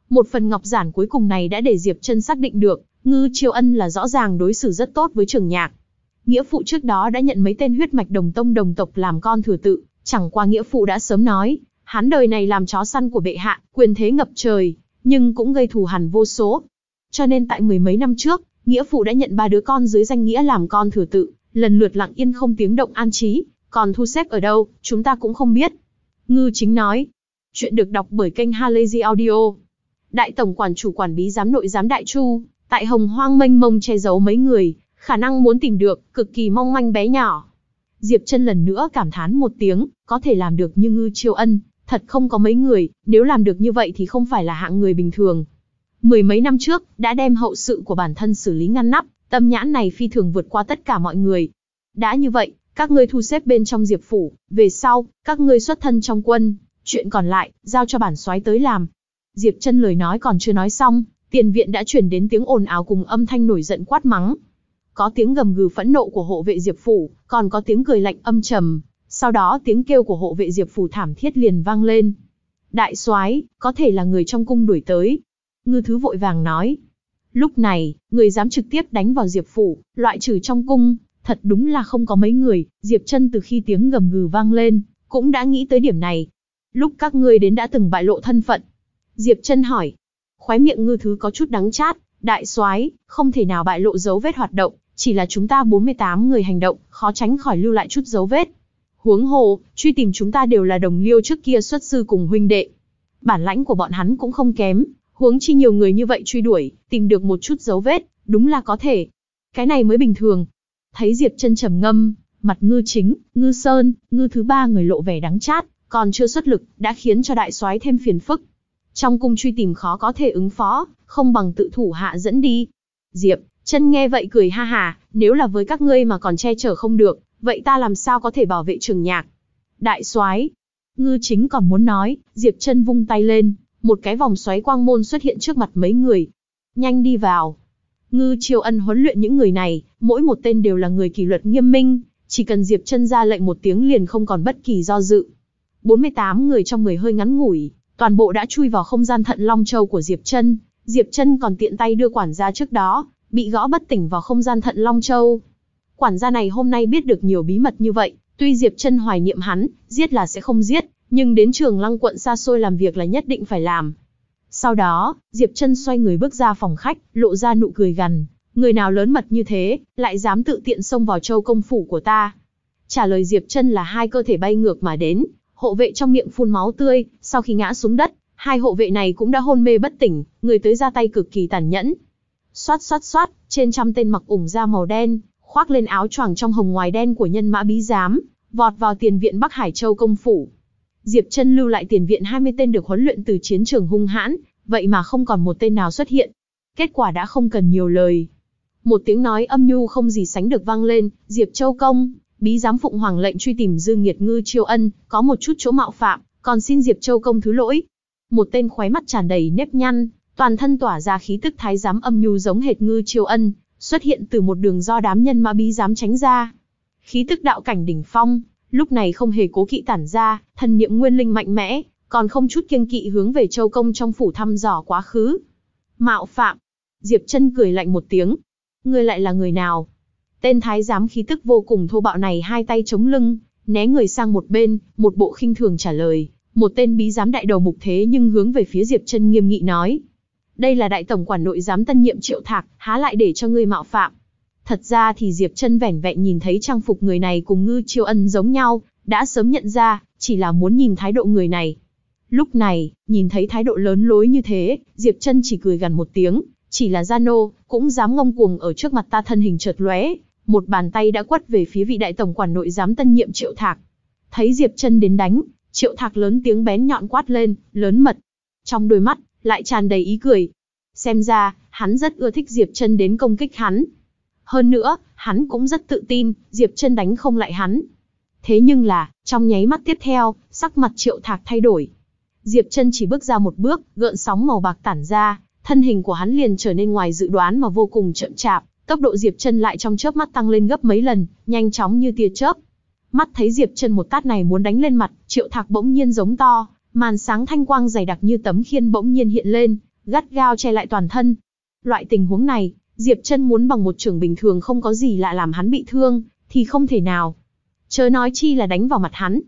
Một phần ngọc giản cuối cùng này đã để Diệp Chân xác định được, Ngư Chiêu Ân là rõ ràng đối xử rất tốt với Trường Nhạc. Nghĩa phụ trước đó đã nhận mấy tên huyết mạch đồng tông đồng tộc làm con thừa tự, chẳng qua nghĩa phụ đã sớm nói, hắn đời này làm chó săn của bệ hạ, quyền thế ngập trời, nhưng cũng gây thù hằn vô số. Cho nên tại mười mấy năm trước, nghĩa phụ đã nhận ba đứa con dưới danh nghĩa làm con thừa tự, lần lượt lặng yên không tiếng động an trí, còn thu xếp ở đâu, chúng ta cũng không biết. Ngư chính nói. Chuyện được đọc bởi kênh Halazy Audio đại tổng quản chủ quản bí giám nội giám đại chu, tại hồng hoang mênh mông che giấu mấy người, khả năng muốn tìm được, cực kỳ mong manh bé nhỏ. Diệp chân lần nữa cảm thán một tiếng, có thể làm được như ngư chiêu ân, thật không có mấy người, nếu làm được như vậy thì không phải là hạng người bình thường. Mười mấy năm trước, đã đem hậu sự của bản thân xử lý ngăn nắp, tâm nhãn này phi thường vượt qua tất cả mọi người. Đã như vậy, các ngươi thu xếp bên trong diệp phủ, về sau, các ngươi xuất thân trong quân, chuyện còn lại, giao cho bản soái tới làm, Diệp Chân lời nói còn chưa nói xong, tiền viện đã chuyển đến tiếng ồn ào cùng âm thanh nổi giận quát mắng. Có tiếng gầm gừ phẫn nộ của hộ vệ Diệp phủ, còn có tiếng cười lạnh âm trầm, sau đó tiếng kêu của hộ vệ Diệp phủ thảm thiết liền vang lên. Đại soái, có thể là người trong cung đuổi tới. Ngư thứ vội vàng nói. Lúc này, người dám trực tiếp đánh vào Diệp phủ, loại trừ trong cung, thật đúng là không có mấy người, Diệp Chân từ khi tiếng gầm gừ vang lên, cũng đã nghĩ tới điểm này. Lúc các ngươi đến đã từng bại lộ thân phận, Diệp chân hỏi. Khóe miệng ngư thứ có chút đắng chát, đại soái không thể nào bại lộ dấu vết hoạt động, chỉ là chúng ta 48 người hành động, khó tránh khỏi lưu lại chút dấu vết. Huống hồ, truy tìm chúng ta đều là đồng liêu trước kia xuất sư cùng huynh đệ. Bản lãnh của bọn hắn cũng không kém, huống chi nhiều người như vậy truy đuổi, tìm được một chút dấu vết, đúng là có thể. Cái này mới bình thường. Thấy Diệp chân trầm ngâm, mặt ngư chính, ngư sơn, ngư thứ ba người lộ vẻ đắng chát, còn chưa xuất lực, đã khiến cho đại soái thêm phiền phức. Trong cung truy tìm khó có thể ứng phó, không bằng tự thủ hạ dẫn đi. Diệp, chân nghe vậy cười ha hà, nếu là với các ngươi mà còn che chở không được, vậy ta làm sao có thể bảo vệ trường nhạc? Đại soái Ngư chính còn muốn nói, Diệp chân vung tay lên, một cái vòng xoáy quang môn xuất hiện trước mặt mấy người. Nhanh đi vào. Ngư Triều Ân huấn luyện những người này, mỗi một tên đều là người kỷ luật nghiêm minh, chỉ cần Diệp Chân ra lệnh một tiếng liền không còn bất kỳ do dự. 48 người trong người hơi ngắn ngủi, toàn bộ đã chui vào không gian thận long châu của Diệp Chân, Diệp Chân còn tiện tay đưa quản gia trước đó, bị gõ bất tỉnh vào không gian thận long châu. Quản gia này hôm nay biết được nhiều bí mật như vậy, tuy Diệp Chân hoài niệm hắn, giết là sẽ không giết, nhưng đến Trường Lăng quận xa xôi làm việc là nhất định phải làm. Sau đó, Diệp Chân xoay người bước ra phòng khách, lộ ra nụ cười gằn, người nào lớn mật như thế, lại dám tự tiện xông vào châu công phủ của ta. Trả lời Diệp Chân là hai cơ thể bay ngược mà đến, hộ vệ trong miệng phun máu tươi, sau khi ngã xuống đất, hai hộ vệ này cũng đã hôn mê bất tỉnh, người tới ra tay cực kỳ tàn nhẫn. Xoát xoát xoát, trên trăm tên mặc ủng da màu đen, khoác lên áo choàng trong hồng ngoài đen của nhân mã bí giám, vọt vào tiền viện Bắc Hải Châu công phủ. Diệp Chân lưu lại tiền viện 20 tên được huấn luyện từ chiến trường hung hãn, vậy mà không còn một tên nào xuất hiện. Kết quả đã không cần nhiều lời. Một tiếng nói âm nhu không gì sánh được vang lên, Diệp Châu công, bí giám phụng hoàng lệnh truy tìm Dương nghiệt Ngư chiêu Ân, có một chút chỗ mạo phạm, còn xin Diệp Châu công thứ lỗi. Một tên khóe mắt tràn đầy nếp nhăn, toàn thân tỏa ra khí tức thái giám âm nhu giống hệt Ngư chiêu Ân, xuất hiện từ một đường do đám nhân ma bí giám tránh ra. Khí tức đạo cảnh đỉnh phong, lúc này không hề cố kỵ tản ra, thân niệm nguyên linh mạnh mẽ, còn không chút kiêng kỵ hướng về Châu công trong phủ thăm dò quá khứ. Mạo phạm. Diệp Chân cười lạnh một tiếng. Ngươi lại là người nào? Tên thái giám khí tức vô cùng thô bạo này hai tay chống lưng, né người sang một bên, một bộ khinh thường trả lời, một tên bí giám đại đầu mục thế nhưng hướng về phía Diệp Chân nghiêm nghị nói: "Đây là đại tổng quản nội giám tân nhiệm Triệu Thạc, há lại để cho ngươi mạo phạm?" Thật ra thì Diệp Chân vẻn vẹn nhìn thấy trang phục người này cùng Ngư Chiêu Ân giống nhau, đã sớm nhận ra, chỉ là muốn nhìn thái độ người này. Lúc này, nhìn thấy thái độ lớn lối như thế, Diệp Chân chỉ cười gần một tiếng, chỉ là Giano cũng dám ngông cuồng ở trước mặt ta thân hình chợt lóe, một bàn tay đã quất về phía vị đại tổng quản nội giám tân nhiệm Triệu Thạc. Thấy Diệp Chân đến đánh, Triệu Thạc lớn tiếng bén nhọn quát lên, lớn mật. Trong đôi mắt lại tràn đầy ý cười. Xem ra, hắn rất ưa thích Diệp Chân đến công kích hắn. Hơn nữa, hắn cũng rất tự tin, Diệp Chân đánh không lại hắn. Thế nhưng là, trong nháy mắt tiếp theo, sắc mặt Triệu Thạc thay đổi. Diệp Chân chỉ bước ra một bước, gợn sóng màu bạc tản ra, thân hình của hắn liền trở nên ngoài dự đoán mà vô cùng chậm chạp, Tốc độ Diệp Chân lại trong chớp mắt tăng lên gấp mấy lần, nhanh chóng như tia chớp. Mắt thấy Diệp Chân một tát này muốn đánh lên mặt, Triệu Thạc bỗng nhiên giống to, màn sáng thanh quang dày đặc như tấm khiên bỗng nhiên hiện lên, gắt gao che lại toàn thân. Loại tình huống này, Diệp Chân muốn bằng một trường bình thường không có gì lạ làm hắn bị thương, thì không thể nào. Chớ nói chi là đánh vào mặt hắn.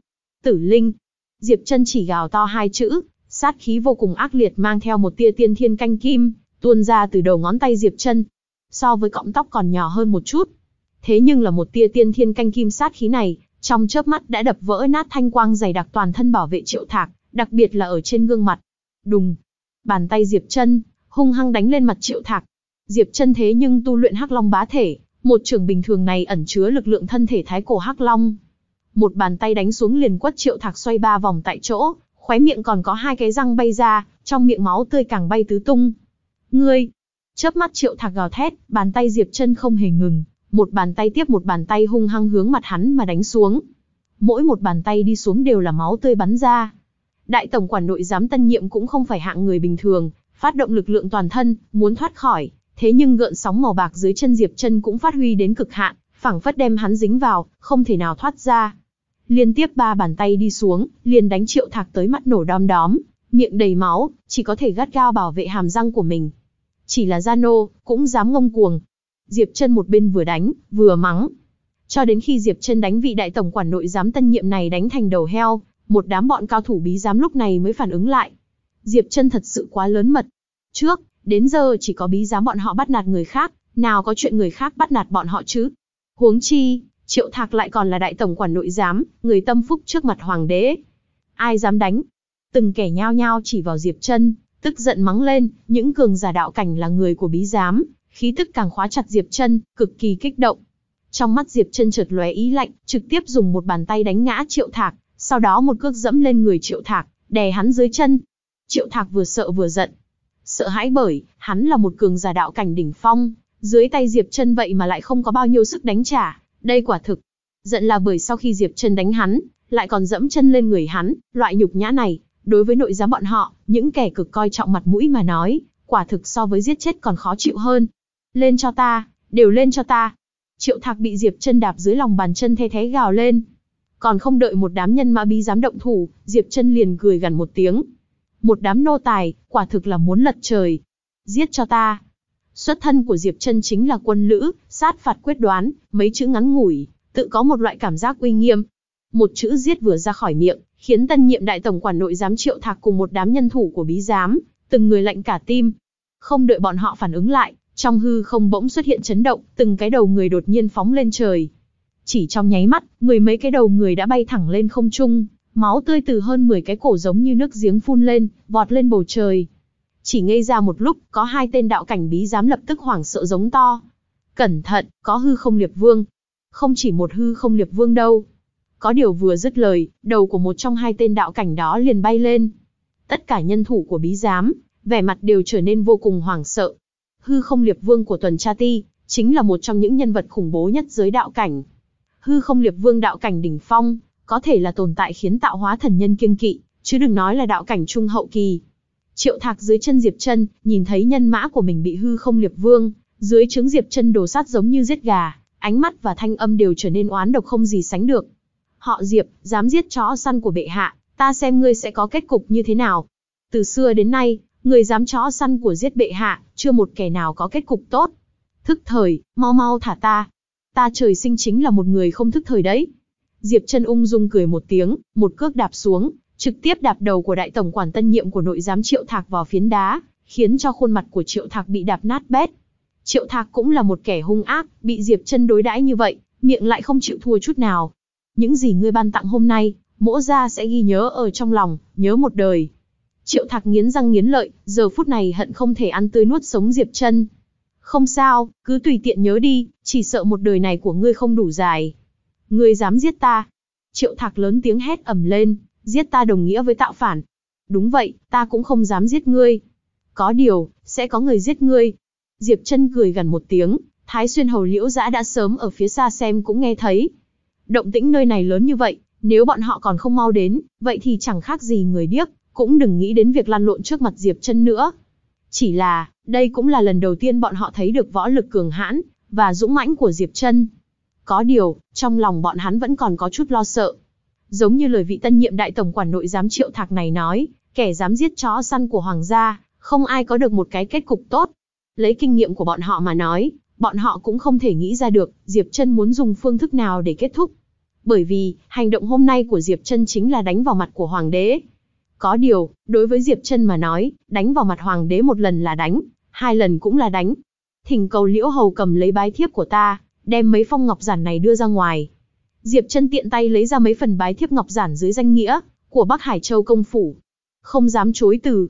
Tử Linh, Diệp Chân chỉ gào to hai chữ, sát khí vô cùng ác liệt mang theo một tia tiên thiên canh kim, tuôn ra từ đầu ngón tay Diệp Chân so với cọng tóc còn nhỏ hơn một chút. Thế nhưng là một tia tiên thiên canh kim sát khí này, trong chớp mắt đã đập vỡ nát thanh quang dày đặc toàn thân bảo vệ triệu thạc, đặc biệt là ở trên gương mặt. Đùng, bàn tay Diệp chân hung hăng đánh lên mặt triệu thạc. Diệp chân thế nhưng tu luyện hắc long bá thể, một trường bình thường này ẩn chứa lực lượng thân thể thái cổ hắc long. Một bàn tay đánh xuống liền quất triệu thạc xoay ba vòng tại chỗ, khóe miệng còn có hai cái răng bay ra, trong miệng máu tươi càng bay tứ tung. Ngươi, Chớp mắt Triệu Thạc gào thét, bàn tay Diệp Chân không hề ngừng, một bàn tay tiếp một bàn tay hung hăng hướng mặt hắn mà đánh xuống. Mỗi một bàn tay đi xuống đều là máu tươi bắn ra. Đại tổng quản nội giám tân nhiệm cũng không phải hạng người bình thường, phát động lực lượng toàn thân, muốn thoát khỏi, thế nhưng gợn sóng màu bạc dưới chân Diệp Chân cũng phát huy đến cực hạn, phảng phất đem hắn dính vào, không thể nào thoát ra. Liên tiếp ba bàn tay đi xuống, liền đánh Triệu Thạc tới mắt nổ đom đóm, miệng đầy máu, chỉ có thể gắt gao bảo vệ hàm răng của mình, chỉ là gia nô, cũng dám ngông cuồng. Diệp chân một bên vừa đánh, vừa mắng. Cho đến khi Diệp chân đánh vị đại tổng quản nội giám tân nhiệm này đánh thành đầu heo, một đám bọn cao thủ bí giám lúc này mới phản ứng lại. Diệp chân thật sự quá lớn mật. Trước, đến giờ chỉ có bí giám bọn họ bắt nạt người khác, nào có chuyện người khác bắt nạt bọn họ chứ. Huống chi, Triệu Thạc lại còn là đại tổng quản nội giám, người tâm phúc trước mặt hoàng đế. Ai dám đánh? Từng kẻ nhao nhao chỉ vào Diệp chân tức giận mắng lên, những cường giả đạo cảnh là người của bí giám, khí tức càng khóa chặt Diệp Chân, cực kỳ kích động. Trong mắt Diệp Chân chợt lóe ý lạnh, trực tiếp dùng một bàn tay đánh ngã Triệu Thạc, sau đó một cước dẫm lên người Triệu Thạc, đè hắn dưới chân. Triệu Thạc vừa sợ vừa giận, sợ hãi bởi hắn là một cường giả đạo cảnh đỉnh phong, dưới tay Diệp Chân vậy mà lại không có bao nhiêu sức đánh trả, đây quả thực giận là bởi sau khi Diệp Chân đánh hắn, lại còn dẫm chân lên người hắn, loại nhục nhã này, Đối với nội giám bọn họ, những kẻ cực coi trọng mặt mũi mà nói, quả thực so với giết chết còn khó chịu hơn. Lên cho ta, đều lên cho ta. Triệu Thạc bị Diệp chân đạp dưới lòng bàn chân thê thé gào lên. Còn không đợi một đám nhân ma bi dám động thủ, Diệp chân liền cười gần một tiếng. Một đám nô tài, quả thực là muốn lật trời. Giết cho ta. Xuất thân của Diệp chân chính là quân lữ, sát phạt quyết đoán, mấy chữ ngắn ngủi, tự có một loại cảm giác uy nghiêm, một chữ giết vừa ra khỏi miệng, khiến tân nhiệm đại tổng quản nội giám triệu thạc cùng một đám nhân thủ của bí giám, từng người lạnh cả tim. Không đợi bọn họ phản ứng lại, trong hư không bỗng xuất hiện chấn động, từng cái đầu người đột nhiên phóng lên trời. Chỉ trong nháy mắt, mười mấy cái đầu người đã bay thẳng lên không trung, máu tươi từ hơn 10 cái cổ giống như nước giếng phun lên, vọt lên bầu trời. Chỉ ngây ra một lúc, có hai tên đạo cảnh bí giám lập tức hoảng sợ giống to. Cẩn thận, có hư không liệp vương. Không chỉ một hư không liệp vương đâu, có điều vừa dứt lời, đầu của một trong hai tên đạo cảnh đó liền bay lên. Tất cả nhân thủ của bí giám, vẻ mặt đều trở nên vô cùng hoảng sợ. Hư không liệp vương của tuần tra ti, chính là một trong những nhân vật khủng bố nhất giới đạo cảnh. Hư không liệp vương đạo cảnh đỉnh phong, có thể là tồn tại khiến tạo hóa thần nhân kiêng kỵ, chứ đừng nói là đạo cảnh trung hậu kỳ. Triệu Thạc dưới chân Diệp Chân, nhìn thấy nhân mã của mình bị hư không liệp vương, dưới trứng Diệp Chân đồ sát giống như giết gà, ánh mắt và thanh âm đều trở nên oán độc không gì sánh được họ Diệp, dám giết chó săn của bệ hạ, ta xem ngươi sẽ có kết cục như thế nào. Từ xưa đến nay, người dám chó săn của giết bệ hạ, chưa một kẻ nào có kết cục tốt. Thức thời, mau mau thả ta. Ta trời sinh chính là một người không thức thời đấy. Diệp chân ung dung cười một tiếng, một cước đạp xuống, trực tiếp đạp đầu của đại tổng quản tân nhiệm của nội giám triệu thạc vào phiến đá, khiến cho khuôn mặt của triệu thạc bị đạp nát bét. Triệu thạc cũng là một kẻ hung ác, bị Diệp chân đối đãi như vậy, miệng lại không chịu thua chút nào, những gì ngươi ban tặng hôm nay, mỗ ra sẽ ghi nhớ ở trong lòng, nhớ một đời. Triệu Thạc nghiến răng nghiến lợi, giờ phút này hận không thể ăn tươi nuốt sống Diệp chân. Không sao, cứ tùy tiện nhớ đi, chỉ sợ một đời này của ngươi không đủ dài. Ngươi dám giết ta. Triệu Thạc lớn tiếng hét ầm lên, giết ta đồng nghĩa với tạo phản. Đúng vậy, ta cũng không dám giết ngươi. Có điều, sẽ có người giết ngươi. Diệp chân cười gần một tiếng, Thái Xuyên Hầu Liễu Giã đã sớm ở phía xa xem cũng nghe thấy, Động tĩnh nơi này lớn như vậy, nếu bọn họ còn không mau đến, vậy thì chẳng khác gì người điếc, cũng đừng nghĩ đến việc lăn lộn trước mặt Diệp chân nữa. Chỉ là, đây cũng là lần đầu tiên bọn họ thấy được võ lực cường hãn và dũng mãnh của Diệp chân Có điều, trong lòng bọn hắn vẫn còn có chút lo sợ. Giống như lời vị tân nhiệm đại tổng quản nội giám triệu thạc này nói, kẻ dám giết chó săn của hoàng gia, không ai có được một cái kết cục tốt. Lấy kinh nghiệm của bọn họ mà nói, bọn họ cũng không thể nghĩ ra được Diệp Trân muốn dùng phương thức nào để kết thúc. Bởi vì, hành động hôm nay của Diệp Trân chính là đánh vào mặt của Hoàng đế. Có điều, đối với Diệp Trân mà nói, đánh vào mặt Hoàng đế một lần là đánh, hai lần cũng là đánh. Thỉnh cầu Liễu Hầu cầm lấy bái thiếp của ta, đem mấy phong ngọc giản này đưa ra ngoài. Diệp Trân tiện tay lấy ra mấy phần bái thiếp ngọc giản dưới danh nghĩa của Bắc Hải Châu công phủ. Không dám chối từ.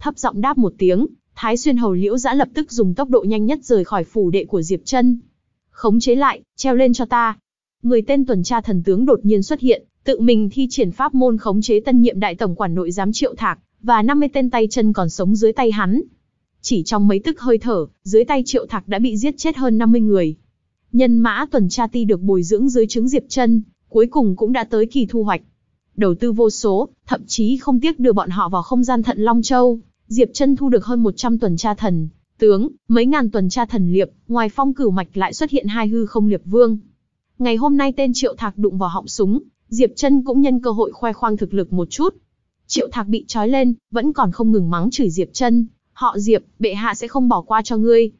Thấp giọng đáp một tiếng, Thái Xuyên Hầu Liễu Giã lập tức dùng tốc độ nhanh nhất rời khỏi phủ đệ của Diệp Trân. Khống chế lại, treo lên cho ta. Người tên tuần tra thần tướng đột nhiên xuất hiện, tự mình thi triển pháp môn khống chế tân nhiệm đại tổng quản nội giám triệu thạc, và 50 tên tay chân còn sống dưới tay hắn. Chỉ trong mấy tức hơi thở, dưới tay triệu thạc đã bị giết chết hơn 50 người. Nhân mã tuần tra ti được bồi dưỡng dưới trứng Diệp Trân, cuối cùng cũng đã tới kỳ thu hoạch. Đầu tư vô số, thậm chí không tiếc đưa bọn họ vào không gian thận Long Châu, Diệp Trân thu được hơn 100 tuần tra thần, tướng, mấy ngàn tuần tra thần liệp, ngoài phong cửu mạch lại xuất hiện hai hư không liệp vương. Ngày hôm nay tên Triệu Thạc đụng vào họng súng, Diệp Trân cũng nhân cơ hội khoe khoang thực lực một chút. Triệu Thạc bị trói lên, vẫn còn không ngừng mắng chửi Diệp Trân, họ Diệp, bệ hạ sẽ không bỏ qua cho ngươi.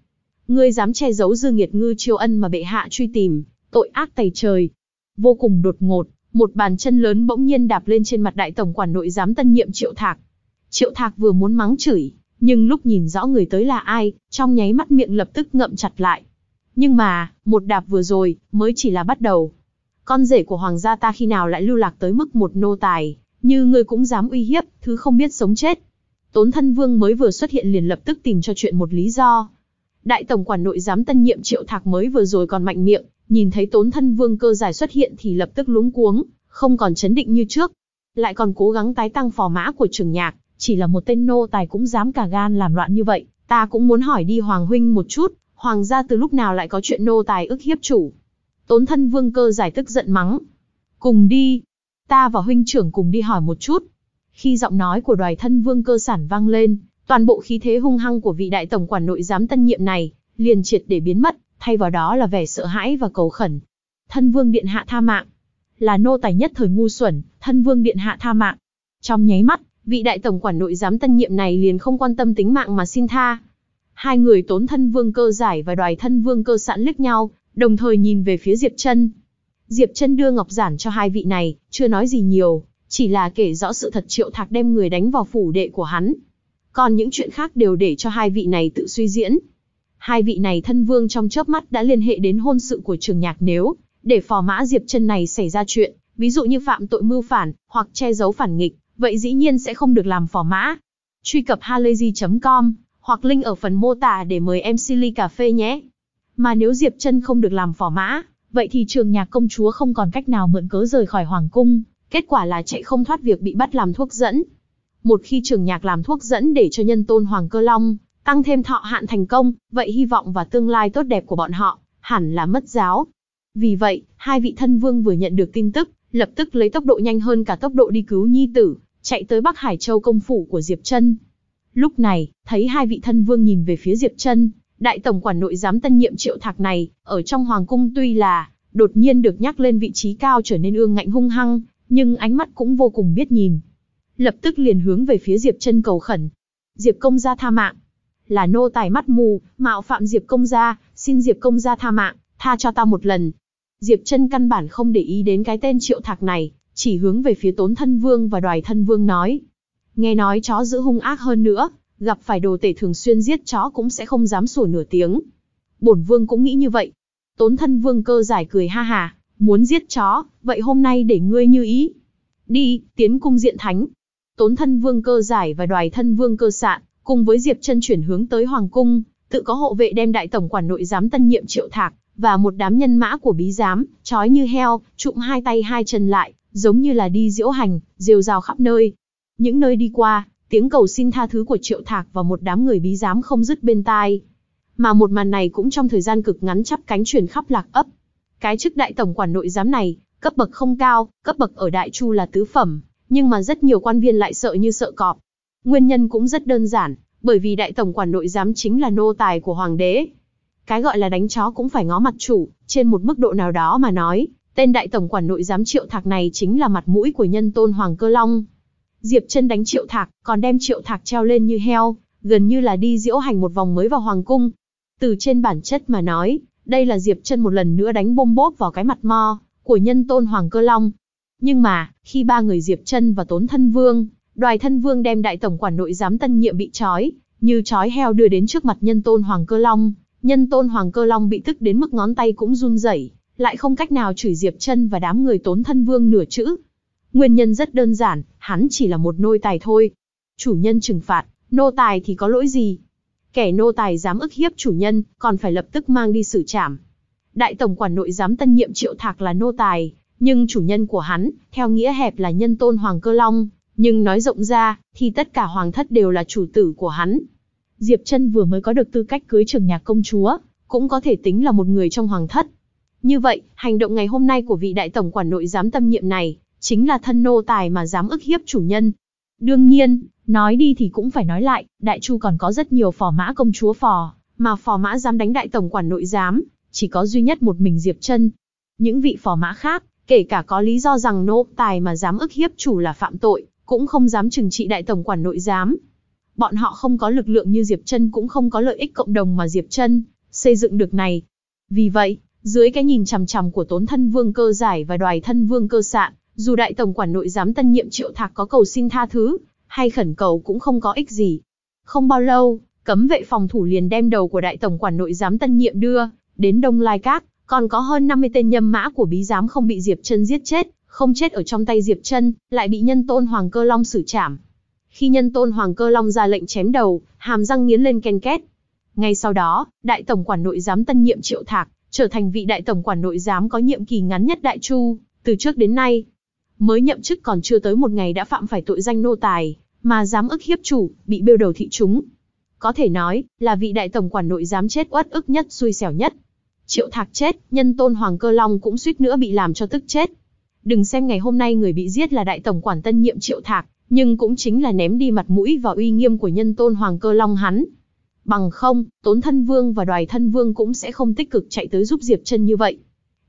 Ngươi dám che giấu dư nghiệt ngư chiêu ân mà bệ hạ truy tìm, tội ác tày trời. Vô cùng đột ngột, một bàn chân lớn bỗng nhiên đạp lên trên mặt đại tổng quản nội giám tân nhiệm Triệu Thạc. Triệu Thạc vừa muốn mắng chửi, nhưng lúc nhìn rõ người tới là ai, trong nháy mắt miệng lập tức ngậm chặt lại. Nhưng mà, một đạp vừa rồi, mới chỉ là bắt đầu. Con rể của hoàng gia ta khi nào lại lưu lạc tới mức một nô tài, như ngươi cũng dám uy hiếp, thứ không biết sống chết. Tốn thân vương mới vừa xuất hiện liền lập tức tìm cho chuyện một lý do. Đại tổng quản nội giám tân nhiệm triệu thạc mới vừa rồi còn mạnh miệng, nhìn thấy tốn thân vương cơ giải xuất hiện thì lập tức luống cuống, không còn chấn định như trước. Lại còn cố gắng tái tăng phò mã của trường nhạc, chỉ là một tên nô tài cũng dám cả gan làm loạn như vậy, ta cũng muốn hỏi đi Hoàng Huynh một chút, Hoàng gia từ lúc nào lại có chuyện nô tài ức hiếp chủ. Tốn thân vương cơ giải tức giận mắng. Cùng đi. Ta và huynh trưởng cùng đi hỏi một chút. Khi giọng nói của đoài thân vương cơ sản vang lên, toàn bộ khí thế hung hăng của vị đại tổng quản nội giám tân nhiệm này, liền triệt để biến mất, thay vào đó là vẻ sợ hãi và cầu khẩn. Thân vương điện hạ tha mạng. Là nô tài nhất thời ngu xuẩn, thân vương điện hạ tha mạng. Trong nháy mắt, vị đại tổng quản nội giám tân nhiệm này liền không quan tâm tính mạng mà xin tha. Hai người tốn thân vương cơ giải và đoài thân vương cơ sẵn liếc nhau, đồng thời nhìn về phía Diệp Trân. Diệp Trân đưa ngọc giản cho hai vị này, chưa nói gì nhiều, chỉ là kể rõ sự thật triệu thạc đem người đánh vào phủ đệ của hắn. Còn những chuyện khác đều để cho hai vị này tự suy diễn. Hai vị này thân vương trong chớp mắt đã liên hệ đến hôn sự của trường nhạc nếu, để phò mã Diệp Trân này xảy ra chuyện, ví dụ như phạm tội mưu phản, hoặc che giấu phản nghịch, vậy dĩ nhiên sẽ không được làm phỏ mã. Truy cập halayzi.com hoặc link ở phần mô tả để mời em Silly Cà Phê nhé. Mà nếu Diệp chân không được làm phỏ mã, vậy thì trường nhạc công chúa không còn cách nào mượn cớ rời khỏi hoàng cung, kết quả là chạy không thoát việc bị bắt làm thuốc dẫn. Một khi trường nhạc làm thuốc dẫn để cho nhân tôn Hoàng Cơ Long, tăng thêm thọ hạn thành công, vậy hy vọng và tương lai tốt đẹp của bọn họ, hẳn là mất giáo. Vì vậy, hai vị thân vương vừa nhận được tin tức, lập tức lấy tốc độ nhanh hơn cả tốc độ đi cứu nhi tử, chạy tới Bắc Hải Châu công phủ của Diệp Trân. Lúc này, thấy hai vị thân vương nhìn về phía Diệp Trân, đại tổng quản nội giám tân nhiệm triệu thạc này, ở trong hoàng cung tuy là, đột nhiên được nhắc lên vị trí cao trở nên ương ngạnh hung hăng, nhưng ánh mắt cũng vô cùng biết nhìn. Lập tức liền hướng về phía Diệp Trân cầu khẩn. Diệp công gia tha mạng. Là nô tài mắt mù, mạo phạm Diệp công gia, xin Diệp công gia tha mạng, tha cho ta một lần. Diệp Trân căn bản không để ý đến cái tên triệu thạc này, chỉ hướng về phía tốn thân vương và đoài thân vương nói. Nghe nói chó giữ hung ác hơn nữa, gặp phải đồ tể thường xuyên giết chó cũng sẽ không dám sủa nửa tiếng. Bổn vương cũng nghĩ như vậy. Tốn thân vương cơ giải cười ha hà, muốn giết chó, vậy hôm nay để ngươi như ý. Đi, tiến cung diện thánh. Tốn thân vương cơ giải và đoài thân vương cơ sạn, cùng với Diệp chân chuyển hướng tới Hoàng cung, tự có hộ vệ đem đại tổng quản nội giám tân nhiệm triệu thạc, và một đám nhân mã của bí giám, trói như heo, trụm hai tay hai chân lại, giống như là đi diễu hành, rêu rào khắp nơi. Những nơi đi qua, tiếng cầu xin tha thứ của Triệu Thạc và một đám người bí giám không dứt bên tai. Mà một màn này cũng trong thời gian cực ngắn chắp cánh truyền khắp lạc ấp. Cái chức đại tổng quản nội giám này, cấp bậc không cao, cấp bậc ở Đại Chu là tứ phẩm, nhưng mà rất nhiều quan viên lại sợ như sợ cọp. Nguyên nhân cũng rất đơn giản, bởi vì đại tổng quản nội giám chính là nô tài của hoàng đế. Cái gọi là đánh chó cũng phải ngó mặt chủ, trên một mức độ nào đó mà nói, Tên đại tổng quản nội giám Triệu Thạc này chính là mặt mũi của nhân tôn Hoàng Cơ Long. Diệp chân đánh Triệu Thạc, còn đem Triệu Thạc treo lên như heo, gần như là đi diễu hành một vòng mới vào Hoàng Cung. Từ trên bản chất mà nói, đây là Diệp chân một lần nữa đánh bôm bốp vào cái mặt mo của nhân tôn Hoàng Cơ Long. Nhưng mà, khi ba người Diệp chân và Tốn Thân Vương, đoài Thân Vương đem đại tổng quản nội giám tân nhiệm bị trói, như trói heo đưa đến trước mặt nhân tôn Hoàng Cơ Long, nhân tôn Hoàng Cơ Long bị tức đến mức ngón tay cũng run rẩy, lại không cách nào chửi Diệp Chân và đám người Tốn Thân Vương nửa chữ. Nguyên nhân rất đơn giản, hắn chỉ là một nô tài thôi. Chủ nhân trừng phạt, nô tài thì có lỗi gì? Kẻ nô tài dám ức hiếp chủ nhân, còn phải lập tức mang đi xử trảm. Đại tổng quản nội giám tân nhiệm Triệu Thạc là nô tài, nhưng chủ nhân của hắn, theo nghĩa hẹp là nhân tôn Hoàng Cơ Long, nhưng nói rộng ra, thì tất cả hoàng thất đều là chủ tử của hắn. Diệp Chân vừa mới có được tư cách cưới Trường Nhạc công chúa, cũng có thể tính là một người trong hoàng thất. Như vậy, hành động ngày hôm nay của vị đại tổng quản nội giám tâm nhiệm này, chính là thân nô tài mà dám ức hiếp chủ nhân. Đương nhiên, nói đi thì cũng phải nói lại, đại chu còn có rất nhiều phò mã công chúa phò, mà phò mã dám đánh đại tổng quản nội giám, chỉ có duy nhất một mình Diệp chân Những vị phò mã khác, kể cả có lý do rằng nô tài mà dám ức hiếp chủ là phạm tội, cũng không dám trừng trị đại tổng quản nội giám. Bọn họ không có lực lượng như Diệp chân cũng không có lợi ích cộng đồng mà Diệp chân xây dựng được này. Vì vậy, dưới cái nhìn chằm chằm của tốn thân vương cơ giải và đoài thân vương cơ sạn, dù đại tổng quản nội giám tân nhiệm triệu thạc có cầu xin tha thứ, hay khẩn cầu cũng không có ích gì. Không bao lâu, cấm vệ phòng thủ liền đem đầu của đại tổng quản nội giám tân nhiệm đưa, đến Đông Lai cát, còn có hơn 50 tên nhâm mã của bí giám không bị Diệp chân giết chết, không chết ở trong tay Diệp chân lại bị nhân tôn Hoàng Cơ Long xử trảm. Khi nhân tôn Hoàng Cơ Long ra lệnh chém đầu, hàm răng nghiến lên ken két. Ngay sau đó, đại tổng quản nội giám tân nhiệm Triệu Thạc trở thành vị đại tổng quản nội giám có nhiệm kỳ ngắn nhất Đại Chu, từ trước đến nay. Mới nhậm chức còn chưa tới một ngày đã phạm phải tội danh nô tài, mà dám ức hiếp chủ, bị bêu đầu thị chúng. Có thể nói, là vị đại tổng quản nội giám chết uất ức nhất, xui xẻo nhất. Triệu Thạc chết, nhân tôn Hoàng Cơ Long cũng suýt nữa bị làm cho tức chết. Đừng xem ngày hôm nay người bị giết là đại tổng quản tân nhiệm Triệu Thạc, nhưng cũng chính là ném đi mặt mũi và uy nghiêm của nhân tôn Hoàng Cơ Long hắn. Bằng không, Tốn Thân Vương và Đoài Thân Vương cũng sẽ không tích cực chạy tới giúp Diệp Chân như vậy.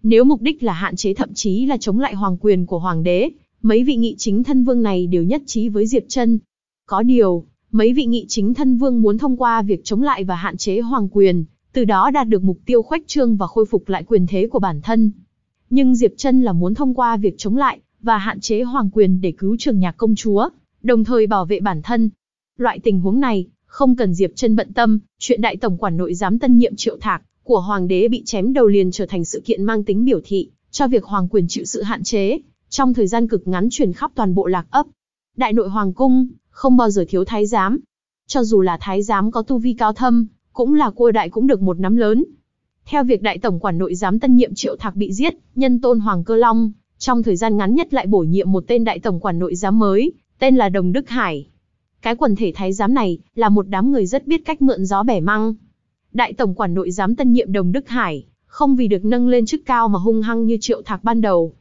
Nếu mục đích là hạn chế thậm chí là chống lại hoàng quyền của hoàng đế, mấy vị nghị chính thân vương này đều nhất trí với Diệp Chân. Có điều, mấy vị nghị chính thân vương muốn thông qua việc chống lại và hạn chế hoàng quyền, từ đó đạt được mục tiêu khoách trương và khôi phục lại quyền thế của bản thân. Nhưng Diệp Chân là muốn thông qua việc chống lại và hạn chế hoàng quyền để cứu Trường Nhạc công chúa, đồng thời bảo vệ bản thân. Loại tình huống này, không cần Diệp Trân bận tâm, chuyện đại tổng quản nội giám tân nhiệm Triệu Thạc của hoàng đế bị chém đầu liền trở thành sự kiện mang tính biểu thị cho việc hoàng quyền chịu sự hạn chế, trong thời gian cực ngắn truyền khắp toàn bộ Lạc ấp. Đại nội hoàng cung không bao giờ thiếu thái giám. Cho dù là thái giám có tu vi cao thâm, cũng là cô đại cũng được một nắm lớn. Theo việc đại tổng quản nội giám tân nhiệm Triệu Thạc bị giết, nhân tôn Hoàng Cơ Long, trong thời gian ngắn nhất lại bổ nhiệm một tên đại tổng quản nội giám mới, tên là Đồng Đức Hải. Cái quần thể thái giám này là một đám người rất biết cách mượn gió bẻ măng. Đại tổng quản nội giám tân nhiệm Đồng Đức Hải, không vì được nâng lên chức cao mà hung hăng như Triệu Thạc ban đầu.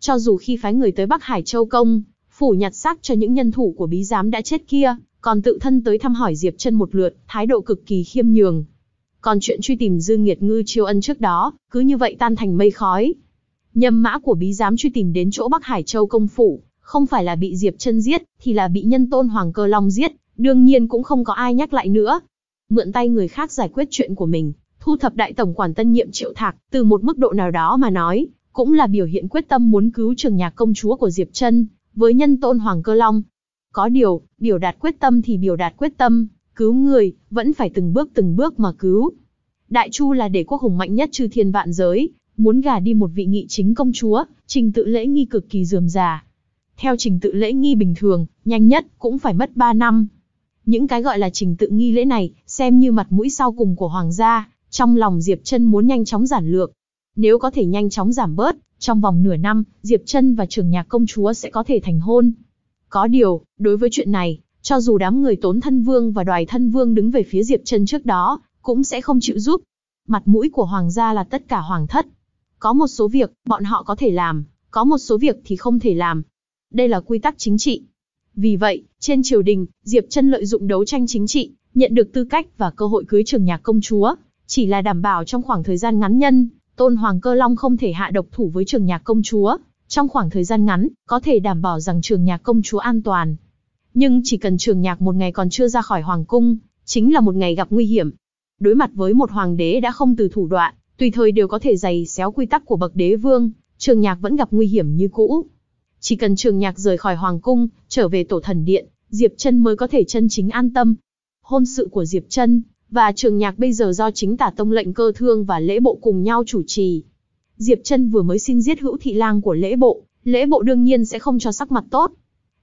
Cho dù khi phái người tới Bắc Hải Châu Công, phủ nhặt xác cho những nhân thủ của bí giám đã chết kia, còn tự thân tới thăm hỏi Diệp Chân một lượt, thái độ cực kỳ khiêm nhường. Còn chuyện truy tìm Dư Nghiệt Ngư Triều Ân trước đó, cứ như vậy tan thành mây khói. Nhâm mã của bí giám truy tìm đến chỗ Bắc Hải Châu công phủ, không phải là bị Diệp Chân giết, thì là bị nhân tôn Hoàng Cơ Long giết, đương nhiên cũng không có ai nhắc lại nữa. Mượn tay người khác giải quyết chuyện của mình, thu thập đại tổng quản tân nhiệm Triệu Thạc, từ một mức độ nào đó mà nói, cũng là biểu hiện quyết tâm muốn cứu trường nhạc công chúa của Diệp Chân với nhân tôn Hoàng Cơ Long. Có điều, biểu đạt quyết tâm thì biểu đạt quyết tâm, cứu người, vẫn phải từng bước từng bước mà cứu. Đại Chu là để quốc hùng mạnh nhất trừ thiên vạn giới, muốn gả đi một vị nghị chính công chúa, trình tự lễ nghi cực kỳ dườm già, theo trình tự lễ nghi bình thường, nhanh nhất cũng phải mất 3 năm. Những cái gọi là trình tự nghi lễ này, xem như mặt mũi sau cùng của hoàng gia, trong lòng Diệp Trân muốn nhanh chóng giản lược. Nếu có thể nhanh chóng giảm bớt, trong vòng nửa năm, Diệp Trân và Trường Nhạc công chúa sẽ có thể thành hôn. Có điều, đối với chuyện này, cho dù đám người Tốn Thân Vương và Đoài Thân Vương đứng về phía Diệp Trân trước đó, cũng sẽ không chịu giúp. Mặt mũi của hoàng gia là tất cả hoàng thất. Có một số việc bọn họ có thể làm, có một số việc thì không thể làm, đây là quy tắc chính trị. Vì vậy, trên triều đình, Diệp Trân lợi dụng đấu tranh chính trị, nhận được tư cách và cơ hội cưới trường nhạc công chúa, chỉ là đảm bảo trong khoảng thời gian ngắn nhân, Tôn Hoàng Cơ Long không thể hạ độc thủ với trường nhạc công chúa, trong khoảng thời gian ngắn, có thể đảm bảo rằng trường nhạc công chúa an toàn. Nhưng chỉ cần trường nhạc một ngày còn chưa ra khỏi hoàng cung, chính là một ngày gặp nguy hiểm. Đối mặt với một hoàng đế đã không từ thủ đoạn, tùy thời đều có thể giày xéo quy tắc của bậc đế vương, trường nhạc vẫn gặp nguy hiểm như cũ. Chỉ cần trường nhạc rời khỏi hoàng cung, trở về tổ thần điện, Diệp Trân mới có thể chân chính an tâm. Hôn sự của Diệp Trân và trường nhạc bây giờ do chính tả tông lệnh cơ thương và lễ bộ cùng nhau chủ trì. Diệp Trân vừa mới xin giết hữu thị lang của lễ bộ, lễ bộ đương nhiên sẽ không cho sắc mặt tốt.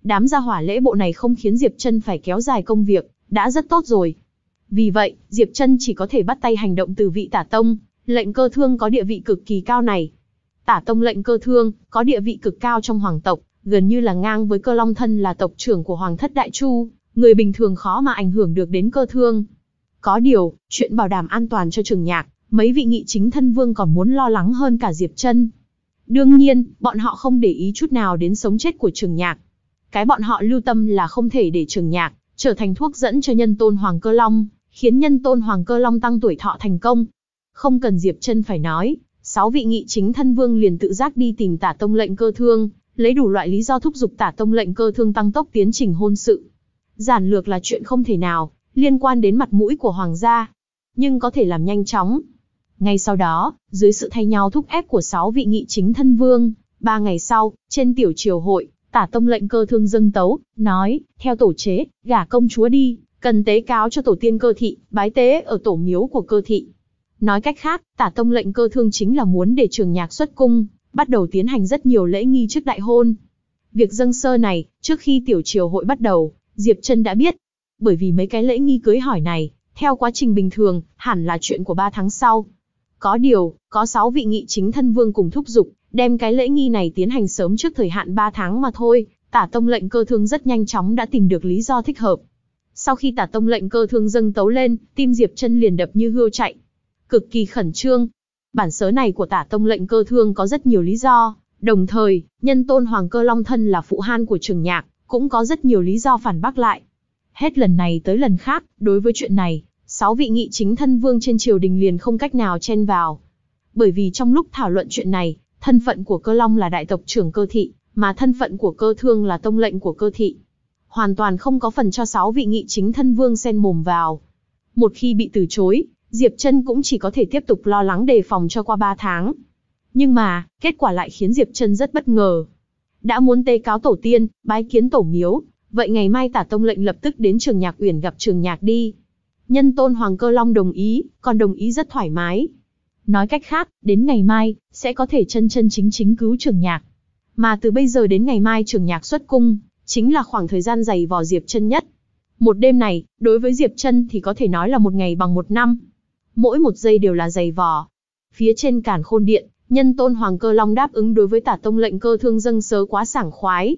Đám gia hỏa lễ bộ này không khiến Diệp Trân phải kéo dài công việc, đã rất tốt rồi. Vì vậy, Diệp Trân chỉ có thể bắt tay hành động từ vị tả tông, lệnh cơ thương có địa vị cực kỳ cao này. Tả tông lệnh cơ thương, có địa vị cực cao trong hoàng tộc, gần như là ngang với cơ long thân là tộc trưởng của hoàng thất đại chu, người bình thường khó mà ảnh hưởng được đến cơ thương. Có điều, chuyện bảo đảm an toàn cho trường nhạc, mấy vị nghị chính thân vương còn muốn lo lắng hơn cả Diệp chân. Đương nhiên, bọn họ không để ý chút nào đến sống chết của trường nhạc. Cái bọn họ lưu tâm là không thể để trường nhạc trở thành thuốc dẫn cho nhân tôn Hoàng Cơ Long, khiến nhân tôn Hoàng Cơ Long tăng tuổi thọ thành công. Không cần Diệp chân phải nói, sáu vị nghị chính thân vương liền tự giác đi tìm tả tông lệnh cơ thương, lấy đủ loại lý do thúc giục tả tông lệnh cơ thương tăng tốc tiến trình hôn sự. Giản lược là chuyện không thể nào, liên quan đến mặt mũi của hoàng gia, nhưng có thể làm nhanh chóng. Ngay sau đó, dưới sự thay nhau thúc ép của sáu vị nghị chính thân vương, ba ngày sau, trên tiểu triều hội, tả tông lệnh cơ thương dâng tấu, nói, theo tổ chế, gả công chúa đi, cần tế cáo cho tổ tiên cơ thị, bái tế ở tổ miếu của cơ thị. Nói cách khác, tả tông lệnh cơ thương chính là muốn để trường nhạc xuất cung, bắt đầu tiến hành rất nhiều lễ nghi trước đại hôn. Việc dâng sơ này, trước khi tiểu triều hội bắt đầu, Diệp Trân đã biết. Bởi vì mấy cái lễ nghi cưới hỏi này, theo quá trình bình thường, hẳn là chuyện của 3 tháng sau. Có điều, có 6 vị nghị chính thân vương cùng thúc giục, đem cái lễ nghi này tiến hành sớm trước thời hạn 3 tháng mà thôi, tả tông lệnh cơ thương rất nhanh chóng đã tìm được lý do thích hợp. Sau khi tả tông lệnh cơ thương dâng tấu lên, tim Diệp Trân liền đập như hươu chạy, cực kỳ khẩn trương. Bản sớ này của tả tông lệnh cơ thương có rất nhiều lý do, đồng thời, nhân tôn Hoàng Cơ Long Thân là phụ han của trường nhạc, cũng có rất nhiều lý do phản bác lại. Hết lần này tới lần khác, đối với chuyện này, sáu vị nghị chính thân vương trên triều đình liền không cách nào chen vào. Bởi vì trong lúc thảo luận chuyện này, thân phận của cơ long là đại tộc trưởng cơ thị, mà thân phận của cơ thương là tông lệnh của cơ thị. Hoàn toàn không có phần cho sáu vị nghị chính thân vương xen mồm vào. Một khi bị từ chối, Diệp Trân cũng chỉ có thể tiếp tục lo lắng đề phòng cho qua 3 tháng. Nhưng mà, kết quả lại khiến Diệp Trân rất bất ngờ. Đã muốn tê cáo tổ tiên, bái kiến tổ miếu, vậy ngày mai tả tông lệnh lập tức đến trường nhạc uyển gặp trường nhạc đi. Nhân tôn Hoàng Cơ Long đồng ý, còn đồng ý rất thoải mái. Nói cách khác, đến ngày mai, sẽ có thể chân chân chính chính cứu trường nhạc. Mà từ bây giờ đến ngày mai trường nhạc xuất cung, chính là khoảng thời gian dày vò Diệp Trân nhất. Một đêm này, đối với Diệp Trân thì có thể nói là một ngày bằng một năm mỗi một giây đều là giày vò. Phía trên cản khôn điện, nhân tôn Hoàng Cơ Long đáp ứng đối với tả tông lệnh cơ thương dâng sớ quá sảng khoái.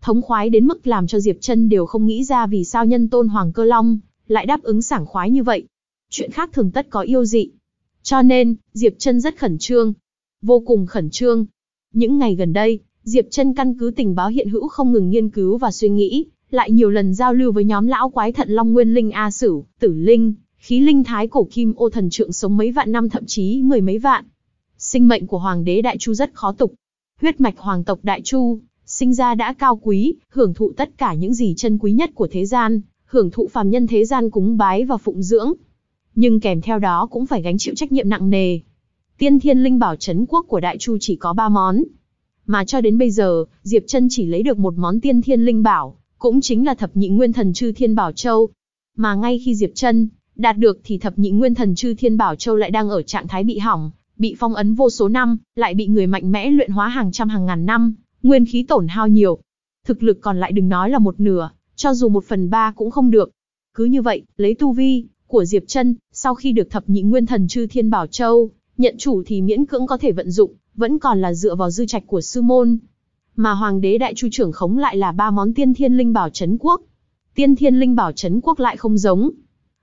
Thống khoái đến mức làm cho Diệp chân đều không nghĩ ra vì sao nhân tôn Hoàng Cơ Long lại đáp ứng sảng khoái như vậy. Chuyện khác thường tất có yêu dị. Cho nên, Diệp chân rất khẩn trương. Vô cùng khẩn trương. Những ngày gần đây, Diệp chân căn cứ tình báo hiện hữu không ngừng nghiên cứu và suy nghĩ, lại nhiều lần giao lưu với nhóm lão quái thận Long Nguyên Linh A Sử, Tử Linh, khí linh thái cổ kim ô thần trượng sống mấy vạn năm thậm chí mười mấy vạn. Sinh mệnh của Hoàng đế Đại Chu rất khó tục. Huyết mạch Hoàng tộc Đại Chu, sinh ra đã cao quý, hưởng thụ tất cả những gì chân quý nhất của thế gian, hưởng thụ phàm nhân thế gian cúng bái và phụng dưỡng. Nhưng kèm theo đó cũng phải gánh chịu trách nhiệm nặng nề. Tiên thiên linh bảo chấn quốc của Đại Chu chỉ có ba món. Mà cho đến bây giờ, Diệp chân chỉ lấy được một món tiên thiên linh bảo, cũng chính là thập nhị nguyên thần chư thiên bảo châu. Mà ngay khi Diệp chân Đạt được thì thập nhị nguyên thần chư thiên bảo châu lại đang ở trạng thái bị hỏng, bị phong ấn vô số năm, lại bị người mạnh mẽ luyện hóa hàng trăm hàng ngàn năm, nguyên khí tổn hao nhiều. Thực lực còn lại đừng nói là một nửa, cho dù một phần ba cũng không được. Cứ như vậy, lấy tu vi của Diệp Chân, sau khi được thập nhị nguyên thần chư thiên bảo châu, nhận chủ thì miễn cưỡng có thể vận dụng, vẫn còn là dựa vào dư trạch của sư môn. Mà hoàng đế đại chu trưởng khống lại là ba món tiên thiên linh bảo trấn quốc. Tiên thiên linh bảo trấn quốc lại không giống,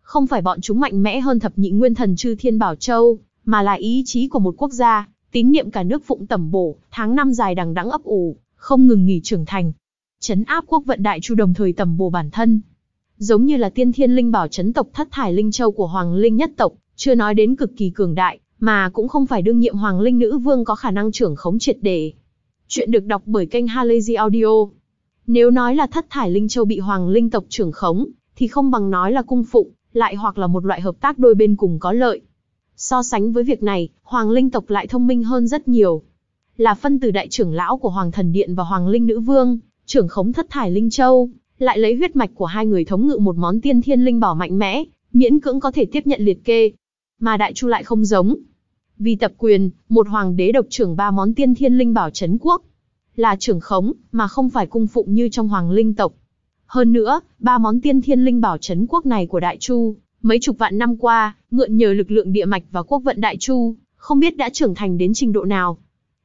không phải bọn chúng mạnh mẽ hơn thập nhị nguyên thần chư thiên bảo châu, mà là ý chí của một quốc gia, tín niệm cả nước phụng tẩm bổ, tháng năm dài đằng đẵng ấp ủ, không ngừng nghỉ trưởng thành. Chấn áp quốc vận đại chu đồng thời tẩm bổ bản thân. Giống như là tiên thiên linh bảo chấn tộc thất thải linh châu của hoàng linh nhất tộc, chưa nói đến cực kỳ cường đại, mà cũng không phải đương nhiệm hoàng linh nữ vương có khả năng trưởng khống triệt để. Chuyện được đọc bởi kênh Halazy Audio. Nếu nói là thất thải linh châu bị hoàng linh tộc trưởng khống, thì không bằng nói là cung phụng, lại hoặc là một loại hợp tác đôi bên cùng có lợi. So sánh với việc này, Hoàng Linh tộc lại thông minh hơn rất nhiều. Là phân từ đại trưởng lão của Hoàng Thần Điện và Hoàng Linh Nữ Vương, trưởng khống thất thải Linh Châu, lại lấy huyết mạch của hai người thống ngự một món tiên thiên linh bảo mạnh mẽ, miễn cưỡng có thể tiếp nhận liệt kê. Mà đại chu lại không giống. Vì tập quyền, một hoàng đế độc trưởng ba món tiên thiên linh bảo chấn quốc, là trưởng khống, mà không phải cung phụng như trong hoàng linh tộc. Hơn nữa, ba món tiên thiên linh bảo trấn quốc này của Đại Chu, mấy chục vạn năm qua, mượn nhờ lực lượng địa mạch và quốc vận Đại Chu, không biết đã trưởng thành đến trình độ nào.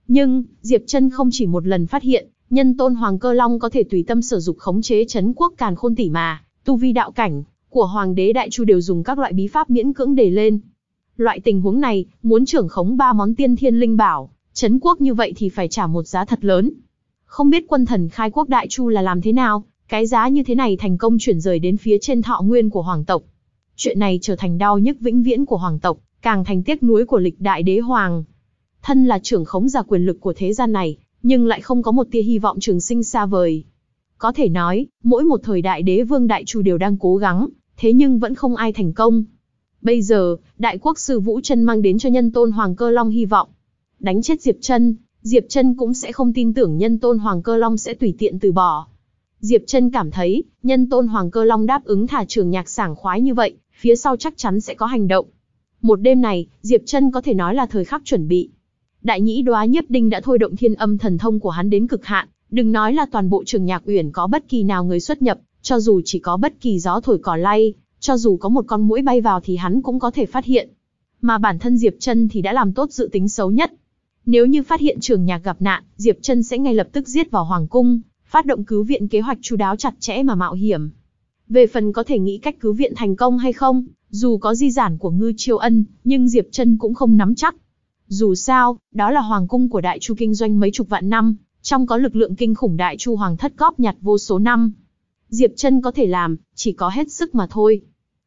Nhưng, Diệp Chân không chỉ một lần phát hiện, nhân tôn Hoàng Cơ Long có thể tùy tâm sử dụng khống chế trấn quốc càn khôn tỷ mà, tu vi đạo cảnh của Hoàng đế Đại Chu đều dùng các loại bí pháp miễn cưỡng để lên. Loại tình huống này, muốn trưởng khống ba món tiên thiên linh bảo, trấn quốc như vậy thì phải trả một giá thật lớn. Không biết quân thần khai quốc Đại Chu là làm thế nào, cái giá như thế này thành công chuyển rời đến phía trên thọ nguyên của hoàng tộc. Chuyện này trở thành đau nhức vĩnh viễn của hoàng tộc, càng thành tiếc nuối của lịch đại đế hoàng. Thân là trưởng khống giả quyền lực của thế gian này, nhưng lại không có một tia hy vọng trường sinh xa vời. Có thể nói, mỗi một thời đại đế vương đại chu đều đang cố gắng, thế nhưng vẫn không ai thành công. Bây giờ, đại quốc sư Vũ Chân mang đến cho nhân tôn Hoàng Cơ Long hy vọng. Đánh chết Diệp Chân, Diệp Chân cũng sẽ không tin tưởng nhân tôn Hoàng Cơ Long sẽ tùy tiện từ bỏ. Diệp Trân cảm thấy, nhân tôn Hoàng Cơ Long đáp ứng thả trường nhạc sảng khoái như vậy, phía sau chắc chắn sẽ có hành động. Một đêm này, Diệp Trân có thể nói là thời khắc chuẩn bị. Đại nhĩ đoá nhiếp đinh đã thôi động thiên âm thần thông của hắn đến cực hạn, đừng nói là toàn bộ trường nhạc uyển có bất kỳ nào người xuất nhập, cho dù chỉ có bất kỳ gió thổi cỏ lay, cho dù có một con mũi bay vào thì hắn cũng có thể phát hiện. Mà bản thân Diệp Trân thì đã làm tốt dự tính xấu nhất. Nếu như phát hiện trường nhạc gặp nạn, Diệp Trân sẽ ngay lập tức giết vào Hoàng Cung, phát động cứu viện kế hoạch chú đáo chặt chẽ mà mạo hiểm. Về phần có thể nghĩ cách cứu viện thành công hay không, dù có di giản của Ngư Chiêu Ân, nhưng Diệp Trân cũng không nắm chắc. Dù sao, đó là hoàng cung của đại chu kinh doanh mấy chục vạn năm, trong có lực lượng kinh khủng đại chu hoàng thất góp nhặt vô số năm. Diệp Trân có thể làm, chỉ có hết sức mà thôi.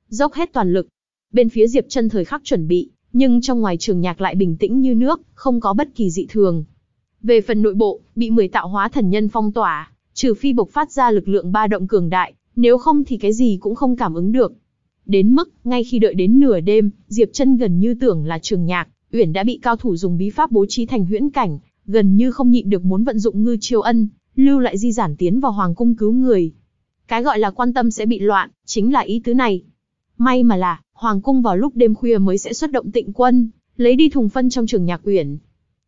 Dốc hết toàn lực. Bên phía Diệp Trân thời khắc chuẩn bị, nhưng trong ngoài trường nhạc lại bình tĩnh như nước, không có bất kỳ dị thường. Về phần nội bộ, bị mười tạo hóa thần nhân phong tỏa, trừ phi bộc phát ra lực lượng ba động cường đại, nếu không thì cái gì cũng không cảm ứng được. Đến mức, ngay khi đợi đến nửa đêm, Diệp Chân gần như tưởng là Trường Nhạc, Uyển đã bị cao thủ dùng bí pháp bố trí thành huyễn cảnh, gần như không nhịn được muốn vận dụng ngư chiêu ân, lưu lại di giản tiến vào hoàng cung cứu người. Cái gọi là quan tâm sẽ bị loạn, chính là ý tứ này. May mà là, hoàng cung vào lúc đêm khuya mới sẽ xuất động Tịnh quân, lấy đi thùng phân trong trường nhạc uyển.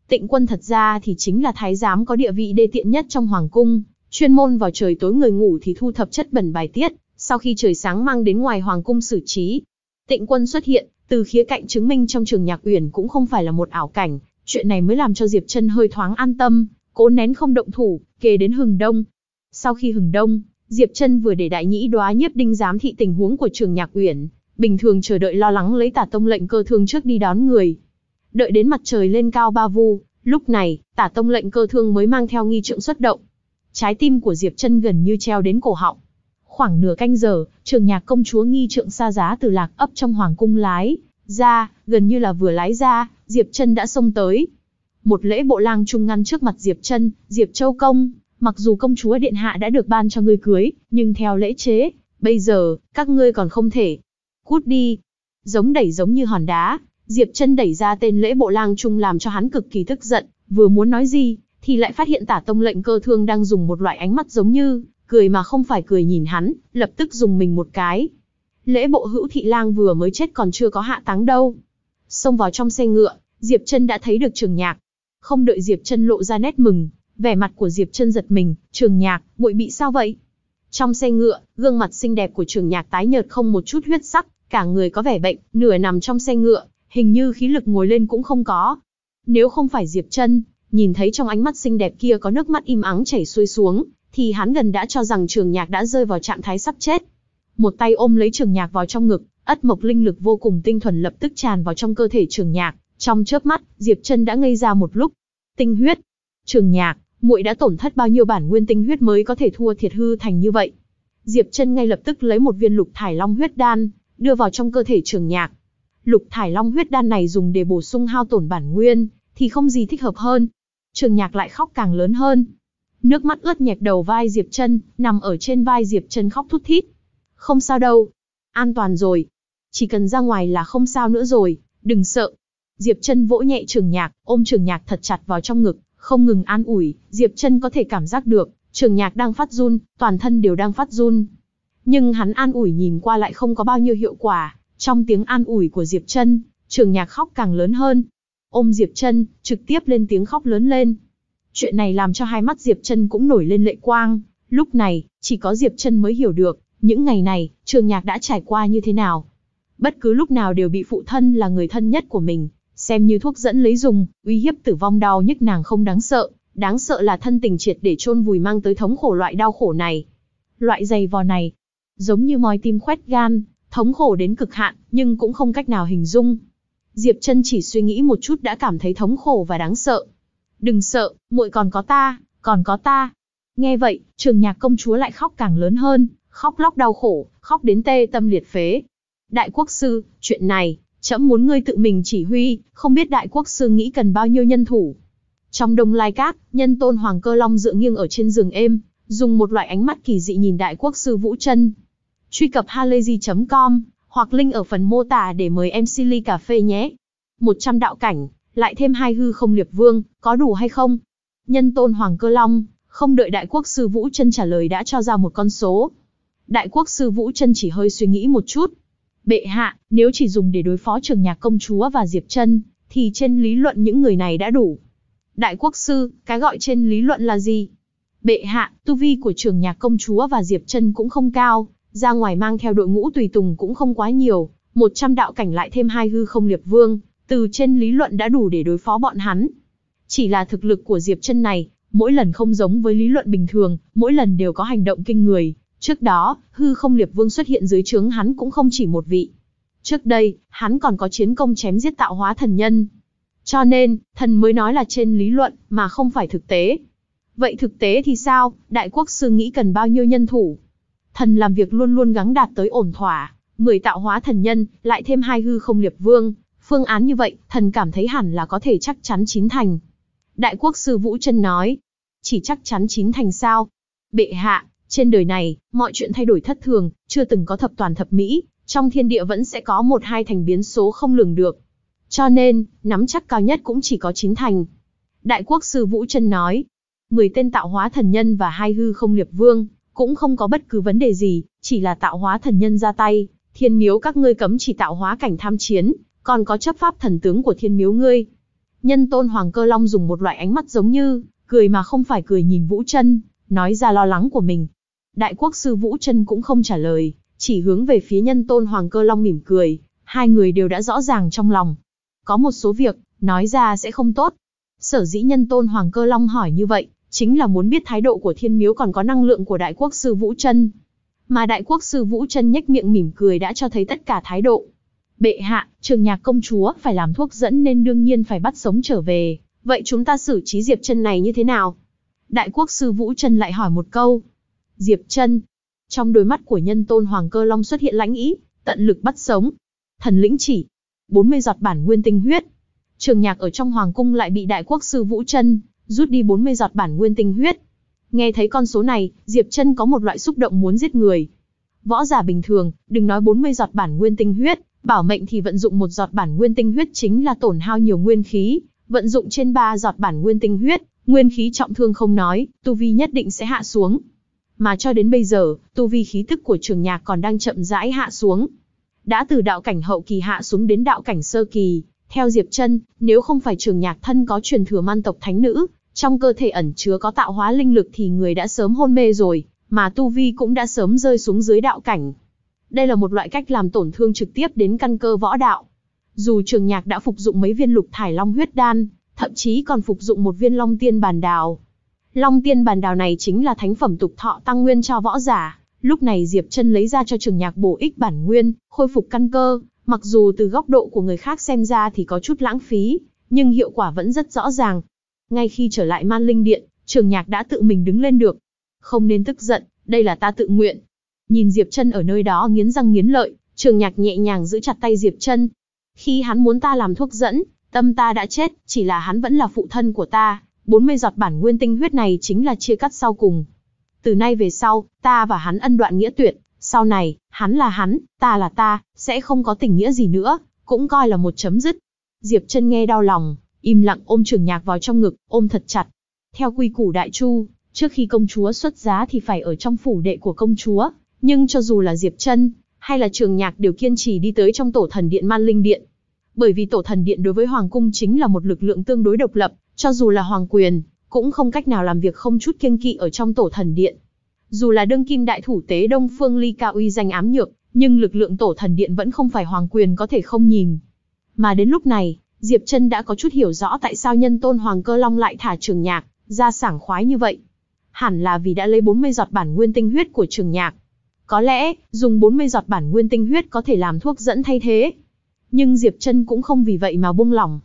Tịnh quân thật ra thì chính là thái giám có địa vị đê tiện nhất trong hoàng cung, Chuyên môn vào trời tối người ngủ thì thu thập chất bẩn bài tiết, sau khi trời sáng mang đến ngoài hoàng cung xử trí. Tịnh quân xuất hiện, từ khía cạnh chứng minh trong trường nhạc uyển cũng không phải là một ảo cảnh, chuyện này mới làm cho Diệp Chân hơi thoáng an tâm, cố nén không động thủ, kề đến Hừng Đông. Sau khi Hừng Đông, Diệp Chân vừa để đại nhĩ đoá nhiếp đinh giám thị tình huống của trường nhạc uyển, bình thường chờ đợi lo lắng lấy tả tông lệnh cơ thương trước đi đón người. Đợi đến mặt trời lên cao ba vu, lúc này, tả tông lệnh cơ thương mới mang theo nghi trượng xuất động, Trái tim của Diệp Chân gần như treo đến cổ họng. Khoảng nửa canh giờ, trường nhạc công chúa nghi trượng xa giá từ lạc ấp trong hoàng cung lái ra, gần như là vừa lái ra, Diệp Chân đã xông tới. Một lễ bộ lang trung ngăn trước mặt Diệp Chân, Diệp Châu công, mặc dù công chúa điện hạ đã được ban cho ngươi cưới, nhưng theo lễ chế, bây giờ các ngươi còn không thể. Cút đi. Giống đẩy giống như hòn đá, Diệp Chân đẩy ra tên lễ bộ lang trung làm cho hắn cực kỳ tức giận, vừa muốn nói gì, thì lại phát hiện tả tông lệnh cơ thương đang dùng một loại ánh mắt giống như, cười mà không phải cười nhìn hắn, lập tức dùng mình một cái. Lễ bộ hữu thị lang vừa mới chết còn chưa có hạ táng đâu. Xông vào trong xe ngựa, Diệp Trân đã thấy được trường nhạc. Không đợi Diệp Trân lộ ra nét mừng, vẻ mặt của Diệp Trân giật mình, trường nhạc, muội bị sao vậy? Trong xe ngựa, gương mặt xinh đẹp của trường nhạc tái nhợt không một chút huyết sắc, cả người có vẻ bệnh, nửa nằm trong xe ngựa, hình như khí lực ngồi lên cũng không có. Nếu không phải Diệp Trân, nhìn thấy trong ánh mắt xinh đẹp kia có nước mắt im ắng chảy xuôi xuống, thì hắn gần đã cho rằng trường nhạc đã rơi vào trạng thái sắp chết. Một tay ôm lấy trường nhạc vào trong ngực, ất mộc linh lực vô cùng tinh thuần lập tức tràn vào trong cơ thể trường nhạc, trong chớp mắt, Diệp chân đã ngây ra một lúc. Tinh huyết, trường nhạc, muội đã tổn thất bao nhiêu bản nguyên tinh huyết mới có thể thua thiệt hư thành như vậy. Diệp chân ngay lập tức lấy một viên lục thải long huyết đan, đưa vào trong cơ thể trường nhạc. Lục thải long huyết đan này dùng để bổ sung hao tổn bản nguyên, thì không gì thích hợp hơn. Trường nhạc lại khóc càng lớn hơn. Nước mắt ướt nhẹp đầu vai Diệp chân, nằm ở trên vai Diệp chân khóc thút thít. Không sao đâu. An toàn rồi. Chỉ cần ra ngoài là không sao nữa rồi, đừng sợ. Diệp chân vỗ nhẹ trường nhạc, ôm trường nhạc thật chặt vào trong ngực, không ngừng an ủi, Diệp chân có thể cảm giác được, trường nhạc đang phát run, toàn thân đều đang phát run. Nhưng hắn an ủi nhìn qua lại không có bao nhiêu hiệu quả, trong tiếng an ủi của Diệp chân trường nhạc khóc càng lớn hơn, ôm Diệp Trân, trực tiếp lên tiếng khóc lớn lên. Chuyện này làm cho hai mắt Diệp Trân cũng nổi lên lệ quang, lúc này, chỉ có Diệp Trân mới hiểu được, những ngày này, Trường Nhạc đã trải qua như thế nào. Bất cứ lúc nào đều bị phụ thân là người thân nhất của mình, xem như thuốc dẫn lấy dùng, uy hiếp tử vong đau nhức nàng không đáng sợ, đáng sợ là thân tình triệt để chôn vùi mang tới thống khổ loại đau khổ này. Loại dày vò này, giống như moi tim khoét gan, thống khổ đến cực hạn, nhưng cũng không cách nào hình dung, Diệp Trân chỉ suy nghĩ một chút đã cảm thấy thống khổ và đáng sợ. Đừng sợ, muội còn có ta, còn có ta. Nghe vậy, trường nhạc công chúa lại khóc càng lớn hơn, khóc lóc đau khổ, khóc đến tê tâm liệt phế. Đại quốc sư, chuyện này, trẫm muốn ngươi tự mình chỉ huy, không biết đại quốc sư nghĩ cần bao nhiêu nhân thủ. Trong đông lai cát, nhân tôn Hoàng Cơ Long dựa nghiêng ở trên giường êm, dùng một loại ánh mắt kỳ dị nhìn đại quốc sư Vũ chân. Truy cập halayzi.com, hoặc link ở phần mô tả để mời em Silly Cà Phê nhé. 100 đạo cảnh, lại thêm hai hư không liệp vương, có đủ hay không? Nhân tôn Hoàng Cơ Long, không đợi đại quốc sư Vũ chân trả lời đã cho ra một con số. Đại quốc sư Vũ chân chỉ hơi suy nghĩ một chút. Bệ hạ, nếu chỉ dùng để đối phó trường nhạc công chúa và Diệp chân thì trên lý luận những người này đã đủ. Đại quốc sư, cái gọi trên lý luận là gì? Bệ hạ, tu vi của trường nhạc công chúa và Diệp chân cũng không cao, ra ngoài mang theo đội ngũ tùy tùng cũng không quá nhiều, 100 đạo cảnh lại thêm hai hư không liệp vương, từ trên lý luận đã đủ để đối phó bọn hắn. Chỉ là thực lực của Diệp chân này, mỗi lần không giống với lý luận bình thường, mỗi lần đều có hành động kinh người. Trước đó, hư không liệp vương xuất hiện dưới trướng hắn cũng không chỉ một vị. Trước đây, hắn còn có chiến công chém giết tạo hóa thần nhân. Cho nên, thần mới nói là trên lý luận, mà không phải thực tế. Vậy thực tế thì sao, đại quốc sư nghĩ cần bao nhiêu nhân thủ, thần làm việc luôn luôn gắng đạt tới ổn thỏa, mười tạo hóa thần nhân, lại thêm hai hư không liệp vương, phương án như vậy, thần cảm thấy hẳn là có thể chắc chắn chín thành. Đại quốc sư Vũ Trân nói, chỉ chắc chắn chín thành sao? Bệ hạ, trên đời này, mọi chuyện thay đổi thất thường, chưa từng có thập toàn thập mỹ, trong thiên địa vẫn sẽ có một hai thành biến số không lường được. Cho nên, nắm chắc cao nhất cũng chỉ có chín thành. Đại quốc sư Vũ Trân nói, mười tên tạo hóa thần nhân và hai hư không liệp vương, cũng không có bất cứ vấn đề gì, chỉ là tạo hóa thần nhân ra tay, thiên miếu các ngươi cấm chỉ tạo hóa cảnh tham chiến, còn có chấp pháp thần tướng của thiên miếu ngươi. Nhân tôn Hoàng Cơ Long dùng một loại ánh mắt giống như, cười mà không phải cười nhìn Vũ chân nói ra lo lắng của mình. Đại quốc sư Vũ chân cũng không trả lời, chỉ hướng về phía nhân tôn Hoàng Cơ Long mỉm cười, hai người đều đã rõ ràng trong lòng. Có một số việc, nói ra sẽ không tốt. Sở dĩ nhân tôn Hoàng Cơ Long hỏi như vậy, chính là muốn biết thái độ của thiên miếu còn có năng lượng của đại quốc sư Vũ chân Mà đại quốc sư Vũ chân nhếch miệng mỉm cười đã cho thấy tất cả thái độ. Bệ hạ, trường nhạc công chúa phải làm thuốc dẫn nên đương nhiên phải bắt sống trở về, vậy chúng ta xử trí Diệp chân này như thế nào? Đại quốc sư Vũ chân lại hỏi một câu. Diệp chân trong đôi mắt của nhân tôn Hoàng Cơ Long xuất hiện lãnh ý, tận lực bắt sống. Thần lĩnh chỉ, 40 giọt bản nguyên tinh huyết. Trường nhạc ở trong Hoàng Cung lại bị đại quốc sư Vũ chân rút đi 40 giọt bản nguyên tinh huyết. Nghe thấy con số này, Diệp Chân có một loại xúc động muốn giết người. Võ giả bình thường, đừng nói 40 giọt bản nguyên tinh huyết, bảo mệnh thì vận dụng một giọt bản nguyên tinh huyết chính là tổn hao nhiều nguyên khí, vận dụng trên 3 giọt bản nguyên tinh huyết, nguyên khí trọng thương không nói, tu vi nhất định sẽ hạ xuống. Mà cho đến bây giờ, tu vi khí tức của Trường Nhạc còn đang chậm rãi hạ xuống. Đã từ đạo cảnh hậu kỳ hạ xuống đến đạo cảnh sơ kỳ, theo Diệp Chân, nếu không phải Trường Nhạc thân có truyền thừa man tộc thánh nữ, trong cơ thể ẩn chứa có tạo hóa linh lực thì người đã sớm hôn mê rồi, mà tu vi cũng đã sớm rơi xuống dưới đạo cảnh. Đây là một loại cách làm tổn thương trực tiếp đến căn cơ võ đạo. Dù Trường Nhạc đã phục dụng mấy viên lục thải long huyết đan, thậm chí còn phục dụng một viên long tiên bàn đào. Long tiên bàn đào này chính là thánh phẩm tục thọ tăng nguyên cho võ giả, lúc này Diệp Chân lấy ra cho Trường Nhạc bổ ích bản nguyên, khôi phục căn cơ, mặc dù từ góc độ của người khác xem ra thì có chút lãng phí, nhưng hiệu quả vẫn rất rõ ràng, ngay khi trở lại man linh điện, trường nhạc đã tự mình đứng lên được. Không nên tức giận, đây là ta tự nguyện. Nhìn Diệp chân ở nơi đó nghiến răng nghiến lợi, trường nhạc nhẹ nhàng giữ chặt tay Diệp chân Khi hắn muốn ta làm thuốc dẫn, tâm ta đã chết, chỉ là hắn vẫn là phụ thân của ta. 40 giọt bản nguyên tinh huyết này chính là chia cắt sau cùng. Từ nay về sau, ta và hắn ân đoạn nghĩa tuyệt, sau này, hắn là hắn, ta là ta, sẽ không có tình nghĩa gì nữa, cũng coi là một chấm dứt. Diệp chân nghe đau lòng, im lặng ôm trưởng nhạc vào trong ngực, ôm thật chặt. Theo quy củ đại chu, trước khi công chúa xuất giá thì phải ở trong phủ đệ của công chúa, nhưng cho dù là Diệp Trân hay là trường nhạc đều kiên trì đi tới trong tổ thần điện Man Linh Điện. Bởi vì tổ thần điện đối với Hoàng Cung chính là một lực lượng tương đối độc lập, cho dù là Hoàng Quyền, cũng không cách nào làm việc không chút kiêng kỵ ở trong tổ thần điện. Dù là đương kim đại thủ tế Đông Phương Ly Cao Uy danh ám nhược, nhưng lực lượng tổ thần điện vẫn không phải Hoàng Quyền có thể không nhìn. Mà đến lúc này, Diệp Trân đã có chút hiểu rõ tại sao nhân tôn Hoàng Cơ Long lại thả trường nhạc, ra sảng khoái như vậy. Hẳn là vì đã lấy 40 giọt bản nguyên tinh huyết của trường nhạc. Có lẽ, dùng 40 giọt bản nguyên tinh huyết có thể làm thuốc dẫn thay thế. Nhưng Diệp Trân cũng không vì vậy mà buông lòng.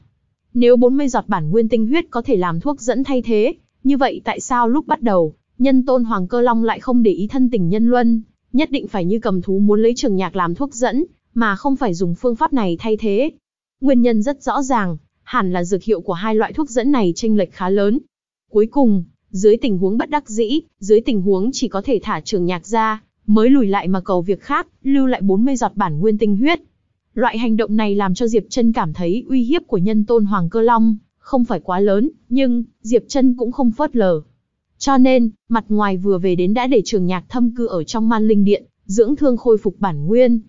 Nếu 40 giọt bản nguyên tinh huyết có thể làm thuốc dẫn thay thế, như vậy tại sao lúc bắt đầu, nhân tôn Hoàng Cơ Long lại không để ý thân tình nhân luân, nhất định phải như cầm thú muốn lấy trường nhạc làm thuốc dẫn, mà không phải dùng phương pháp này thay thế, Nguyên nhân rất rõ ràng, hẳn là dược hiệu của hai loại thuốc dẫn này chênh lệch khá lớn. Cuối cùng, dưới tình huống bất đắc dĩ, dưới tình huống chỉ có thể thả trường nhạc ra, mới lùi lại mà cầu việc khác, lưu lại 40 giọt bản nguyên tinh huyết. Loại hành động này làm cho Diệp Trân cảm thấy uy hiếp của nhân tôn Hoàng Cơ Long không phải quá lớn, nhưng Diệp Trân cũng không phớt lờ. Cho nên, mặt ngoài vừa về đến đã để Trường Nhạc thâm cư ở trong Man Linh Điện, dưỡng thương khôi phục bản nguyên,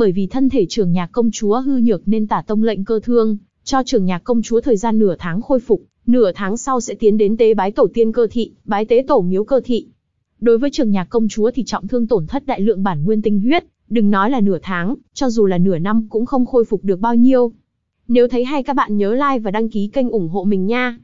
bởi vì thân thể trưởng nhạc công chúa hư nhược nên tả tông lệnh cơ thương, cho trưởng nhạc công chúa thời gian nửa tháng khôi phục, nửa tháng sau sẽ tiến đến tế bái tổ tiên cơ thị, bái tế tổ miếu cơ thị. Đối với trưởng nhạc công chúa thì trọng thương tổn thất đại lượng bản nguyên tinh huyết, đừng nói là nửa tháng, cho dù là nửa năm cũng không khôi phục được bao nhiêu. Nếu thấy hay các bạn nhớ like và đăng ký kênh ủng hộ mình nha.